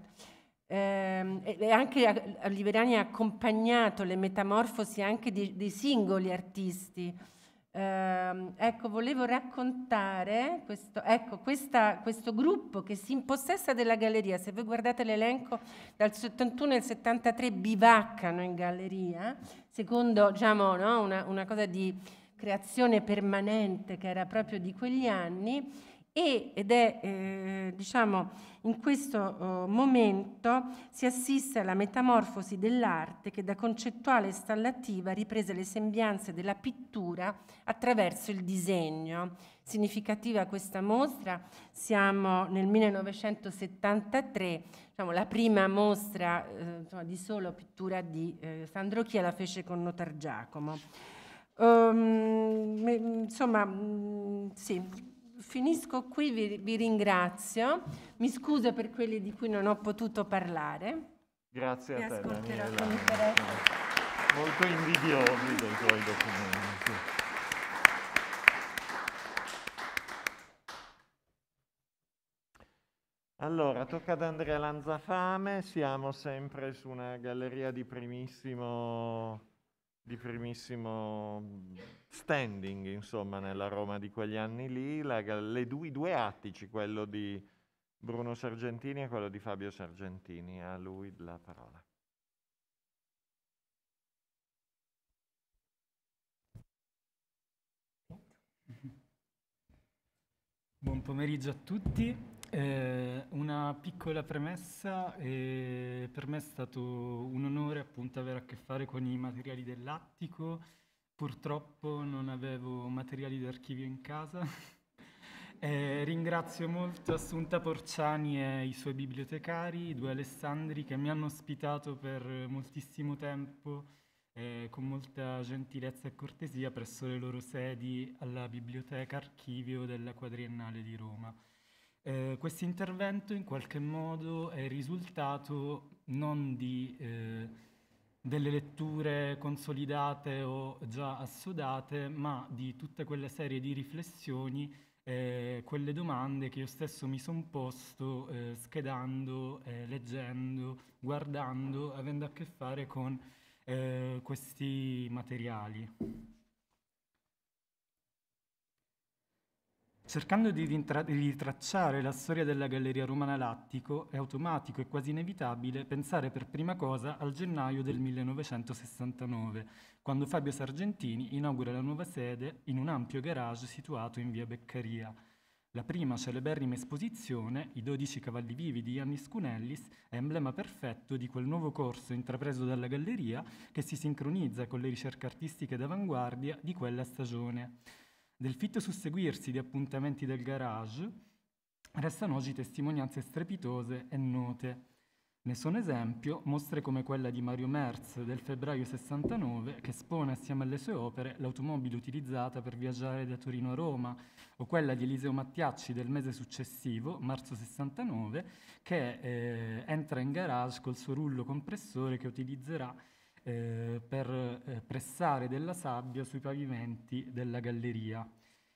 ehm, e anche Oliveriani ha accompagnato le metamorfosi anche di, di singoli artisti. Ehm, ecco, volevo raccontare questo, ecco, questa, questo gruppo che si impossessa della galleria. Se voi guardate l'elenco, dal 71 al 73 bivaccano in galleria, secondo diciamo, no, una, una cosa di creazione permanente che era proprio di quegli anni e, ed è eh, diciamo in questo eh, momento si assiste alla metamorfosi dell'arte che da concettuale installativa riprese le sembianze della pittura attraverso il disegno. Significativa questa mostra, siamo nel 1973, diciamo, la prima mostra eh, insomma, di solo pittura di eh, Sandro Chia la fece con Notar Giacomo. Um, insomma, mm, sì, Finisco qui, vi, vi ringrazio, mi scuso per quelli di cui non ho potuto parlare. Grazie a te, Daniela. Molto invidiosi dei tuoi documenti. Allora, tocca ad Andrea Lanzafame, siamo sempre su una galleria di primissimo di primissimo standing, insomma, nella Roma di quegli anni lì, la, le due, due attici, quello di Bruno Sargentini e quello di Fabio Sargentini. A lui la parola. Buon pomeriggio a tutti. Eh, una piccola premessa, eh, per me è stato un onore appunto avere a che fare con i materiali dell'attico, purtroppo non avevo materiali d'archivio in casa. eh, ringrazio molto Assunta Porciani e i suoi bibliotecari, i due Alessandri, che mi hanno ospitato per moltissimo tempo eh, con molta gentilezza e cortesia presso le loro sedi alla Biblioteca Archivio della Quadriennale di Roma. Eh, questo intervento in qualche modo è il risultato non di, eh, delle letture consolidate o già assodate, ma di tutta quella serie di riflessioni, eh, quelle domande che io stesso mi sono posto eh, schedando, leggendo, guardando, avendo a che fare con eh, questi materiali. Cercando di, rintra- di ritracciare la storia della Galleria Romana Lattico, è automatico e quasi inevitabile pensare per prima cosa al gennaio del 1969, quando Fabio Sargentini inaugura la nuova sede in un ampio garage situato in via Beccaria. La prima celeberrima esposizione, I 12 cavalli vivi di Yannis Cunellis, è emblema perfetto di quel nuovo corso intrapreso dalla galleria che si sincronizza con le ricerche artistiche d'avanguardia di quella stagione del fitto susseguirsi di appuntamenti del garage, restano oggi testimonianze strepitose e note. Ne sono esempio mostre come quella di Mario Merz del febbraio 69 che espone assieme alle sue opere l'automobile utilizzata per viaggiare da Torino a Roma o quella di Eliseo Mattiacci del mese successivo, marzo 69, che eh, entra in garage col suo rullo compressore che utilizzerà eh, per eh, pressare della sabbia sui pavimenti della galleria.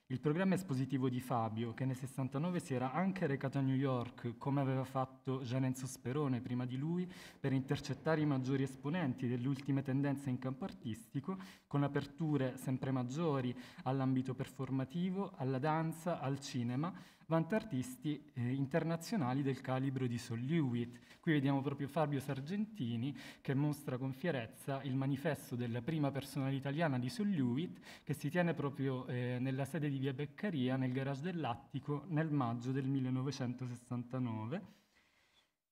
Il programma espositivo di Fabio, che nel 69 si era anche recato a New York, come aveva fatto Enzo Sperone prima di lui, per intercettare i maggiori esponenti delle ultime tendenze in campo artistico, con aperture sempre maggiori all'ambito performativo, alla danza, al cinema, vantartisti eh, internazionali del calibro di Solliwit. Qui vediamo proprio Fabio Sargentini che mostra con fierezza il manifesto della prima personalità italiana di Solliwit che si tiene proprio eh, nella sede di Via Beccaria nel garage dell'Attico nel maggio del 1969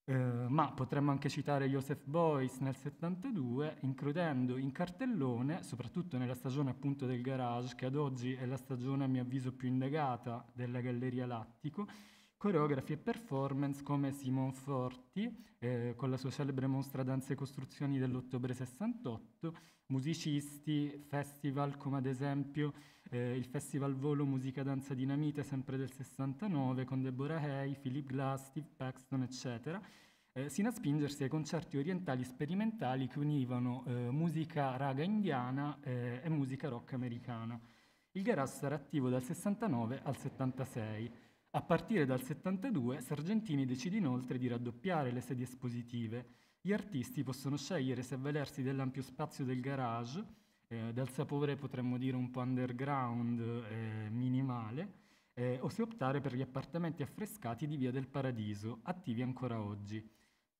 Ehm, ma potremmo anche citare Joseph Boyce nel 72, includendo in cartellone, soprattutto nella stagione appunto del garage, che ad oggi è la stagione a mio avviso più indagata della Galleria Lattico, coreografi e performance come Simon Forti eh, con la sua celebre mostra Danze e Costruzioni dell'ottobre 68 musicisti, festival come ad esempio eh, il Festival Volo Musica Danza Dinamite sempre del 69 con Deborah Hay, Philip Glass, Steve Paxton eccetera, eh, sino a spingersi ai concerti orientali sperimentali che univano eh, musica raga indiana eh, e musica rock americana. Il garage sarà attivo dal 69 al 76. A partire dal 72 Sargentini decide inoltre di raddoppiare le sedi espositive gli artisti possono scegliere se avvalersi dell'ampio spazio del garage, eh, dal sapore potremmo dire un po' underground, eh, minimale, eh, o se optare per gli appartamenti affrescati di Via del Paradiso, attivi ancora oggi.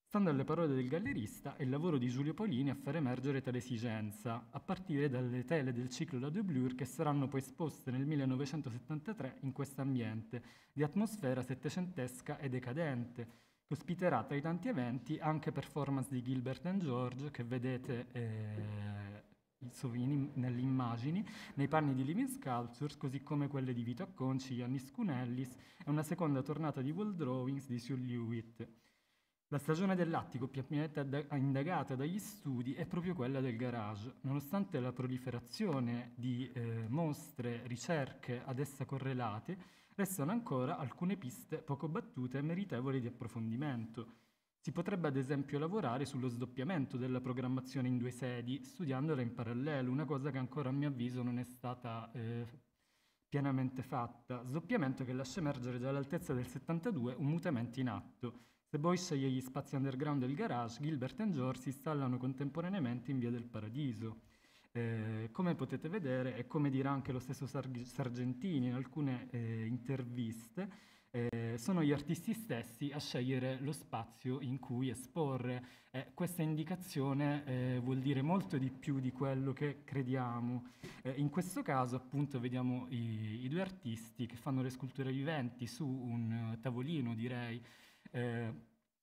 Stando alle parole del gallerista, è il lavoro di Giulio Polini a far emergere tale esigenza, a partire dalle tele del ciclo La De Blur che saranno poi esposte nel 1973 in questo ambiente, di atmosfera settecentesca e decadente, che ospiterà tra i tanti eventi anche performance di Gilbert and George che vedete eh, nelle immagini, nei panni di Living Sculptures, così come quelle di Vito Acconci, Yannis Cunellis e una seconda tornata di Wall Drawings di Sue Lewitt. La stagione dell'attico più ampiamente indagata dagli studi è proprio quella del garage. Nonostante la proliferazione di eh, mostre, ricerche ad essa correlate, restano ancora alcune piste poco battute e meritevoli di approfondimento. Si potrebbe ad esempio lavorare sullo sdoppiamento della programmazione in due sedi, studiandola in parallelo, una cosa che ancora a mio avviso non è stata eh, pienamente fatta. Sdoppiamento che lascia emergere dall'altezza del 72 un mutamento in atto. Se Boy sceglie gli spazi underground del garage, Gilbert e George si installano contemporaneamente in Via del Paradiso. Eh, come potete vedere e come dirà anche lo stesso Sarg- Sargentini in alcune eh, interviste, eh, sono gli artisti stessi a scegliere lo spazio in cui esporre. Eh, questa indicazione eh, vuol dire molto di più di quello che crediamo. Eh, in questo caso appunto vediamo i, i, due artisti che fanno le sculture viventi su un tavolino, direi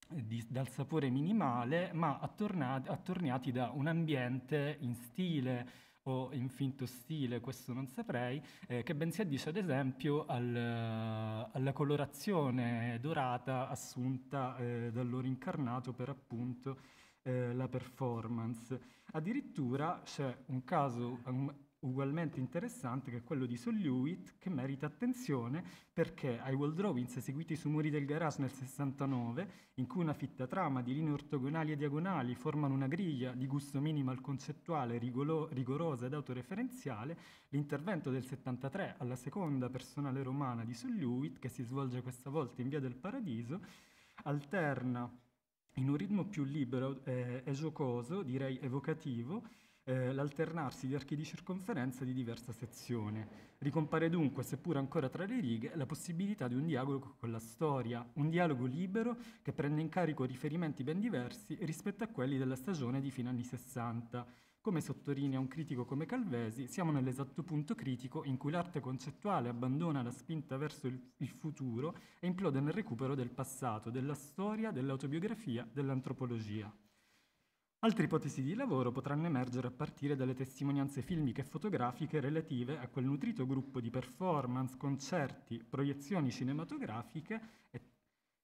eh, di, dal sapore minimale, ma attornati, attorniati da un ambiente in stile o in finto stile, questo non saprei, eh, che ben si addice ad esempio al, eh, alla colorazione dorata assunta eh, dal loro incarnato per appunto eh, la performance. Addirittura c'è un caso, ugualmente interessante che è quello di Solluit, che merita attenzione perché ai wall drawings eseguiti su muri del garage nel 69 in cui una fitta trama di linee ortogonali e diagonali formano una griglia di gusto minimal concettuale rigolo- rigorosa ed autoreferenziale l'intervento del 73 alla seconda personale romana di Solluit, che si svolge questa volta in via del paradiso alterna in un ritmo più libero eh, e giocoso direi evocativo eh, l'alternarsi di archi di circonferenza di diversa sezione. Ricompare dunque, seppur ancora tra le righe, la possibilità di un dialogo con la storia, un dialogo libero che prende in carico riferimenti ben diversi rispetto a quelli della stagione di fine anni 60. Come sottolinea un critico come Calvesi, siamo nell'esatto punto critico in cui l'arte concettuale abbandona la spinta verso il, il futuro e implode nel recupero del passato, della storia, dell'autobiografia, dell'antropologia. Altre ipotesi di lavoro potranno emergere a partire dalle testimonianze filmiche e fotografiche relative a quel nutrito gruppo di performance, concerti, proiezioni cinematografiche e,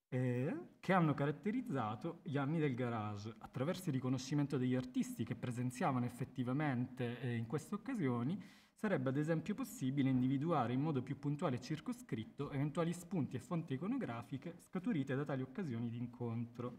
eh, che hanno caratterizzato gli anni del garage, attraverso il riconoscimento degli artisti che presenziavano effettivamente eh, in queste occasioni, Sarebbe ad esempio possibile individuare in modo più puntuale e circoscritto eventuali spunti e fonti iconografiche scaturite da tali occasioni di incontro.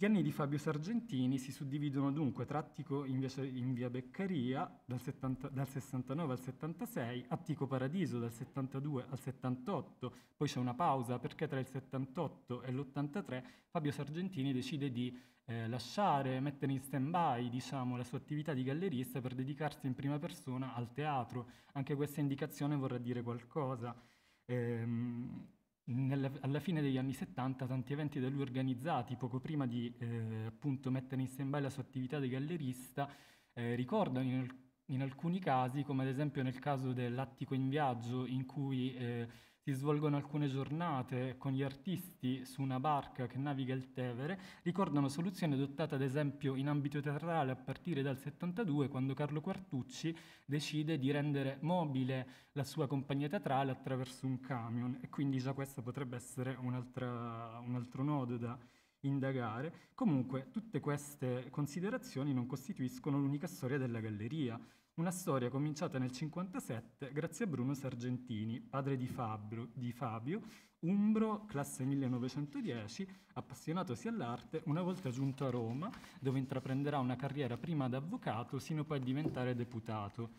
Gli anni di Fabio Sargentini si suddividono dunque tra Attico in via, in via Beccaria dal, 70, dal, 69 al 76, Attico Paradiso dal 72 al 78, poi c'è una pausa perché tra il 78 e l'83 Fabio Sargentini decide di eh, lasciare, mettere in stand-by diciamo, la sua attività di gallerista per dedicarsi in prima persona al teatro. Anche questa indicazione vorrà dire qualcosa. Ehm, nella, alla fine degli anni 70 tanti eventi da lui organizzati poco prima di eh, appunto mettere in stand-by la sua attività di gallerista eh, ricordano in, in, alcuni casi, come ad esempio nel caso dell'Attico in viaggio in cui eh, si svolgono alcune giornate con gli artisti su una barca che naviga il Tevere, ricordano soluzioni adottate ad esempio in ambito teatrale a partire dal 72 quando Carlo Quartucci decide di rendere mobile la sua compagnia teatrale attraverso un camion e quindi già questo potrebbe essere un altro nodo da indagare. Comunque tutte queste considerazioni non costituiscono l'unica storia della galleria. Una storia cominciata nel 57 grazie a Bruno Sargentini, padre di Fabio, di Fabio umbro, classe 1910, appassionatosi all'arte, una volta giunto a Roma, dove intraprenderà una carriera prima da avvocato sino poi a diventare deputato.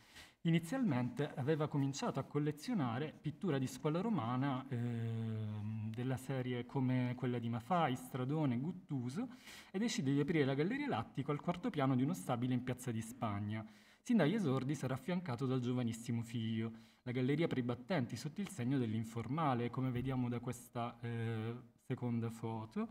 Inizialmente aveva cominciato a collezionare pittura di scuola romana eh, della serie come quella di Mafai, Stradone, Guttuso e decide di aprire la Galleria Lattico al quarto piano di uno stabile in Piazza di Spagna sin dagli esordi sarà affiancato dal giovanissimo figlio, la galleria per i battenti sotto il segno dell'informale, come vediamo da questa eh, seconda foto,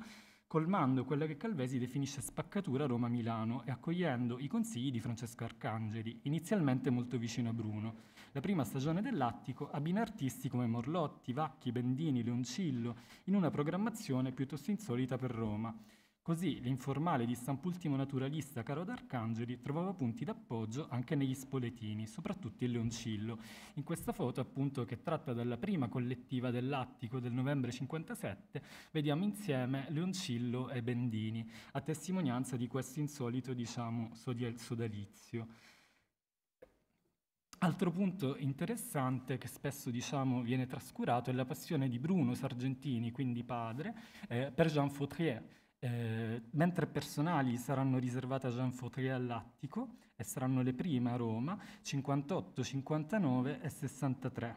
colmando quella che Calvesi definisce spaccatura Roma-Milano e accogliendo i consigli di Francesco Arcangeli, inizialmente molto vicino a Bruno. La prima stagione dell'Attico abbina artisti come Morlotti, Vacchi, Bendini, Leoncillo in una programmazione piuttosto insolita per Roma. Così l'informale di stampultimo naturalista Caro d'Arcangeli trovava punti d'appoggio anche negli spoletini, soprattutto il Leoncillo. In questa foto, appunto, che tratta dalla prima collettiva dell'Attico del novembre 57, vediamo insieme Leoncillo e Bendini, a testimonianza di questo insolito, diciamo, sodalizio. Altro punto interessante che spesso diciamo, viene trascurato è la passione di Bruno Sargentini, quindi padre, eh, per Jean Fautrier, eh, mentre personali saranno riservate a Jean Fautrier all'Attico e saranno le prime a Roma, 58, 59 e 63.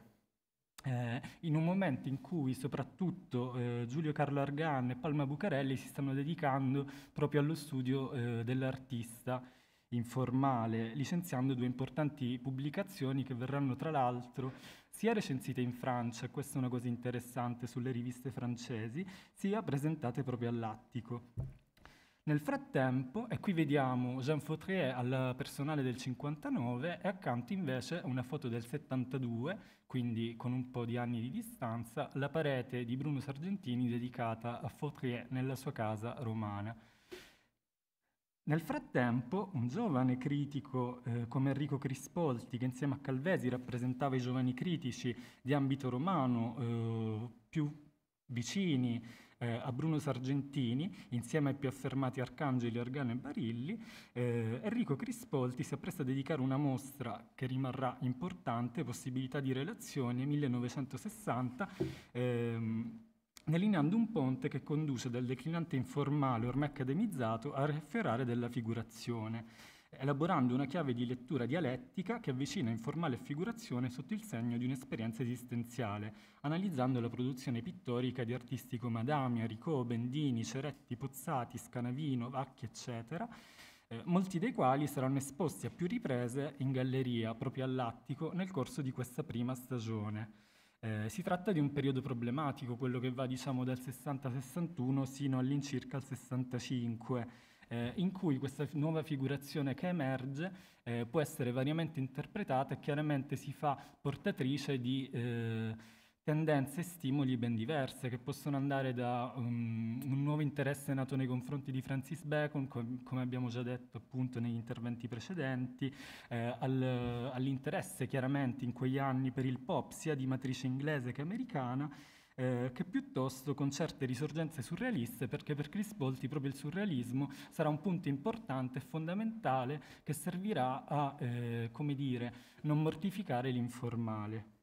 Eh, in un momento in cui soprattutto eh, Giulio Carlo Argan e Palma Bucarelli si stanno dedicando proprio allo studio eh, dell'artista informale, licenziando due importanti pubblicazioni che verranno tra l'altro sia recensite in Francia, questa è una cosa interessante, sulle riviste francesi, sia presentate proprio all'attico. Nel frattempo, e qui vediamo Jean Fautrier al personale del 59 e accanto invece una foto del 72, quindi con un po' di anni di distanza, la parete di Bruno Sargentini dedicata a Fautrier nella sua casa romana. Nel frattempo, un giovane critico eh, come Enrico Crispolti, che insieme a Calvesi rappresentava i giovani critici di ambito romano eh, più vicini eh, a Bruno Sargentini, insieme ai più affermati Arcangeli, Organo e Barilli, eh, Enrico Crispolti si appresta a dedicare una mostra che rimarrà importante, Possibilità di relazioni 1960. Ehm, delineando un ponte che conduce dal declinante informale ormai accademizzato al referare della figurazione, elaborando una chiave di lettura dialettica che avvicina informale e figurazione sotto il segno di un'esperienza esistenziale, analizzando la produzione pittorica di artisti come Adamia, Ricò, Bendini, Ceretti, Pozzati, Scanavino, Vacchi, eccetera, eh, molti dei quali saranno esposti a più riprese in galleria, proprio all'attico, nel corso di questa prima stagione. Eh, si tratta di un periodo problematico, quello che va diciamo, dal 60-61 sino all'incirca al 65, eh, in cui questa nuova figurazione che emerge eh, può essere variamente interpretata e chiaramente si fa portatrice di eh, tendenze e stimoli ben diverse, che possono andare da um, un nuovo interesse nato nei confronti di Francis Bacon, com- come abbiamo già detto appunto negli interventi precedenti, eh, al, all'interesse chiaramente in quegli anni per il pop, sia di matrice inglese che americana, eh, che piuttosto con certe risorgenze surrealiste, perché per Chris Bolti proprio il surrealismo sarà un punto importante e fondamentale che servirà a, eh, come dire, non mortificare l'informale.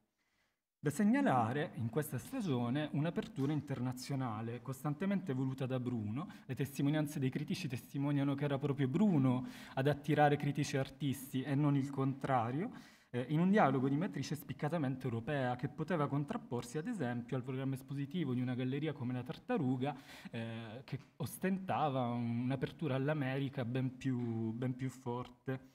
Da segnalare in questa stagione un'apertura internazionale costantemente voluta da Bruno, le testimonianze dei critici testimoniano che era proprio Bruno ad attirare critici e artisti e non il contrario, eh, in un dialogo di matrice spiccatamente europea che poteva contrapporsi ad esempio al programma espositivo di una galleria come la Tartaruga eh, che ostentava un'apertura all'America ben più, ben più forte.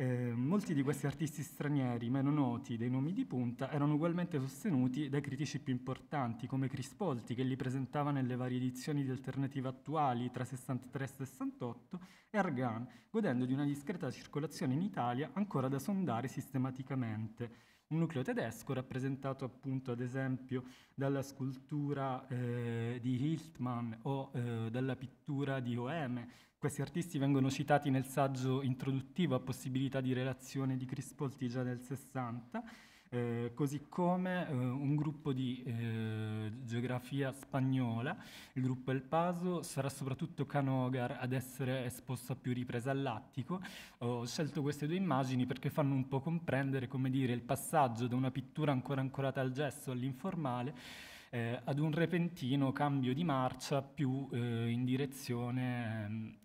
Eh, molti di questi artisti stranieri meno noti dei nomi di punta erano ugualmente sostenuti dai critici più importanti come Crispolti che li presentava nelle varie edizioni di Alternativa Attuali tra 63 e 68 e Argan, godendo di una discreta circolazione in Italia ancora da sondare sistematicamente. Un nucleo tedesco rappresentato appunto ad esempio dalla scultura eh, di Hiltmann o eh, dalla pittura di Oeme, questi artisti vengono citati nel saggio introduttivo a possibilità di relazione di Crispolti già del 60, eh, così come eh, un gruppo di eh, geografia spagnola, il gruppo El Paso, sarà soprattutto Canogar ad essere esposto a più riprese all'attico. Ho scelto queste due immagini perché fanno un po' comprendere come dire, il passaggio da una pittura ancora ancorata al gesso all'informale eh, ad un repentino cambio di marcia più eh, in direzione ehm,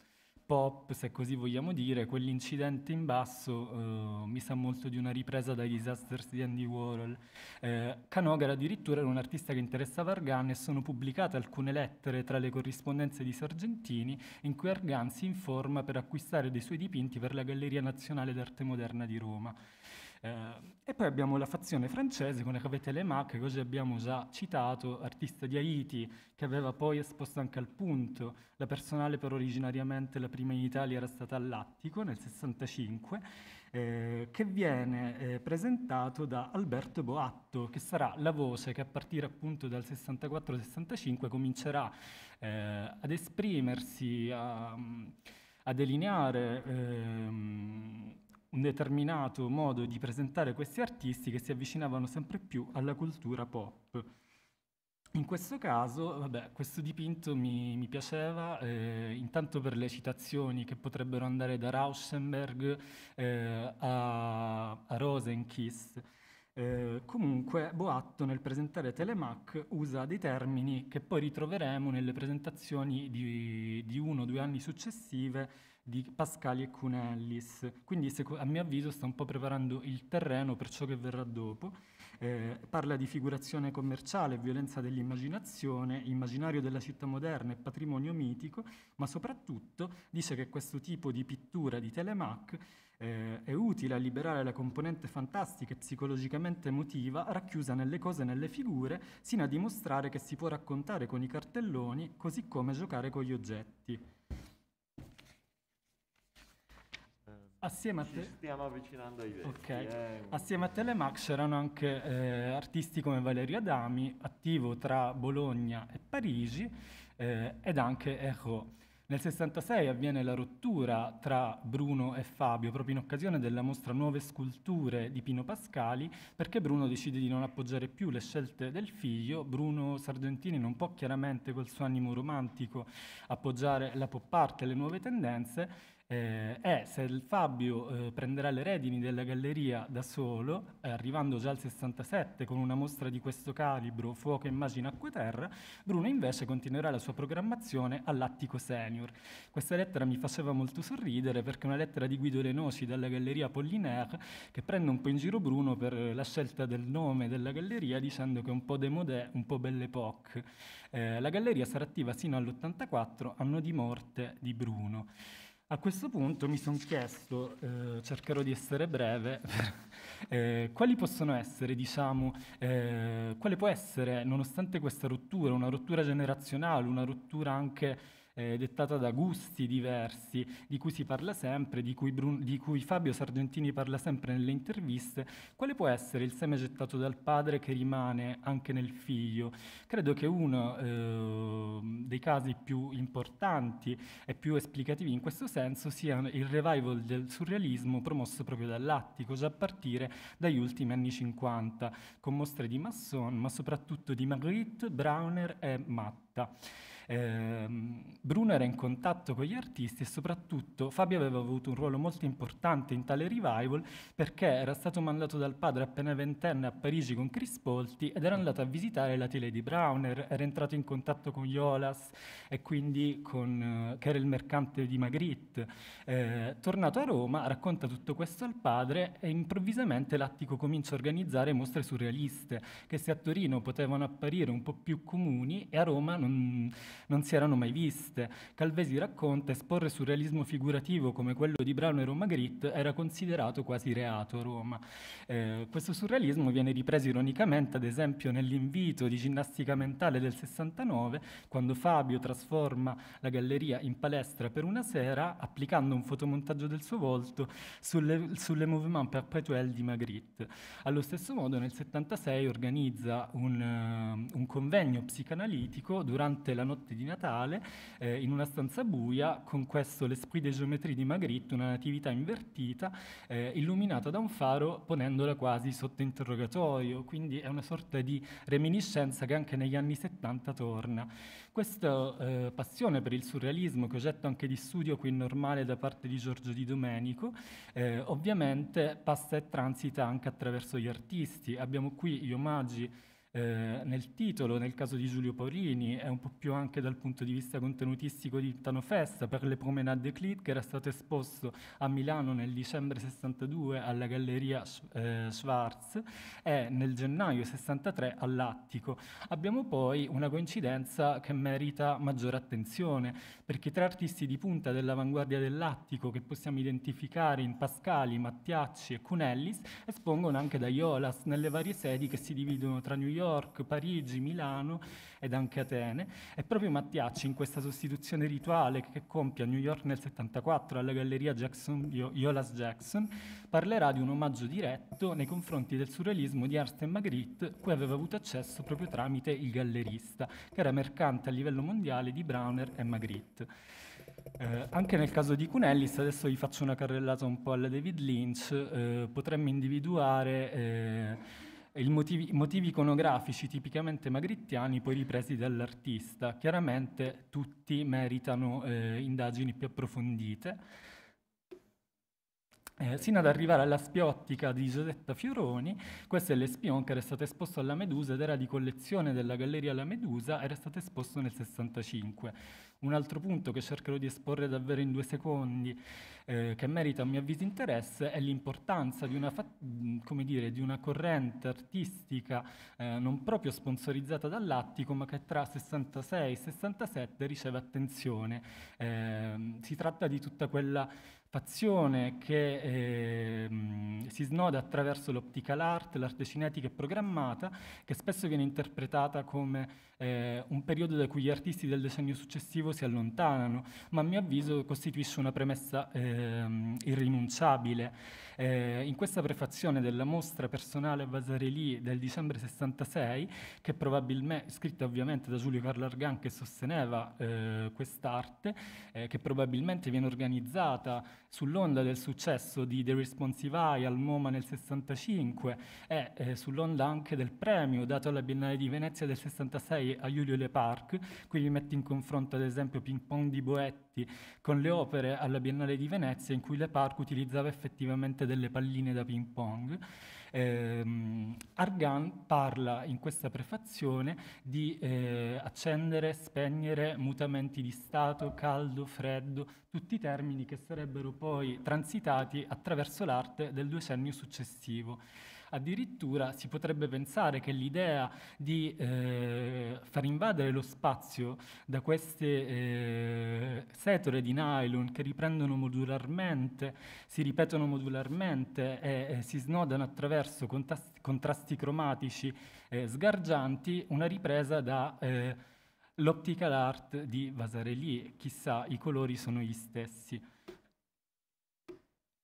pop, se così vogliamo dire, quell'incidente in basso eh, mi sa molto di una ripresa dai Disasters di Andy Warhol. Eh, Canogara addirittura era un artista che interessava Argan e sono pubblicate alcune lettere tra le corrispondenze di Sargentini in cui Argan si informa per acquistare dei suoi dipinti per la Galleria Nazionale d'Arte Moderna di Roma. Eh, e poi abbiamo la fazione francese con Hervé Telemac, che oggi abbiamo già citato, artista di Haiti, che aveva poi esposto anche al punto la personale per originariamente la prima in Italia era stata all'Attico nel 65, eh, che viene eh, presentato da Alberto Boatto, che sarà la voce che a partire appunto dal 64-65 comincerà eh, ad esprimersi, a, a delineare... Ehm, un determinato modo di presentare questi artisti che si avvicinavano sempre più alla cultura pop. In questo caso, vabbè, questo dipinto mi, mi piaceva, eh, intanto per le citazioni che potrebbero andare da Rauschenberg eh, a, a Rosenkiss. Eh, comunque Boatto nel presentare Telemach usa dei termini che poi ritroveremo nelle presentazioni di, di uno o due anni successive di Pascali e Cunellis. Quindi a mio avviso sta un po' preparando il terreno per ciò che verrà dopo. Eh, parla di figurazione commerciale, violenza dell'immaginazione, immaginario della città moderna e patrimonio mitico, ma soprattutto dice che questo tipo di pittura di Telemach eh, è utile a liberare la componente fantastica e psicologicamente emotiva racchiusa nelle cose e nelle figure, sino a dimostrare che si può raccontare con i cartelloni così come giocare con gli oggetti. Assieme a te... Ci stiamo avvicinando ai vecchi. Okay. Eh. Assieme a Telemax c'erano anche eh, artisti come Valerio Adami, attivo tra Bologna e Parigi, eh, ed anche Erro. Nel 66 avviene la rottura tra Bruno e Fabio, proprio in occasione della mostra Nuove sculture di Pino Pascali, perché Bruno decide di non appoggiare più le scelte del figlio. Bruno Sargentini non può chiaramente col suo animo romantico appoggiare la pop art e le nuove tendenze eh, è se il Fabio eh, prenderà le redini della galleria da solo, eh, arrivando già al 67 con una mostra di questo calibro, fuoco, immagine, acqua e terra, Bruno invece continuerà la sua programmazione all'Attico Senior. Questa lettera mi faceva molto sorridere perché è una lettera di Guido Lenoci dalla galleria Pollinaire che prende un po' in giro Bruno per eh, la scelta del nome della galleria dicendo che è un po' demodè, un po' belle époque. Eh, la galleria sarà attiva sino all'84, anno di morte di Bruno. A questo punto mi sono chiesto, eh, cercherò di essere breve, eh, quali possono essere, diciamo, eh, quale può essere, nonostante questa rottura, una rottura generazionale, una rottura anche eh, dettata da gusti diversi, di cui si parla sempre, di cui, Brun- di cui Fabio Sargentini parla sempre nelle interviste, quale può essere il seme gettato dal padre che rimane anche nel figlio? Credo che uno eh, dei casi più importanti e più esplicativi in questo senso sia il revival del surrealismo promosso proprio dall'Attico, già a partire dagli ultimi anni 50, con mostre di Masson, ma soprattutto di Magritte, Brauner e Matta eh, Bruno era in contatto con gli artisti e soprattutto Fabio aveva avuto un ruolo molto importante in tale revival perché era stato mandato dal padre appena ventenne a Parigi con Crispolti ed era andato a visitare la tele di Browner, era entrato in contatto con Jolas e quindi con, eh, che era il mercante di Magritte. Eh, tornato a Roma racconta tutto questo al padre e improvvisamente l'Attico comincia a organizzare mostre surrealiste che se a Torino potevano apparire un po' più comuni e a Roma non, non si erano mai viste. Calvesi racconta esporre surrealismo figurativo come quello di Brano e Roma Grit era considerato quasi reato a Roma. Eh, questo surrealismo viene ripreso ironicamente, ad esempio, nell'invito di ginnastica mentale del 69, quando Fabio trasforma la galleria in palestra per una sera, applicando un fotomontaggio del suo volto sulle, sulle mouvement perpetuel di Magritte. Allo stesso modo, nel 76 organizza un, uh, un convegno psicanalitico durante la notte notte di Natale, eh, in una stanza buia, con questo l'esprit de geometrie di Magritte, una natività invertita, eh, illuminata da un faro, ponendola quasi sotto interrogatorio, quindi è una sorta di reminiscenza che anche negli anni 70 torna. Questa eh, passione per il surrealismo, che è oggetto anche di studio qui normale da parte di Giorgio Di Domenico, eh, ovviamente passa e transita anche attraverso gli artisti. Abbiamo qui gli omaggi eh, nel titolo, nel caso di Giulio Porini, è un po' più anche dal punto di vista contenutistico di Tano Festa, per le Promenade Clit, che era stato esposto a Milano nel dicembre 62 alla Galleria eh, Schwarz e nel gennaio 63 all'Attico. Abbiamo poi una coincidenza che merita maggiore attenzione, perché tre artisti di punta dell'avanguardia dell'Attico che possiamo identificare in Pascali, Mattiacci e Cunellis espongono anche da Iolas nelle varie sedi che si dividono tra New York York, Parigi, Milano ed anche Atene. E proprio Mattiacci in questa sostituzione rituale che compie a New York nel 74 alla galleria Jackson, Iolas Jackson, parlerà di un omaggio diretto nei confronti del surrealismo di Arte Magritte, cui aveva avuto accesso proprio tramite il gallerista, che era mercante a livello mondiale di Browner e Magritte. Eh, anche nel caso di Cunellis, adesso vi faccio una carrellata un po' alla David Lynch, eh, potremmo individuare eh, i motivi, motivi iconografici tipicamente magrittiani poi ripresi dall'artista. Chiaramente tutti meritano eh, indagini più approfondite. Eh, sino ad arrivare alla spiottica di Giusetta Fioroni, questa è l'Espion che era stato esposto alla Medusa ed era di collezione della Galleria La Medusa, era stato esposto nel 65. Un altro punto che cercherò di esporre davvero in due secondi, eh, che merita a mio avviso interesse, è l'importanza di, di una, corrente artistica eh, non proprio sponsorizzata dall'Attico, ma che tra 66 e 67 riceve attenzione. Eh, si tratta di tutta quella Fazione che eh, si snoda attraverso l'optical art, l'arte cinetica e programmata, che spesso viene interpretata come eh, un periodo da cui gli artisti del decennio successivo si allontanano, ma a mio avviso costituisce una premessa ehm, eh, irrinunciabile. in questa prefazione della mostra personale a Vasarely del dicembre 66, che probabilmente, scritta ovviamente da Giulio Carlo Argan che sosteneva eh, quest'arte, eh, che probabilmente viene organizzata sull'onda del successo di The Responsive Eye al MoMA nel 65 e eh, sull'onda anche del premio dato alla Biennale di Venezia del 66 a Giulio Le Parc, qui vi metto in confronto ad esempio Ping Pong di Boetti con le opere alla Biennale di Venezia in cui Le Parc utilizzava effettivamente delle palline da ping pong. Ehm, Argan parla in questa prefazione di eh, accendere, spegnere, mutamenti di stato, caldo, freddo, tutti termini che sarebbero poi transitati attraverso l'arte del decennio successivo. Addirittura si potrebbe pensare che l'idea di eh, far invadere lo spazio da queste eh, setole di nylon che riprendono modularmente, si ripetono modularmente e, e eh, si snodano attraverso contasti, contrasti cromatici eh, sgargianti, una ripresa da... Eh, l'optical art di Vasarely, chissà, i colori sono gli stessi.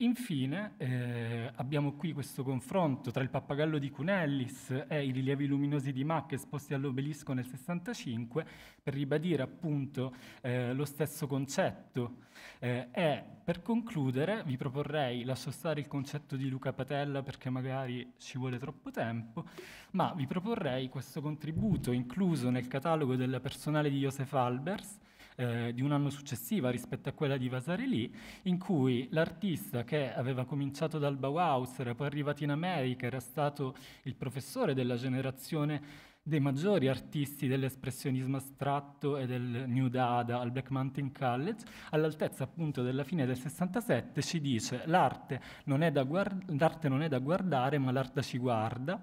Infine eh, abbiamo qui questo confronto tra il pappagallo di Cunellis e i rilievi luminosi di Mach esposti all'obelisco nel 65 per ribadire appunto eh, lo stesso concetto. Eh, e per concludere vi proporrei, lascio stare il concetto di Luca Patella perché magari ci vuole troppo tempo, ma vi proporrei questo contributo incluso nel catalogo del personale di Joseph Albers eh, di un anno successiva rispetto a quella di Vasarely, in cui l'artista che aveva cominciato dal Bauhaus, era poi arrivato in America, era stato il professore della generazione dei maggiori artisti dell'espressionismo astratto e del New Dada al Black Mountain College, all'altezza appunto della fine del 67, ci dice l'arte non è da, guard- l'arte non è da guardare ma l'arte ci guarda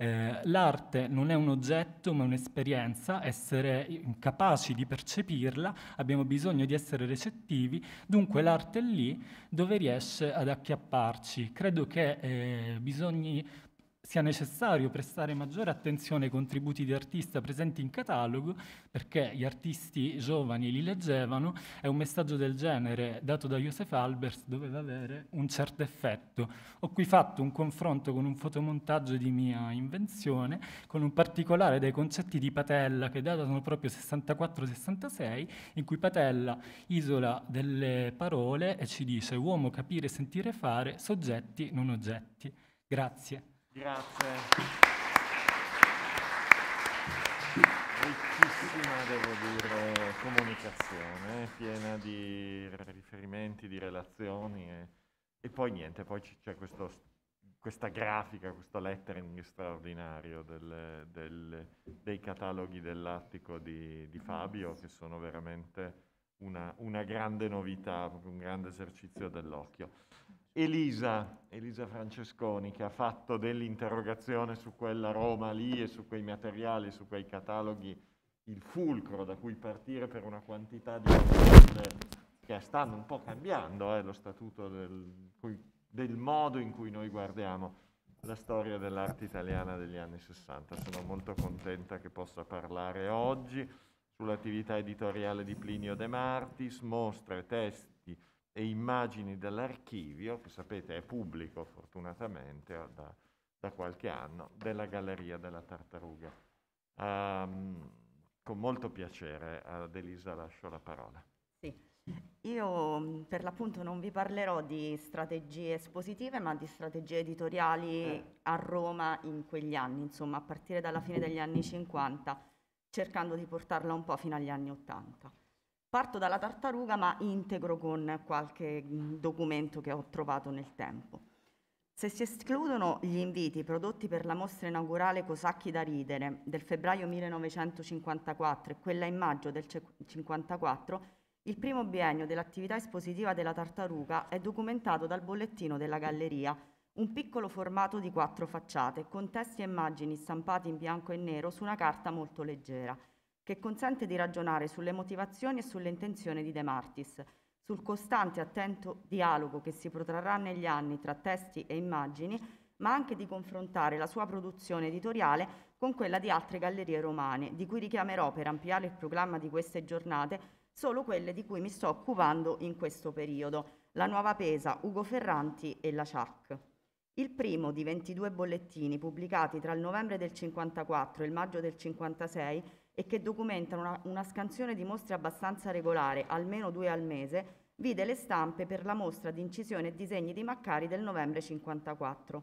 eh, l'arte non è un oggetto ma un'esperienza, essere capaci di percepirla, abbiamo bisogno di essere recettivi, dunque l'arte è lì dove riesce ad acchiapparci. Credo che eh, bisogni sia necessario prestare maggiore attenzione ai contributi di artista presenti in catalogo, perché gli artisti giovani li leggevano e un messaggio del genere dato da Joseph Albers doveva avere un certo effetto. Ho qui fatto un confronto con un fotomontaggio di mia invenzione, con un particolare dei concetti di Patella che datano proprio 64-66, in cui Patella isola delle parole e ci dice uomo capire, sentire, fare, soggetti, non oggetti. Grazie. Grazie. Ricchissima, devo dire, comunicazione, piena di riferimenti, di relazioni e, e poi niente, poi c'è questo, questa grafica, questo lettering straordinario del, del, dei cataloghi dell'attico di, di, Fabio che sono veramente una, una grande novità, un grande esercizio dell'occhio. Elisa, Elisa Francesconi, che ha fatto dell'interrogazione su quella Roma lì e su quei materiali, su quei cataloghi, il fulcro da cui partire per una quantità di domande che stanno un po' cambiando eh, lo statuto del, del, modo in cui noi guardiamo la storia dell'arte italiana degli anni 60. Sono molto contenta che possa parlare oggi sull'attività editoriale di Plinio De Martis, mostre, testi, e immagini dall'archivio, che sapete è pubblico fortunatamente da, da qualche anno, della Galleria della Tartaruga. Um, con molto piacere ad eh, Elisa lascio la parola. Sì. Io mm, per l'appunto non vi parlerò di strategie espositive, ma di strategie editoriali eh. a Roma in quegli anni, insomma, a partire dalla fine degli anni 50, cercando di portarla un po' fino agli anni 80. Parto dalla tartaruga ma integro con qualche mm, documento che ho trovato nel tempo. Se si escludono gli inviti prodotti per la mostra inaugurale Cosacchi da ridere del febbraio 1954 e quella in maggio del 1954, il primo biennio dell'attività espositiva della tartaruga è documentato dal bollettino della galleria, un piccolo formato di quattro facciate, con testi e immagini stampati in bianco e nero su una carta molto leggera che consente di ragionare sulle motivazioni e sulle intenzioni di De Martis, sul costante e attento dialogo che si protrarrà negli anni tra testi e immagini, ma anche di confrontare la sua produzione editoriale con quella di altre gallerie romane, di cui richiamerò per ampliare il programma di queste giornate solo quelle di cui mi sto occupando in questo periodo, la Nuova Pesa, Ugo Ferranti e la Ciac. Il primo di 22 bollettini pubblicati tra il novembre del 54 e il maggio del 56 e che documentano una, una scansione di mostre abbastanza regolare, almeno due al mese, vide le stampe per la mostra di incisione e disegni di Maccari del novembre 1954.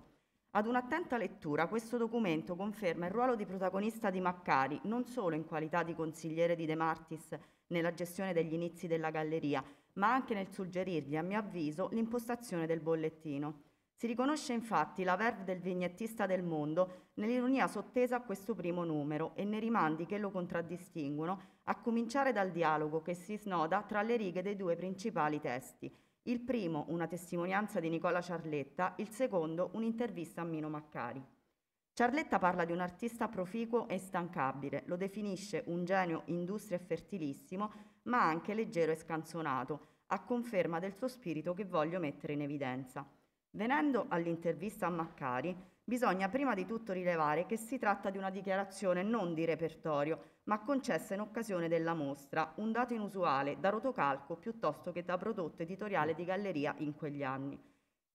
Ad un'attenta lettura questo documento conferma il ruolo di protagonista di Maccari, non solo in qualità di consigliere di De Martis nella gestione degli inizi della galleria, ma anche nel suggerirgli, a mio avviso, l'impostazione del bollettino. Si riconosce infatti la verve del vignettista del mondo nell'ironia sottesa a questo primo numero e nei rimandi che lo contraddistinguono, a cominciare dal dialogo che si snoda tra le righe dei due principali testi. Il primo una testimonianza di Nicola Ciarletta, il secondo un'intervista a Mino Maccari. Ciarletta parla di un artista proficuo e instancabile, lo definisce un genio industria e fertilissimo, ma anche leggero e scanzonato, a conferma del suo spirito che voglio mettere in evidenza. Venendo all'intervista a Maccari, bisogna prima di tutto rilevare che si tratta di una dichiarazione non di repertorio, ma concessa in occasione della mostra, un dato inusuale da rotocalco piuttosto che da prodotto editoriale di galleria in quegli anni.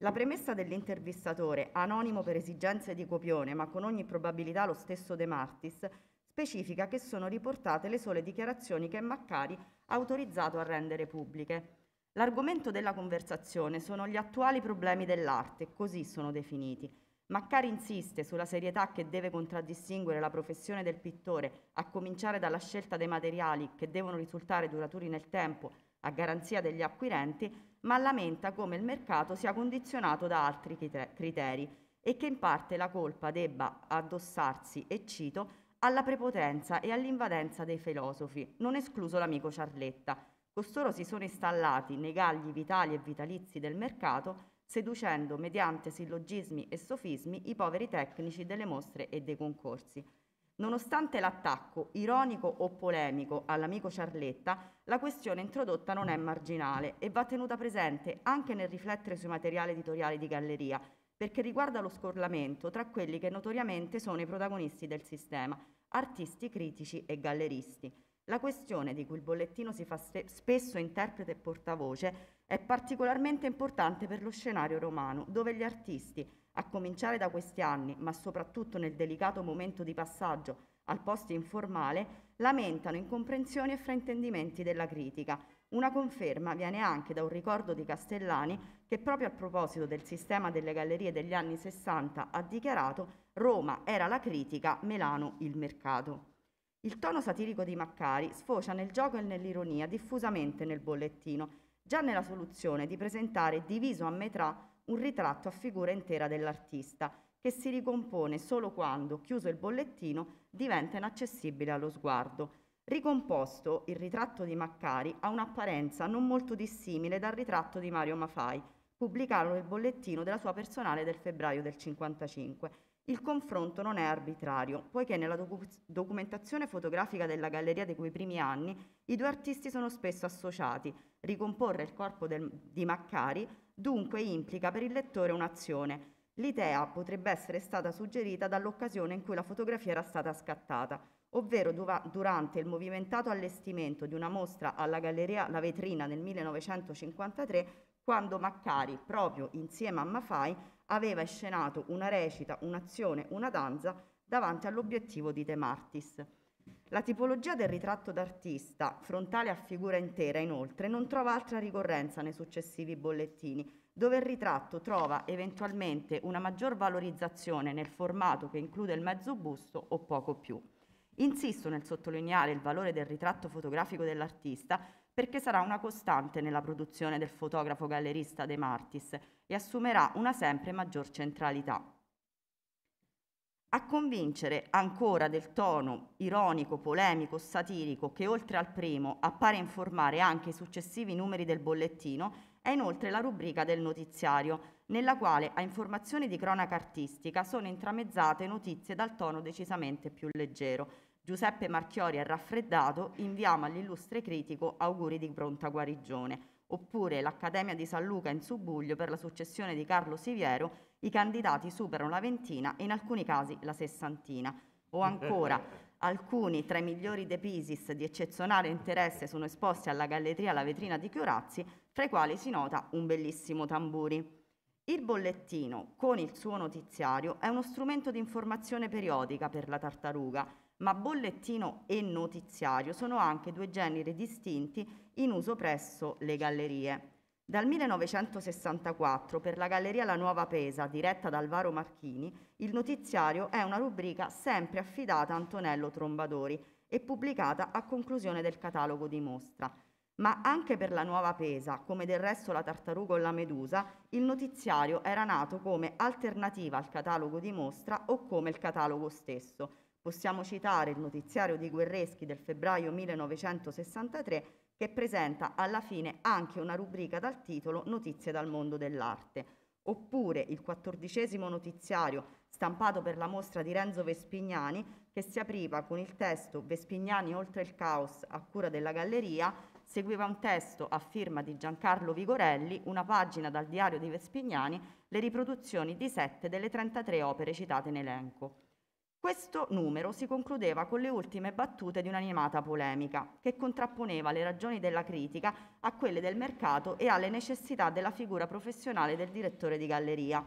La premessa dell'intervistatore, anonimo per esigenze di copione, ma con ogni probabilità lo stesso De Martis, specifica che sono riportate le sole dichiarazioni che Maccari ha autorizzato a rendere pubbliche. L'argomento della conversazione sono gli attuali problemi dell'arte, così sono definiti. Maccari insiste sulla serietà che deve contraddistinguere la professione del pittore, a cominciare dalla scelta dei materiali che devono risultare duraturi nel tempo a garanzia degli acquirenti, ma lamenta come il mercato sia condizionato da altri criteri e che in parte la colpa debba addossarsi, e cito, alla prepotenza e all'invadenza dei filosofi, non escluso l'amico Ciarletta Costoro si sono installati nei gagli vitali e vitalizi del mercato, seducendo mediante sillogismi e sofismi i poveri tecnici delle mostre e dei concorsi. Nonostante l'attacco, ironico o polemico, all'amico Ciarletta, la questione introdotta non è marginale e va tenuta presente anche nel riflettere sui materiali editoriali di galleria, perché riguarda lo scorlamento tra quelli che notoriamente sono i protagonisti del sistema, artisti, critici e galleristi. La questione di cui il bollettino si fa spesso interprete e portavoce è particolarmente importante per lo scenario romano, dove gli artisti, a cominciare da questi anni, ma soprattutto nel delicato momento di passaggio al posto informale, lamentano incomprensioni e fraintendimenti della critica. Una conferma viene anche da un ricordo di Castellani che proprio a proposito del sistema delle gallerie degli anni 60 ha dichiarato Roma era la critica, Melano il mercato. Il tono satirico di Maccari sfocia nel gioco e nell'ironia diffusamente nel bollettino, già nella soluzione di presentare diviso a metà un ritratto a figura intera dell'artista, che si ricompone solo quando, chiuso il bollettino, diventa inaccessibile allo sguardo. Ricomposto, il ritratto di Maccari ha un'apparenza non molto dissimile dal ritratto di Mario Mafai, pubblicato nel bollettino della sua personale del febbraio del 1955 il confronto non è arbitrario, poiché nella docu- documentazione fotografica della galleria di quei primi anni i due artisti sono spesso associati. Ricomporre il corpo del, di Maccari dunque implica per il lettore un'azione. L'idea potrebbe essere stata suggerita dall'occasione in cui la fotografia era stata scattata, ovvero duva- durante il movimentato allestimento di una mostra alla Galleria La Vetrina nel 1953, quando Maccari, proprio insieme a Mafai, aveva scenato una recita, un'azione, una danza davanti all'obiettivo di De Martis. La tipologia del ritratto d'artista, frontale a figura intera inoltre, non trova altra ricorrenza nei successivi bollettini, dove il ritratto trova eventualmente una maggior valorizzazione nel formato che include il mezzo busto o poco più. Insisto nel sottolineare il valore del ritratto fotografico dell'artista perché sarà una costante nella produzione del fotografo gallerista De Martis e assumerà una sempre maggior centralità. A convincere ancora del tono ironico, polemico, satirico che oltre al primo appare informare anche i successivi numeri del bollettino è inoltre la rubrica del notiziario, nella quale a informazioni di cronaca artistica sono intramezzate notizie dal tono decisamente più leggero, Giuseppe Marchiori è raffreddato, inviamo all'illustre critico auguri di pronta guarigione. Oppure l'Accademia di San Luca in subbuglio per la successione di Carlo Siviero, i candidati superano la ventina e in alcuni casi la sessantina. O ancora, alcuni tra i migliori De Pisis di eccezionale interesse sono esposti alla galleria La vetrina di Chiorazzi, fra i quali si nota un bellissimo tamburi. Il bollettino, con il suo notiziario, è uno strumento di informazione periodica per la tartaruga ma bollettino e notiziario sono anche due generi distinti in uso presso le gallerie. Dal 1964 per la Galleria La Nuova Pesa, diretta da Alvaro Marchini, il notiziario è una rubrica sempre affidata a Antonello Trombadori e pubblicata a conclusione del catalogo di mostra. Ma anche per la Nuova Pesa, come del resto la Tartaruga o la Medusa, il notiziario era nato come alternativa al catalogo di mostra o come il catalogo stesso Possiamo citare il notiziario di Guerreschi del febbraio 1963 che presenta alla fine anche una rubrica dal titolo Notizie dal mondo dell'arte, oppure il quattordicesimo notiziario stampato per la mostra di Renzo Vespignani che si apriva con il testo Vespignani oltre il caos a cura della galleria, seguiva un testo a firma di Giancarlo Vigorelli, una pagina dal diario di Vespignani, le riproduzioni di sette delle 33 opere citate in elenco. Questo numero si concludeva con le ultime battute di un'animata polemica, che contrapponeva le ragioni della critica a quelle del mercato e alle necessità della figura professionale del direttore di galleria.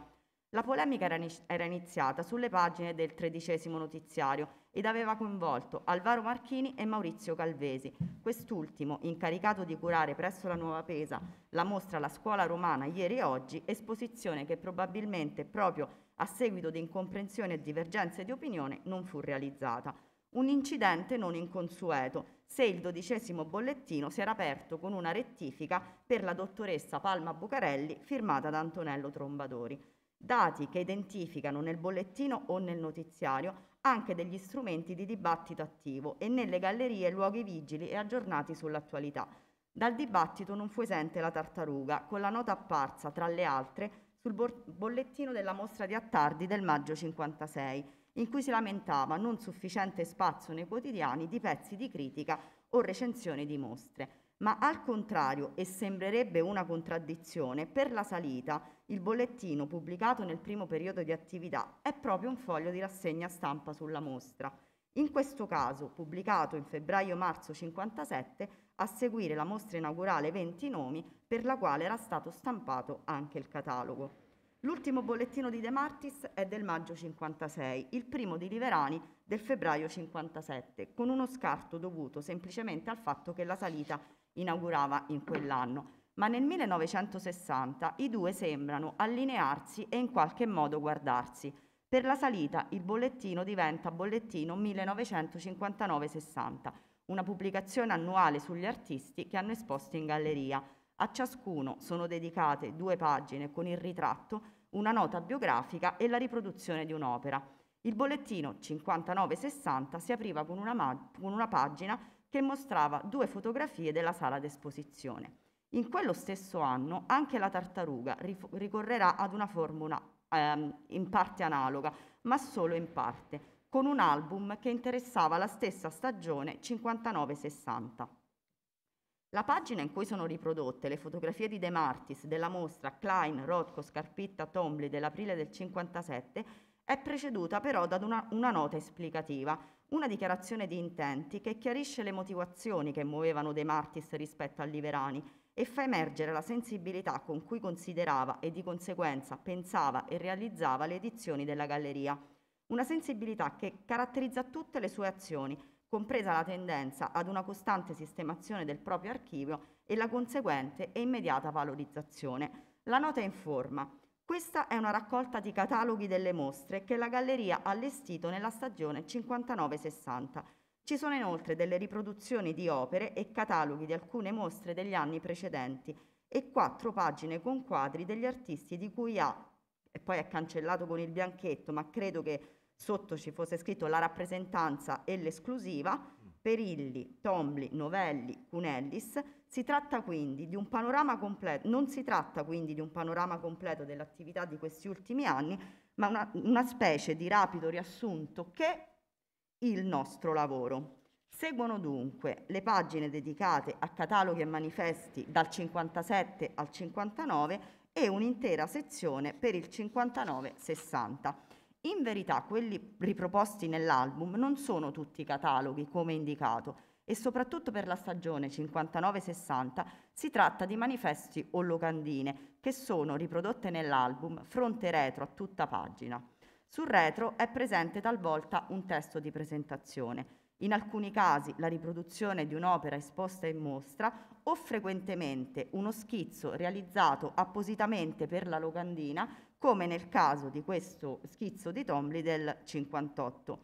La polemica era iniziata sulle pagine del tredicesimo notiziario ed aveva coinvolto Alvaro Marchini e Maurizio Calvesi, quest'ultimo incaricato di curare presso la Nuova Pesa la mostra La Scuola Romana ieri e oggi, esposizione che probabilmente proprio a seguito di incomprensioni e divergenze di opinione, non fu realizzata. Un incidente non inconsueto, se il dodicesimo bollettino si era aperto con una rettifica per la dottoressa Palma Bucarelli firmata da Antonello Trombadori. Dati che identificano nel bollettino o nel notiziario anche degli strumenti di dibattito attivo e nelle gallerie luoghi vigili e aggiornati sull'attualità. Dal dibattito non fu esente la tartaruga, con la nota apparsa, tra le altre, sul bollettino della mostra di Attardi del maggio 56, in cui si lamentava non sufficiente spazio nei quotidiani di pezzi di critica o recensione di mostre. Ma al contrario, e sembrerebbe una contraddizione, per la salita il bollettino pubblicato nel primo periodo di attività è proprio un foglio di rassegna stampa sulla mostra. In questo caso, pubblicato in febbraio-marzo 57, a seguire la mostra inaugurale 20 nomi per la quale era stato stampato anche il catalogo. L'ultimo bollettino di De Martis è del maggio 56, il primo di Liverani del febbraio 57, con uno scarto dovuto semplicemente al fatto che la salita inaugurava in quell'anno. Ma nel 1960 i due sembrano allinearsi e in qualche modo guardarsi. Per la salita il bollettino diventa bollettino 1959-60 una pubblicazione annuale sugli artisti che hanno esposto in galleria. A ciascuno sono dedicate due pagine con il ritratto, una nota biografica e la riproduzione di un'opera. Il bollettino 5960 si apriva con una, ma- con una pagina che mostrava due fotografie della sala d'esposizione. In quello stesso anno anche la tartaruga rif- ricorrerà ad una formula ehm, in parte analoga, ma solo in parte, con un album che interessava la stessa stagione 59-60. La pagina in cui sono riprodotte le fotografie di De Martis della mostra Klein, Rothko, Scarpitta, Tombly dell'aprile del 57 è preceduta però da una, una nota esplicativa, una dichiarazione di intenti che chiarisce le motivazioni che muovevano De Martis rispetto a Liverani e fa emergere la sensibilità con cui considerava e di conseguenza pensava e realizzava le edizioni della galleria una sensibilità che caratterizza tutte le sue azioni, compresa la tendenza ad una costante sistemazione del proprio archivio e la conseguente e immediata valorizzazione. La nota informa. Questa è una raccolta di cataloghi delle mostre che la galleria ha allestito nella stagione 59-60. Ci sono inoltre delle riproduzioni di opere e cataloghi di alcune mostre degli anni precedenti e quattro pagine con quadri degli artisti di cui ha, e poi è cancellato con il bianchetto, ma credo che sotto ci fosse scritto la rappresentanza e l'esclusiva, mm. Perilli, Tombli, Novelli, Cunellis, si tratta quindi di un panorama completo, non si tratta quindi di un panorama completo dell'attività di questi ultimi anni, ma una, una specie di rapido riassunto che il nostro lavoro. Seguono dunque le pagine dedicate a cataloghi e manifesti dal 57 al 59 e un'intera sezione per il 59-60. In verità quelli riproposti nell'album non sono tutti cataloghi come indicato e soprattutto per la stagione 59-60 si tratta di manifesti o locandine che sono riprodotte nell'album fronte retro a tutta pagina. Sul retro è presente talvolta un testo di presentazione, in alcuni casi la riproduzione di un'opera esposta in mostra o frequentemente uno schizzo realizzato appositamente per la locandina come nel caso di questo schizzo di Tomli del 58.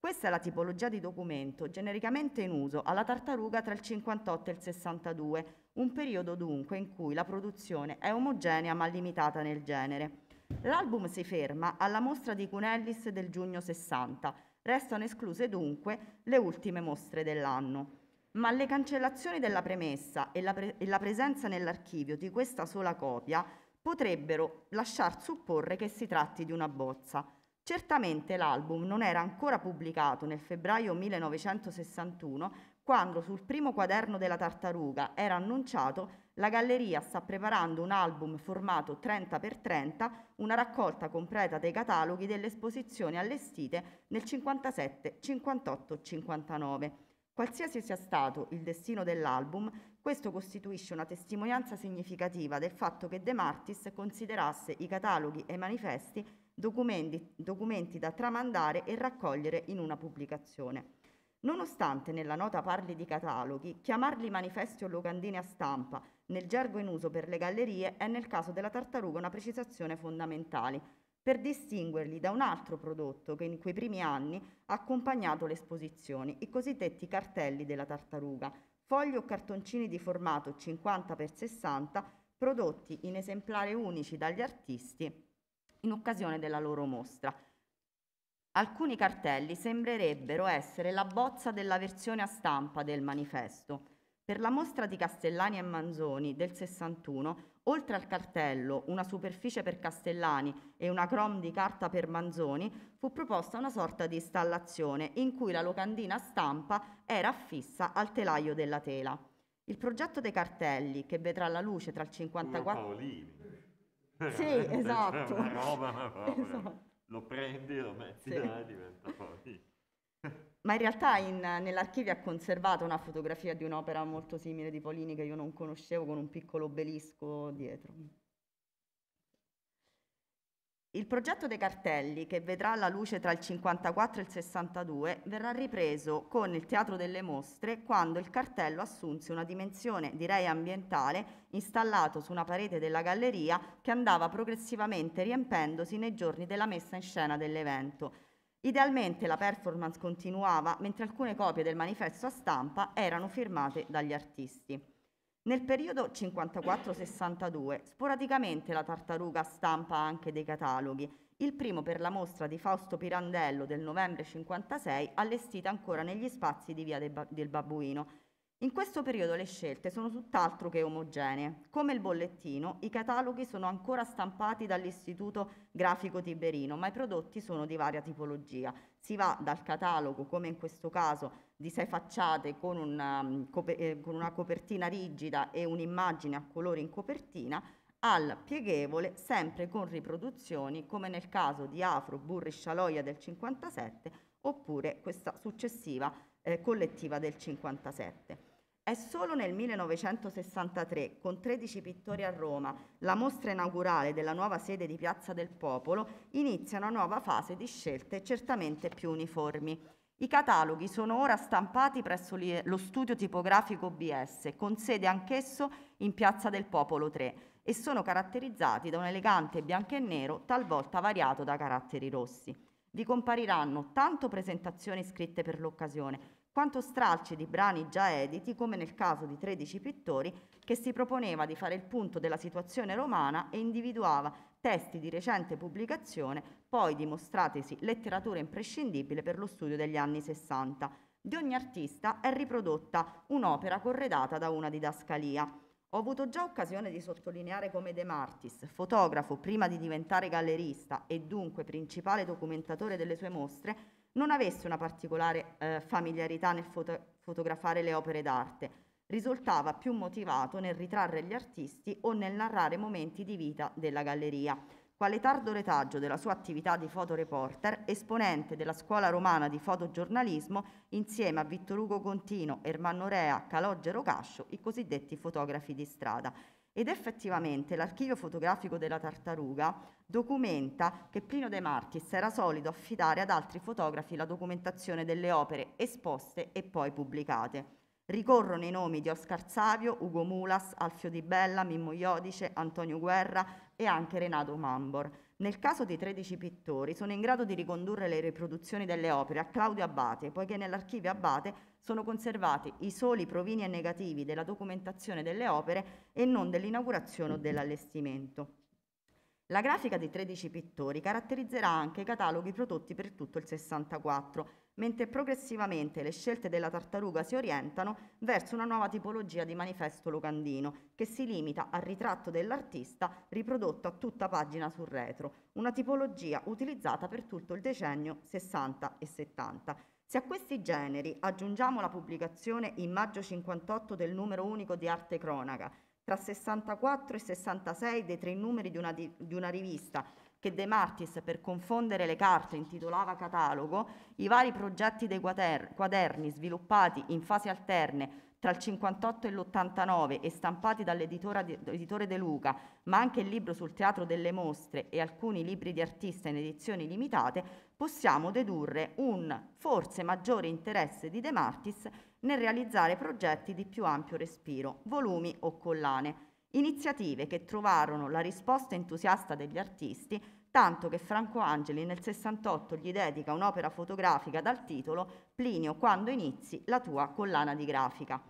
Questa è la tipologia di documento genericamente in uso alla tartaruga tra il 58 e il 62, un periodo dunque in cui la produzione è omogenea ma limitata nel genere. L'album si ferma alla mostra di Cunellis del giugno 60, restano escluse dunque le ultime mostre dell'anno. Ma le cancellazioni della premessa e la, pre- e la presenza nell'archivio di questa sola copia potrebbero lasciar supporre che si tratti di una bozza. Certamente l'album non era ancora pubblicato nel febbraio 1961, quando sul primo quaderno della tartaruga era annunciato la galleria sta preparando un album formato 30x30, una raccolta completa dei cataloghi delle esposizioni allestite nel 57, 58, 59. Qualsiasi sia stato il destino dell'album, questo costituisce una testimonianza significativa del fatto che De Martis considerasse i cataloghi e i manifesti documenti, documenti da tramandare e raccogliere in una pubblicazione. Nonostante nella nota parli di cataloghi, chiamarli manifesti o locandine a stampa nel gergo in uso per le gallerie è nel caso della tartaruga una precisazione fondamentale, per distinguerli da un altro prodotto che in quei primi anni ha accompagnato le esposizioni, i cosiddetti cartelli della tartaruga, fogli o cartoncini di formato 50x60 prodotti in esemplari unici dagli artisti in occasione della loro mostra. Alcuni cartelli sembrerebbero essere la bozza della versione a stampa del manifesto. Per la mostra di Castellani e Manzoni del 61 Oltre al cartello, una superficie per Castellani e una crom di carta per Manzoni, fu proposta una sorta di installazione in cui la locandina stampa era affissa al telaio della tela. Il progetto dei cartelli, che vedrà la luce tra il 54... Paolini. Sì, esatto. Roba, esatto. Lo prendi, e lo metti sì. là e diventa Paolini ma in realtà in, nell'archivio è conservata una fotografia di un'opera molto simile di Polini che io non conoscevo con un piccolo obelisco dietro. Il progetto dei cartelli, che vedrà la luce tra il 54 e il 62, verrà ripreso con il Teatro delle Mostre quando il cartello assunse una dimensione, direi ambientale, installato su una parete della galleria che andava progressivamente riempendosi nei giorni della messa in scena dell'evento Idealmente la performance continuava mentre alcune copie del manifesto a stampa erano firmate dagli artisti. Nel periodo 54-62 sporadicamente la tartaruga stampa anche dei cataloghi, il primo per la mostra di Fausto Pirandello del novembre 56 allestita ancora negli spazi di Via del Babuino, in questo periodo le scelte sono tutt'altro che omogenee. Come il bollettino, i cataloghi sono ancora stampati dall'Istituto Grafico Tiberino, ma i prodotti sono di varia tipologia. Si va dal catalogo, come in questo caso, di sei facciate con una, um, eh, con una copertina rigida e un'immagine a colori in copertina, al pieghevole, sempre con riproduzioni, come nel caso di Afro Burri Scialoia del 57 oppure questa successiva eh, collettiva del 57. È solo nel 1963, con 13 pittori a Roma, la mostra inaugurale della nuova sede di Piazza del Popolo, inizia una nuova fase di scelte certamente più uniformi. I cataloghi sono ora stampati presso lo studio tipografico BS, con sede anch'esso in Piazza del Popolo 3, e sono caratterizzati da un elegante bianco e nero, talvolta variato da caratteri rossi. Vi compariranno tanto presentazioni scritte per l'occasione, quanto stralci di brani già editi, come nel caso di 13 pittori, che si proponeva di fare il punto della situazione romana e individuava testi di recente pubblicazione, poi dimostratesi letteratura imprescindibile per lo studio degli anni 60. Di ogni artista è riprodotta un'opera corredata da una didascalia. Ho avuto già occasione di sottolineare come De Martis, fotografo prima di diventare gallerista e dunque principale documentatore delle sue mostre, non avesse una particolare eh, familiarità nel foto- fotografare le opere d'arte, risultava più motivato nel ritrarre gli artisti o nel narrare momenti di vita della galleria. Quale tardo retaggio della sua attività di fotoreporter, esponente della scuola romana di fotogiornalismo, insieme a Vittor Ugo Contino, Ermanno Rea, Calogero Cascio, i cosiddetti fotografi di strada. Ed effettivamente l'archivio fotografico della tartaruga documenta che Plinio De Martis era solito affidare ad altri fotografi la documentazione delle opere esposte e poi pubblicate. Ricorrono i nomi di Oscar Savio, Ugo Mulas, Alfio Di Bella, Mimmo Iodice, Antonio Guerra e anche Renato Mambor. Nel caso dei 13 pittori sono in grado di ricondurre le riproduzioni delle opere a Claudio Abate, poiché nell'archivio Abate sono conservati i soli provini e negativi della documentazione delle opere e non dell'inaugurazione o dell'allestimento. La grafica dei 13 pittori caratterizzerà anche i cataloghi prodotti per tutto il 64, mentre progressivamente le scelte della tartaruga si orientano verso una nuova tipologia di manifesto locandino, che si limita al ritratto dell'artista riprodotto a tutta pagina sul retro, una tipologia utilizzata per tutto il decennio 60 e 70. Se a questi generi aggiungiamo la pubblicazione in maggio 58 del numero unico di Arte Cronaca, tra 64 e 66 dei tre numeri di una, di, di una rivista che De Martis per confondere le carte intitolava Catalogo, i vari progetti dei quaderni sviluppati in fasi alterne tra il 58 e l'89 e stampati dall'editore De Luca, ma anche il libro sul teatro delle mostre e alcuni libri di artista in edizioni limitate, possiamo dedurre un forse maggiore interesse di De Martis nel realizzare progetti di più ampio respiro, volumi o collane. Iniziative che trovarono la risposta entusiasta degli artisti, tanto che Franco Angeli nel 68 gli dedica un'opera fotografica dal titolo Plinio quando inizi la tua collana di grafica.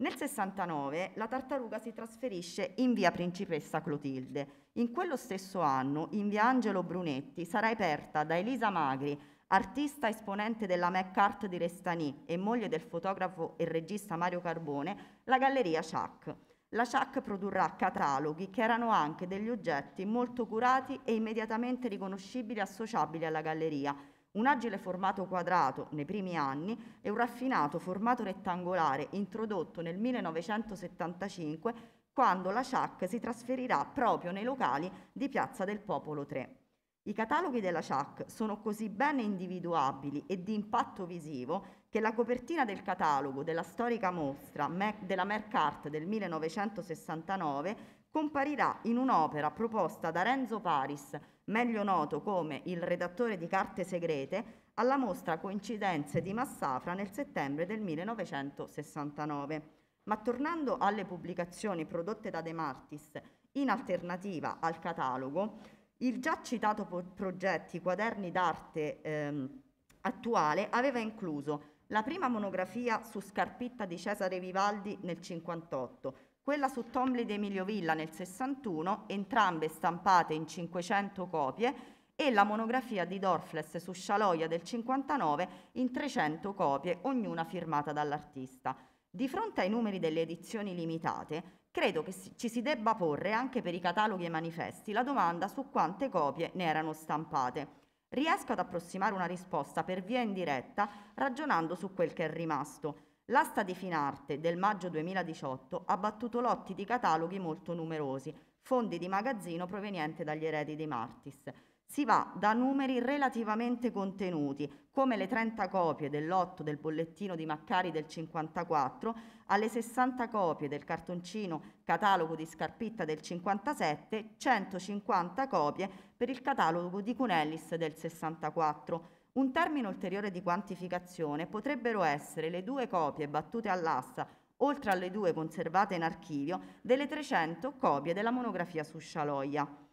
Nel 69 la tartaruga si trasferisce in via Principessa Clotilde. In quello stesso anno, in via Angelo Brunetti, sarà aperta da Elisa Magri, artista esponente della Mac Art di Restani e moglie del fotografo e regista Mario Carbone, la Galleria Ciac. La Ciac produrrà cataloghi che erano anche degli oggetti molto curati e immediatamente riconoscibili e associabili alla galleria, un agile formato quadrato nei primi anni e un raffinato formato rettangolare introdotto nel 1975 quando la CIAC si trasferirà proprio nei locali di Piazza del Popolo 3. I cataloghi della CIAC sono così ben individuabili e di impatto visivo che la copertina del catalogo della storica mostra della Mercart del 1969 comparirà in un'opera proposta da Renzo Paris meglio noto come il redattore di carte segrete, alla mostra Coincidenze di Massafra nel settembre del 1969. Ma tornando alle pubblicazioni prodotte da De Martis in alternativa al catalogo, il già citato progetto Quaderni d'arte ehm, attuale aveva incluso la prima monografia su Scarpitta di Cesare Vivaldi nel 1958, quella su Tomlid Emilio Villa nel 61, entrambe stampate in 500 copie, e la monografia di Dorfles su Scialoia del 59 in 300 copie, ognuna firmata dall'artista. Di fronte ai numeri delle edizioni limitate, credo che ci si debba porre anche per i cataloghi e manifesti la domanda su quante copie ne erano stampate. Riesco ad approssimare una risposta per via indiretta ragionando su quel che è rimasto. L'asta di Finarte del maggio 2018 ha battuto lotti di cataloghi molto numerosi, fondi di magazzino provenienti dagli eredi dei Martis. Si va da numeri relativamente contenuti, come le 30 copie del lotto del bollettino di Maccari del 54, alle 60 copie del cartoncino catalogo di Scarpitta del 57, 150 copie per il catalogo di Cunellis del 64. Un termine ulteriore di quantificazione potrebbero essere le due copie battute all'asta, oltre alle due conservate in archivio, delle 300 copie della monografia su Scialoia.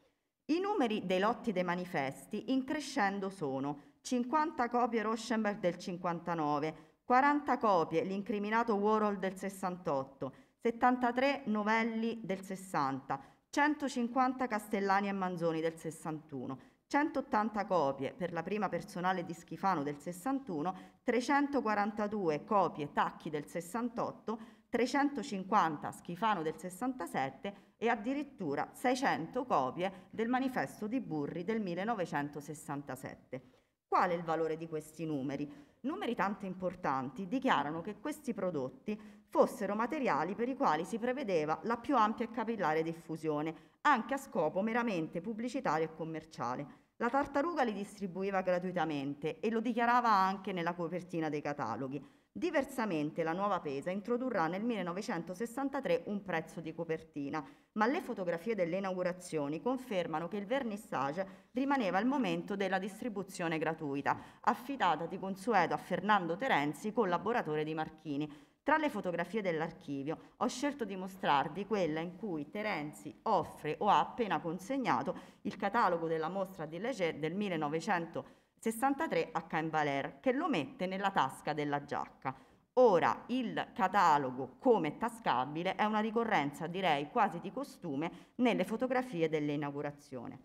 I numeri dei lotti dei manifesti in crescendo sono 50 copie Rauschenberg del 59, 40 copie l'incriminato Warhol del 68, 73 Novelli del 60, 150 Castellani e Manzoni del 61, 180 copie per la prima personale di Schifano del 61, 342 copie Tacchi del 68, 350 Schifano del 67 e addirittura 600 copie del manifesto di Burri del 1967. Qual è il valore di questi numeri? Numeri tanto importanti dichiarano che questi prodotti fossero materiali per i quali si prevedeva la più ampia e capillare diffusione, anche a scopo meramente pubblicitario e commerciale. La tartaruga li distribuiva gratuitamente e lo dichiarava anche nella copertina dei cataloghi. Diversamente la nuova pesa introdurrà nel 1963 un prezzo di copertina, ma le fotografie delle inaugurazioni confermano che il vernissage rimaneva al momento della distribuzione gratuita, affidata di consueto a Fernando Terenzi, collaboratore di Marchini, tra le fotografie dell'archivio ho scelto di mostrarvi quella in cui Terenzi offre o ha appena consegnato il catalogo della mostra di Leger del 1963 a Caen Valère, che lo mette nella tasca della giacca. Ora il catalogo come tascabile è una ricorrenza direi quasi di costume nelle fotografie dell'inaugurazione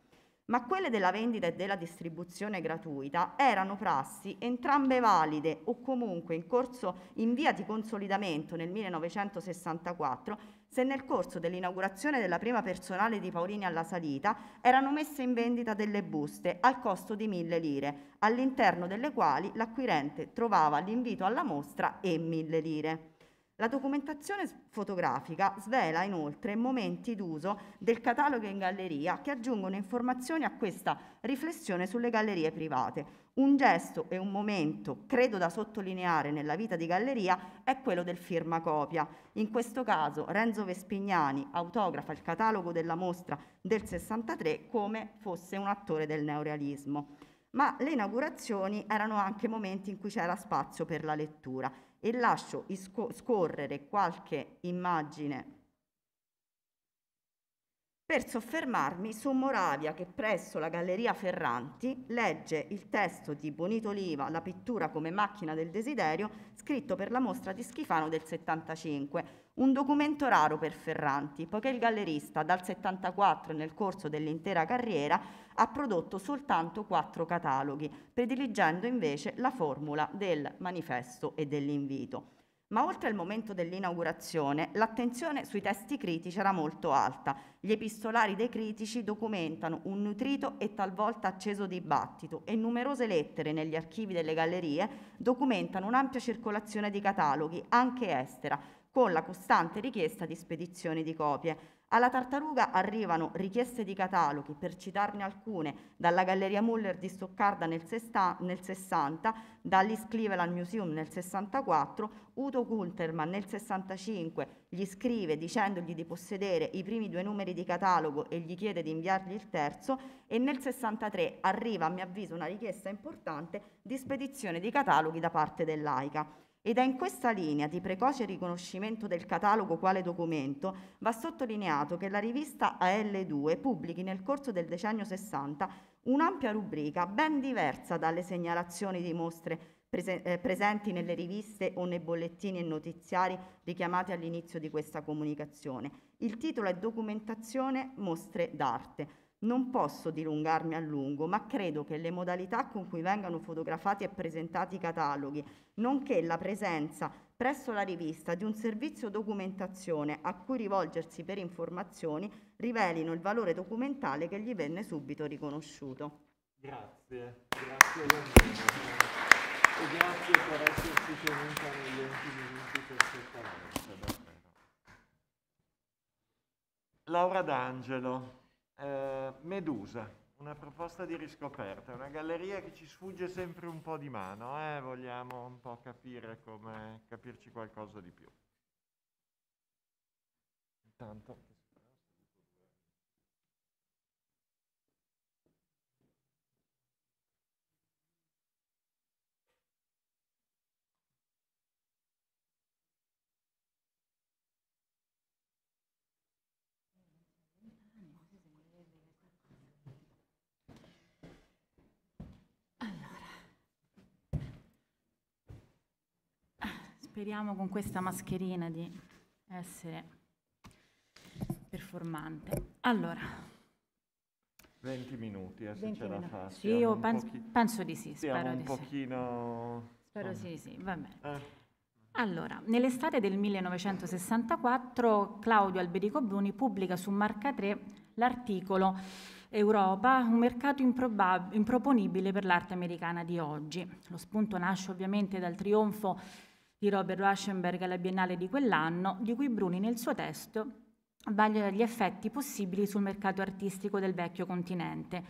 ma quelle della vendita e della distribuzione gratuita erano prassi entrambe valide o comunque in corso in via di consolidamento nel 1964, se nel corso dell'inaugurazione della prima personale di Paolini alla salita erano messe in vendita delle buste al costo di mille lire, all'interno delle quali l'acquirente trovava l'invito alla mostra e mille lire. La documentazione fotografica svela inoltre momenti d'uso del catalogo in galleria che aggiungono informazioni a questa riflessione sulle gallerie private. Un gesto e un momento, credo da sottolineare nella vita di galleria, è quello del firmacopia. In questo caso Renzo Vespignani autografa il catalogo della mostra del 63 come fosse un attore del neorealismo ma le inaugurazioni erano anche momenti in cui c'era spazio per la lettura e lascio scorrere qualche immagine per soffermarmi su Moravia che presso la Galleria Ferranti legge il testo di Bonito Oliva, La pittura come macchina del desiderio, scritto per la mostra di Schifano del 75, un documento raro per Ferranti, poiché il gallerista dal 74 nel corso dell'intera carriera ha prodotto soltanto quattro cataloghi, prediligendo invece la formula del manifesto e dell'invito. Ma oltre al momento dell'inaugurazione, l'attenzione sui testi critici era molto alta. Gli epistolari dei critici documentano un nutrito e talvolta acceso dibattito e numerose lettere negli archivi delle gallerie documentano un'ampia circolazione di cataloghi, anche estera, con la costante richiesta di spedizioni di copie. Alla tartaruga arrivano richieste di cataloghi, per citarne alcune, dalla Galleria Muller di Stoccarda nel, sesta, nel 60, dall'East Cleveland Museum nel 64, Udo Gunterman nel 65 gli scrive dicendogli di possedere i primi due numeri di catalogo e gli chiede di inviargli il terzo e nel 63 arriva, a mio avviso, una richiesta importante di spedizione di cataloghi da parte dell'AICA. Ed è in questa linea di precoce riconoscimento del catalogo quale documento va sottolineato che la rivista AL2 pubblichi nel corso del decennio 60 un'ampia rubrica ben diversa dalle segnalazioni di mostre prese- eh, presenti nelle riviste o nei bollettini e notiziari richiamati all'inizio di questa comunicazione. Il titolo è Documentazione mostre d'arte non posso dilungarmi a lungo, ma credo che le modalità con cui vengano fotografati e presentati i cataloghi, nonché la presenza presso la rivista di un servizio documentazione a cui rivolgersi per informazioni, rivelino il valore documentale che gli venne subito riconosciuto. Grazie, grazie davvero. E grazie per essersi tenuta negli ultimi minuti per perfettamente. Davvero. Laura D'Angelo eh, Medusa, una proposta di riscoperta, una galleria che ci sfugge sempre un po' di mano, eh? vogliamo un po' capire come capirci qualcosa di più. Intanto. speriamo con questa mascherina di essere performante. Allora. 20 minuti, eh, 20 se ce minuti. la fa. Sì, io penso, penso, di sì, spero di pochino... sì. Spero sì, sì, va bene. Eh. Allora, nell'estate del 1964 Claudio Alberico Bruni pubblica su Marca 3 l'articolo Europa, un mercato improponibile per l'arte americana di oggi. Lo spunto nasce ovviamente dal trionfo di Robert Rauschenberg alla Biennale di quell'anno, di cui Bruni nel suo testo vaglia gli effetti possibili sul mercato artistico del vecchio continente.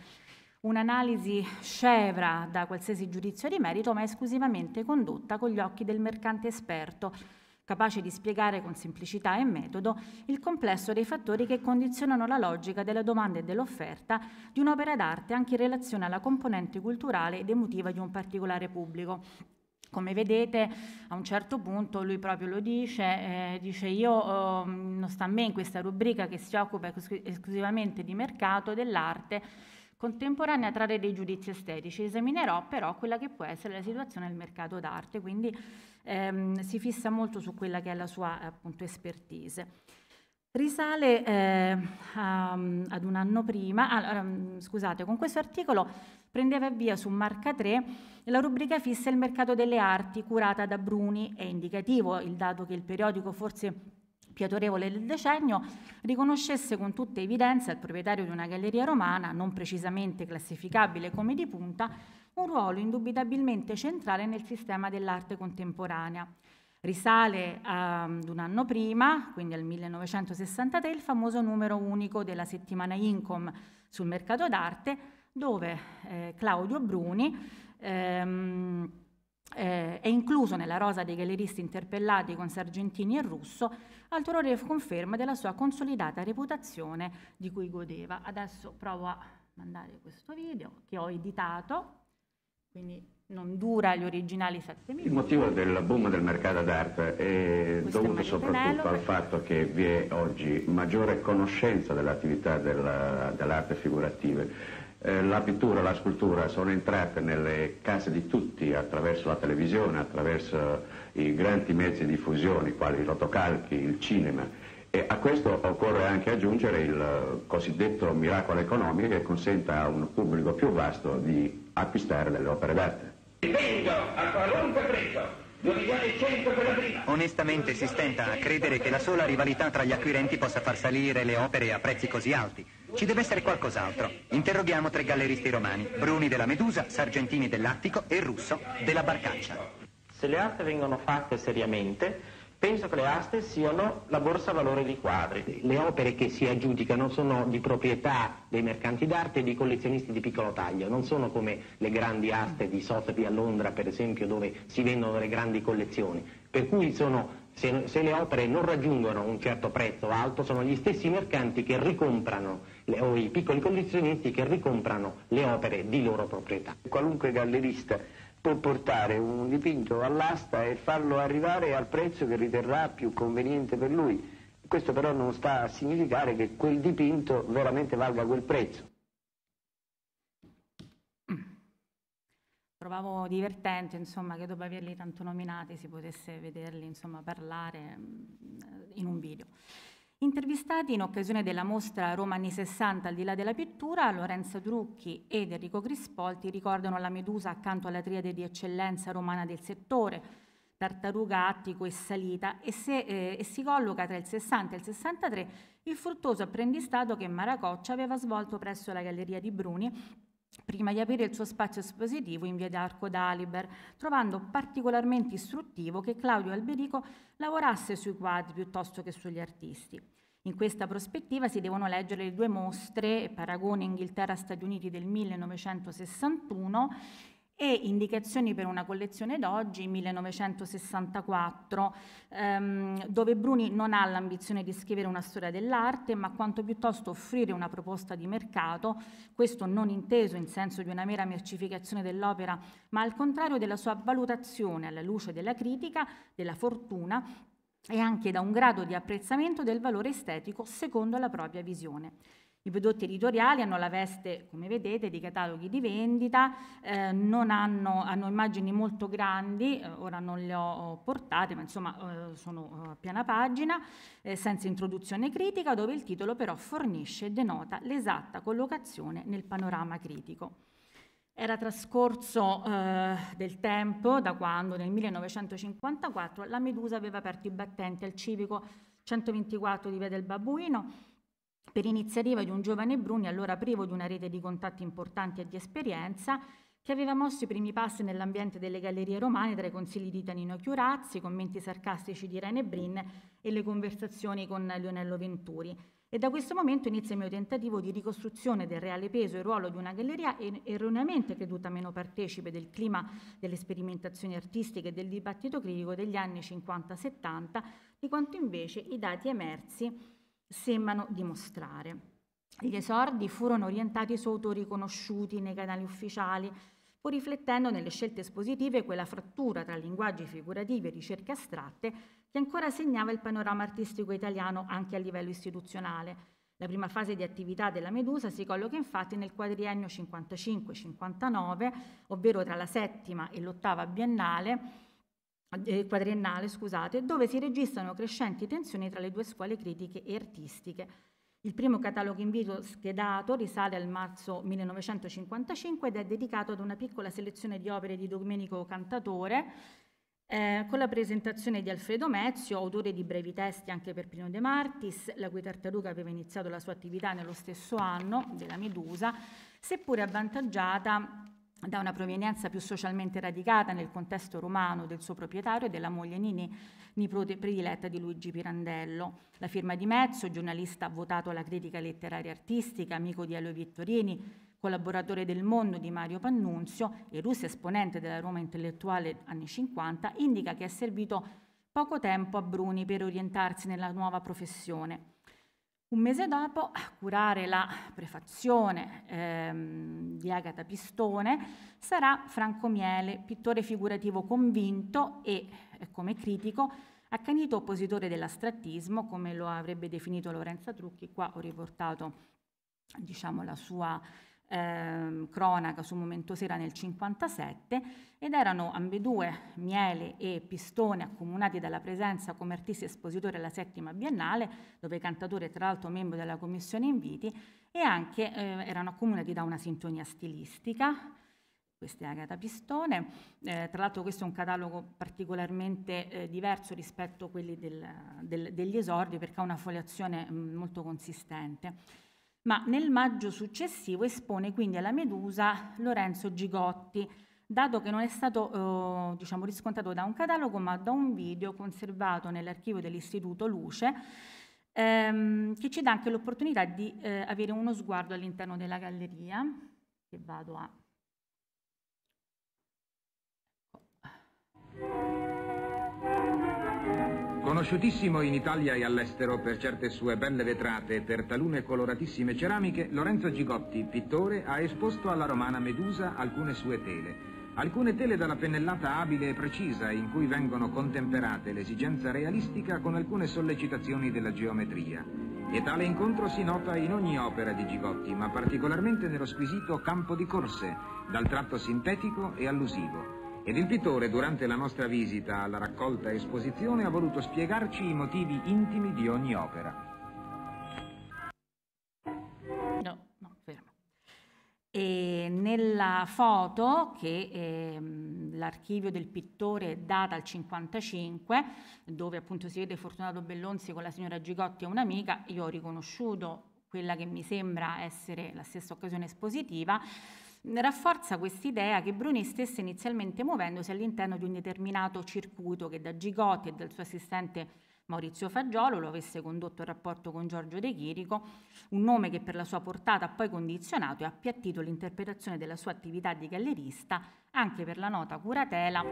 Un'analisi scevra da qualsiasi giudizio di merito, ma esclusivamente condotta con gli occhi del mercante esperto, capace di spiegare con semplicità e metodo il complesso dei fattori che condizionano la logica della domanda e dell'offerta di un'opera d'arte anche in relazione alla componente culturale ed emotiva di un particolare pubblico. Come vedete a un certo punto lui proprio lo dice, eh, dice io eh, non sta a me in questa rubrica che si occupa esclusivamente di mercato dell'arte contemporanea a trarre dei giudizi estetici, esaminerò però quella che può essere la situazione del mercato d'arte, quindi ehm, si fissa molto su quella che è la sua appunto, expertise risale eh, a, mm, ad un anno prima, allora, mm, scusate, con questo articolo prendeva via su Marca 3 la rubrica fissa Il mercato delle arti curata da Bruni, è indicativo il dato che il periodico forse più autorevole del decennio, riconoscesse con tutta evidenza al proprietario di una galleria romana, non precisamente classificabile come di punta, un ruolo indubitabilmente centrale nel sistema dell'arte contemporanea. Risale ad ehm, un anno prima, quindi al 1963, il famoso numero unico della settimana Incom sul mercato d'arte, dove eh, Claudio Bruni ehm, eh, è incluso nella rosa dei galleristi interpellati con Sargentini e Russo, al autorevole conferma della sua consolidata reputazione di cui godeva. Adesso provo a mandare questo video che ho editato, quindi non dura gli originali 7 Il motivo del boom del mercato d'arte è Questo dovuto è soprattutto Penelo, al fatto che vi è oggi maggiore conoscenza dell'attività della, dell'arte figurativa. Eh, la pittura la scultura sono entrate nelle case di tutti attraverso la televisione, attraverso i grandi mezzi di diffusione, quali i rotocalchi, il cinema. E a questo occorre anche aggiungere il cosiddetto miracolo economico che consenta a un pubblico più vasto di acquistare delle opere d'arte. Vendo a qualunque prezzo. 2 milioni e 100 per la prima. Onestamente si stenta a credere che la sola rivalità tra gli acquirenti possa far salire le opere a prezzi così alti. Ci deve essere qualcos'altro. Interroghiamo tre galleristi romani, Bruni della Medusa, Sargentini dell'Attico e Russo della Barcaccia. Se le arte vengono fatte seriamente, Penso che le aste siano la borsa valore di quadri. Le opere che si aggiudicano sono di proprietà dei mercanti d'arte e di collezionisti di piccolo taglio, non sono come le grandi aste di Sotheby a Londra, per esempio, dove si vendono le grandi collezioni. Per cui sono, se, se le opere non raggiungono un certo prezzo alto, sono gli stessi mercanti che ricomprano o i piccoli collezionisti che ricomprano le opere di loro proprietà. Qualunque gallerista può portare un dipinto all'asta e farlo arrivare al prezzo che riterrà più conveniente per lui. Questo però non sta a significare che quel dipinto veramente valga quel prezzo. Trovavo divertente insomma, che dopo averli tanto nominati si potesse vederli insomma, parlare mm, in un video. Intervistati in occasione della mostra Roma anni 60 al di là della pittura, Lorenzo Drucchi ed Enrico Crispolti ricordano la Medusa accanto alla triade di eccellenza romana del settore, tartaruga, attico e salita, e, se, eh, e si colloca tra il 60 e il 63 il fruttuoso apprendistato che Maracoccia aveva svolto presso la Galleria di Bruni prima di aprire il suo spazio espositivo in via d'Arco d'Aliber, trovando particolarmente istruttivo che Claudio Alberico lavorasse sui quadri piuttosto che sugli artisti. In questa prospettiva si devono leggere le due mostre, paragone Inghilterra-Stati Uniti del 1961 e indicazioni per una collezione d'oggi 1964, ehm, dove Bruni non ha l'ambizione di scrivere una storia dell'arte, ma quanto piuttosto offrire una proposta di mercato, questo non inteso in senso di una mera mercificazione dell'opera, ma al contrario della sua valutazione alla luce della critica, della fortuna e anche da un grado di apprezzamento del valore estetico secondo la propria visione. I prodotti editoriali hanno la veste, come vedete, di cataloghi di vendita, eh, hanno, hanno, immagini molto grandi, eh, ora non le ho portate, ma insomma eh, sono eh, a piena pagina, eh, senza introduzione critica, dove il titolo però fornisce e denota l'esatta collocazione nel panorama critico. Era trascorso eh, del tempo da quando nel 1954 la Medusa aveva aperto i battenti al civico 124 di Via del Babuino per iniziativa di un giovane Bruni, allora privo di una rete di contatti importanti e di esperienza, che aveva mosso i primi passi nell'ambiente delle gallerie romane tra i consigli di Tanino Chiurazzi, i commenti sarcastici di Rene Brin e le conversazioni con Lionello Venturi. E da questo momento inizia il mio tentativo di ricostruzione del reale peso e ruolo di una galleria erroneamente creduta meno partecipe del clima delle sperimentazioni artistiche e del dibattito critico degli anni 50-70, di quanto invece i dati emersi sembrano dimostrare. Gli esordi furono orientati su autori conosciuti nei canali ufficiali, o riflettendo nelle scelte espositive quella frattura tra linguaggi figurativi e ricerche astratte che ancora segnava il panorama artistico italiano anche a livello istituzionale. La prima fase di attività della Medusa si colloca infatti nel quadriennio 55-59, ovvero tra la settima e l'ottava biennale, eh, quadriennale, scusate, dove si registrano crescenti tensioni tra le due scuole critiche e artistiche, il primo catalogo in video schedato risale al marzo 1955 ed è dedicato ad una piccola selezione di opere di Domenico Cantatore, eh, con la presentazione di Alfredo Mezio, autore di brevi testi anche per Pino De Martis, la cui tartaruga aveva iniziato la sua attività nello stesso anno della Medusa, seppure avvantaggiata da una provenienza più socialmente radicata nel contesto romano del suo proprietario e della moglie Nini, nipote prediletta di Luigi Pirandello. La firma di Mezzo, giornalista votato alla critica letteraria e artistica, amico di Elio Vittorini, collaboratore del Mondo di Mario Pannunzio e russo esponente della Roma intellettuale anni 50, indica che è servito poco tempo a Bruni per orientarsi nella nuova professione. Un mese dopo, a curare la prefazione ehm, di Agata Pistone, sarà Franco Miele, pittore figurativo convinto e, eh, come critico, accanito oppositore dell'astrattismo, come lo avrebbe definito Lorenza Trucchi. Qua ho riportato diciamo, la sua ehm, cronaca su Momento Sera nel 1957 ed erano ambedue Miele e Pistone accomunati dalla presenza come artisti espositori alla settima biennale, dove cantatore tra l'altro membro della commissione inviti, e anche eh, erano accomunati da una sintonia stilistica, questa è Agata Pistone. Eh, tra l'altro questo è un catalogo particolarmente eh, diverso rispetto a quelli del, del, degli esordi perché ha una foliazione mh, mm, molto consistente ma nel maggio successivo espone quindi alla Medusa Lorenzo Gigotti, dato che non è stato eh, diciamo, riscontrato da un catalogo ma da un video conservato nell'archivio dell'Istituto Luce, ehm, che ci dà anche l'opportunità di eh, avere uno sguardo all'interno della galleria, che vado a... Conosciutissimo in Italia e all'estero per certe sue belle vetrate e per talune coloratissime ceramiche, Lorenzo Gigotti, pittore, ha esposto alla romana Medusa alcune sue tele. Alcune tele dalla pennellata abile e precisa in cui vengono contemperate l'esigenza realistica con alcune sollecitazioni della geometria. E tale incontro si nota in ogni opera di Gigotti, ma particolarmente nello squisito campo di corse, dal tratto sintetico e allusivo. Ed il pittore, durante la nostra visita alla raccolta esposizione, ha voluto spiegarci i motivi intimi di ogni opera. No, no, fermo. E nella foto che ehm, l'archivio del pittore data al 55, dove appunto si vede Fortunato Bellonzi con la signora Gigotti e un'amica, io ho riconosciuto quella che mi sembra essere la stessa occasione espositiva, rafforza quest'idea che Bruni stesse inizialmente muovendosi all'interno di un determinato circuito che da Gigotti e dal suo assistente Maurizio Fagiolo lo avesse condotto in rapporto con Giorgio De Chirico, un nome che per la sua portata ha poi condizionato e appiattito l'interpretazione della sua attività di gallerista anche per la nota curatela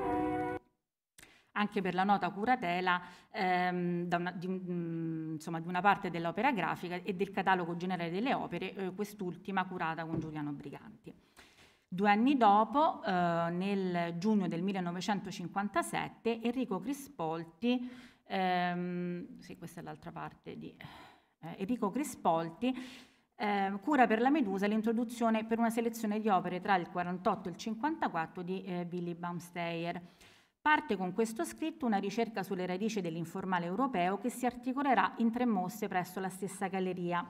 anche per la nota curatela ehm, una, di, mm, insomma, di, una parte dell'opera grafica e del catalogo generale delle opere, eh, quest'ultima curata con Giuliano Briganti. Due anni dopo, eh, nel giugno del 1957, Enrico Crispolti, ehm, sì, questa è l'altra parte di eh, Enrico Crispolti, eh, cura per la Medusa l'introduzione per una selezione di opere tra il 48 e il 54 di eh, Billy Baumsteyer. Parte con questo scritto una ricerca sulle radici dell'informale europeo che si articolerà in tre mosse presso la stessa galleria.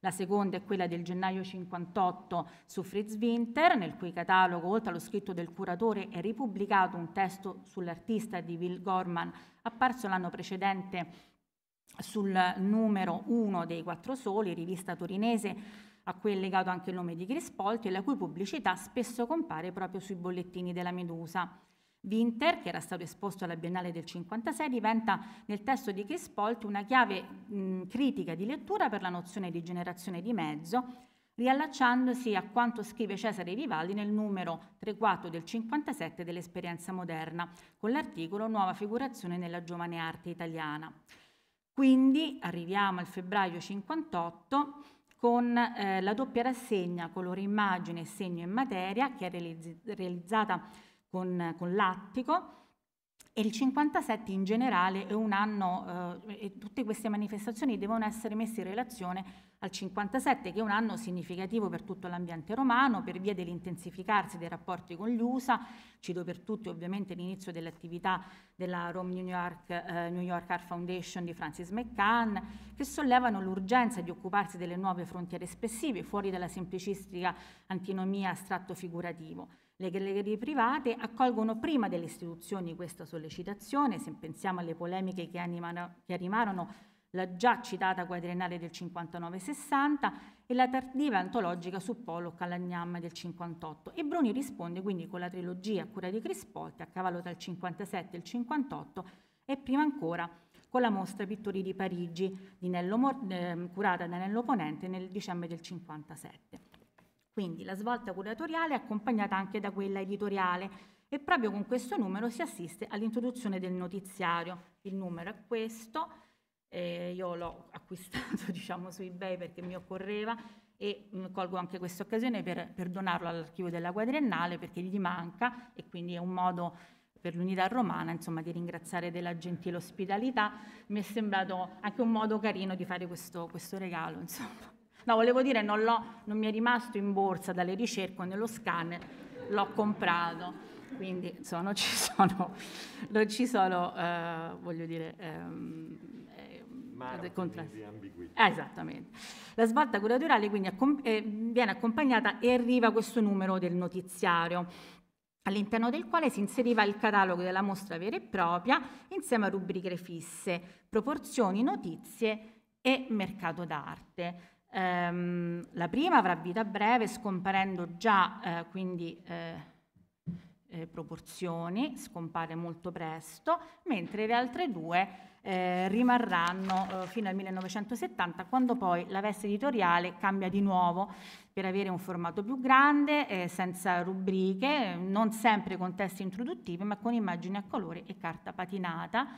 La seconda è quella del gennaio 58 su Fritz Winter, nel cui catalogo, oltre allo scritto del curatore, è ripubblicato un testo sull'artista di Will Gorman, apparso l'anno precedente sul numero 1 dei Quattro Soli, rivista torinese a cui è legato anche il nome di Grispolti e la cui pubblicità spesso compare proprio sui bollettini della Medusa. Winter, che era stato esposto alla Biennale del 1956, diventa nel testo di Crispolt una chiave mh, critica di lettura per la nozione di generazione di mezzo, riallacciandosi a quanto scrive Cesare Vivaldi nel numero 34 del 57 dell'Esperienza moderna, con l'articolo Nuova figurazione nella giovane arte italiana. Quindi arriviamo al febbraio 58 con eh, la doppia rassegna colore immagine, e segno in materia che è realizzata con, con l'Attico e il 57 in generale è un anno, eh, e tutte queste manifestazioni devono essere messe in relazione al 57 che è un anno significativo per tutto l'ambiente romano per via dell'intensificarsi dei rapporti con gli USA, cito per tutti ovviamente l'inizio dell'attività della Rome New York, eh, New York Art Foundation di Francis McCann, che sollevano l'urgenza di occuparsi delle nuove frontiere espressive fuori dalla semplicistica antinomia astratto figurativo. Le gallerie private accolgono prima delle istituzioni questa sollecitazione, se pensiamo alle polemiche che, animano, che animarono la già citata quadriennale del 59-60 e la tardiva antologica su Polo Calagnam del 58 e Bruni risponde quindi con la trilogia a cura di Crispolti a cavallo tra il 57 e il 58 e prima ancora con la mostra Pittori di Parigi di Nello, eh, curata da Nello Ponente nel dicembre del 57. Quindi la svolta curatoriale è accompagnata anche da quella editoriale e proprio con questo numero si assiste all'introduzione del notiziario. Il numero è questo, eh, io l'ho acquistato diciamo su eBay perché mi occorreva e mm, colgo anche questa occasione per, per donarlo all'archivio della quadriennale perché gli manca e quindi è un modo per l'unità romana, insomma, di ringraziare della gentile ospitalità, mi è sembrato anche un modo carino di fare questo, questo regalo, insomma. No, volevo dire, non, non mi è rimasto in borsa dalle ricerche nello scanner, l'ho comprato. Quindi insomma, non ci sono, non ci sono eh, voglio dire, ehm, eh, contrasti. Eh, esattamente. La svolta curatoriale quindi accom eh, viene accompagnata e arriva questo numero del notiziario all'interno del quale si inseriva il catalogo della mostra vera e propria insieme a rubriche fisse, proporzioni, notizie e mercato d'arte. Ehm, la prima avrà vita breve scomparendo già eh, quindi eh, eh, proporzioni, scompare molto presto, mentre le altre due eh, rimarranno eh, fino al 1970 quando poi la veste editoriale cambia di nuovo per avere un formato più grande, eh, senza rubriche, non sempre con testi introduttivi ma con immagini a colore e carta patinata.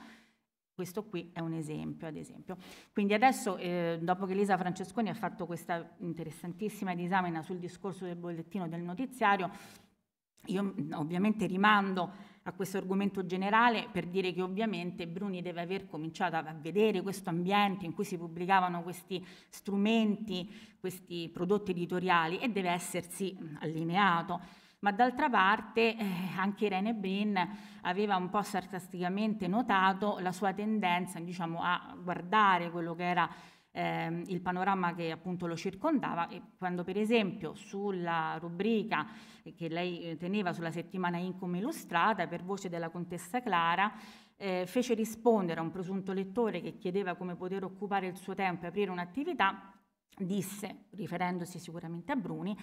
Questo qui è un esempio, ad esempio. Quindi adesso, eh, dopo che Lisa Francesconi ha fatto questa interessantissima disamina sul discorso del bollettino del notiziario, io mm, ovviamente rimando a questo argomento generale per dire che ovviamente Bruni deve aver cominciato a vedere questo ambiente in cui si pubblicavano questi strumenti, questi prodotti editoriali e deve essersi mm, allineato. Ma d'altra parte eh, anche Irene Brin aveva un po' sarcasticamente notato la sua tendenza diciamo, a guardare quello che era ehm, il panorama che appunto lo circondava e quando per esempio sulla rubrica che lei eh, teneva sulla settimana Income Illustrata per voce della contessa Clara eh, fece rispondere a un presunto lettore che chiedeva come poter occupare il suo tempo e aprire un'attività, disse, riferendosi sicuramente a Bruni,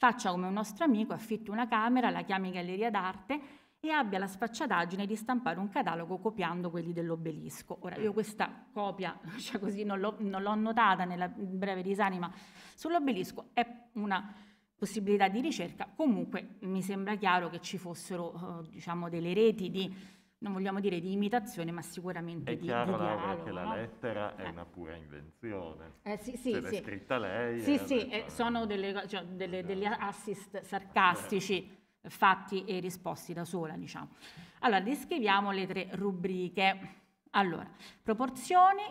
faccia come un nostro amico, affitti una camera, la chiami galleria d'arte e abbia la sfacciataggine di stampare un catalogo copiando quelli dell'obelisco. Ora, io mm. questa copia, cioè così, non l'ho, non l'ho notata nella breve disanima sull'obelisco, è una possibilità di ricerca, comunque mi sembra chiaro che ci fossero eh, diciamo, delle reti di non vogliamo dire di imitazione, ma sicuramente è di, chiaro, di dialogo. Laura, che la lettera no? è eh. una pura invenzione. Eh, sì, sì, Se sì. l'ha scritta lei. Sì, eh, sì, eh, sono delle, cioè, delle, degli assist sarcastici eh. fatti e risposti da sola, diciamo. Allora, descriviamo le tre rubriche. Allora, proporzioni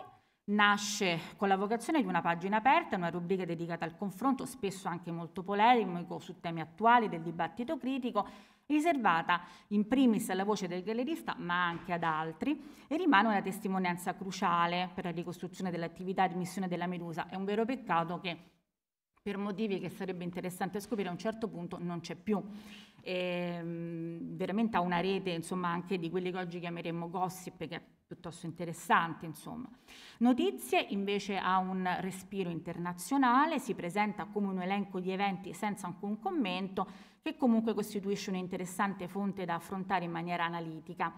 nasce con la vocazione di una pagina aperta, una rubrica dedicata al confronto, spesso anche molto polemico, su temi attuali del dibattito critico riservata in primis alla voce del gallerista ma anche ad altri e rimane una testimonianza cruciale per la ricostruzione dell'attività di missione della Medusa. È un vero peccato che per motivi che sarebbe interessante scoprire a un certo punto non c'è più. E, ehm, veramente ha una rete insomma, anche di quelli che oggi chiameremmo gossip che è piuttosto interessante insomma. Notizie invece ha un respiro internazionale, si presenta come un elenco di eventi senza alcun commento che comunque costituisce un'interessante fonte da affrontare in maniera analitica.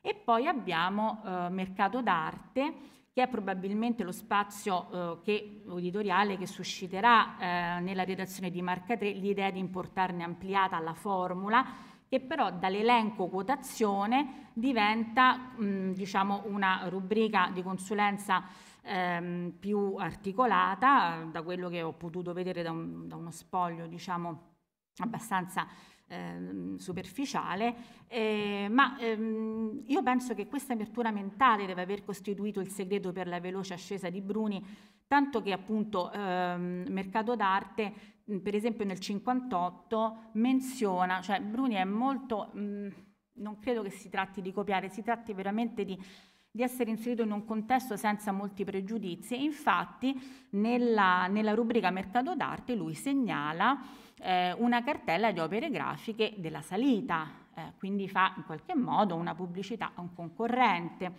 E poi abbiamo eh, mercato d'arte, che è probabilmente lo spazio eh, che, editoriale che susciterà eh, nella redazione di Marca 3 l'idea di importarne ampliata la formula, che però dall'elenco quotazione diventa mh, mm, diciamo una rubrica di consulenza ehm, più articolata, da quello che ho potuto vedere da, un, da uno spoglio diciamo, abbastanza ehm, superficiale, eh, ma ehm, io penso che questa apertura mentale deve aver costituito il segreto per la veloce ascesa di Bruni, tanto che appunto ehm, Mercato d'Arte, per esempio nel 58, menziona, cioè Bruni è molto, mh, non credo che si tratti di copiare, si tratti veramente di di essere inserito in un contesto senza molti pregiudizi e infatti nella, nella rubrica Mercato d'arte lui segnala eh, una cartella di opere grafiche della salita, eh, quindi fa in qualche modo una pubblicità a un concorrente.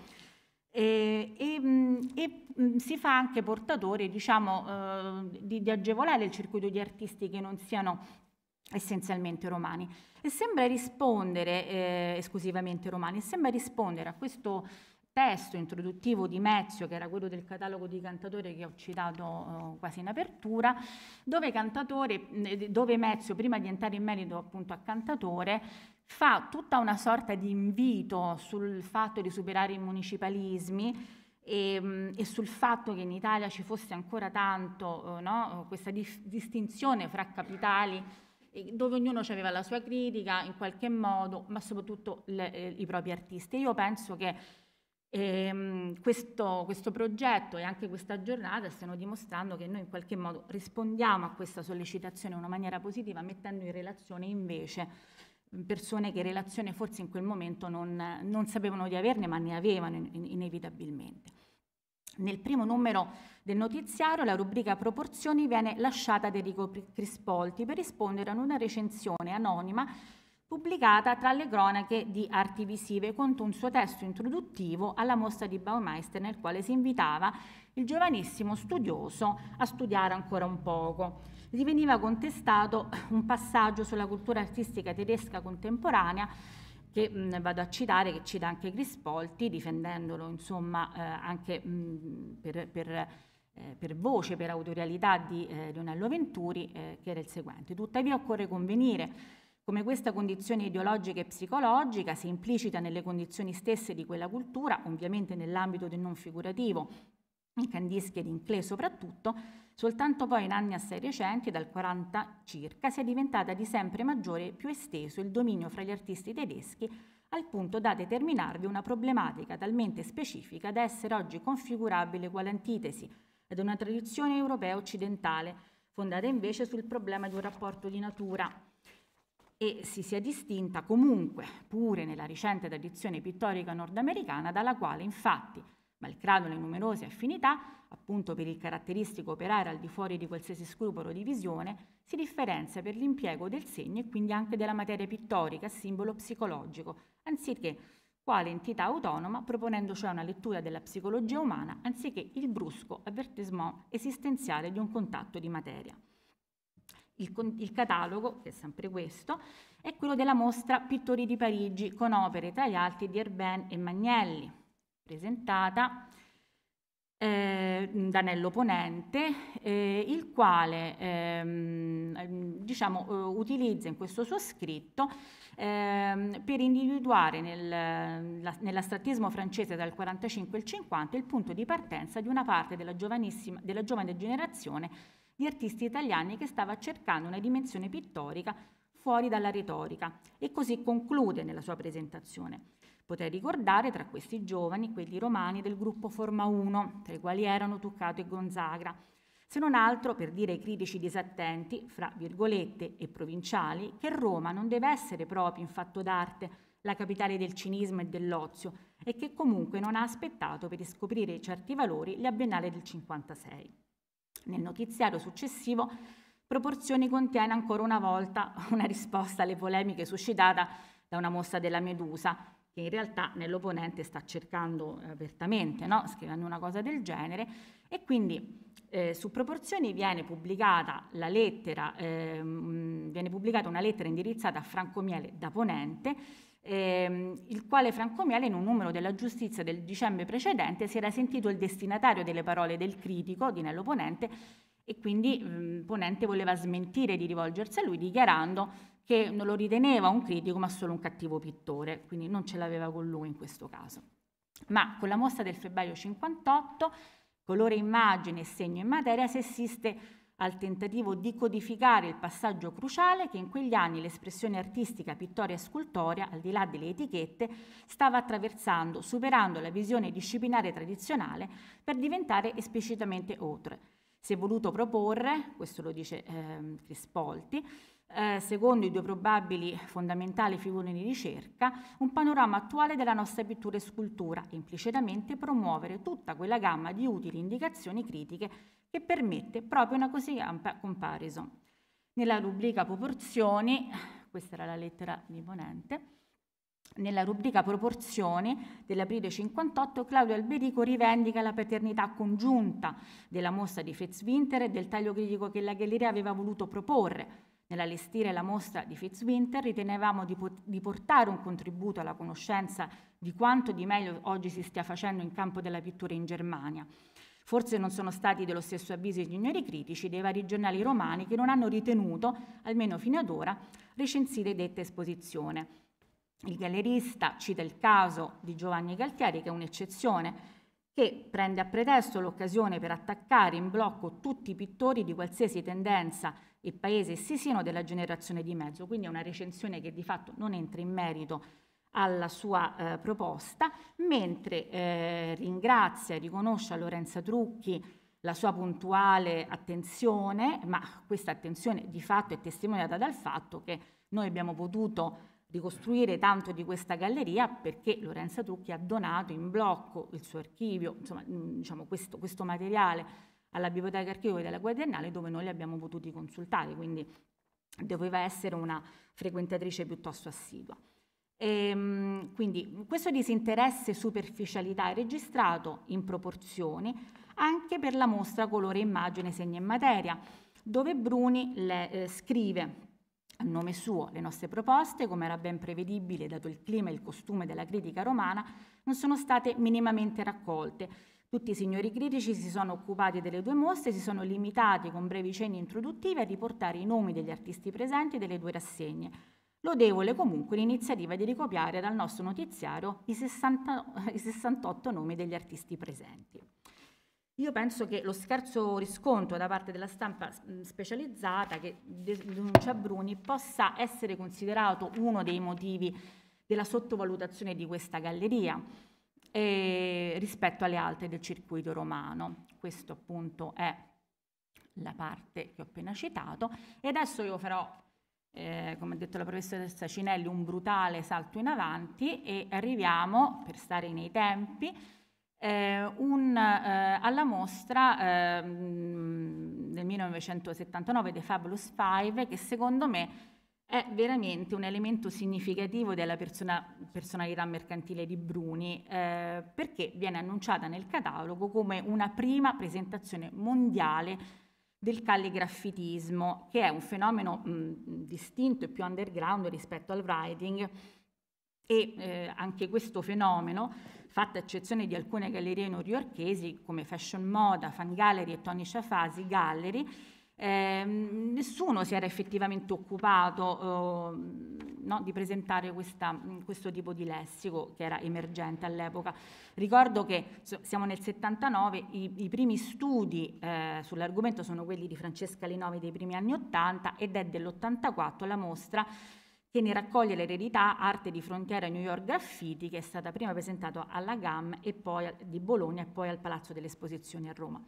E, e, mm, e mm, si fa anche portatore diciamo, eh, di, di agevolare il circuito di artisti che non siano essenzialmente romani e sembra rispondere eh, esclusivamente romani, sembra rispondere a questo testo introduttivo di Mezio, che era quello del catalogo di cantatore che ho citato eh, quasi in apertura, dove, eh, dove, Mezio, prima di entrare in merito appunto a cantatore, fa tutta una sorta di invito sul fatto di superare i municipalismi e, e sul fatto che in Italia ci fosse ancora tanto eh, no, questa dif- distinzione fra capitali dove ognuno aveva la sua critica in qualche modo, ma soprattutto le, eh, i propri artisti. Io penso che e, ehm, questo, questo, progetto e anche questa giornata stanno dimostrando che noi in qualche modo rispondiamo a questa sollecitazione in una maniera positiva, mettendo in relazione invece persone che relazione forse in quel momento non, non sapevano di averne, ma ne avevano in, inevitabilmente. Nel primo numero del notiziario la rubrica Proporzioni viene lasciata ad Enrico Crispolti per rispondere ad una recensione anonima pubblicata tra le cronache di arti visive, contro un suo testo introduttivo alla mostra di Baumeister nel quale si invitava il giovanissimo studioso a studiare ancora un poco. Gli veniva contestato un passaggio sulla cultura artistica tedesca contemporanea che mh, mm, vado a citare, che cita anche Grispolti, difendendolo insomma eh, anche mh, mm, per, per eh, per voce, per autorialità di eh, Leonello Venturi, eh, che era il seguente. Tuttavia occorre convenire come questa condizione ideologica e psicologica si implicita nelle condizioni stesse di quella cultura, ovviamente nell'ambito del non figurativo, in Kandinsky ed in Klee soprattutto, soltanto poi in anni assai recenti, dal 40 circa, si è diventata di sempre maggiore e più esteso il dominio fra gli artisti tedeschi, al punto da determinarvi una problematica talmente specifica da essere oggi configurabile quale antitesi ad una tradizione europea occidentale, fondata invece sul problema di un rapporto di natura e si sia distinta comunque, pure nella recente tradizione pittorica nordamericana, dalla quale infatti, malgrado le numerose affinità, appunto per il caratteristico operare al di fuori di qualsiasi scrupolo di visione, si differenzia per l'impiego del segno e quindi anche della materia pittorica, simbolo psicologico, anziché quale entità autonoma, proponendo cioè una lettura della psicologia umana anziché il brusco avvertisement esistenziale di un contatto di materia. Il, il, catalogo, che è sempre questo, è quello della mostra Pittori di Parigi con opere tra gli altri di Herbin e Magnelli, presentata eh, da Nello Ponente, eh, il quale ehm, diciamo, eh, utilizza in questo suo scritto ehm, per individuare nel, la, nell'astrattismo francese dal 45 al 50 il punto di partenza di una parte della, della giovane generazione di artisti italiani che stava cercando una dimensione pittorica fuori dalla retorica e così conclude nella sua presentazione. Potrei ricordare tra questi giovani quelli romani del gruppo Forma 1, tra i quali erano Tuccato e Gonzaga, se non altro per dire ai critici disattenti, fra virgolette e provinciali, che Roma non deve essere proprio in fatto d'arte la capitale del cinismo e dell'ozio e che comunque non ha aspettato per riscoprire certi valori la Biennale del 56. Nel notiziario successivo Proporzioni contiene ancora una volta una risposta alle polemiche suscitate da una mossa della Medusa, che in realtà nell'opponente sta cercando apertamente, no? scrivendo una cosa del genere, e quindi eh, su proporzioni viene pubblicata, lettera, eh, viene pubblicata, una lettera indirizzata a Franco Miele da Ponente ehm, il quale Franco Miele in un numero della giustizia del dicembre precedente si era sentito il destinatario delle parole del critico di Nello Ponente e quindi mh, mm, Ponente voleva smentire di rivolgersi a lui dichiarando che non lo riteneva un critico ma solo un cattivo pittore, quindi non ce l'aveva con lui in questo caso. Ma con la mostra del febbraio 58, colore immagine e segno in materia, si assiste al tentativo di codificare il passaggio cruciale che in quegli anni l'espressione artistica, pittoria e scultoria, al di là delle etichette, stava attraversando, superando la visione disciplinare tradizionale per diventare esplicitamente autre. Si è voluto proporre, questo lo dice eh, Crispolti, eh, secondo i due probabili fondamentali figure di ricerca, un panorama attuale della nostra pittura e scultura implicitamente promuovere tutta quella gamma di utili indicazioni critiche che permette proprio una così ampia comparison. Nella rubrica proporzioni, questa era la lettera di Ponente, nella rubrica proporzioni dell'aprile 58 Claudio Alberico rivendica la paternità congiunta della mostra di Fritz Winter e del taglio critico che la galleria aveva voluto proporre, Nell'allestire la mostra di Fitzwinter ritenevamo di, di, portare un contributo alla conoscenza di quanto di meglio oggi si stia facendo in campo della pittura in Germania. Forse non sono stati dello stesso avviso i signori critici dei vari giornali romani che non hanno ritenuto, almeno fino ad ora, recensire detta esposizione. Il gallerista cita il caso di Giovanni Galtieri, che è un'eccezione, che prende a pretesto l'occasione per attaccare in blocco tutti i pittori di qualsiasi tendenza e paese essi siano della generazione di mezzo. Quindi è una recensione che di fatto non entra in merito alla sua eh, proposta, mentre eh, ringrazia e riconosce a Lorenza Trucchi la sua puntuale attenzione, ma questa attenzione di fatto è testimoniata dal fatto che noi abbiamo potuto ricostruire tanto di questa galleria perché Lorenza Tucchi ha donato in blocco il suo archivio, insomma, diciamo questo, questo, materiale alla Biblioteca Archivio della Guardiannale dove noi li abbiamo potuti consultare, quindi doveva essere una frequentatrice piuttosto assidua. E, ehm, quindi questo disinteresse e superficialità è registrato in proporzioni anche per la mostra colore, immagine, segno e materia, dove Bruni le, eh, scrive a nome suo le nostre proposte, come era ben prevedibile dato il clima e il costume della critica romana, non sono state minimamente raccolte. Tutti i signori critici si sono occupati delle due mostre e si sono limitati con brevi cenni introduttivi a riportare i nomi degli artisti presenti delle due rassegne. Lodevole comunque l'iniziativa di ricopiare dal nostro notiziario i, 60, i 68 nomi degli artisti presenti. Io penso che lo scarso riscontro da parte della stampa mm, specializzata che denuncia Bruni possa essere considerato uno dei motivi della sottovalutazione di questa galleria eh, rispetto alle altre del circuito romano. Questo appunto è la parte che ho appena citato e adesso io farò, eh, come ha detto la professoressa Cinelli, un brutale salto in avanti e arriviamo, per stare nei tempi, eh, un, eh, alla mostra eh, del 1979 The Fabulous Five che secondo me è veramente un elemento significativo della persona, personalità mercantile di Bruni eh, perché viene annunciata nel catalogo come una prima presentazione mondiale del calligraffitismo che è un fenomeno mh, distinto e più underground rispetto al writing e eh, anche questo fenomeno, fatta eccezione di alcune gallerie newyorkesi come Fashion Moda, Fan Gallery e Tony Chafasi Gallery, eh, nessuno si era effettivamente occupato eh, no, di presentare questa, questo tipo di lessico che era emergente all'epoca. Ricordo che siamo nel 79, i, i primi studi eh, sull'argomento sono quelli di Francesca Linovi dei primi anni 80 ed è dell'84 la mostra che ne raccoglie l'eredità Arte di frontiera New York Graffiti, che è stata prima presentata alla GAM poi, di Bologna e poi al Palazzo delle Esposizioni a Roma.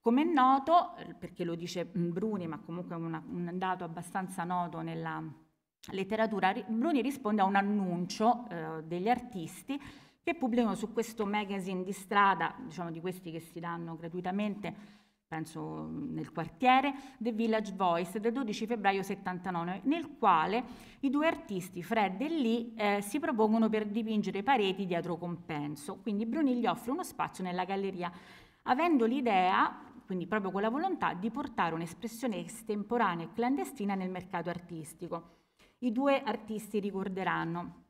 Come è noto, perché lo dice Bruni, ma comunque è un dato abbastanza noto nella letteratura, Bruni risponde a un annuncio eh, degli artisti che pubblicano su questo magazine di strada, diciamo di questi che si danno gratuitamente, penso nel quartiere, The Village Voice del 12 febbraio 79, nel quale i due artisti, Fred e Lee, eh, si propongono per dipingere pareti dietro compenso. Quindi Bruni gli offre uno spazio nella galleria, avendo l'idea, quindi proprio con la volontà, di portare un'espressione estemporanea e clandestina nel mercato artistico. I due artisti ricorderanno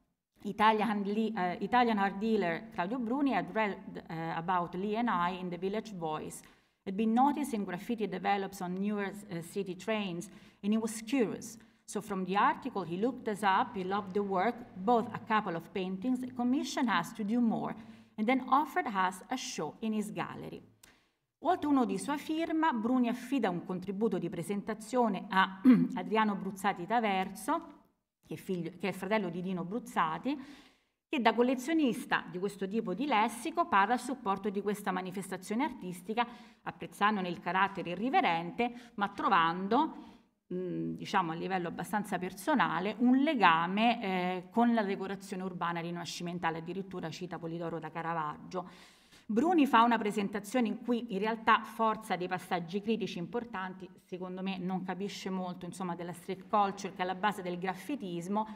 Italian, uh, Italian art dealer Claudio Bruni had read uh, eh, about Lee and I in The Village Voice, Had been noticing graffiti develops on newer uh, city trains, and he was curious. So from the article, he looked us up, he loved the work, both a couple of paintings, commissioned us to do more, and then offered us a show in his gallery. Oltre uno di sua firma, Bruni affida un contributo di presentazione a Adriano Bruzzati Taverso, che è, figlio, che è fratello di Dino Bruzzati, che da collezionista di questo tipo di lessico parla a supporto di questa manifestazione artistica, apprezzandone il carattere irriverente, ma trovando diciamo a livello abbastanza personale, un legame eh, con la decorazione urbana rinascimentale, addirittura cita Polidoro da Caravaggio. Bruni fa una presentazione in cui in realtà forza dei passaggi critici importanti, secondo me non capisce molto insomma, della street culture che è alla base del graffitismo,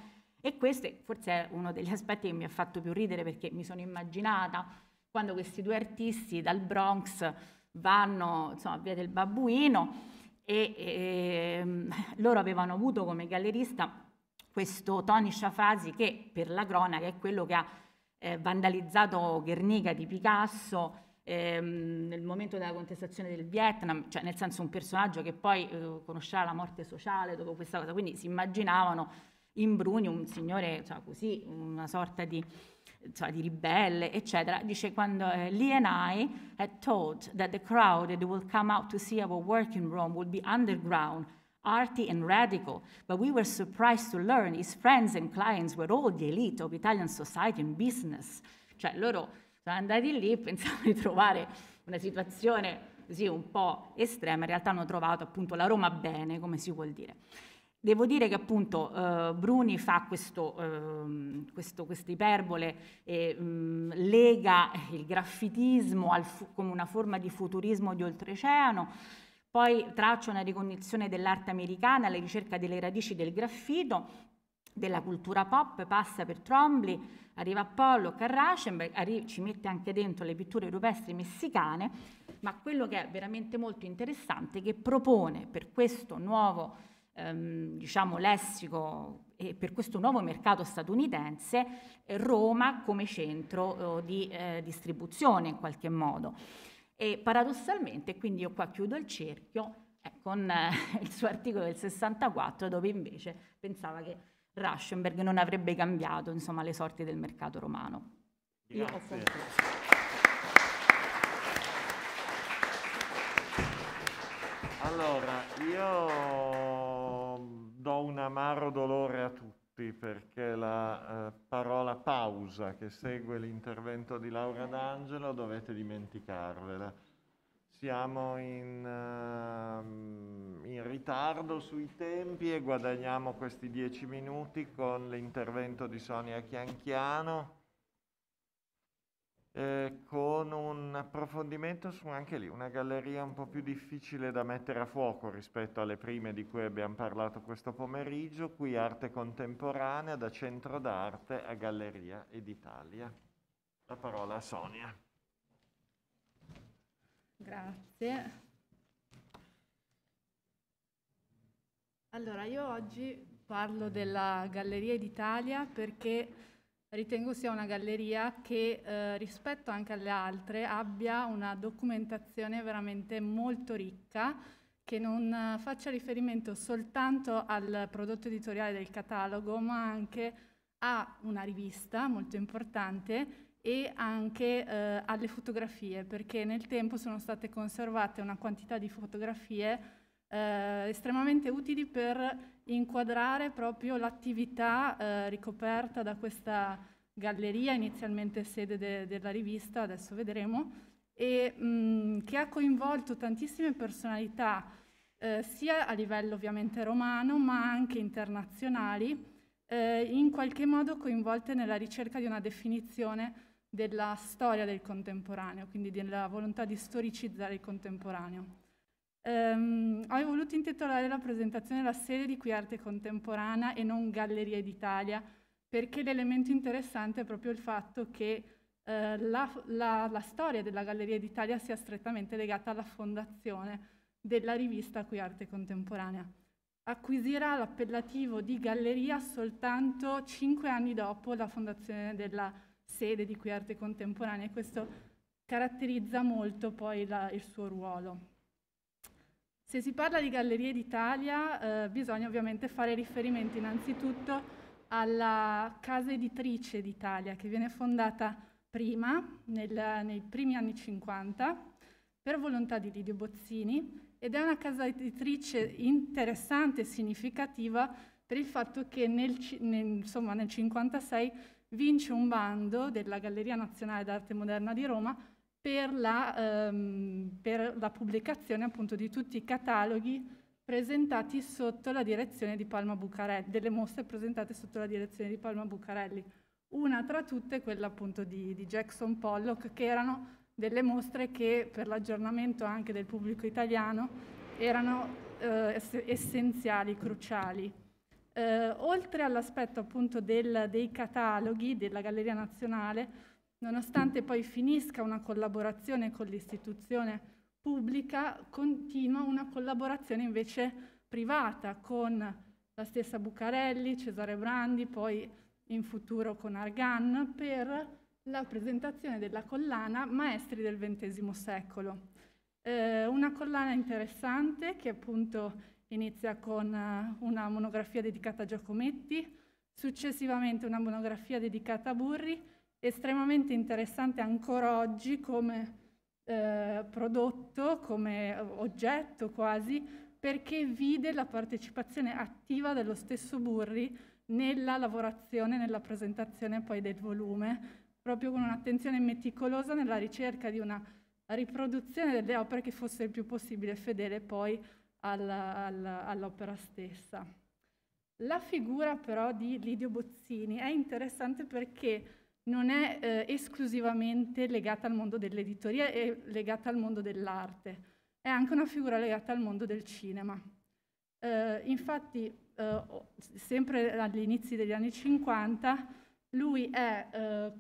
e questo forse è uno degli aspetti che mi ha fatto più ridere perché mi sono immaginata quando questi due artisti dal Bronx vanno insomma, a Via del Babbuino e, e ehm, loro avevano avuto come gallerista questo Tony Schafasi che per la cronaca è quello che ha eh, vandalizzato Guernica di Picasso ehm, nel momento della contestazione del Vietnam, cioè nel senso un personaggio che poi eh, conoscerà la morte sociale dopo questa cosa, quindi si immaginavano in Bruni, un signore cioè, così, una sorta di, cioè, di ribelle, eccetera, dice quando eh, Lee and I had thought that the crowd that will come out to see our work in Rome will be underground, arty and radical, but we were surprised to learn his friends and clients were all the elite of Italian society and business. Cioè loro sono andati lì e pensavano di trovare una situazione sì, un po' estrema, in realtà hanno trovato appunto la Roma bene, come si vuol dire. Devo dire che appunto eh, Bruni fa questo, eh, questo, iperbole, e mh, mm, lega il graffitismo fu- come una forma di futurismo di oltreoceano, poi traccia una ricognizione dell'arte americana alla ricerca delle radici del graffito, della cultura pop, passa per Trombly, arriva a Pollock, a arri- ci mette anche dentro le pitture rupestri messicane, ma quello che è veramente molto interessante è che propone per questo nuovo ehm, diciamo, lessico e per questo nuovo mercato statunitense eh, Roma come centro eh, di eh, distribuzione in qualche modo. E paradossalmente, quindi io qua chiudo il cerchio eh, con eh, il suo articolo del 64 dove invece pensava che Rauschenberg non avrebbe cambiato insomma, le sorti del mercato romano. Grazie. Io ho concluso. Allora, io do un amaro dolore a tutti perché la eh, parola pausa che segue l'intervento di Laura D'Angelo dovete dimenticarvela. Siamo in, uh, in ritardo sui tempi e guadagniamo questi dieci minuti con l'intervento di Sonia Chianchiano eh, con un approfondimento su anche lì una galleria un po' più difficile da mettere a fuoco rispetto alle prime di cui abbiamo parlato questo pomeriggio, qui arte contemporanea da centro d'arte a Galleria ed Italia. La parola a Sonia. Grazie. Allora, io oggi parlo della Galleria d'Italia perché ritengo sia una galleria che eh, rispetto anche alle altre abbia una documentazione veramente molto ricca che non eh, faccia riferimento soltanto al prodotto editoriale del catalogo ma anche a una rivista molto importante e anche eh, alle fotografie perché nel tempo sono state conservate una quantità di fotografie eh, estremamente utili per inquadrare proprio l'attività eh, ricoperta da questa galleria, inizialmente sede de- della rivista, adesso vedremo, e mh, mm, che ha coinvolto tantissime personalità, eh, sia a livello ovviamente romano, ma anche internazionali, eh, in qualche modo coinvolte nella ricerca di una definizione della storia del contemporaneo, quindi della volontà di storicizzare il contemporaneo. Um, ehm, ho voluto intitolare la presentazione La sede di qui arte contemporanea e non Gallerie d'Italia, perché l'elemento interessante è proprio il fatto che uh, la, la, la, storia della Galleria d'Italia sia strettamente legata alla fondazione della rivista Qui Arte Contemporanea. Acquisirà l'appellativo di galleria soltanto cinque anni dopo la fondazione della sede di Qui Arte Contemporanea e questo caratterizza molto poi la, il suo ruolo. Se si parla di Gallerie d'Italia eh, bisogna ovviamente fare riferimento innanzitutto alla Casa Editrice d'Italia che viene fondata prima, nel, nei primi anni 50, per volontà di Lidio Bozzini ed è una casa editrice interessante e significativa per il fatto che nel, nel, insomma, nel 56 vince un bando della Galleria Nazionale d'Arte Moderna di Roma per la, ehm, per la pubblicazione appunto di tutti i cataloghi presentati sotto la direzione di Palma Bucarelli, delle mostre presentate sotto la direzione di Palma Bucarelli. Una tra tutte quella appunto di, di Jackson Pollock, che erano delle mostre che per l'aggiornamento anche del pubblico italiano erano eh, essenziali, cruciali. Eh, oltre all'aspetto appunto del, dei cataloghi della Galleria Nazionale, Nonostante poi finisca una collaborazione con l'istituzione pubblica, continua una collaborazione invece privata con la stessa Bucarelli, Cesare Brandi, poi in futuro con Argan, per la presentazione della collana Maestri del XX secolo. Eh, una collana interessante che appunto inizia con eh, una monografia dedicata a Giacometti, successivamente una monografia dedicata a Burri estremamente interessante ancora oggi come eh, prodotto, come eh, oggetto quasi, perché vide la partecipazione attiva dello stesso Burri nella lavorazione, nella presentazione poi del volume, proprio con un'attenzione meticolosa nella ricerca di una riproduzione delle opere che fosse il più possibile fedele poi alla, alla, all'opera stessa. La figura però di Lidio Bozzini è interessante perché non è eh, esclusivamente legata al mondo dell'editoria e legata al mondo dell'arte, è anche una figura legata al mondo del cinema. Eh, infatti, eh, sempre agli inizi degli anni 50, lui è eh,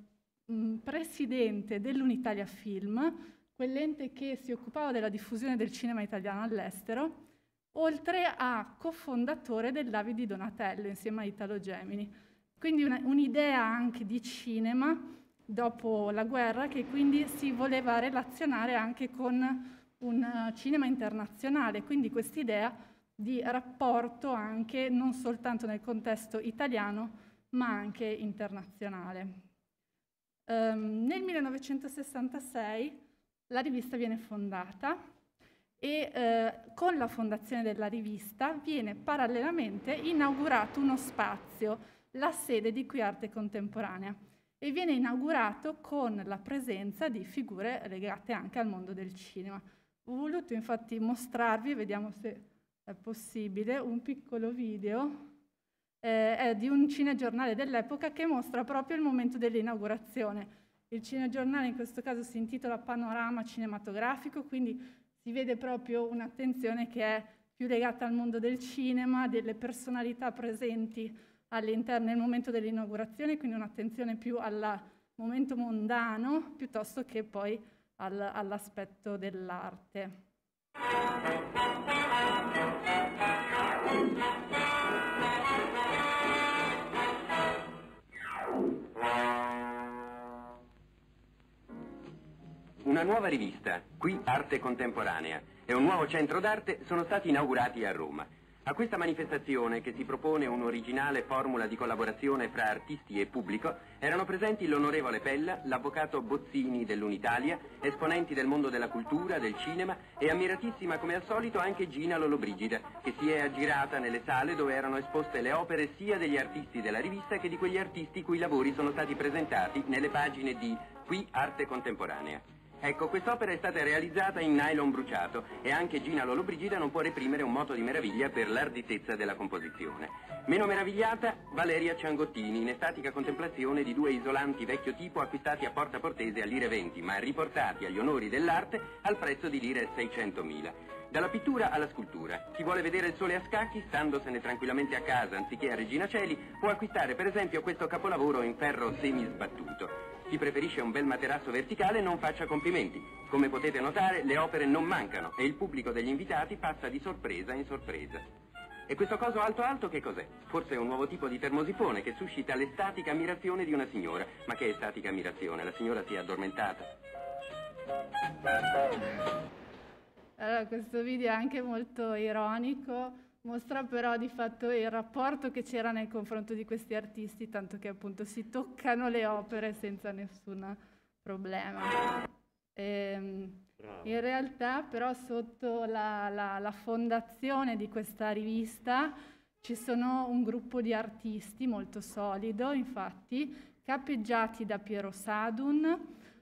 presidente dell'Unitalia Film, quell'ente che si occupava della diffusione del cinema italiano all'estero, oltre a cofondatore dell'Avi di Donatello insieme a Italo Gemini. Quindi un'idea anche di cinema dopo la guerra che quindi si voleva relazionare anche con un eh, cinema internazionale, quindi quest'idea di rapporto anche non soltanto nel contesto italiano ma anche internazionale. Um, nel 1966 la rivista viene fondata e uh, con la fondazione della rivista viene parallelamente inaugurato uno spazio la sede di Qui Arte Contemporanea e viene inaugurato con la presenza di figure legate anche al mondo del cinema. Ho voluto infatti mostrarvi, vediamo se è possibile, un piccolo video eh, di un cinegiornale dell'epoca che mostra proprio il momento dell'inaugurazione. Il cinegiornale in questo caso si intitola Panorama cinematografico, quindi si vede proprio un'attenzione che è più legata al mondo del cinema, delle personalità presenti all'interno nel momento dell'inaugurazione, quindi un'attenzione più al momento mondano piuttosto che poi al, all'aspetto dell'arte. Una nuova rivista, qui Arte Contemporanea, e un nuovo centro d'arte sono stati inaugurati a Roma. A questa manifestazione, che si propone un'originale formula di collaborazione fra artisti e pubblico, erano presenti l'onorevole Pella, l'avvocato Bozzini dell'Unitalia, esponenti del mondo della cultura, del cinema e ammiratissima come al solito anche Gina Lollobrigida, che si è aggirata nelle sale dove erano esposte le opere sia degli artisti della rivista che di quegli artisti cui lavori sono stati presentati nelle pagine di Qui Arte Contemporanea. Ecco, quest'opera è stata realizzata in nylon bruciato e anche Gina Lollobrigida non può reprimere un moto di meraviglia per l'arditezza della composizione. Meno meravigliata Valeria Ciangottini, in estatica contemplazione di due isolanti vecchio tipo acquistati a Porta Portese a lire 20, ma riportati agli onori dell'arte al prezzo di lire 600.000. Dalla pittura alla scultura. Chi vuole vedere il sole a scacchi, standosene tranquillamente a casa anziché a Regina Celi, può acquistare per esempio questo capolavoro in ferro semisbattuto. Chi preferisce un bel materasso verticale non faccia complimenti. Come potete notare, le opere non mancano e il pubblico degli invitati passa di sorpresa in sorpresa. E questo coso alto alto che cos'è? Forse è un nuovo tipo di termosifone che suscita l'estatica ammirazione di una signora. Ma che estatica ammirazione? La signora si è addormentata. Allora, questo video è anche molto ironico mostra però di fatto il rapporto che c'era nel confronto di questi artisti, tanto che appunto si toccano le opere senza nessun problema. E, ehm, in realtà però sotto la, la, la fondazione di questa rivista ci sono un gruppo di artisti molto solido, infatti, capeggiati da Piero Sadun,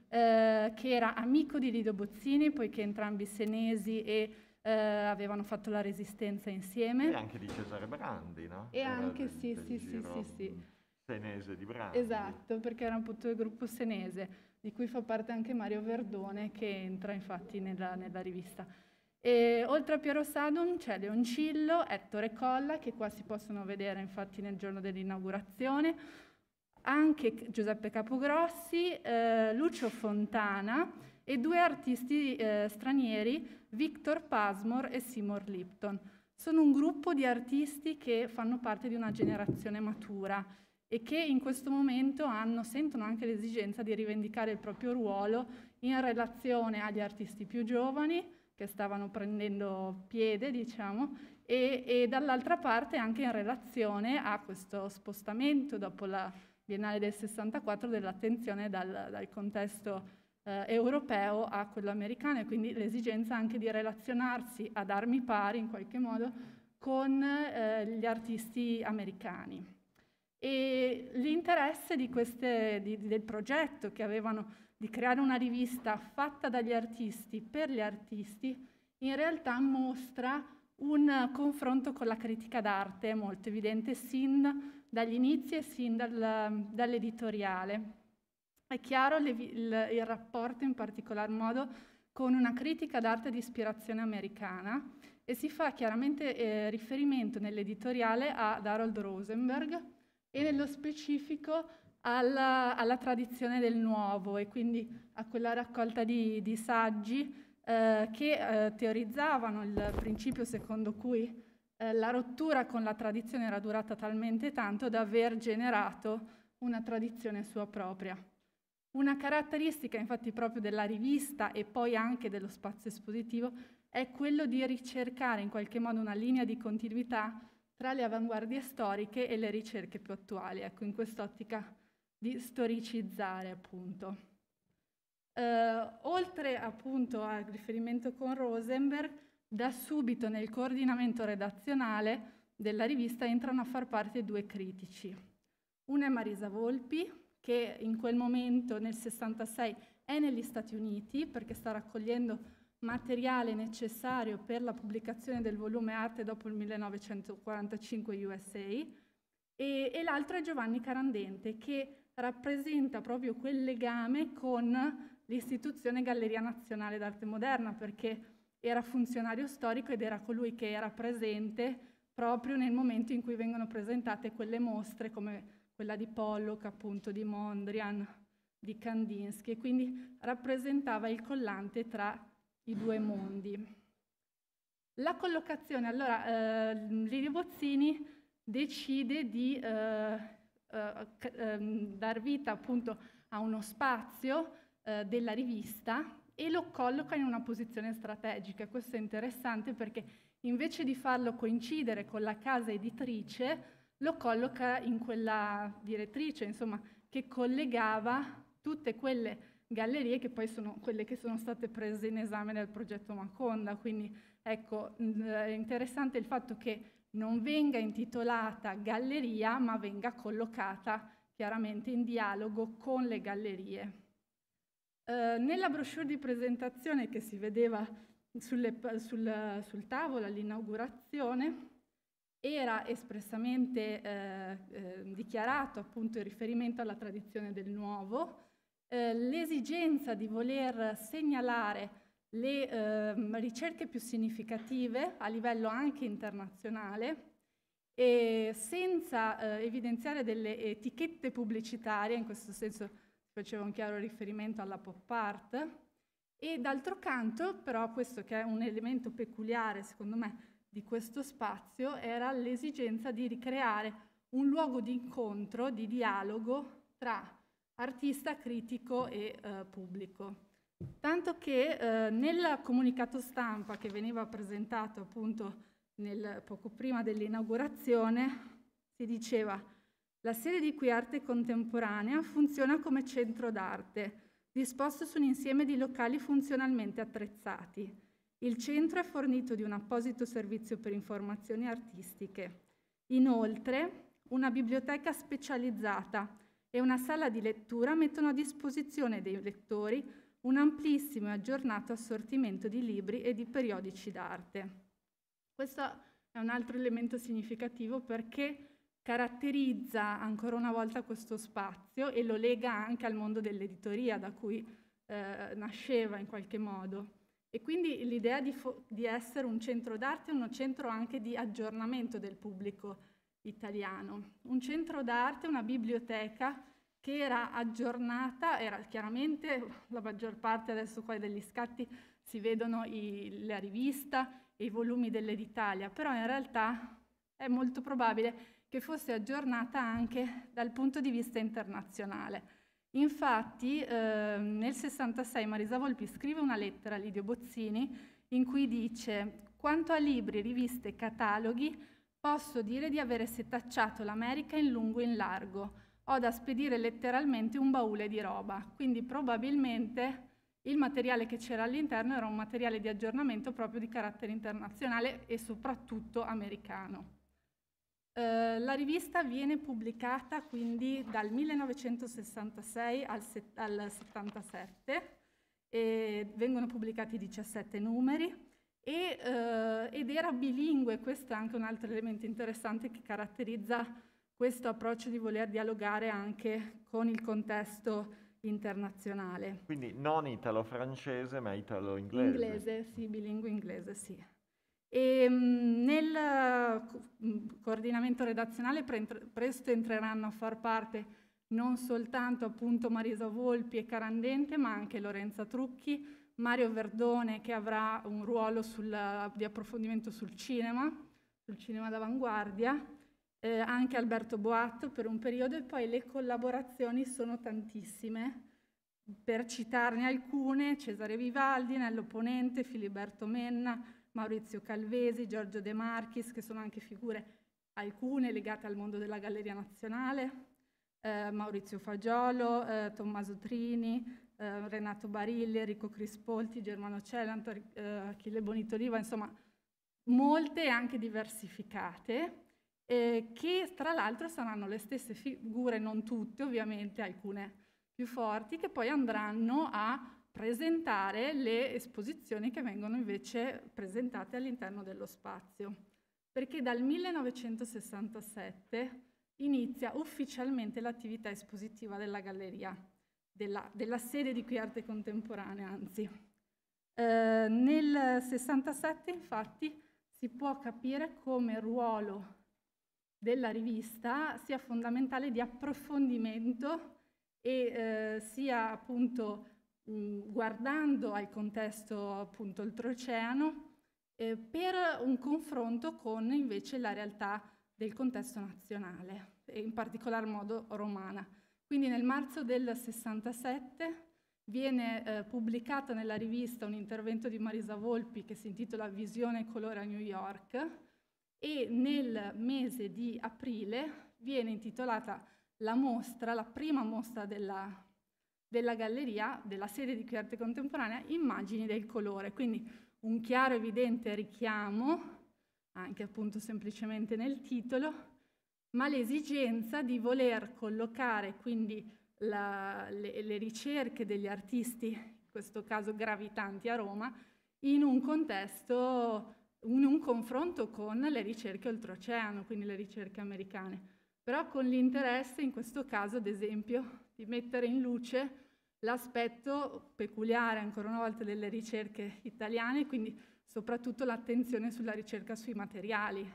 eh, che era amico di Lido Bozzini, poiché entrambi senesi e eh, avevano fatto la resistenza insieme. E anche di Cesare Brandi, no? E Era anche, del, sì, sì, sì, sì, sì. Mm, senese di Brandi. Esatto, perché era appunto il gruppo senese di cui fa parte anche Mario Verdone che entra infatti nella, nella rivista. E, oltre a Piero Sadun c'è Leoncillo, Ettore Colla, che qua si possono vedere infatti nel giorno dell'inaugurazione, anche Giuseppe Capogrossi, eh, Lucio Fontana, e due artisti eh, stranieri, Victor Pasmore e Seymour Lipton. Sono un gruppo di artisti che fanno parte di una generazione matura e che in questo momento hanno, sentono anche l'esigenza di rivendicare il proprio ruolo in relazione agli artisti più giovani che stavano prendendo piede, diciamo, e, e dall'altra parte anche in relazione a questo spostamento dopo la Biennale del 64 dell'attenzione dal, dal contesto eh, europeo a quello americano e quindi l'esigenza anche di relazionarsi ad armi pari in qualche modo con eh, gli artisti americani. E l'interesse di queste, di, del progetto che avevano di creare una rivista fatta dagli artisti per gli artisti in realtà mostra un confronto con la critica d'arte molto evidente sin dagli inizi e sin dal, dall'editoriale. È chiaro il, il, il rapporto in particolar modo con una critica d'arte di ispirazione americana e si fa chiaramente eh, riferimento nell'editoriale ad Harold Rosenberg e nello specifico alla, alla, tradizione del nuovo e quindi a quella raccolta di, di saggi eh, che eh, teorizzavano il principio secondo cui eh, la rottura con la tradizione era durata talmente tanto da aver generato una tradizione sua propria. Una caratteristica infatti proprio della rivista e poi anche dello spazio espositivo è quello di ricercare in qualche modo una linea di continuità tra le avanguardie storiche e le ricerche più attuali, ecco, in quest'ottica di storicizzare appunto. Eh, oltre appunto al riferimento con Rosenberg, da subito nel coordinamento redazionale della rivista entrano a far parte due critici. Una è Marisa Volpi, che in quel momento nel 66 è negli Stati Uniti perché sta raccogliendo materiale necessario per la pubblicazione del volume Arte dopo il 1945 USA e, e l'altro è Giovanni Carandente che rappresenta proprio quel legame con l'istituzione Galleria Nazionale d'Arte Moderna perché era funzionario storico ed era colui che era presente proprio nel momento in cui vengono presentate quelle mostre come quella di Pollock, appunto di Mondrian, di Kandinsky, e quindi rappresentava il collante tra i due mondi. La collocazione, allora, eh, Lidio Bozzini decide di eh, eh, ehm, dar vita appunto a uno spazio eh, della rivista e lo colloca in una posizione strategica. Questo è interessante perché invece di farlo coincidere con la casa editrice, lo colloca in quella direttrice, insomma, che collegava tutte quelle gallerie che poi sono quelle che sono state prese in esame dal progetto Maconda. Quindi ecco, è interessante il fatto che non venga intitolata galleria, ma venga collocata chiaramente in dialogo con le gallerie. Eh, nella brochure di presentazione che si vedeva sulle, sul, sul tavolo all'inaugurazione, era espressamente eh, eh, dichiarato appunto il riferimento alla tradizione del nuovo, eh, l'esigenza di voler segnalare le ehm, ricerche più significative a livello anche internazionale e senza eh, evidenziare delle etichette pubblicitarie, in questo senso faceva un chiaro riferimento alla pop art, e d'altro canto però questo che è un elemento peculiare secondo me di questo spazio era l'esigenza di ricreare un luogo di incontro, di dialogo tra artista, critico e eh, pubblico. Tanto che eh, nel comunicato stampa che veniva presentato appunto nel, poco prima dell'inaugurazione si diceva la sede di Qui Arte Contemporanea funziona come centro d'arte, disposto su un insieme di locali funzionalmente attrezzati. Il centro è fornito di un apposito servizio per informazioni artistiche. Inoltre, una biblioteca specializzata e una sala di lettura mettono a disposizione dei lettori un amplissimo e aggiornato assortimento di libri e di periodici d'arte. Questo è un altro elemento significativo perché caratterizza ancora una volta questo spazio e lo lega anche al mondo dell'editoria da cui eh, nasceva in qualche modo. E quindi l'idea di, di, essere un centro d'arte è un centro anche di aggiornamento del pubblico italiano. Un centro d'arte, una biblioteca che era aggiornata, era chiaramente la maggior parte adesso qua degli scatti si vedono i, la rivista e i volumi dell'Editalia, però in realtà è molto probabile che fosse aggiornata anche dal punto di vista internazionale Infatti eh, nel 66 Marisa Volpi scrive una lettera a Lidio Bozzini in cui dice «Quanto a libri, riviste, e cataloghi, posso dire di avere setacciato l'America in lungo e in largo. Ho da spedire letteralmente un baule di roba». Quindi probabilmente il materiale che c'era all'interno era un materiale di aggiornamento proprio di carattere internazionale e soprattutto americano. Eh, la rivista viene pubblicata quindi dal 1966 al, set- al 77 vengono pubblicati 17 numeri e, eh, ed era bilingue, questo è anche un altro elemento interessante che caratterizza questo approccio di voler dialogare anche con il contesto internazionale. Quindi non italo-francese ma italo-inglese. Inglese, sì, bilingue inglese, sì. E ehm, nel coordinamento redazionale presto entreranno a far parte non soltanto appunto Marisa Volpi e Carandente, ma anche Lorenza Trucchi, Mario Verdone che avrà un ruolo sul, di approfondimento sul cinema, sul cinema d'avanguardia, eh, anche Alberto Boatto per un periodo e poi le collaborazioni sono tantissime. Per citarne alcune, Cesare Vivaldi, Nello Ponente, Filiberto Menna, Maurizio Calvesi, Giorgio De Marchis, che sono anche figure alcune legate al mondo della Galleria Nazionale, eh, Maurizio Fagiolo, eh, Tommaso Trini, eh, Renato Barilli, Enrico Crispolti, Germano Celanto, eh, Achille Bonitoliva, insomma molte e anche diversificate, eh, che tra l'altro saranno le stesse figure, non tutte ovviamente, alcune più forti, che poi andranno a presentare le esposizioni che vengono invece presentate all'interno dello spazio, perché dal 1967 inizia ufficialmente l'attività espositiva della galleria, della, della sede di Qui Arte Contemporanea, anzi. Eh, nel 67 infatti si può capire come il ruolo della rivista sia fondamentale di approfondimento e eh, sia appunto Mm, guardando al contesto appunto oltreoceano eh, per un confronto con invece la realtà del contesto nazionale e in particolar modo romana. Quindi nel marzo del 67 viene eh, pubblicata nella rivista un intervento di Marisa Volpi che si intitola Visione e colore a New York e nel mese di aprile viene intitolata la mostra, la prima mostra della della galleria, della serie di arte contemporanea, immagini del colore. Quindi un chiaro evidente richiamo, anche appunto semplicemente nel titolo, ma l'esigenza di voler collocare quindi la, le, le ricerche degli artisti, in questo caso gravitanti a Roma, in un contesto, in un confronto con le ricerche oltreoceano, quindi le ricerche americane, però con l'interesse in questo caso, ad esempio, di mettere in luce l'aspetto peculiare ancora una volta delle ricerche italiane, quindi soprattutto l'attenzione sulla ricerca sui materiali.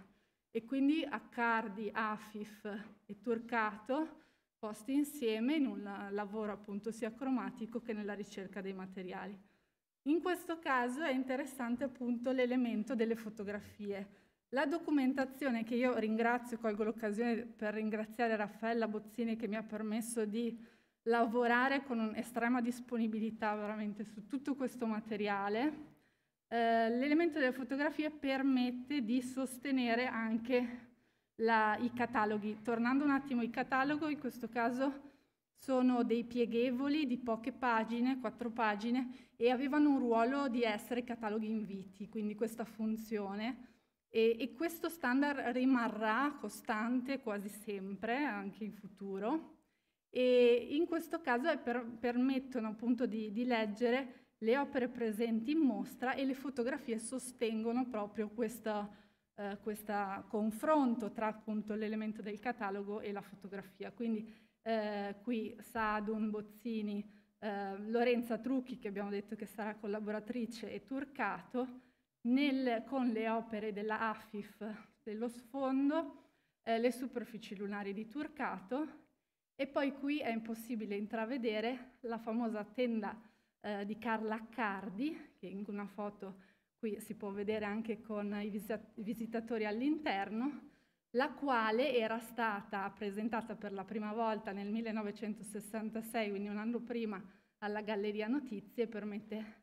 E quindi Accardi, Afif e Turcato posti insieme in un lavoro appunto sia cromatico che nella ricerca dei materiali. In questo caso è interessante appunto l'elemento delle fotografie. La documentazione che io ringrazio, colgo l'occasione per ringraziare Raffaella Bozzini che mi ha permesso di lavorare con un'estrema disponibilità veramente su tutto questo materiale. Eh, l'elemento delle fotografie permette di sostenere anche la, i cataloghi. Tornando un attimo ai cataloghi, in questo caso sono dei pieghevoli di poche pagine, quattro pagine, e avevano un ruolo di essere cataloghi inviti, quindi questa funzione. E, e questo standard rimarrà costante quasi sempre, anche in futuro e in questo caso eh, per, permettono appunto di, di leggere le opere presenti in mostra e le fotografie sostengono proprio questo eh, confronto tra appunto l'elemento del catalogo e la fotografia. Quindi eh, qui Sadun, Bozzini, eh, Lorenza Trucchi, che abbiamo detto che sarà collaboratrice, e Turcato, nel, con le opere della AFIF dello sfondo, eh, le superfici lunari di Turcato e poi qui è impossibile intravedere la famosa tenda eh, di Carla Accardi, che in una foto qui si può vedere anche con i visitatori all'interno, la quale era stata presentata per la prima volta nel 1966, quindi un anno prima, alla Galleria Notizie, permette,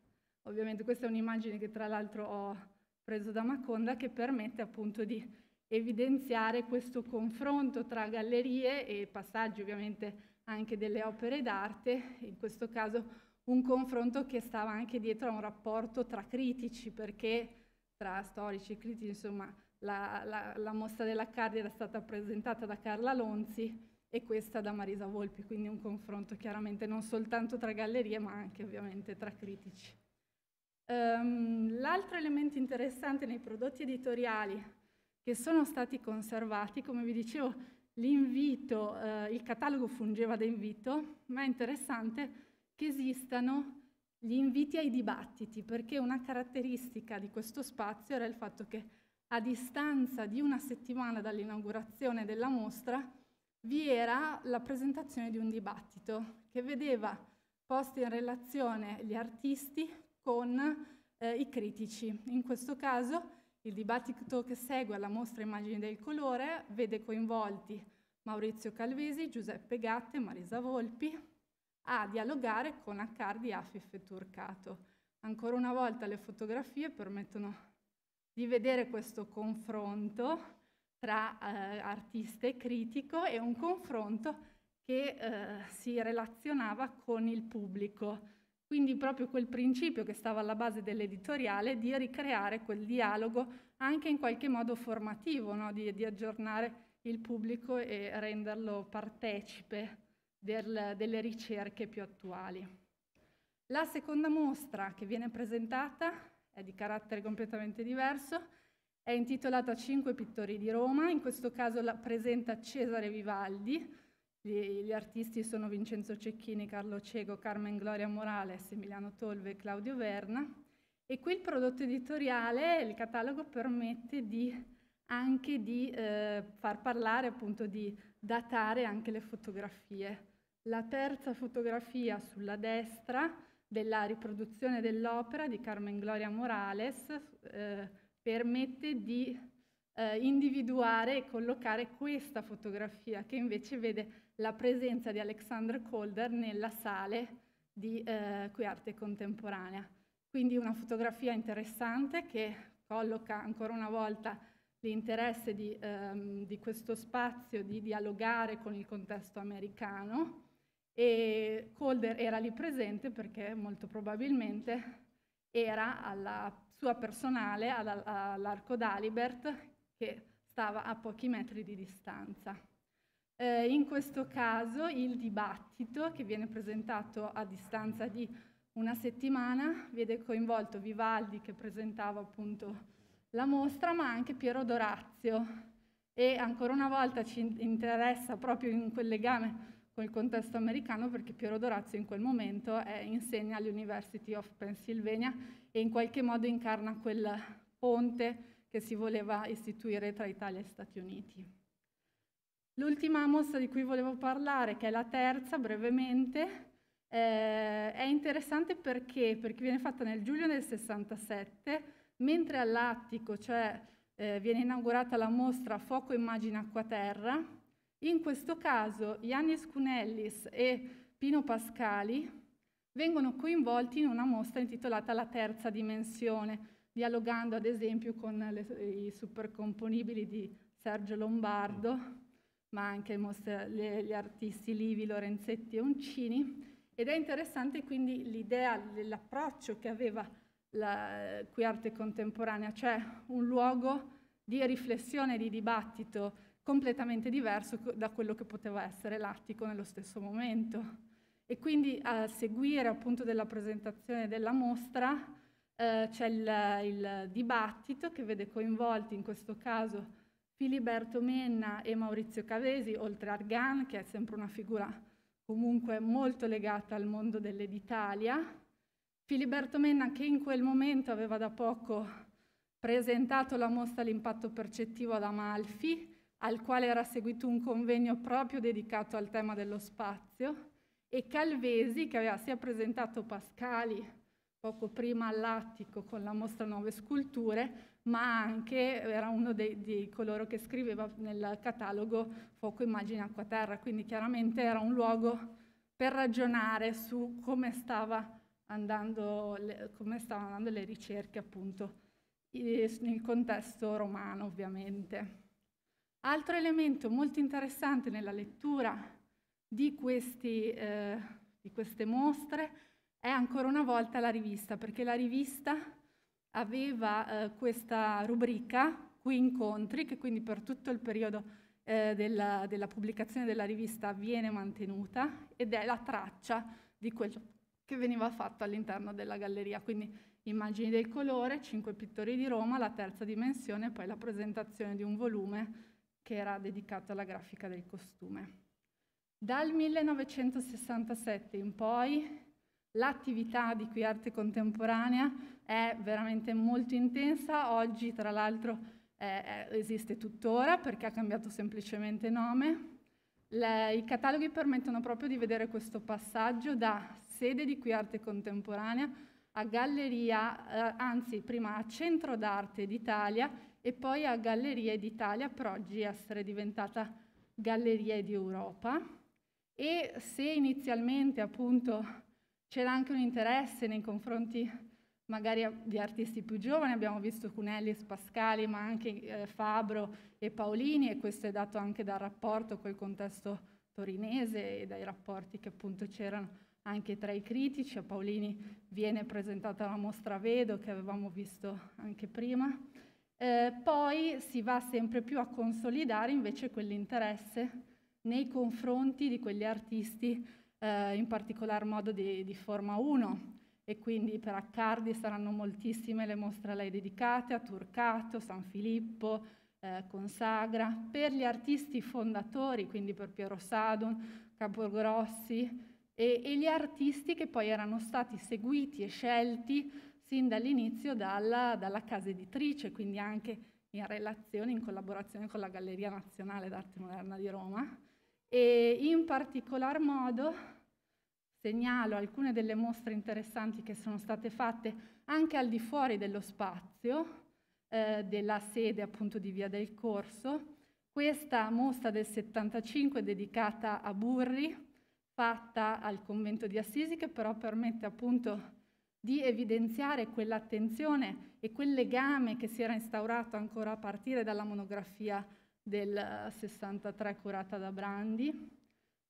ovviamente questa è un'immagine che tra l'altro ho preso da Maconda, che permette appunto di evidenziare questo confronto tra gallerie e passaggi ovviamente anche delle opere d'arte, in questo caso un confronto che stava anche dietro a un rapporto tra critici, perché tra storici e critici, insomma, la, la, la mostra della Cardi era stata presentata da Carla Lonzi e questa da Marisa Volpi, quindi un confronto chiaramente non soltanto tra gallerie ma anche ovviamente tra critici. Um, l'altro elemento interessante nei prodotti editoriali che sono stati conservati. Come vi dicevo, l'invito, eh, il catalogo fungeva da invito, ma è interessante che esistano gli inviti ai dibattiti, perché una caratteristica di questo spazio era il fatto che a distanza di una settimana dall'inaugurazione della mostra vi era la presentazione di un dibattito che vedeva posti in relazione gli artisti con eh, i critici. In questo caso il dibattito che segue alla mostra Immagini del colore vede coinvolti Maurizio Calvesi, Giuseppe Gatte, Marisa Volpi a dialogare con Accardi Afif e Turcato. Ancora una volta le fotografie permettono di vedere questo confronto tra eh, artista e critico e un confronto che eh, si relazionava con il pubblico. Quindi proprio quel principio che stava alla base dell'editoriale di ricreare quel dialogo anche in qualche modo formativo, no? di, di, aggiornare il pubblico e renderlo partecipe del, delle ricerche più attuali. La seconda mostra che viene presentata è di carattere completamente diverso, è intitolata Cinque pittori di Roma, in questo caso la presenta Cesare Vivaldi, gli, gli, artisti sono Vincenzo Cecchini, Carlo Cego, Carmen Gloria Morales, Emiliano Tolve e Claudio Verna. E qui il prodotto editoriale, il catalogo permette di, anche di eh, far parlare, appunto di datare anche le fotografie. La terza fotografia sulla destra della riproduzione dell'opera di Carmen Gloria Morales eh, permette di eh, individuare e collocare questa fotografia che invece vede la presenza di Alexander Kolder nella sale di eh, Qui Arte Contemporanea. Quindi una fotografia interessante che colloca ancora una volta l'interesse di, ehm, di questo spazio di dialogare con il contesto americano e Calder era lì presente perché molto probabilmente era alla sua personale all'arco d'Alibert che stava a pochi metri di distanza. Eh, in questo caso il dibattito, che viene presentato a distanza di una settimana, vede coinvolto Vivaldi che presentava appunto la mostra, ma anche Piero Dorazio. E ancora una volta ci interessa proprio in quel legame con il contesto americano perché Piero Dorazio in quel momento è, insegna all'University of Pennsylvania e in qualche modo incarna quel ponte che si voleva istituire tra Italia e Stati Uniti. L'ultima mostra di cui volevo parlare, che è la terza brevemente, eh, è interessante perché? perché? viene fatta nel giugno del 67, mentre all'Attico, cioè eh, viene inaugurata la mostra Fuoco, Immagine, Acqua, Terra, in questo caso Iannis Cunellis e Pino Pascali vengono coinvolti in una mostra intitolata La terza dimensione, dialogando ad esempio con le, i supercomponibili di Sergio Lombardo ma anche gli artisti Livi, Lorenzetti e Uncini. Ed è interessante quindi l'idea, l'approccio che aveva la, eh, qui arte contemporanea, cioè un luogo di riflessione, di dibattito completamente diverso da quello che poteva essere l'Attico nello stesso momento. E quindi a seguire appunto della presentazione della mostra eh, c'è il, il dibattito che vede coinvolti in questo caso Filiberto Menna e Maurizio Cavesi, oltre a Argan, che è sempre una figura comunque molto legata al mondo dell'Editalia. Filiberto Menna, che in quel momento aveva da poco presentato la mostra L'impatto percettivo ad Amalfi, al quale era seguito un convegno proprio dedicato al tema dello spazio, e Calvesi, che aveva sia presentato Pascali poco prima all'Attico con la mostra Nuove Sculture, ma anche era uno di coloro che scriveva nel catalogo Fuoco, Immagine, Acqua, Terra, quindi chiaramente era un luogo per ragionare su come, stava andando, come stavano andando le ricerche appunto nel contesto romano ovviamente. Altro elemento molto interessante nella lettura di, questi, eh, di queste mostre è ancora una volta la rivista, perché la rivista aveva eh, questa rubrica, Qui Incontri, che quindi per tutto il periodo eh, della, della, pubblicazione della rivista viene mantenuta ed è la traccia di quello che veniva fatto all'interno della galleria. Quindi immagini del colore, cinque pittori di Roma, la terza dimensione e poi la presentazione di un volume che era dedicato alla grafica del costume. Dal 1967 in poi L'attività di Qui Arte Contemporanea è veramente molto intensa, oggi tra l'altro eh, esiste tuttora perché ha cambiato semplicemente nome. Le, I cataloghi permettono proprio di vedere questo passaggio da sede di Qui Arte Contemporanea a galleria, eh, anzi prima a Centro d'Arte d'Italia e poi a Gallerie d'Italia per oggi essere diventata Gallerie d'Europa. E se inizialmente appunto c'era anche un interesse nei confronti magari di artisti più giovani, abbiamo visto Cunellis, Pascali, ma anche eh, Fabro e Paolini e questo è dato anche dal rapporto col contesto torinese e dai rapporti che appunto c'erano anche tra i critici. A Paolini viene presentata la mostra Vedo che avevamo visto anche prima. Eh, poi si va sempre più a consolidare invece quell'interesse nei confronti di quegli artisti eh, in particolar modo di, di Forma 1 e quindi per Accardi saranno moltissime le mostre a lei dedicate, a Turcato, San Filippo, eh, Consagra. Per gli artisti fondatori, quindi per Piero Sadun, Capogrossi e, e gli artisti che poi erano stati seguiti e scelti sin dall'inizio dalla, dalla casa editrice, quindi anche in relazione, in collaborazione con la Galleria Nazionale d'Arte Moderna di Roma e in particolar modo segnalo alcune delle mostre interessanti che sono state fatte anche al di fuori dello spazio, eh, della sede appunto di Via del Corso. Questa mostra del 75 dedicata a Burri, fatta al convento di Assisi, che però permette appunto di evidenziare quell'attenzione e quel legame che si era instaurato ancora a partire dalla monografia del 63 curata da Brandi.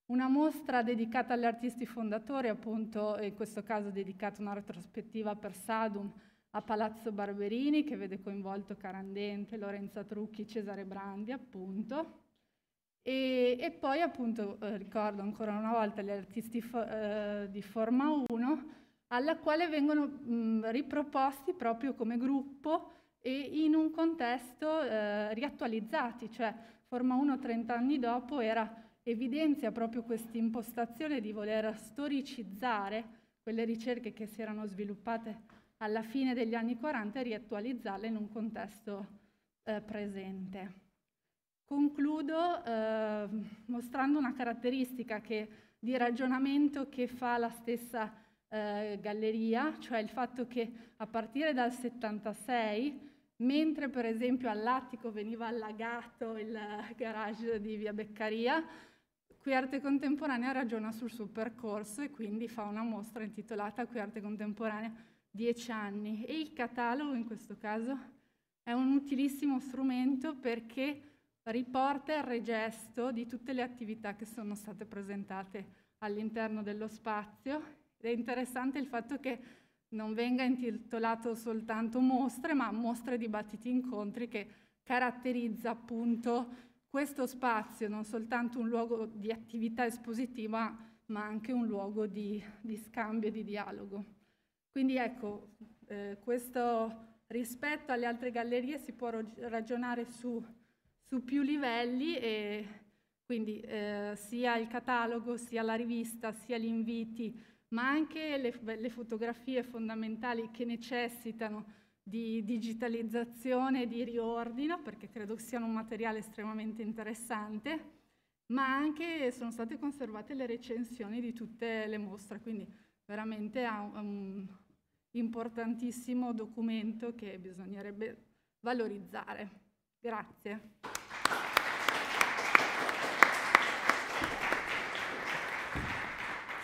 Una mostra dedicata agli artisti fondatori, appunto in questo caso dedicata una retrospettiva per Sadum a Palazzo Barberini, che vede coinvolto Carandente, Lorenza Trucchi, Cesare Brandi, appunto. E, e poi, appunto, eh, ricordo ancora una volta gli artisti fo- eh, di Forma 1, alla quale vengono mh, riproposti proprio come gruppo e in un contesto eh, riattualizzati, cioè Forma 1 30 anni dopo era, evidenzia proprio questa impostazione di voler storicizzare quelle ricerche che si erano sviluppate alla fine degli anni 40 e riattualizzarle in un contesto eh, presente. Concludo eh, mostrando una caratteristica che, di ragionamento che fa la stessa eh, galleria, cioè il fatto che a partire dal 76 mentre per esempio all'attico veniva allagato il garage di via Beccaria, Qui Arte Contemporanea ragiona sul suo percorso e quindi fa una mostra intitolata Qui Arte Contemporanea 10 anni e il catalogo in questo caso è un utilissimo strumento perché riporta il regesto di tutte le attività che sono state presentate all'interno dello spazio ed è interessante il fatto che non venga intitolato soltanto mostre, ma mostre, dibattiti, incontri che caratterizza appunto questo spazio, non soltanto un luogo di attività espositiva, ma anche un luogo di, di scambio e di dialogo. Quindi ecco, eh, questo rispetto alle altre gallerie si può ragionare su, su più livelli e quindi eh, sia il catalogo, sia la rivista, sia gli inviti, ma anche le, le fotografie fondamentali che necessitano di digitalizzazione, e di riordino, perché credo siano un materiale estremamente interessante, ma anche sono state conservate le recensioni di tutte le mostre, quindi veramente è un importantissimo documento che bisognerebbe valorizzare. Grazie.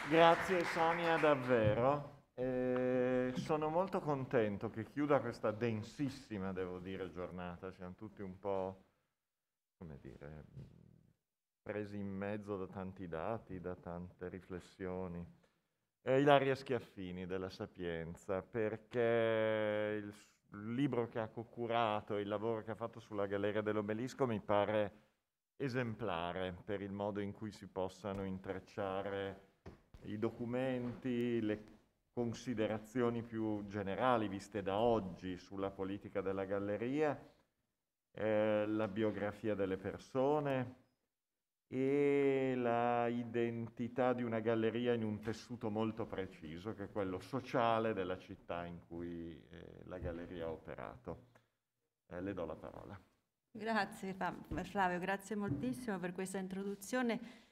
Grazie Sonia davvero. Eh, sono molto contento che chiuda questa densissima, devo dire, giornata. Siamo tutti un po', come dire, presi in mezzo da tanti dati, da tante riflessioni. Eh, Ilaria Schiaffini della Sapienza, perché il, il libro che ha curato, e il lavoro che ha fatto sulla Galleria dell'Obelisco mi pare esemplare per il modo in cui si possano intrecciare i documenti, le considerazioni più generali viste da oggi sulla politica della galleria, eh, la biografia delle persone e la identità di una galleria in un tessuto molto preciso, che è quello sociale della città in cui eh, la galleria ha operato. Eh, le do la parola. Grazie Flavio, grazie moltissimo per questa introduzione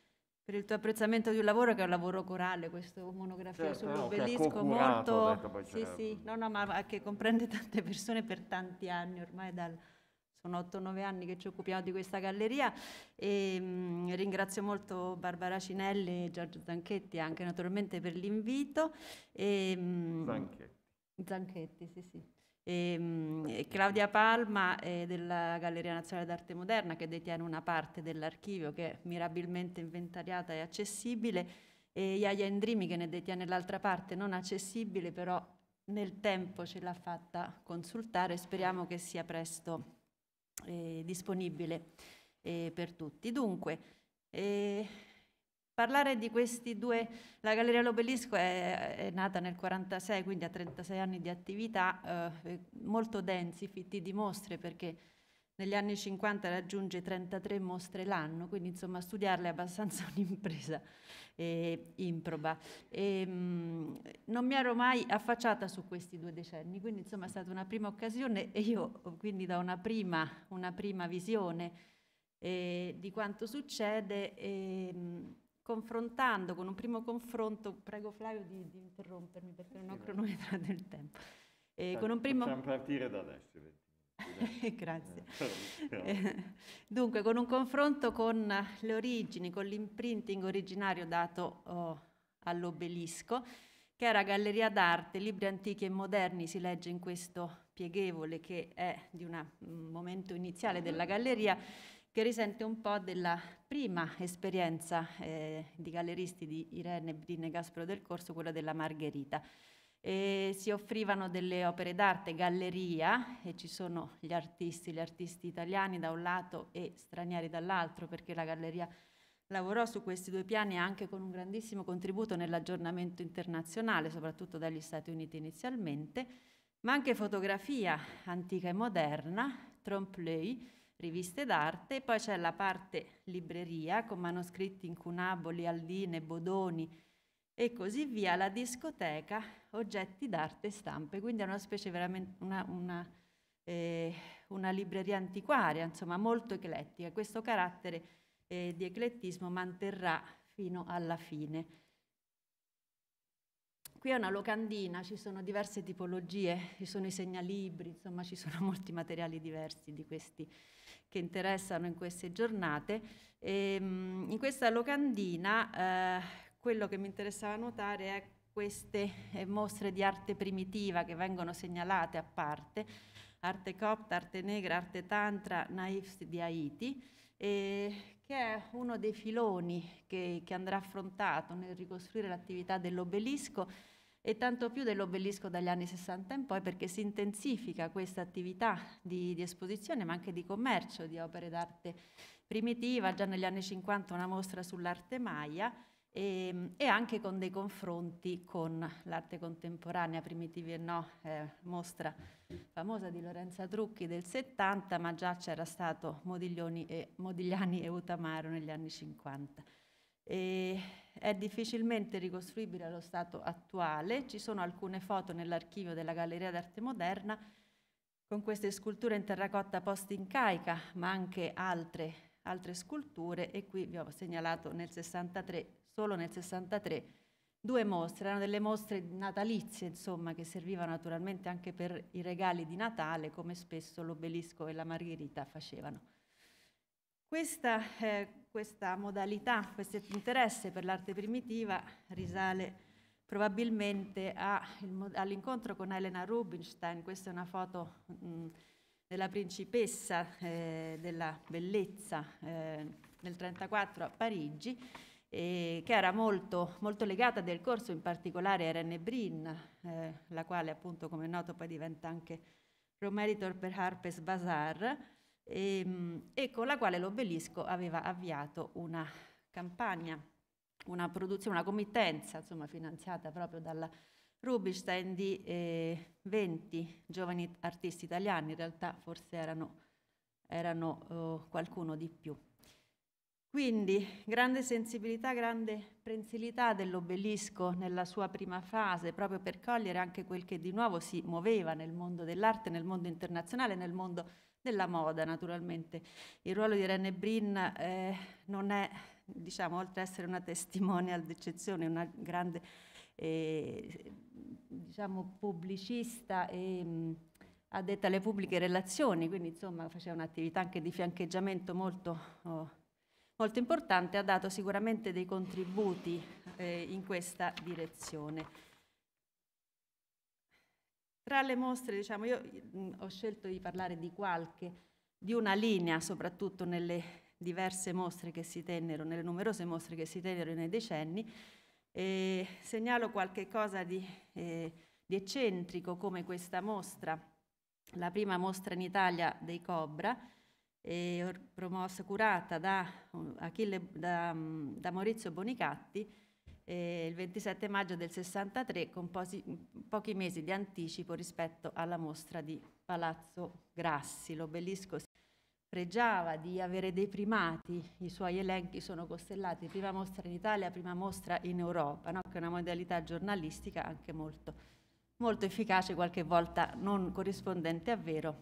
per il tuo apprezzamento di un lavoro che è un lavoro corale, questa monografia certo, sull'obelisco no, molto... Detto, sì, sì, certo. no, no, ma che comprende tante persone per tanti anni, ormai dal, sono 8-9 anni che ci occupiamo di questa galleria e ehm, mh, ringrazio molto Barbara Cinelli e Giorgio Zanchetti anche naturalmente per l'invito. E, ehm, mh, Zanchetti. Zanchetti, sì, sì. Ehm, e Claudia Palma è della Galleria Nazionale d'Arte Moderna che detiene una parte dell'archivio che è mirabilmente inventariata e accessibile e Iaia Endrimi che ne detiene l'altra parte non accessibile però nel tempo ce l'ha fatta consultare speriamo che sia presto eh, disponibile eh, per tutti. Dunque, eh, parlare di questi due, la Galleria L'Obelisco è, è nata nel 1946, quindi ha 36 anni di attività, eh, molto densi, fitti di mostre, perché negli anni 50 raggiunge 33 mostre l'anno, quindi insomma studiarle è abbastanza un'impresa eh, improba. E, ehm, mh, non mi ero mai affacciata su questi due decenni, quindi insomma è stata una prima occasione e io quindi da una prima, una prima visione eh, di quanto succede. E, ehm, mh, confrontando con un primo confronto, prego Flavio di, di interrompermi perché non ho cronometrato il tempo. Eh, sì, con un primo... Possiamo partire da adesso. Grazie. Eh, eh, dunque, con un confronto con le origini, con l'imprinting originario dato oh, all'obelisco, che era galleria d'arte, libri antichi e moderni, si legge in questo pieghevole che è di un mm, momento iniziale della mm-hmm. galleria, che risente un po' della prima esperienza eh, di galleristi di Irene Brine Gaspero del Corso, quella della Margherita. E si offrivano delle opere d'arte, galleria, e ci sono gli artisti, gli artisti italiani da un lato e stranieri dall'altro, perché la galleria lavorò su questi due piani anche con un grandissimo contributo nell'aggiornamento internazionale, soprattutto dagli Stati Uniti inizialmente, ma anche fotografia antica e moderna, trompe-l'œil, riviste d'arte, poi c'è la parte libreria con manoscritti incunaboli, aldine, bodoni e così via, la discoteca, oggetti d'arte e stampe, quindi è una specie veramente una, una, eh, una libreria antiquaria, insomma molto eclettica. Questo carattere eh, di eclettismo manterrà fino alla fine. Qui è una locandina, ci sono diverse tipologie, ci sono i segnalibri, insomma ci sono molti materiali diversi di questi che interessano in queste giornate. E, ehm, in questa locandina eh, quello che mi interessava notare è queste eh, mostre di arte primitiva che vengono segnalate a parte, arte copta, arte negra, arte tantra, naif di Haiti, eh, che è uno dei filoni che, che andrà affrontato nel ricostruire l'attività dell'obelisco e tanto più dell'obelisco dagli anni 60 in poi perché si intensifica questa attività di, di esposizione ma anche di commercio di opere d'arte primitiva, già negli anni 50 una mostra sull'arte maya e, ehm, e, anche con dei confronti con l'arte contemporanea, primitivi e no, eh, mostra famosa di Lorenza Trucchi del 70, ma già c'era stato Modigliani e Utamaro negli anni 50. E, è difficilmente ricostruibile allo stato attuale. Ci sono alcune foto nell'archivio della Galleria d'Arte Moderna con queste sculture in terracotta post-incaica, ma anche altre, altre, sculture e qui vi ho segnalato nel 63, solo nel 63, due mostre, erano delle mostre natalizie, insomma, che servivano naturalmente anche per i regali di Natale, come spesso l'obelisco e la margherita facevano. Questa eh, questa modalità, questo interesse per l'arte primitiva risale probabilmente all'incontro con Elena Rubinstein, questa è una foto mh, mm, della principessa eh, della bellezza eh, nel 1934 a Parigi, eh, che era molto, molto, legata del corso, in particolare a René Brin, eh, la quale appunto come noto poi diventa anche promeritor per Harpes Bazaar, e, ehm, e con la quale l'obelisco aveva avviato una campagna, una produzione, una committenza insomma, finanziata proprio dalla Rubinstein di eh, 20 giovani artisti italiani, in realtà forse erano, erano eh, qualcuno di più. Quindi grande sensibilità, grande prensilità dell'obelisco nella sua prima fase, proprio per cogliere anche quel che di nuovo si muoveva nel mondo dell'arte, nel mondo internazionale, nel mondo della mm. moda naturalmente. Il ruolo di Irene Brin eh, non è, diciamo, oltre ad essere una testimonial d'eccezione, una grande eh, diciamo, pubblicista e mh, mm, addetta alle pubbliche relazioni, quindi insomma faceva un'attività anche di fiancheggiamento molto, oh, molto importante, ha dato sicuramente dei contributi eh, in questa direzione. Tra le mostre, diciamo, io mh, ho scelto di parlare di qualche, di una linea, soprattutto nelle diverse mostre che si tennero, nelle numerose mostre che si tennero nei decenni, e segnalo qualche cosa di, eh, di eccentrico come questa mostra, la prima mostra in Italia dei Cobra, eh, promossa, curata da, uh, Achille, da, da Maurizio Bonicatti, eh, il 27 maggio del 63 con posi, pochi mesi di anticipo rispetto alla mostra di Palazzo Grassi. L'obelisco pregiava di avere dei primati, i suoi elenchi sono costellati, prima mostra in Italia, prima mostra in Europa, no? che è una modalità giornalistica anche molto, molto efficace, qualche volta non corrispondente a vero,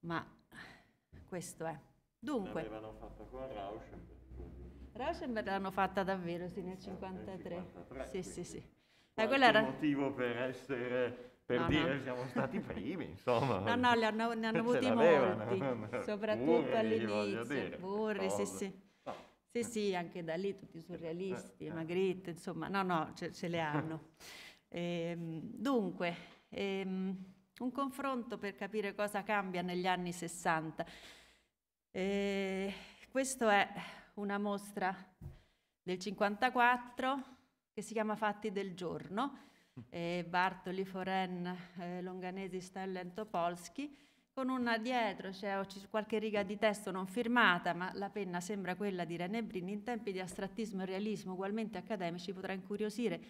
ma questo è. Dunque... L'avevano fatto con Rauschenberg. Rauschen me l'hanno fatta davvero, sì, nel 53. 53 sì, sì, sì. Eh, quella era... motivo per essere per no, dire no. siamo stati i primi, insomma. No, no, ne hanno, ne hanno avuti molti, eh, soprattutto Burri, all'inizio. Burri, cosa. sì, sì. Sì, sì, anche da lì tutti i surrealisti, eh, eh, Magritte, insomma, no, no, ce, ce le hanno. ehm, dunque, ehm, un confronto per capire cosa cambia negli anni 60. Eh, questo è una mostra del 54 che si chiama Fatti del giorno, mm. eh, Bartoli, Foren, eh, Longanesi, Stellen, Topolski, con una dietro, c'è cioè, qualche riga di testo non firmata, ma la penna sembra quella di René Brini, in tempi di astrattismo e realismo ugualmente accademici potrà incuriosire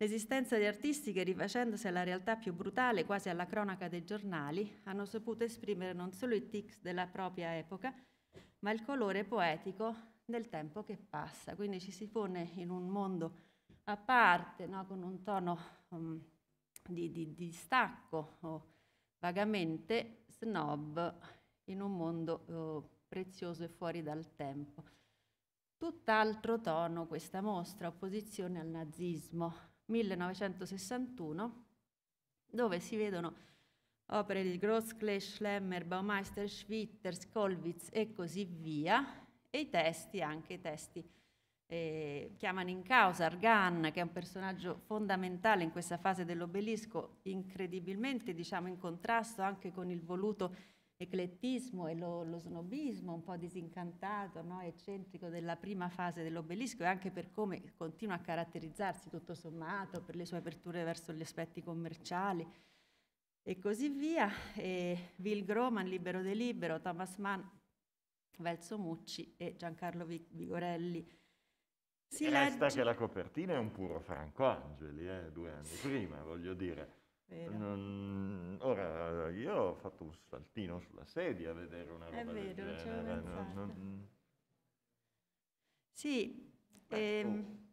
L'esistenza di artisti che, rifacendosi alla realtà più brutale, quasi alla cronaca dei giornali, hanno saputo esprimere non solo i tics della propria epoca, ma il colore poetico del tempo che passa. Quindi ci si pone in un mondo a parte, no? con un tono um, di, di, di, stacco oh, vagamente snob in un mondo oh, prezioso e fuori dal tempo. Tutt'altro tono questa mostra, opposizione al nazismo, 1961, dove si vedono opere di Grossklee, Schlemmer, Baumeister, Schwitter, Skolwitz e così via, e i testi, anche i testi eh, chiamano in causa Argan, che è un personaggio fondamentale in questa fase dell'obelisco, incredibilmente diciamo, in contrasto anche con il voluto eclettismo e lo, lo snobismo un po' disincantato, no? eccentrico della prima fase dell'obelisco e anche per come continua a caratterizzarsi tutto sommato, per le sue aperture verso gli aspetti commerciali e così via. E Will Groman, Libero de Libero, Thomas Mann, Velzo Mucci e Giancarlo Vigorelli. Si e legge... Resta che la copertina è un puro Franco Angeli, eh, due anni prima, voglio dire. Non... Ora, io ho fatto un saltino sulla sedia a vedere una roba È vero, del genere. Non, non... Mm. Sì, ehm...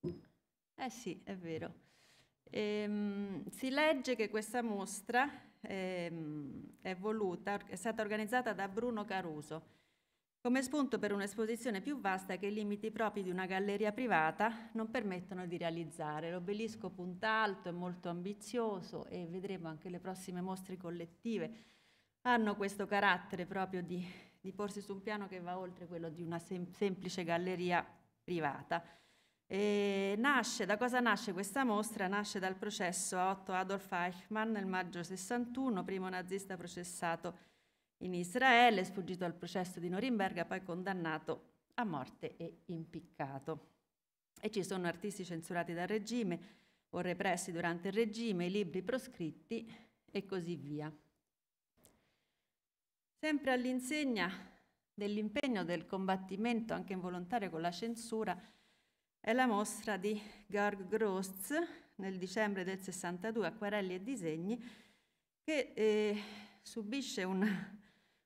Oh. eh sì, è vero. Ehm, si legge che questa mostra ehm, è, voluta, è stata organizzata da Bruno Caruso come spunto per un'esposizione più vasta che i limiti propri di una galleria privata non permettono di realizzare. L'obelisco punta è molto ambizioso e vedremo anche le prossime mostre collettive hanno questo carattere proprio di, di porsi su un piano che va oltre quello di una sem semplice galleria privata. E nasce, da cosa nasce questa mostra? Nasce dal processo a Otto Adolf Eichmann nel maggio 61, primo nazista processato in Israele, sfuggito al processo di Norimberga, poi condannato a morte e impiccato. E ci sono artisti censurati dal regime o repressi durante il regime, i libri proscritti e così via. Sempre all'insegna dell'impegno del combattimento anche involontario con la censura, è la mostra di Georg Grosz nel dicembre del 62, Acquarelli e disegni, che eh, subisce una,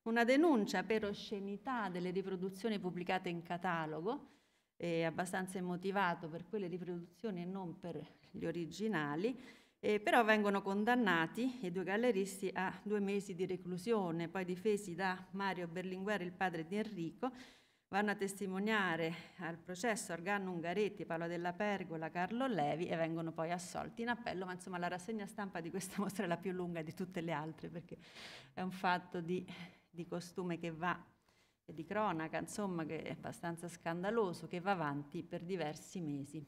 una, denuncia per oscenità delle riproduzioni pubblicate in catalogo, eh, abbastanza immotivato per quelle riproduzioni e non per gli originali, eh, però vengono condannati i due galleristi a due mesi di reclusione, poi difesi da Mario Berlinguer, il padre di Enrico, vanno a testimoniare al processo Arganno Ungaretti, Paolo Della Pergola, Carlo Levi e vengono poi assolti in appello, ma insomma la rassegna stampa di questa mostra è la più lunga di tutte le altre perché è un fatto di, di costume che va e di cronaca, insomma che è abbastanza scandaloso, che va avanti per diversi mesi.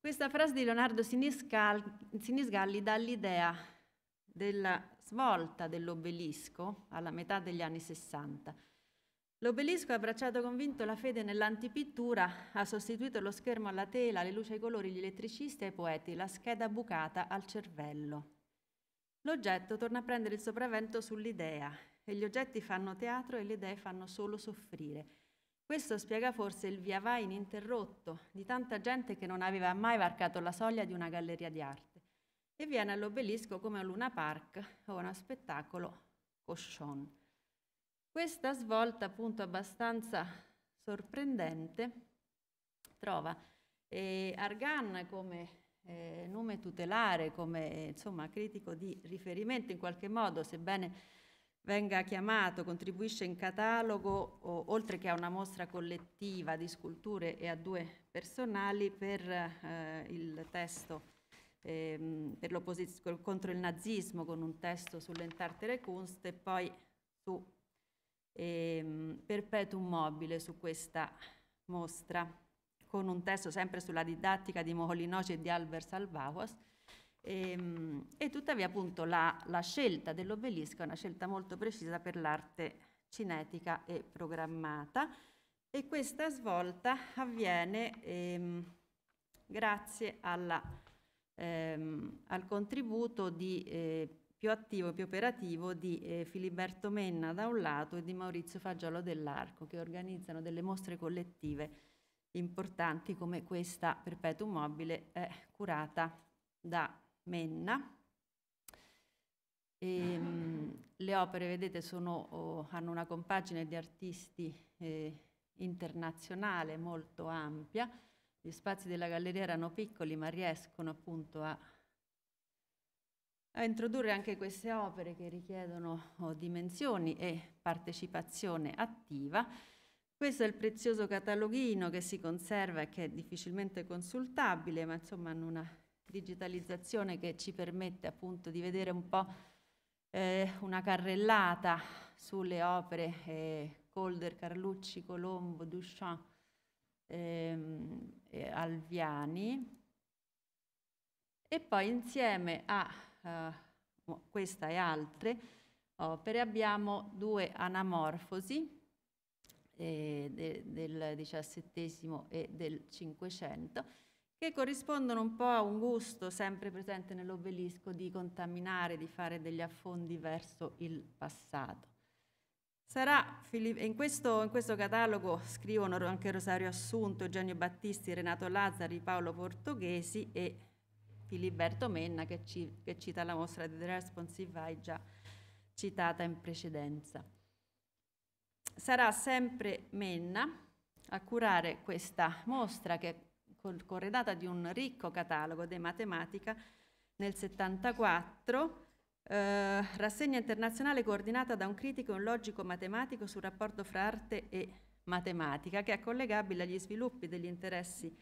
Questa frase di Leonardo Sinisgalli dà l'idea della svolta dell'obelisco alla metà degli anni Sessanta. L'obelisco ha abbracciato convinto la fede nell'antipittura, ha sostituito lo schermo alla tela, le luci ai colori, gli elettricisti ai poeti, la scheda bucata al cervello. L'oggetto torna a prendere il sopravvento sull'idea e gli oggetti fanno teatro e le idee fanno solo soffrire. Questo spiega forse il via vai ininterrotto di tanta gente che non aveva mai varcato la soglia di una galleria di arte e viene all'obelisco come a Luna Park o a uno spettacolo cochon. Questa svolta appunto abbastanza sorprendente trova eh, Argan come eh, nome tutelare, come insomma, critico di riferimento in qualche modo, sebbene venga chiamato, contribuisce in catalogo, o, oltre che a una mostra collettiva di sculture e a due personali, per eh, il testo ehm, per contro il nazismo con un testo sull'Entartere Kunst e poi su ehm, perpetuum mobile su questa mostra, con un testo sempre sulla didattica di Moholinoci e di Albert Salvaguas. Ehm, e tuttavia appunto la, la scelta dell'obelisco è una scelta molto precisa per l'arte cinetica e programmata e questa svolta avviene ehm, grazie alla, ehm, al contributo di eh, più attivo, più operativo di eh, Filiberto Menna da un lato e di Maurizio Fagiolo dell'Arco, che organizzano delle mostre collettive importanti come questa Perpetuum mobile eh, curata da Menna. E, ehm, le opere, vedete, sono, oh, hanno una compagine di artisti eh, internazionale molto ampia. Gli spazi della galleria erano piccoli ma riescono appunto a a introdurre anche queste opere che richiedono oh, dimensioni e partecipazione attiva. Questo è il prezioso cataloghino che si conserva e che è difficilmente consultabile, ma insomma hanno una digitalizzazione che ci permette appunto di vedere un po' eh, una carrellata sulle opere eh, Colder, Carlucci, Colombo, Duchamp, ehm, Alviani. E poi insieme a eh, oh, questa e altre opere, oh, abbiamo due anamorfosi eh, de, del XVII e del Cinquecento che corrispondono un po' a un gusto sempre presente nell'obelisco di contaminare, di fare degli affondi verso il passato. Sarà, in, questo, in questo catalogo scrivono anche Rosario Assunto, Eugenio Battisti, Renato Lazzari, Paolo Portoghesi e di Liberto Menna che, ci, che cita la mostra di The Responsive Eye già citata in precedenza. Sarà sempre Menna a curare questa mostra che è corredata di un ricco catalogo di matematica nel 74 Uh, eh, rassegna internazionale coordinata da un critico e un logico matematico sul rapporto fra arte e matematica, che è collegabile agli sviluppi degli interessi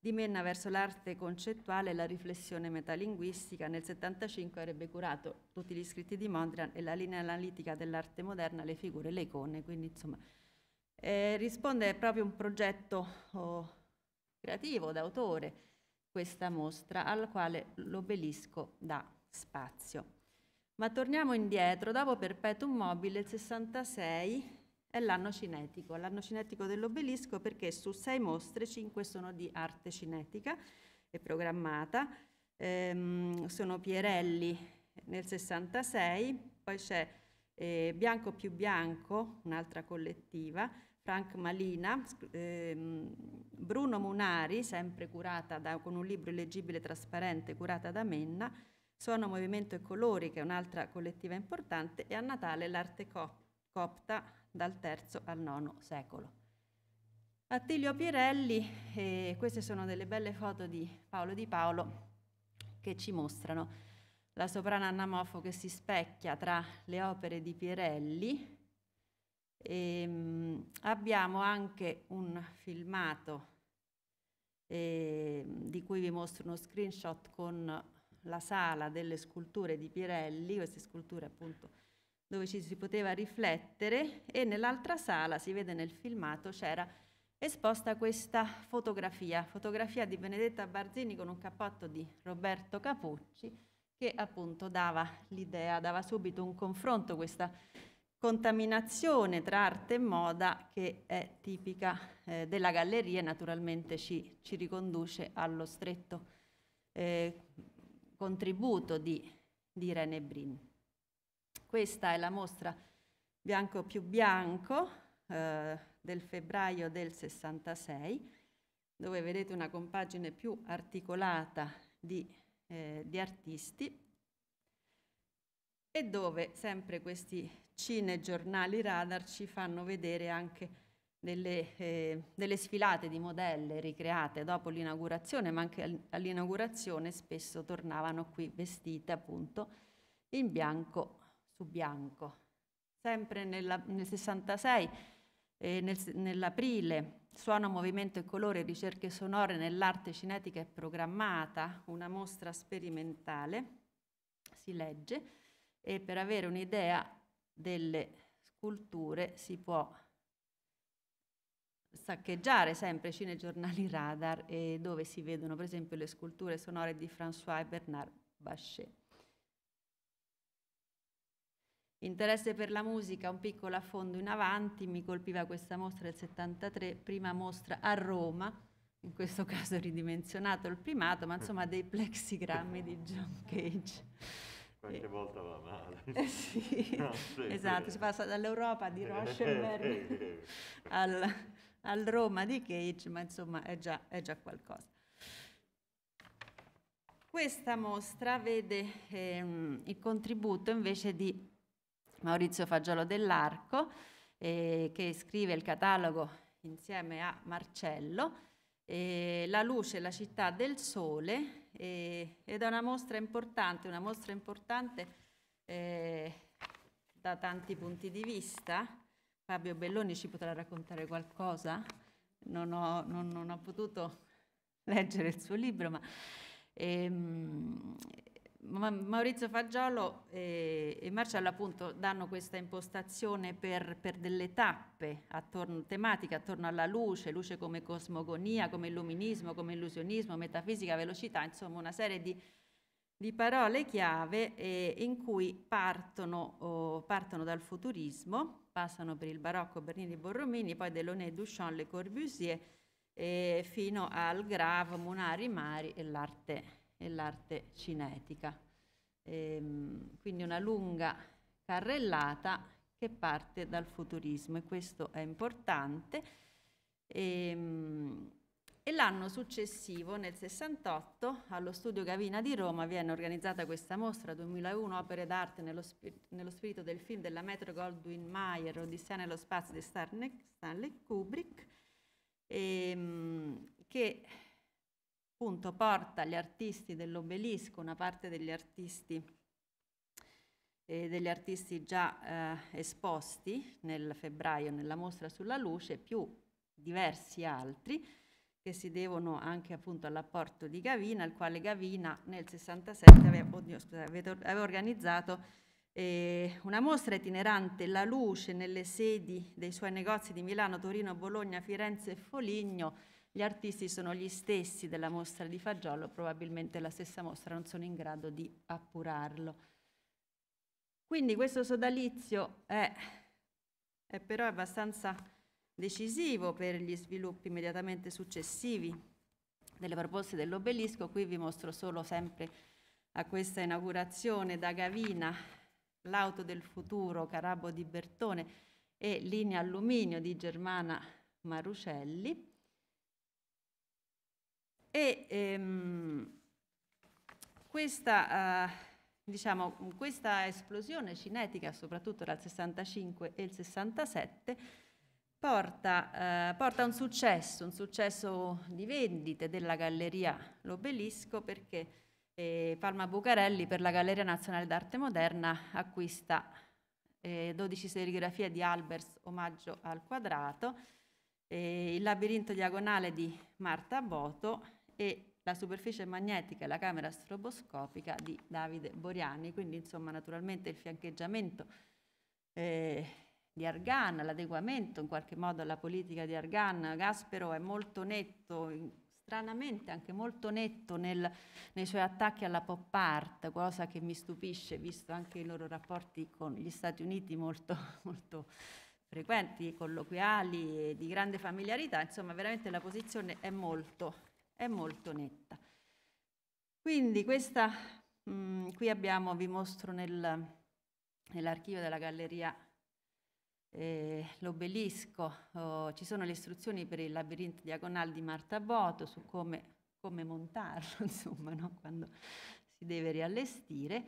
di Menna verso l'arte concettuale e la riflessione metalinguistica. Nel 1975 avrebbe curato tutti gli scritti di Mondrian e la linea analitica dell'arte moderna, le figure le icone, quindi insomma eh, risponde proprio un progetto oh, creativo d'autore questa mostra al quale l'obelisco dà spazio. Ma torniamo indietro, dopo Perpetuum mobile il 66 è l'anno cinetico, l'anno cinetico dell'obelisco perché su sei mostre, cinque sono di arte cinetica e programmata, ehm, sono Pierelli nel 66, poi c'è eh, Bianco più Bianco, un'altra collettiva, Frank Malina, ehm, Bruno Munari, sempre curata da, con un libro illeggibile trasparente curata da Menna, Suono, Movimento e Colori, che è un'altra collettiva importante, e a Natale l'arte copta dal III al IX secolo. Attilio Pirelli, eh, queste sono delle belle foto di Paolo Di Paolo che ci mostrano la soprana Anna Moffo che si specchia tra le opere di Pirelli. E, ehm, abbiamo anche un filmato eh, di cui vi mostro uno screenshot con la sala delle sculture di Pirelli, queste sculture appunto dove ci si poteva riflettere e nell'altra sala, si vede nel filmato, c'era esposta questa fotografia, fotografia di Benedetta Barzini con un cappotto di Roberto Capucci che appunto dava l'idea, dava subito un confronto, questa contaminazione tra arte e moda che è tipica eh, della galleria e naturalmente ci, ci riconduce allo stretto eh, contributo di, di Irene Brin. Questa è la mostra bianco più bianco eh, del febbraio del 66, dove vedete una compagine più articolata di, eh, di artisti e dove sempre questi cinegiornali radar ci fanno vedere anche delle, eh, delle, sfilate di modelle ricreate dopo l'inaugurazione, ma anche all'inaugurazione spesso tornavano qui vestite appunto in bianco su bianco. Sempre nella, nel 66, eh, nel, nell'aprile, suono, movimento e colore, ricerche sonore nell'arte cinetica e programmata, una mostra sperimentale, si legge, e per avere un'idea delle sculture si può saccheggiare sempre cinegiornali radar eh, dove si vedono per esempio le sculture sonore di François e Bernard Bachet. Interesse per la musica, un piccolo affondo in avanti, mi colpiva questa mostra del 73, prima mostra a Roma, in questo caso ridimensionato il primato, ma insomma dei plexigrammi di John Cage. Qualche e... volta va male. Eh sì, no, sì esatto, sì. si passa dall'Europa di eh, eh, Rochenberg al, al, Roma di Cage, ma insomma è già, è già qualcosa. Questa mostra vede ehm, il contributo invece di Maurizio Fagiolo dell'Arco, eh, che scrive il catalogo insieme a Marcello, eh, La luce, la città del sole, eh, ed è una mostra importante, una mostra importante eh, da tanti punti di vista. Fabio Belloni ci potrà raccontare qualcosa? Non ho, non, non ho potuto leggere il suo libro, ma ehm, Maurizio Fagiolo e, e Marcello appunto danno questa impostazione per, per delle tappe attorno, tematiche attorno alla luce, luce come cosmogonia, come illuminismo, come illusionismo, metafisica, velocità, insomma una serie di, di parole chiave eh, in cui partono, oh, partono, dal futurismo, passano per il barocco Bernini Borromini, poi Delaunay, Duchamp, Le Corbusier, eh, fino al Grave, Munari, Mari e l'arte e l'arte cinetica. Ehm, quindi una lunga carrellata che parte dal futurismo e questo è importante. Ehm, e l'anno successivo, nel 68, allo studio Gavina di Roma viene organizzata questa mostra 2001 opere d'arte nello, spir- nello spirito del film della Metro Goldwyn Mayer Odissea nello spazio di Stanley, Kubrick, ehm, che appunto porta gli artisti dell'obelisco, una parte degli artisti, eh, degli artisti già eh, esposti nel febbraio nella mostra sulla luce, più diversi altri che si devono anche appunto all'apporto di Gavina, il quale Gavina nel 67 aveva, oddio, scusate, aveva organizzato eh, una mostra itinerante La Luce nelle sedi dei suoi negozi di Milano, Torino, Bologna, Firenze e Foligno gli artisti sono gli stessi della mostra di Fagiolo, probabilmente la stessa mostra non sono in grado di appurarlo. Quindi questo sodalizio è, è però abbastanza decisivo per gli sviluppi immediatamente successivi delle proposte dell'obelisco. Qui vi mostro solo sempre a questa inaugurazione da Gavina l'auto del futuro Carabo di Bertone e linea alluminio di Germana Marucelli. E ehm, questa, eh, diciamo, questa esplosione cinetica, soprattutto dal 65 e il 67, porta, eh, porta un successo, un successo di vendite della galleria L'Obelisco perché eh, Palma Bucarelli per la Galleria Nazionale d'Arte Moderna acquista eh, 12 serigrafie di Albers omaggio al quadrato, eh, il labirinto diagonale di Marta Boto e la superficie magnetica e la camera stroboscopica di Davide Boriani. Quindi insomma naturalmente il fiancheggiamento eh, di Argan, l'adeguamento in qualche modo alla politica di Argan, Gaspero è molto netto, stranamente anche molto netto nel, nei suoi attacchi alla pop art, cosa che mi stupisce visto anche i loro rapporti con gli Stati Uniti molto, molto frequenti, colloquiali, di grande familiarità, insomma veramente la posizione è molto è molto netta. Quindi questa, mh, mm, qui abbiamo, vi mostro nel, nell'archivio della galleria eh, l'obelisco, oh, ci sono le istruzioni per il labirinto diagonale di Marta Boto su come, come montarlo, insomma, no? quando si deve riallestire.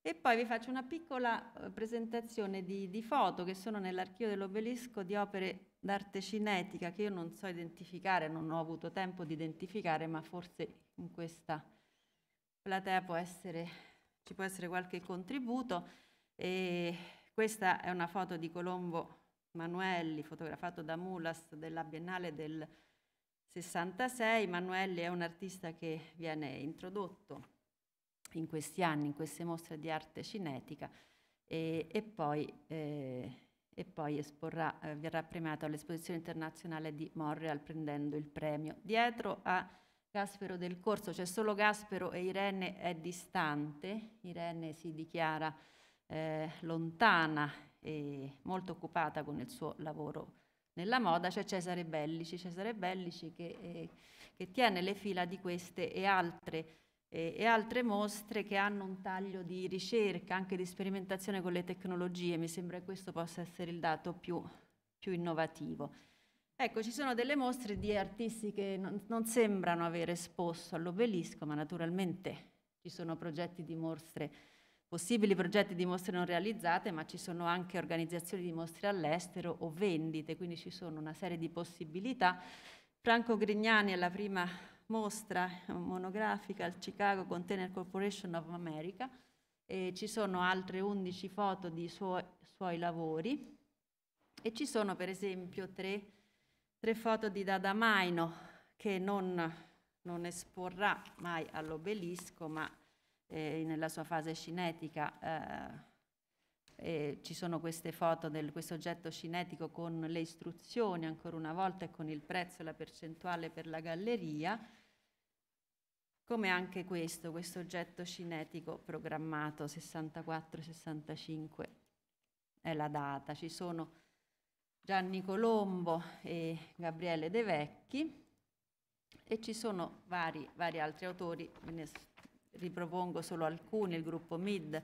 E poi vi faccio una piccola eh, presentazione di, di foto che sono nell'archivio dell'obelisco di opere d'arte cinetica che io non so identificare, non ho avuto tempo di identificare, ma forse in questa platea può essere, ci può essere qualche contributo. E questa è una foto di Colombo Manuelli, fotografato da Mulas della Biennale del 66. Manuelli è un artista che viene introdotto in questi anni, in queste mostre di arte cinetica e, e poi eh, e poi esporrà, eh, verrà premiato all'esposizione internazionale di Morreal prendendo il premio. Dietro a Gaspero del Corso c'è solo Gaspero e Irene è distante, Irene si dichiara eh, lontana e molto occupata con il suo lavoro nella moda, c'è Cesare Bellici, Cesare Bellici che, eh, che tiene le fila di queste e altre e, e, altre mostre che hanno un taglio di ricerca, anche di sperimentazione con le tecnologie. Mi sembra che questo possa essere il dato più, più innovativo. Ecco, ci sono delle mostre di artisti che non, non sembrano aver esposto all'obelisco, ma naturalmente ci sono progetti di mostre possibili progetti di mostre non realizzate, ma ci sono anche organizzazioni di mostre all'estero o vendite, quindi ci sono una serie di possibilità. Franco Grignani è la prima mostra eh, monografica al Chicago Container Corporation of America. E ci sono altre 11 foto di suoi, suoi lavori e ci sono per esempio tre, tre foto di Dada Maino che non, non esporrà mai all'obelisco ma eh, nella sua fase cinetica eh, eh, ci sono queste foto di questo oggetto cinetico con le istruzioni ancora una volta e con il prezzo e la percentuale per la galleria come anche questo, questo oggetto cinetico programmato 64-65 è la data. Ci sono Gianni Colombo e Gabriele De Vecchi e ci sono vari, vari altri autori, ve ne ripropongo solo alcuni, il gruppo MID,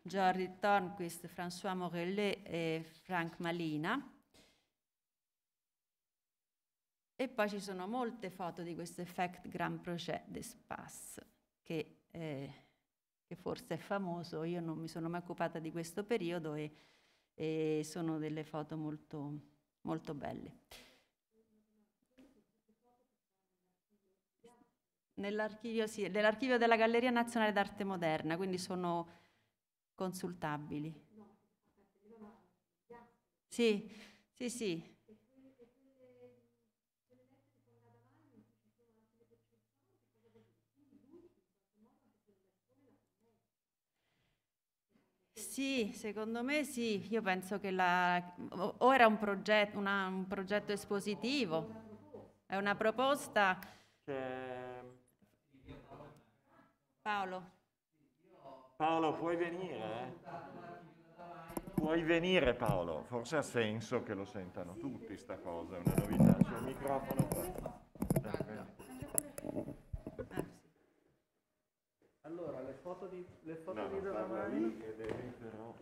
Jordi Tornquist, François Morellet e Frank Malina E poi ci sono molte foto di questo effect Grand Projet d'Espace, che, eh, che forse è famoso, io non mi sono mai occupata di questo periodo e, e sono delle foto molto, molto belle. Nell'archivio, sì, nell'archivio della Galleria Nazionale d'Arte Moderna, quindi sono consultabili. Sì, sì, sì, sì, secondo me sì, io penso che la, o era un progetto, una, un progetto espositivo, è una proposta. Che... Paolo. Paolo, puoi venire? Eh? Puoi venire Paolo, forse ha senso che lo sentano tutti sta cosa, è una novità. C'è il microfono qua. le foto di, le foto no, di Dadamai. Però...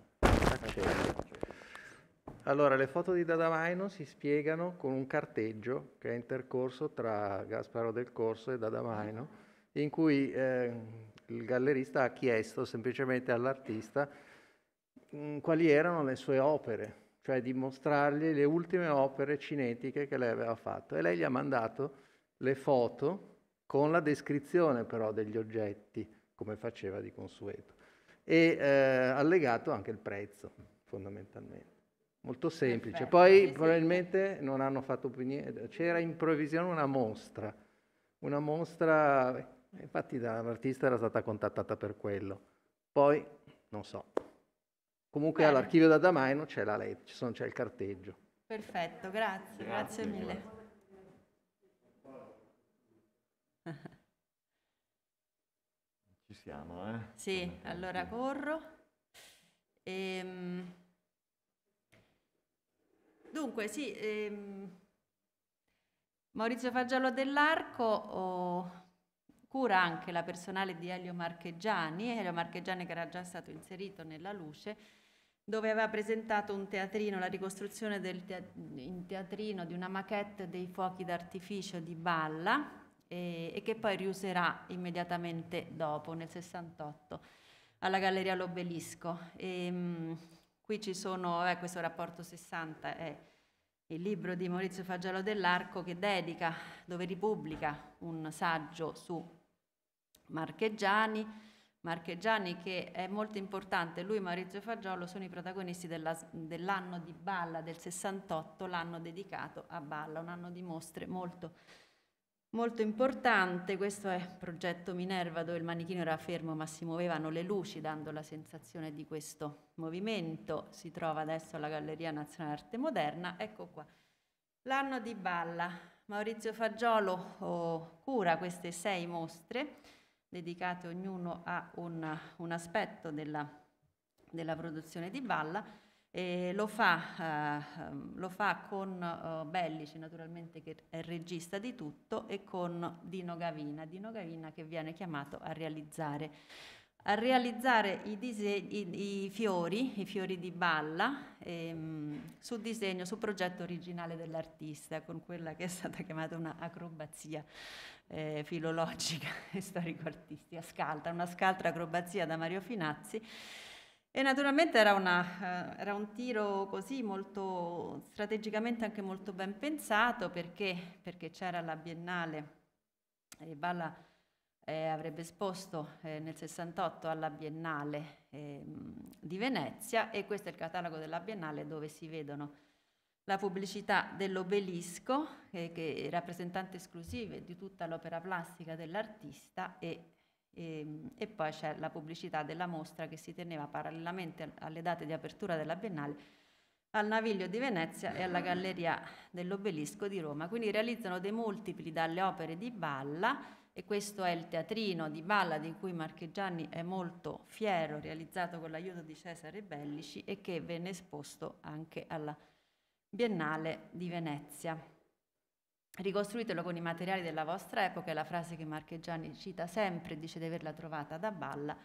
Allora, le foto di Dadamaino si spiegano con un carteggio che è intercorso tra Gasparo del Corso e Dadamaino, in cui eh, il gallerista ha chiesto semplicemente all'artista mh, mm, quali erano le sue opere, cioè di mostrargli le ultime opere cinetiche che lei aveva fatto. E lei gli ha mandato le foto con la descrizione però degli oggetti come faceva di consueto. E eh, allegato anche il prezzo, fondamentalmente. Molto semplice. Perfetto, Poi probabilmente non hanno fatto più niente. C'era in previsione una mostra, una mostra, eh, infatti l'artista era stata contattata per quello. Poi, non so. Comunque Bene. all'archivio da Damaino c'è la legge, c'è il carteggio. Perfetto, grazie, grazie, grazie mille. Grazie. siamo, eh? Sì, Come allora qui. corro. Ehm... Dunque, sì, ehm... Maurizio Fagiolo dell'Arco oh, cura anche la personale di Elio Marcheggiani, Elio Marcheggiani che era già stato inserito nella luce, dove aveva presentato un teatrino, la ricostruzione te- in teatrino di una maquette dei fuochi d'artificio di Balla, e, e che poi riuserà immediatamente dopo, nel 68, alla Galleria L'Obelisco. E, ehm, mh, qui ci sono, eh, questo rapporto 60 è il libro di Maurizio Fagiolo dell'Arco che dedica, dove ripubblica un saggio su Marchegiani, Marchegiani che è molto importante, lui e Maurizio Fagiolo sono i protagonisti della, dell'anno di Balla del 68, l'anno dedicato a Balla, un anno di mostre molto importante Molto importante, questo è il progetto Minerva dove il manichino era fermo ma si muovevano le luci dando la sensazione di questo movimento, si trova adesso alla Galleria Nazionale Arte Moderna, ecco qua. L'anno di Balla, Maurizio Fagiolo oh, cura queste sei mostre dedicate ognuno a un, un aspetto della, della produzione di Balla e lo, fa, uh, lo fa con uh, eh, Bellici, naturalmente, che è regista di tutto, e con Dino Gavina, Dino Gavina che viene chiamato a realizzare a realizzare i, diseg- i, i, fiori, i fiori di balla, ehm, su disegno, su progetto originale dell'artista, con quella che è stata chiamata un'acrobazia. eh, filologica e storico-artistica, scaltra, una scaltra acrobazia da Mario Finazzi e naturalmente era, una, eh, era, un tiro così molto strategicamente anche molto ben pensato perché, perché c'era la biennale e Balla eh, avrebbe esposto eh, nel 68 alla biennale eh, di Venezia e questo è il catalogo della biennale dove si vedono la pubblicità dell'obelisco eh, che è rappresentante esclusive di tutta l'opera plastica dell'artista e e, ehm, e, poi c'è la pubblicità della mostra che si teneva parallelamente alle date di apertura della Biennale al Naviglio di Venezia e alla Galleria dell'Obelisco di Roma. Quindi realizzano dei multipli dalle opere di Balla e questo è il teatrino di Balla di cui Marchegiani è molto fiero, realizzato con l'aiuto di Cesare Bellici e che venne esposto anche alla Biennale di Venezia ricostruitelo con i materiali della vostra epoca, è la frase che Marchegiani cita sempre, dice di averla trovata da Balla,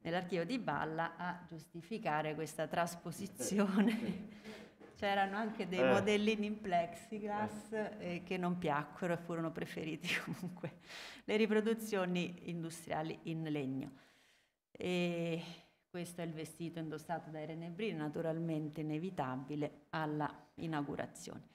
nell'archivio di Balla, a giustificare questa trasposizione. Eh, C'erano anche dei eh. modellini in plexiglass eh. eh. che non piacquero e furono preferiti comunque le riproduzioni industriali in legno. E questo è il vestito indossato da Irene Brin, naturalmente inevitabile alla inaugurazione.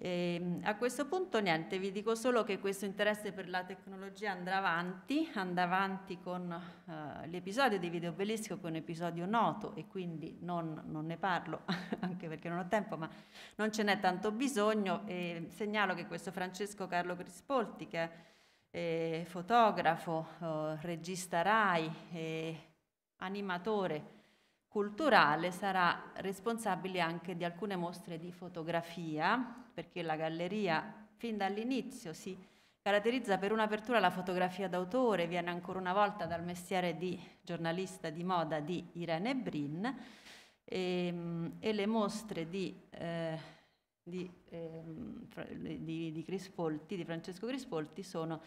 E ehm, a questo punto niente, vi dico solo che questo interesse per la tecnologia andrà avanti, andrà avanti con eh, l'episodio di Video Obelisco, che è un episodio noto e quindi non, non ne parlo, anche perché non ho tempo, ma non ce n'è tanto bisogno. E ehm, segnalo che questo Francesco Carlo Crispolti, che è eh, fotografo, eh, regista RAI, e animatore, culturale sarà responsabile anche di alcune mostre di fotografia, perché la galleria fin dall'inizio si caratterizza per un'apertura alla fotografia d'autore, viene ancora una volta dal mestiere di giornalista di moda di Irene Brin e, ehm, e le mostre di, eh, di, eh, di, di, Crispolti, di Francesco Crispolti sono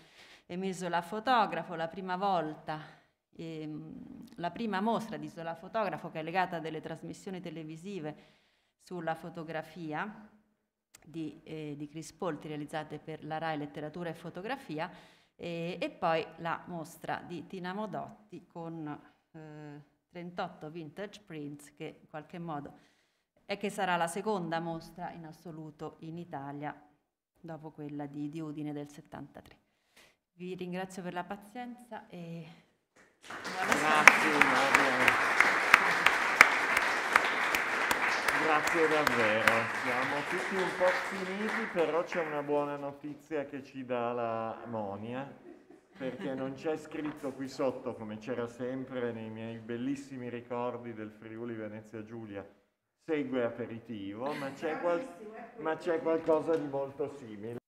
Emisola Fotografo, la prima volta ehm, la prima mostra di Zola Fotografo che è legata a delle trasmissioni televisive sulla fotografia di, eh, di Chris Polti realizzate per la RAI Letteratura e Fotografia e, eh, e poi la mostra di Tina Modotti con eh, 38 vintage prints che in qualche modo è che sarà la seconda mostra in assoluto in Italia dopo quella di, di Udine del 73. Vi ringrazio per la pazienza e Grazie, Maria. Grazie davvero, siamo tutti un po' finiti, però c'è una buona notizia che ci dà la Monia, perché non c'è scritto qui sotto, come c'era sempre nei miei bellissimi ricordi del Friuli Venezia Giulia, segue aperitivo, ma c'è, qual- ma c'è qualcosa di molto simile.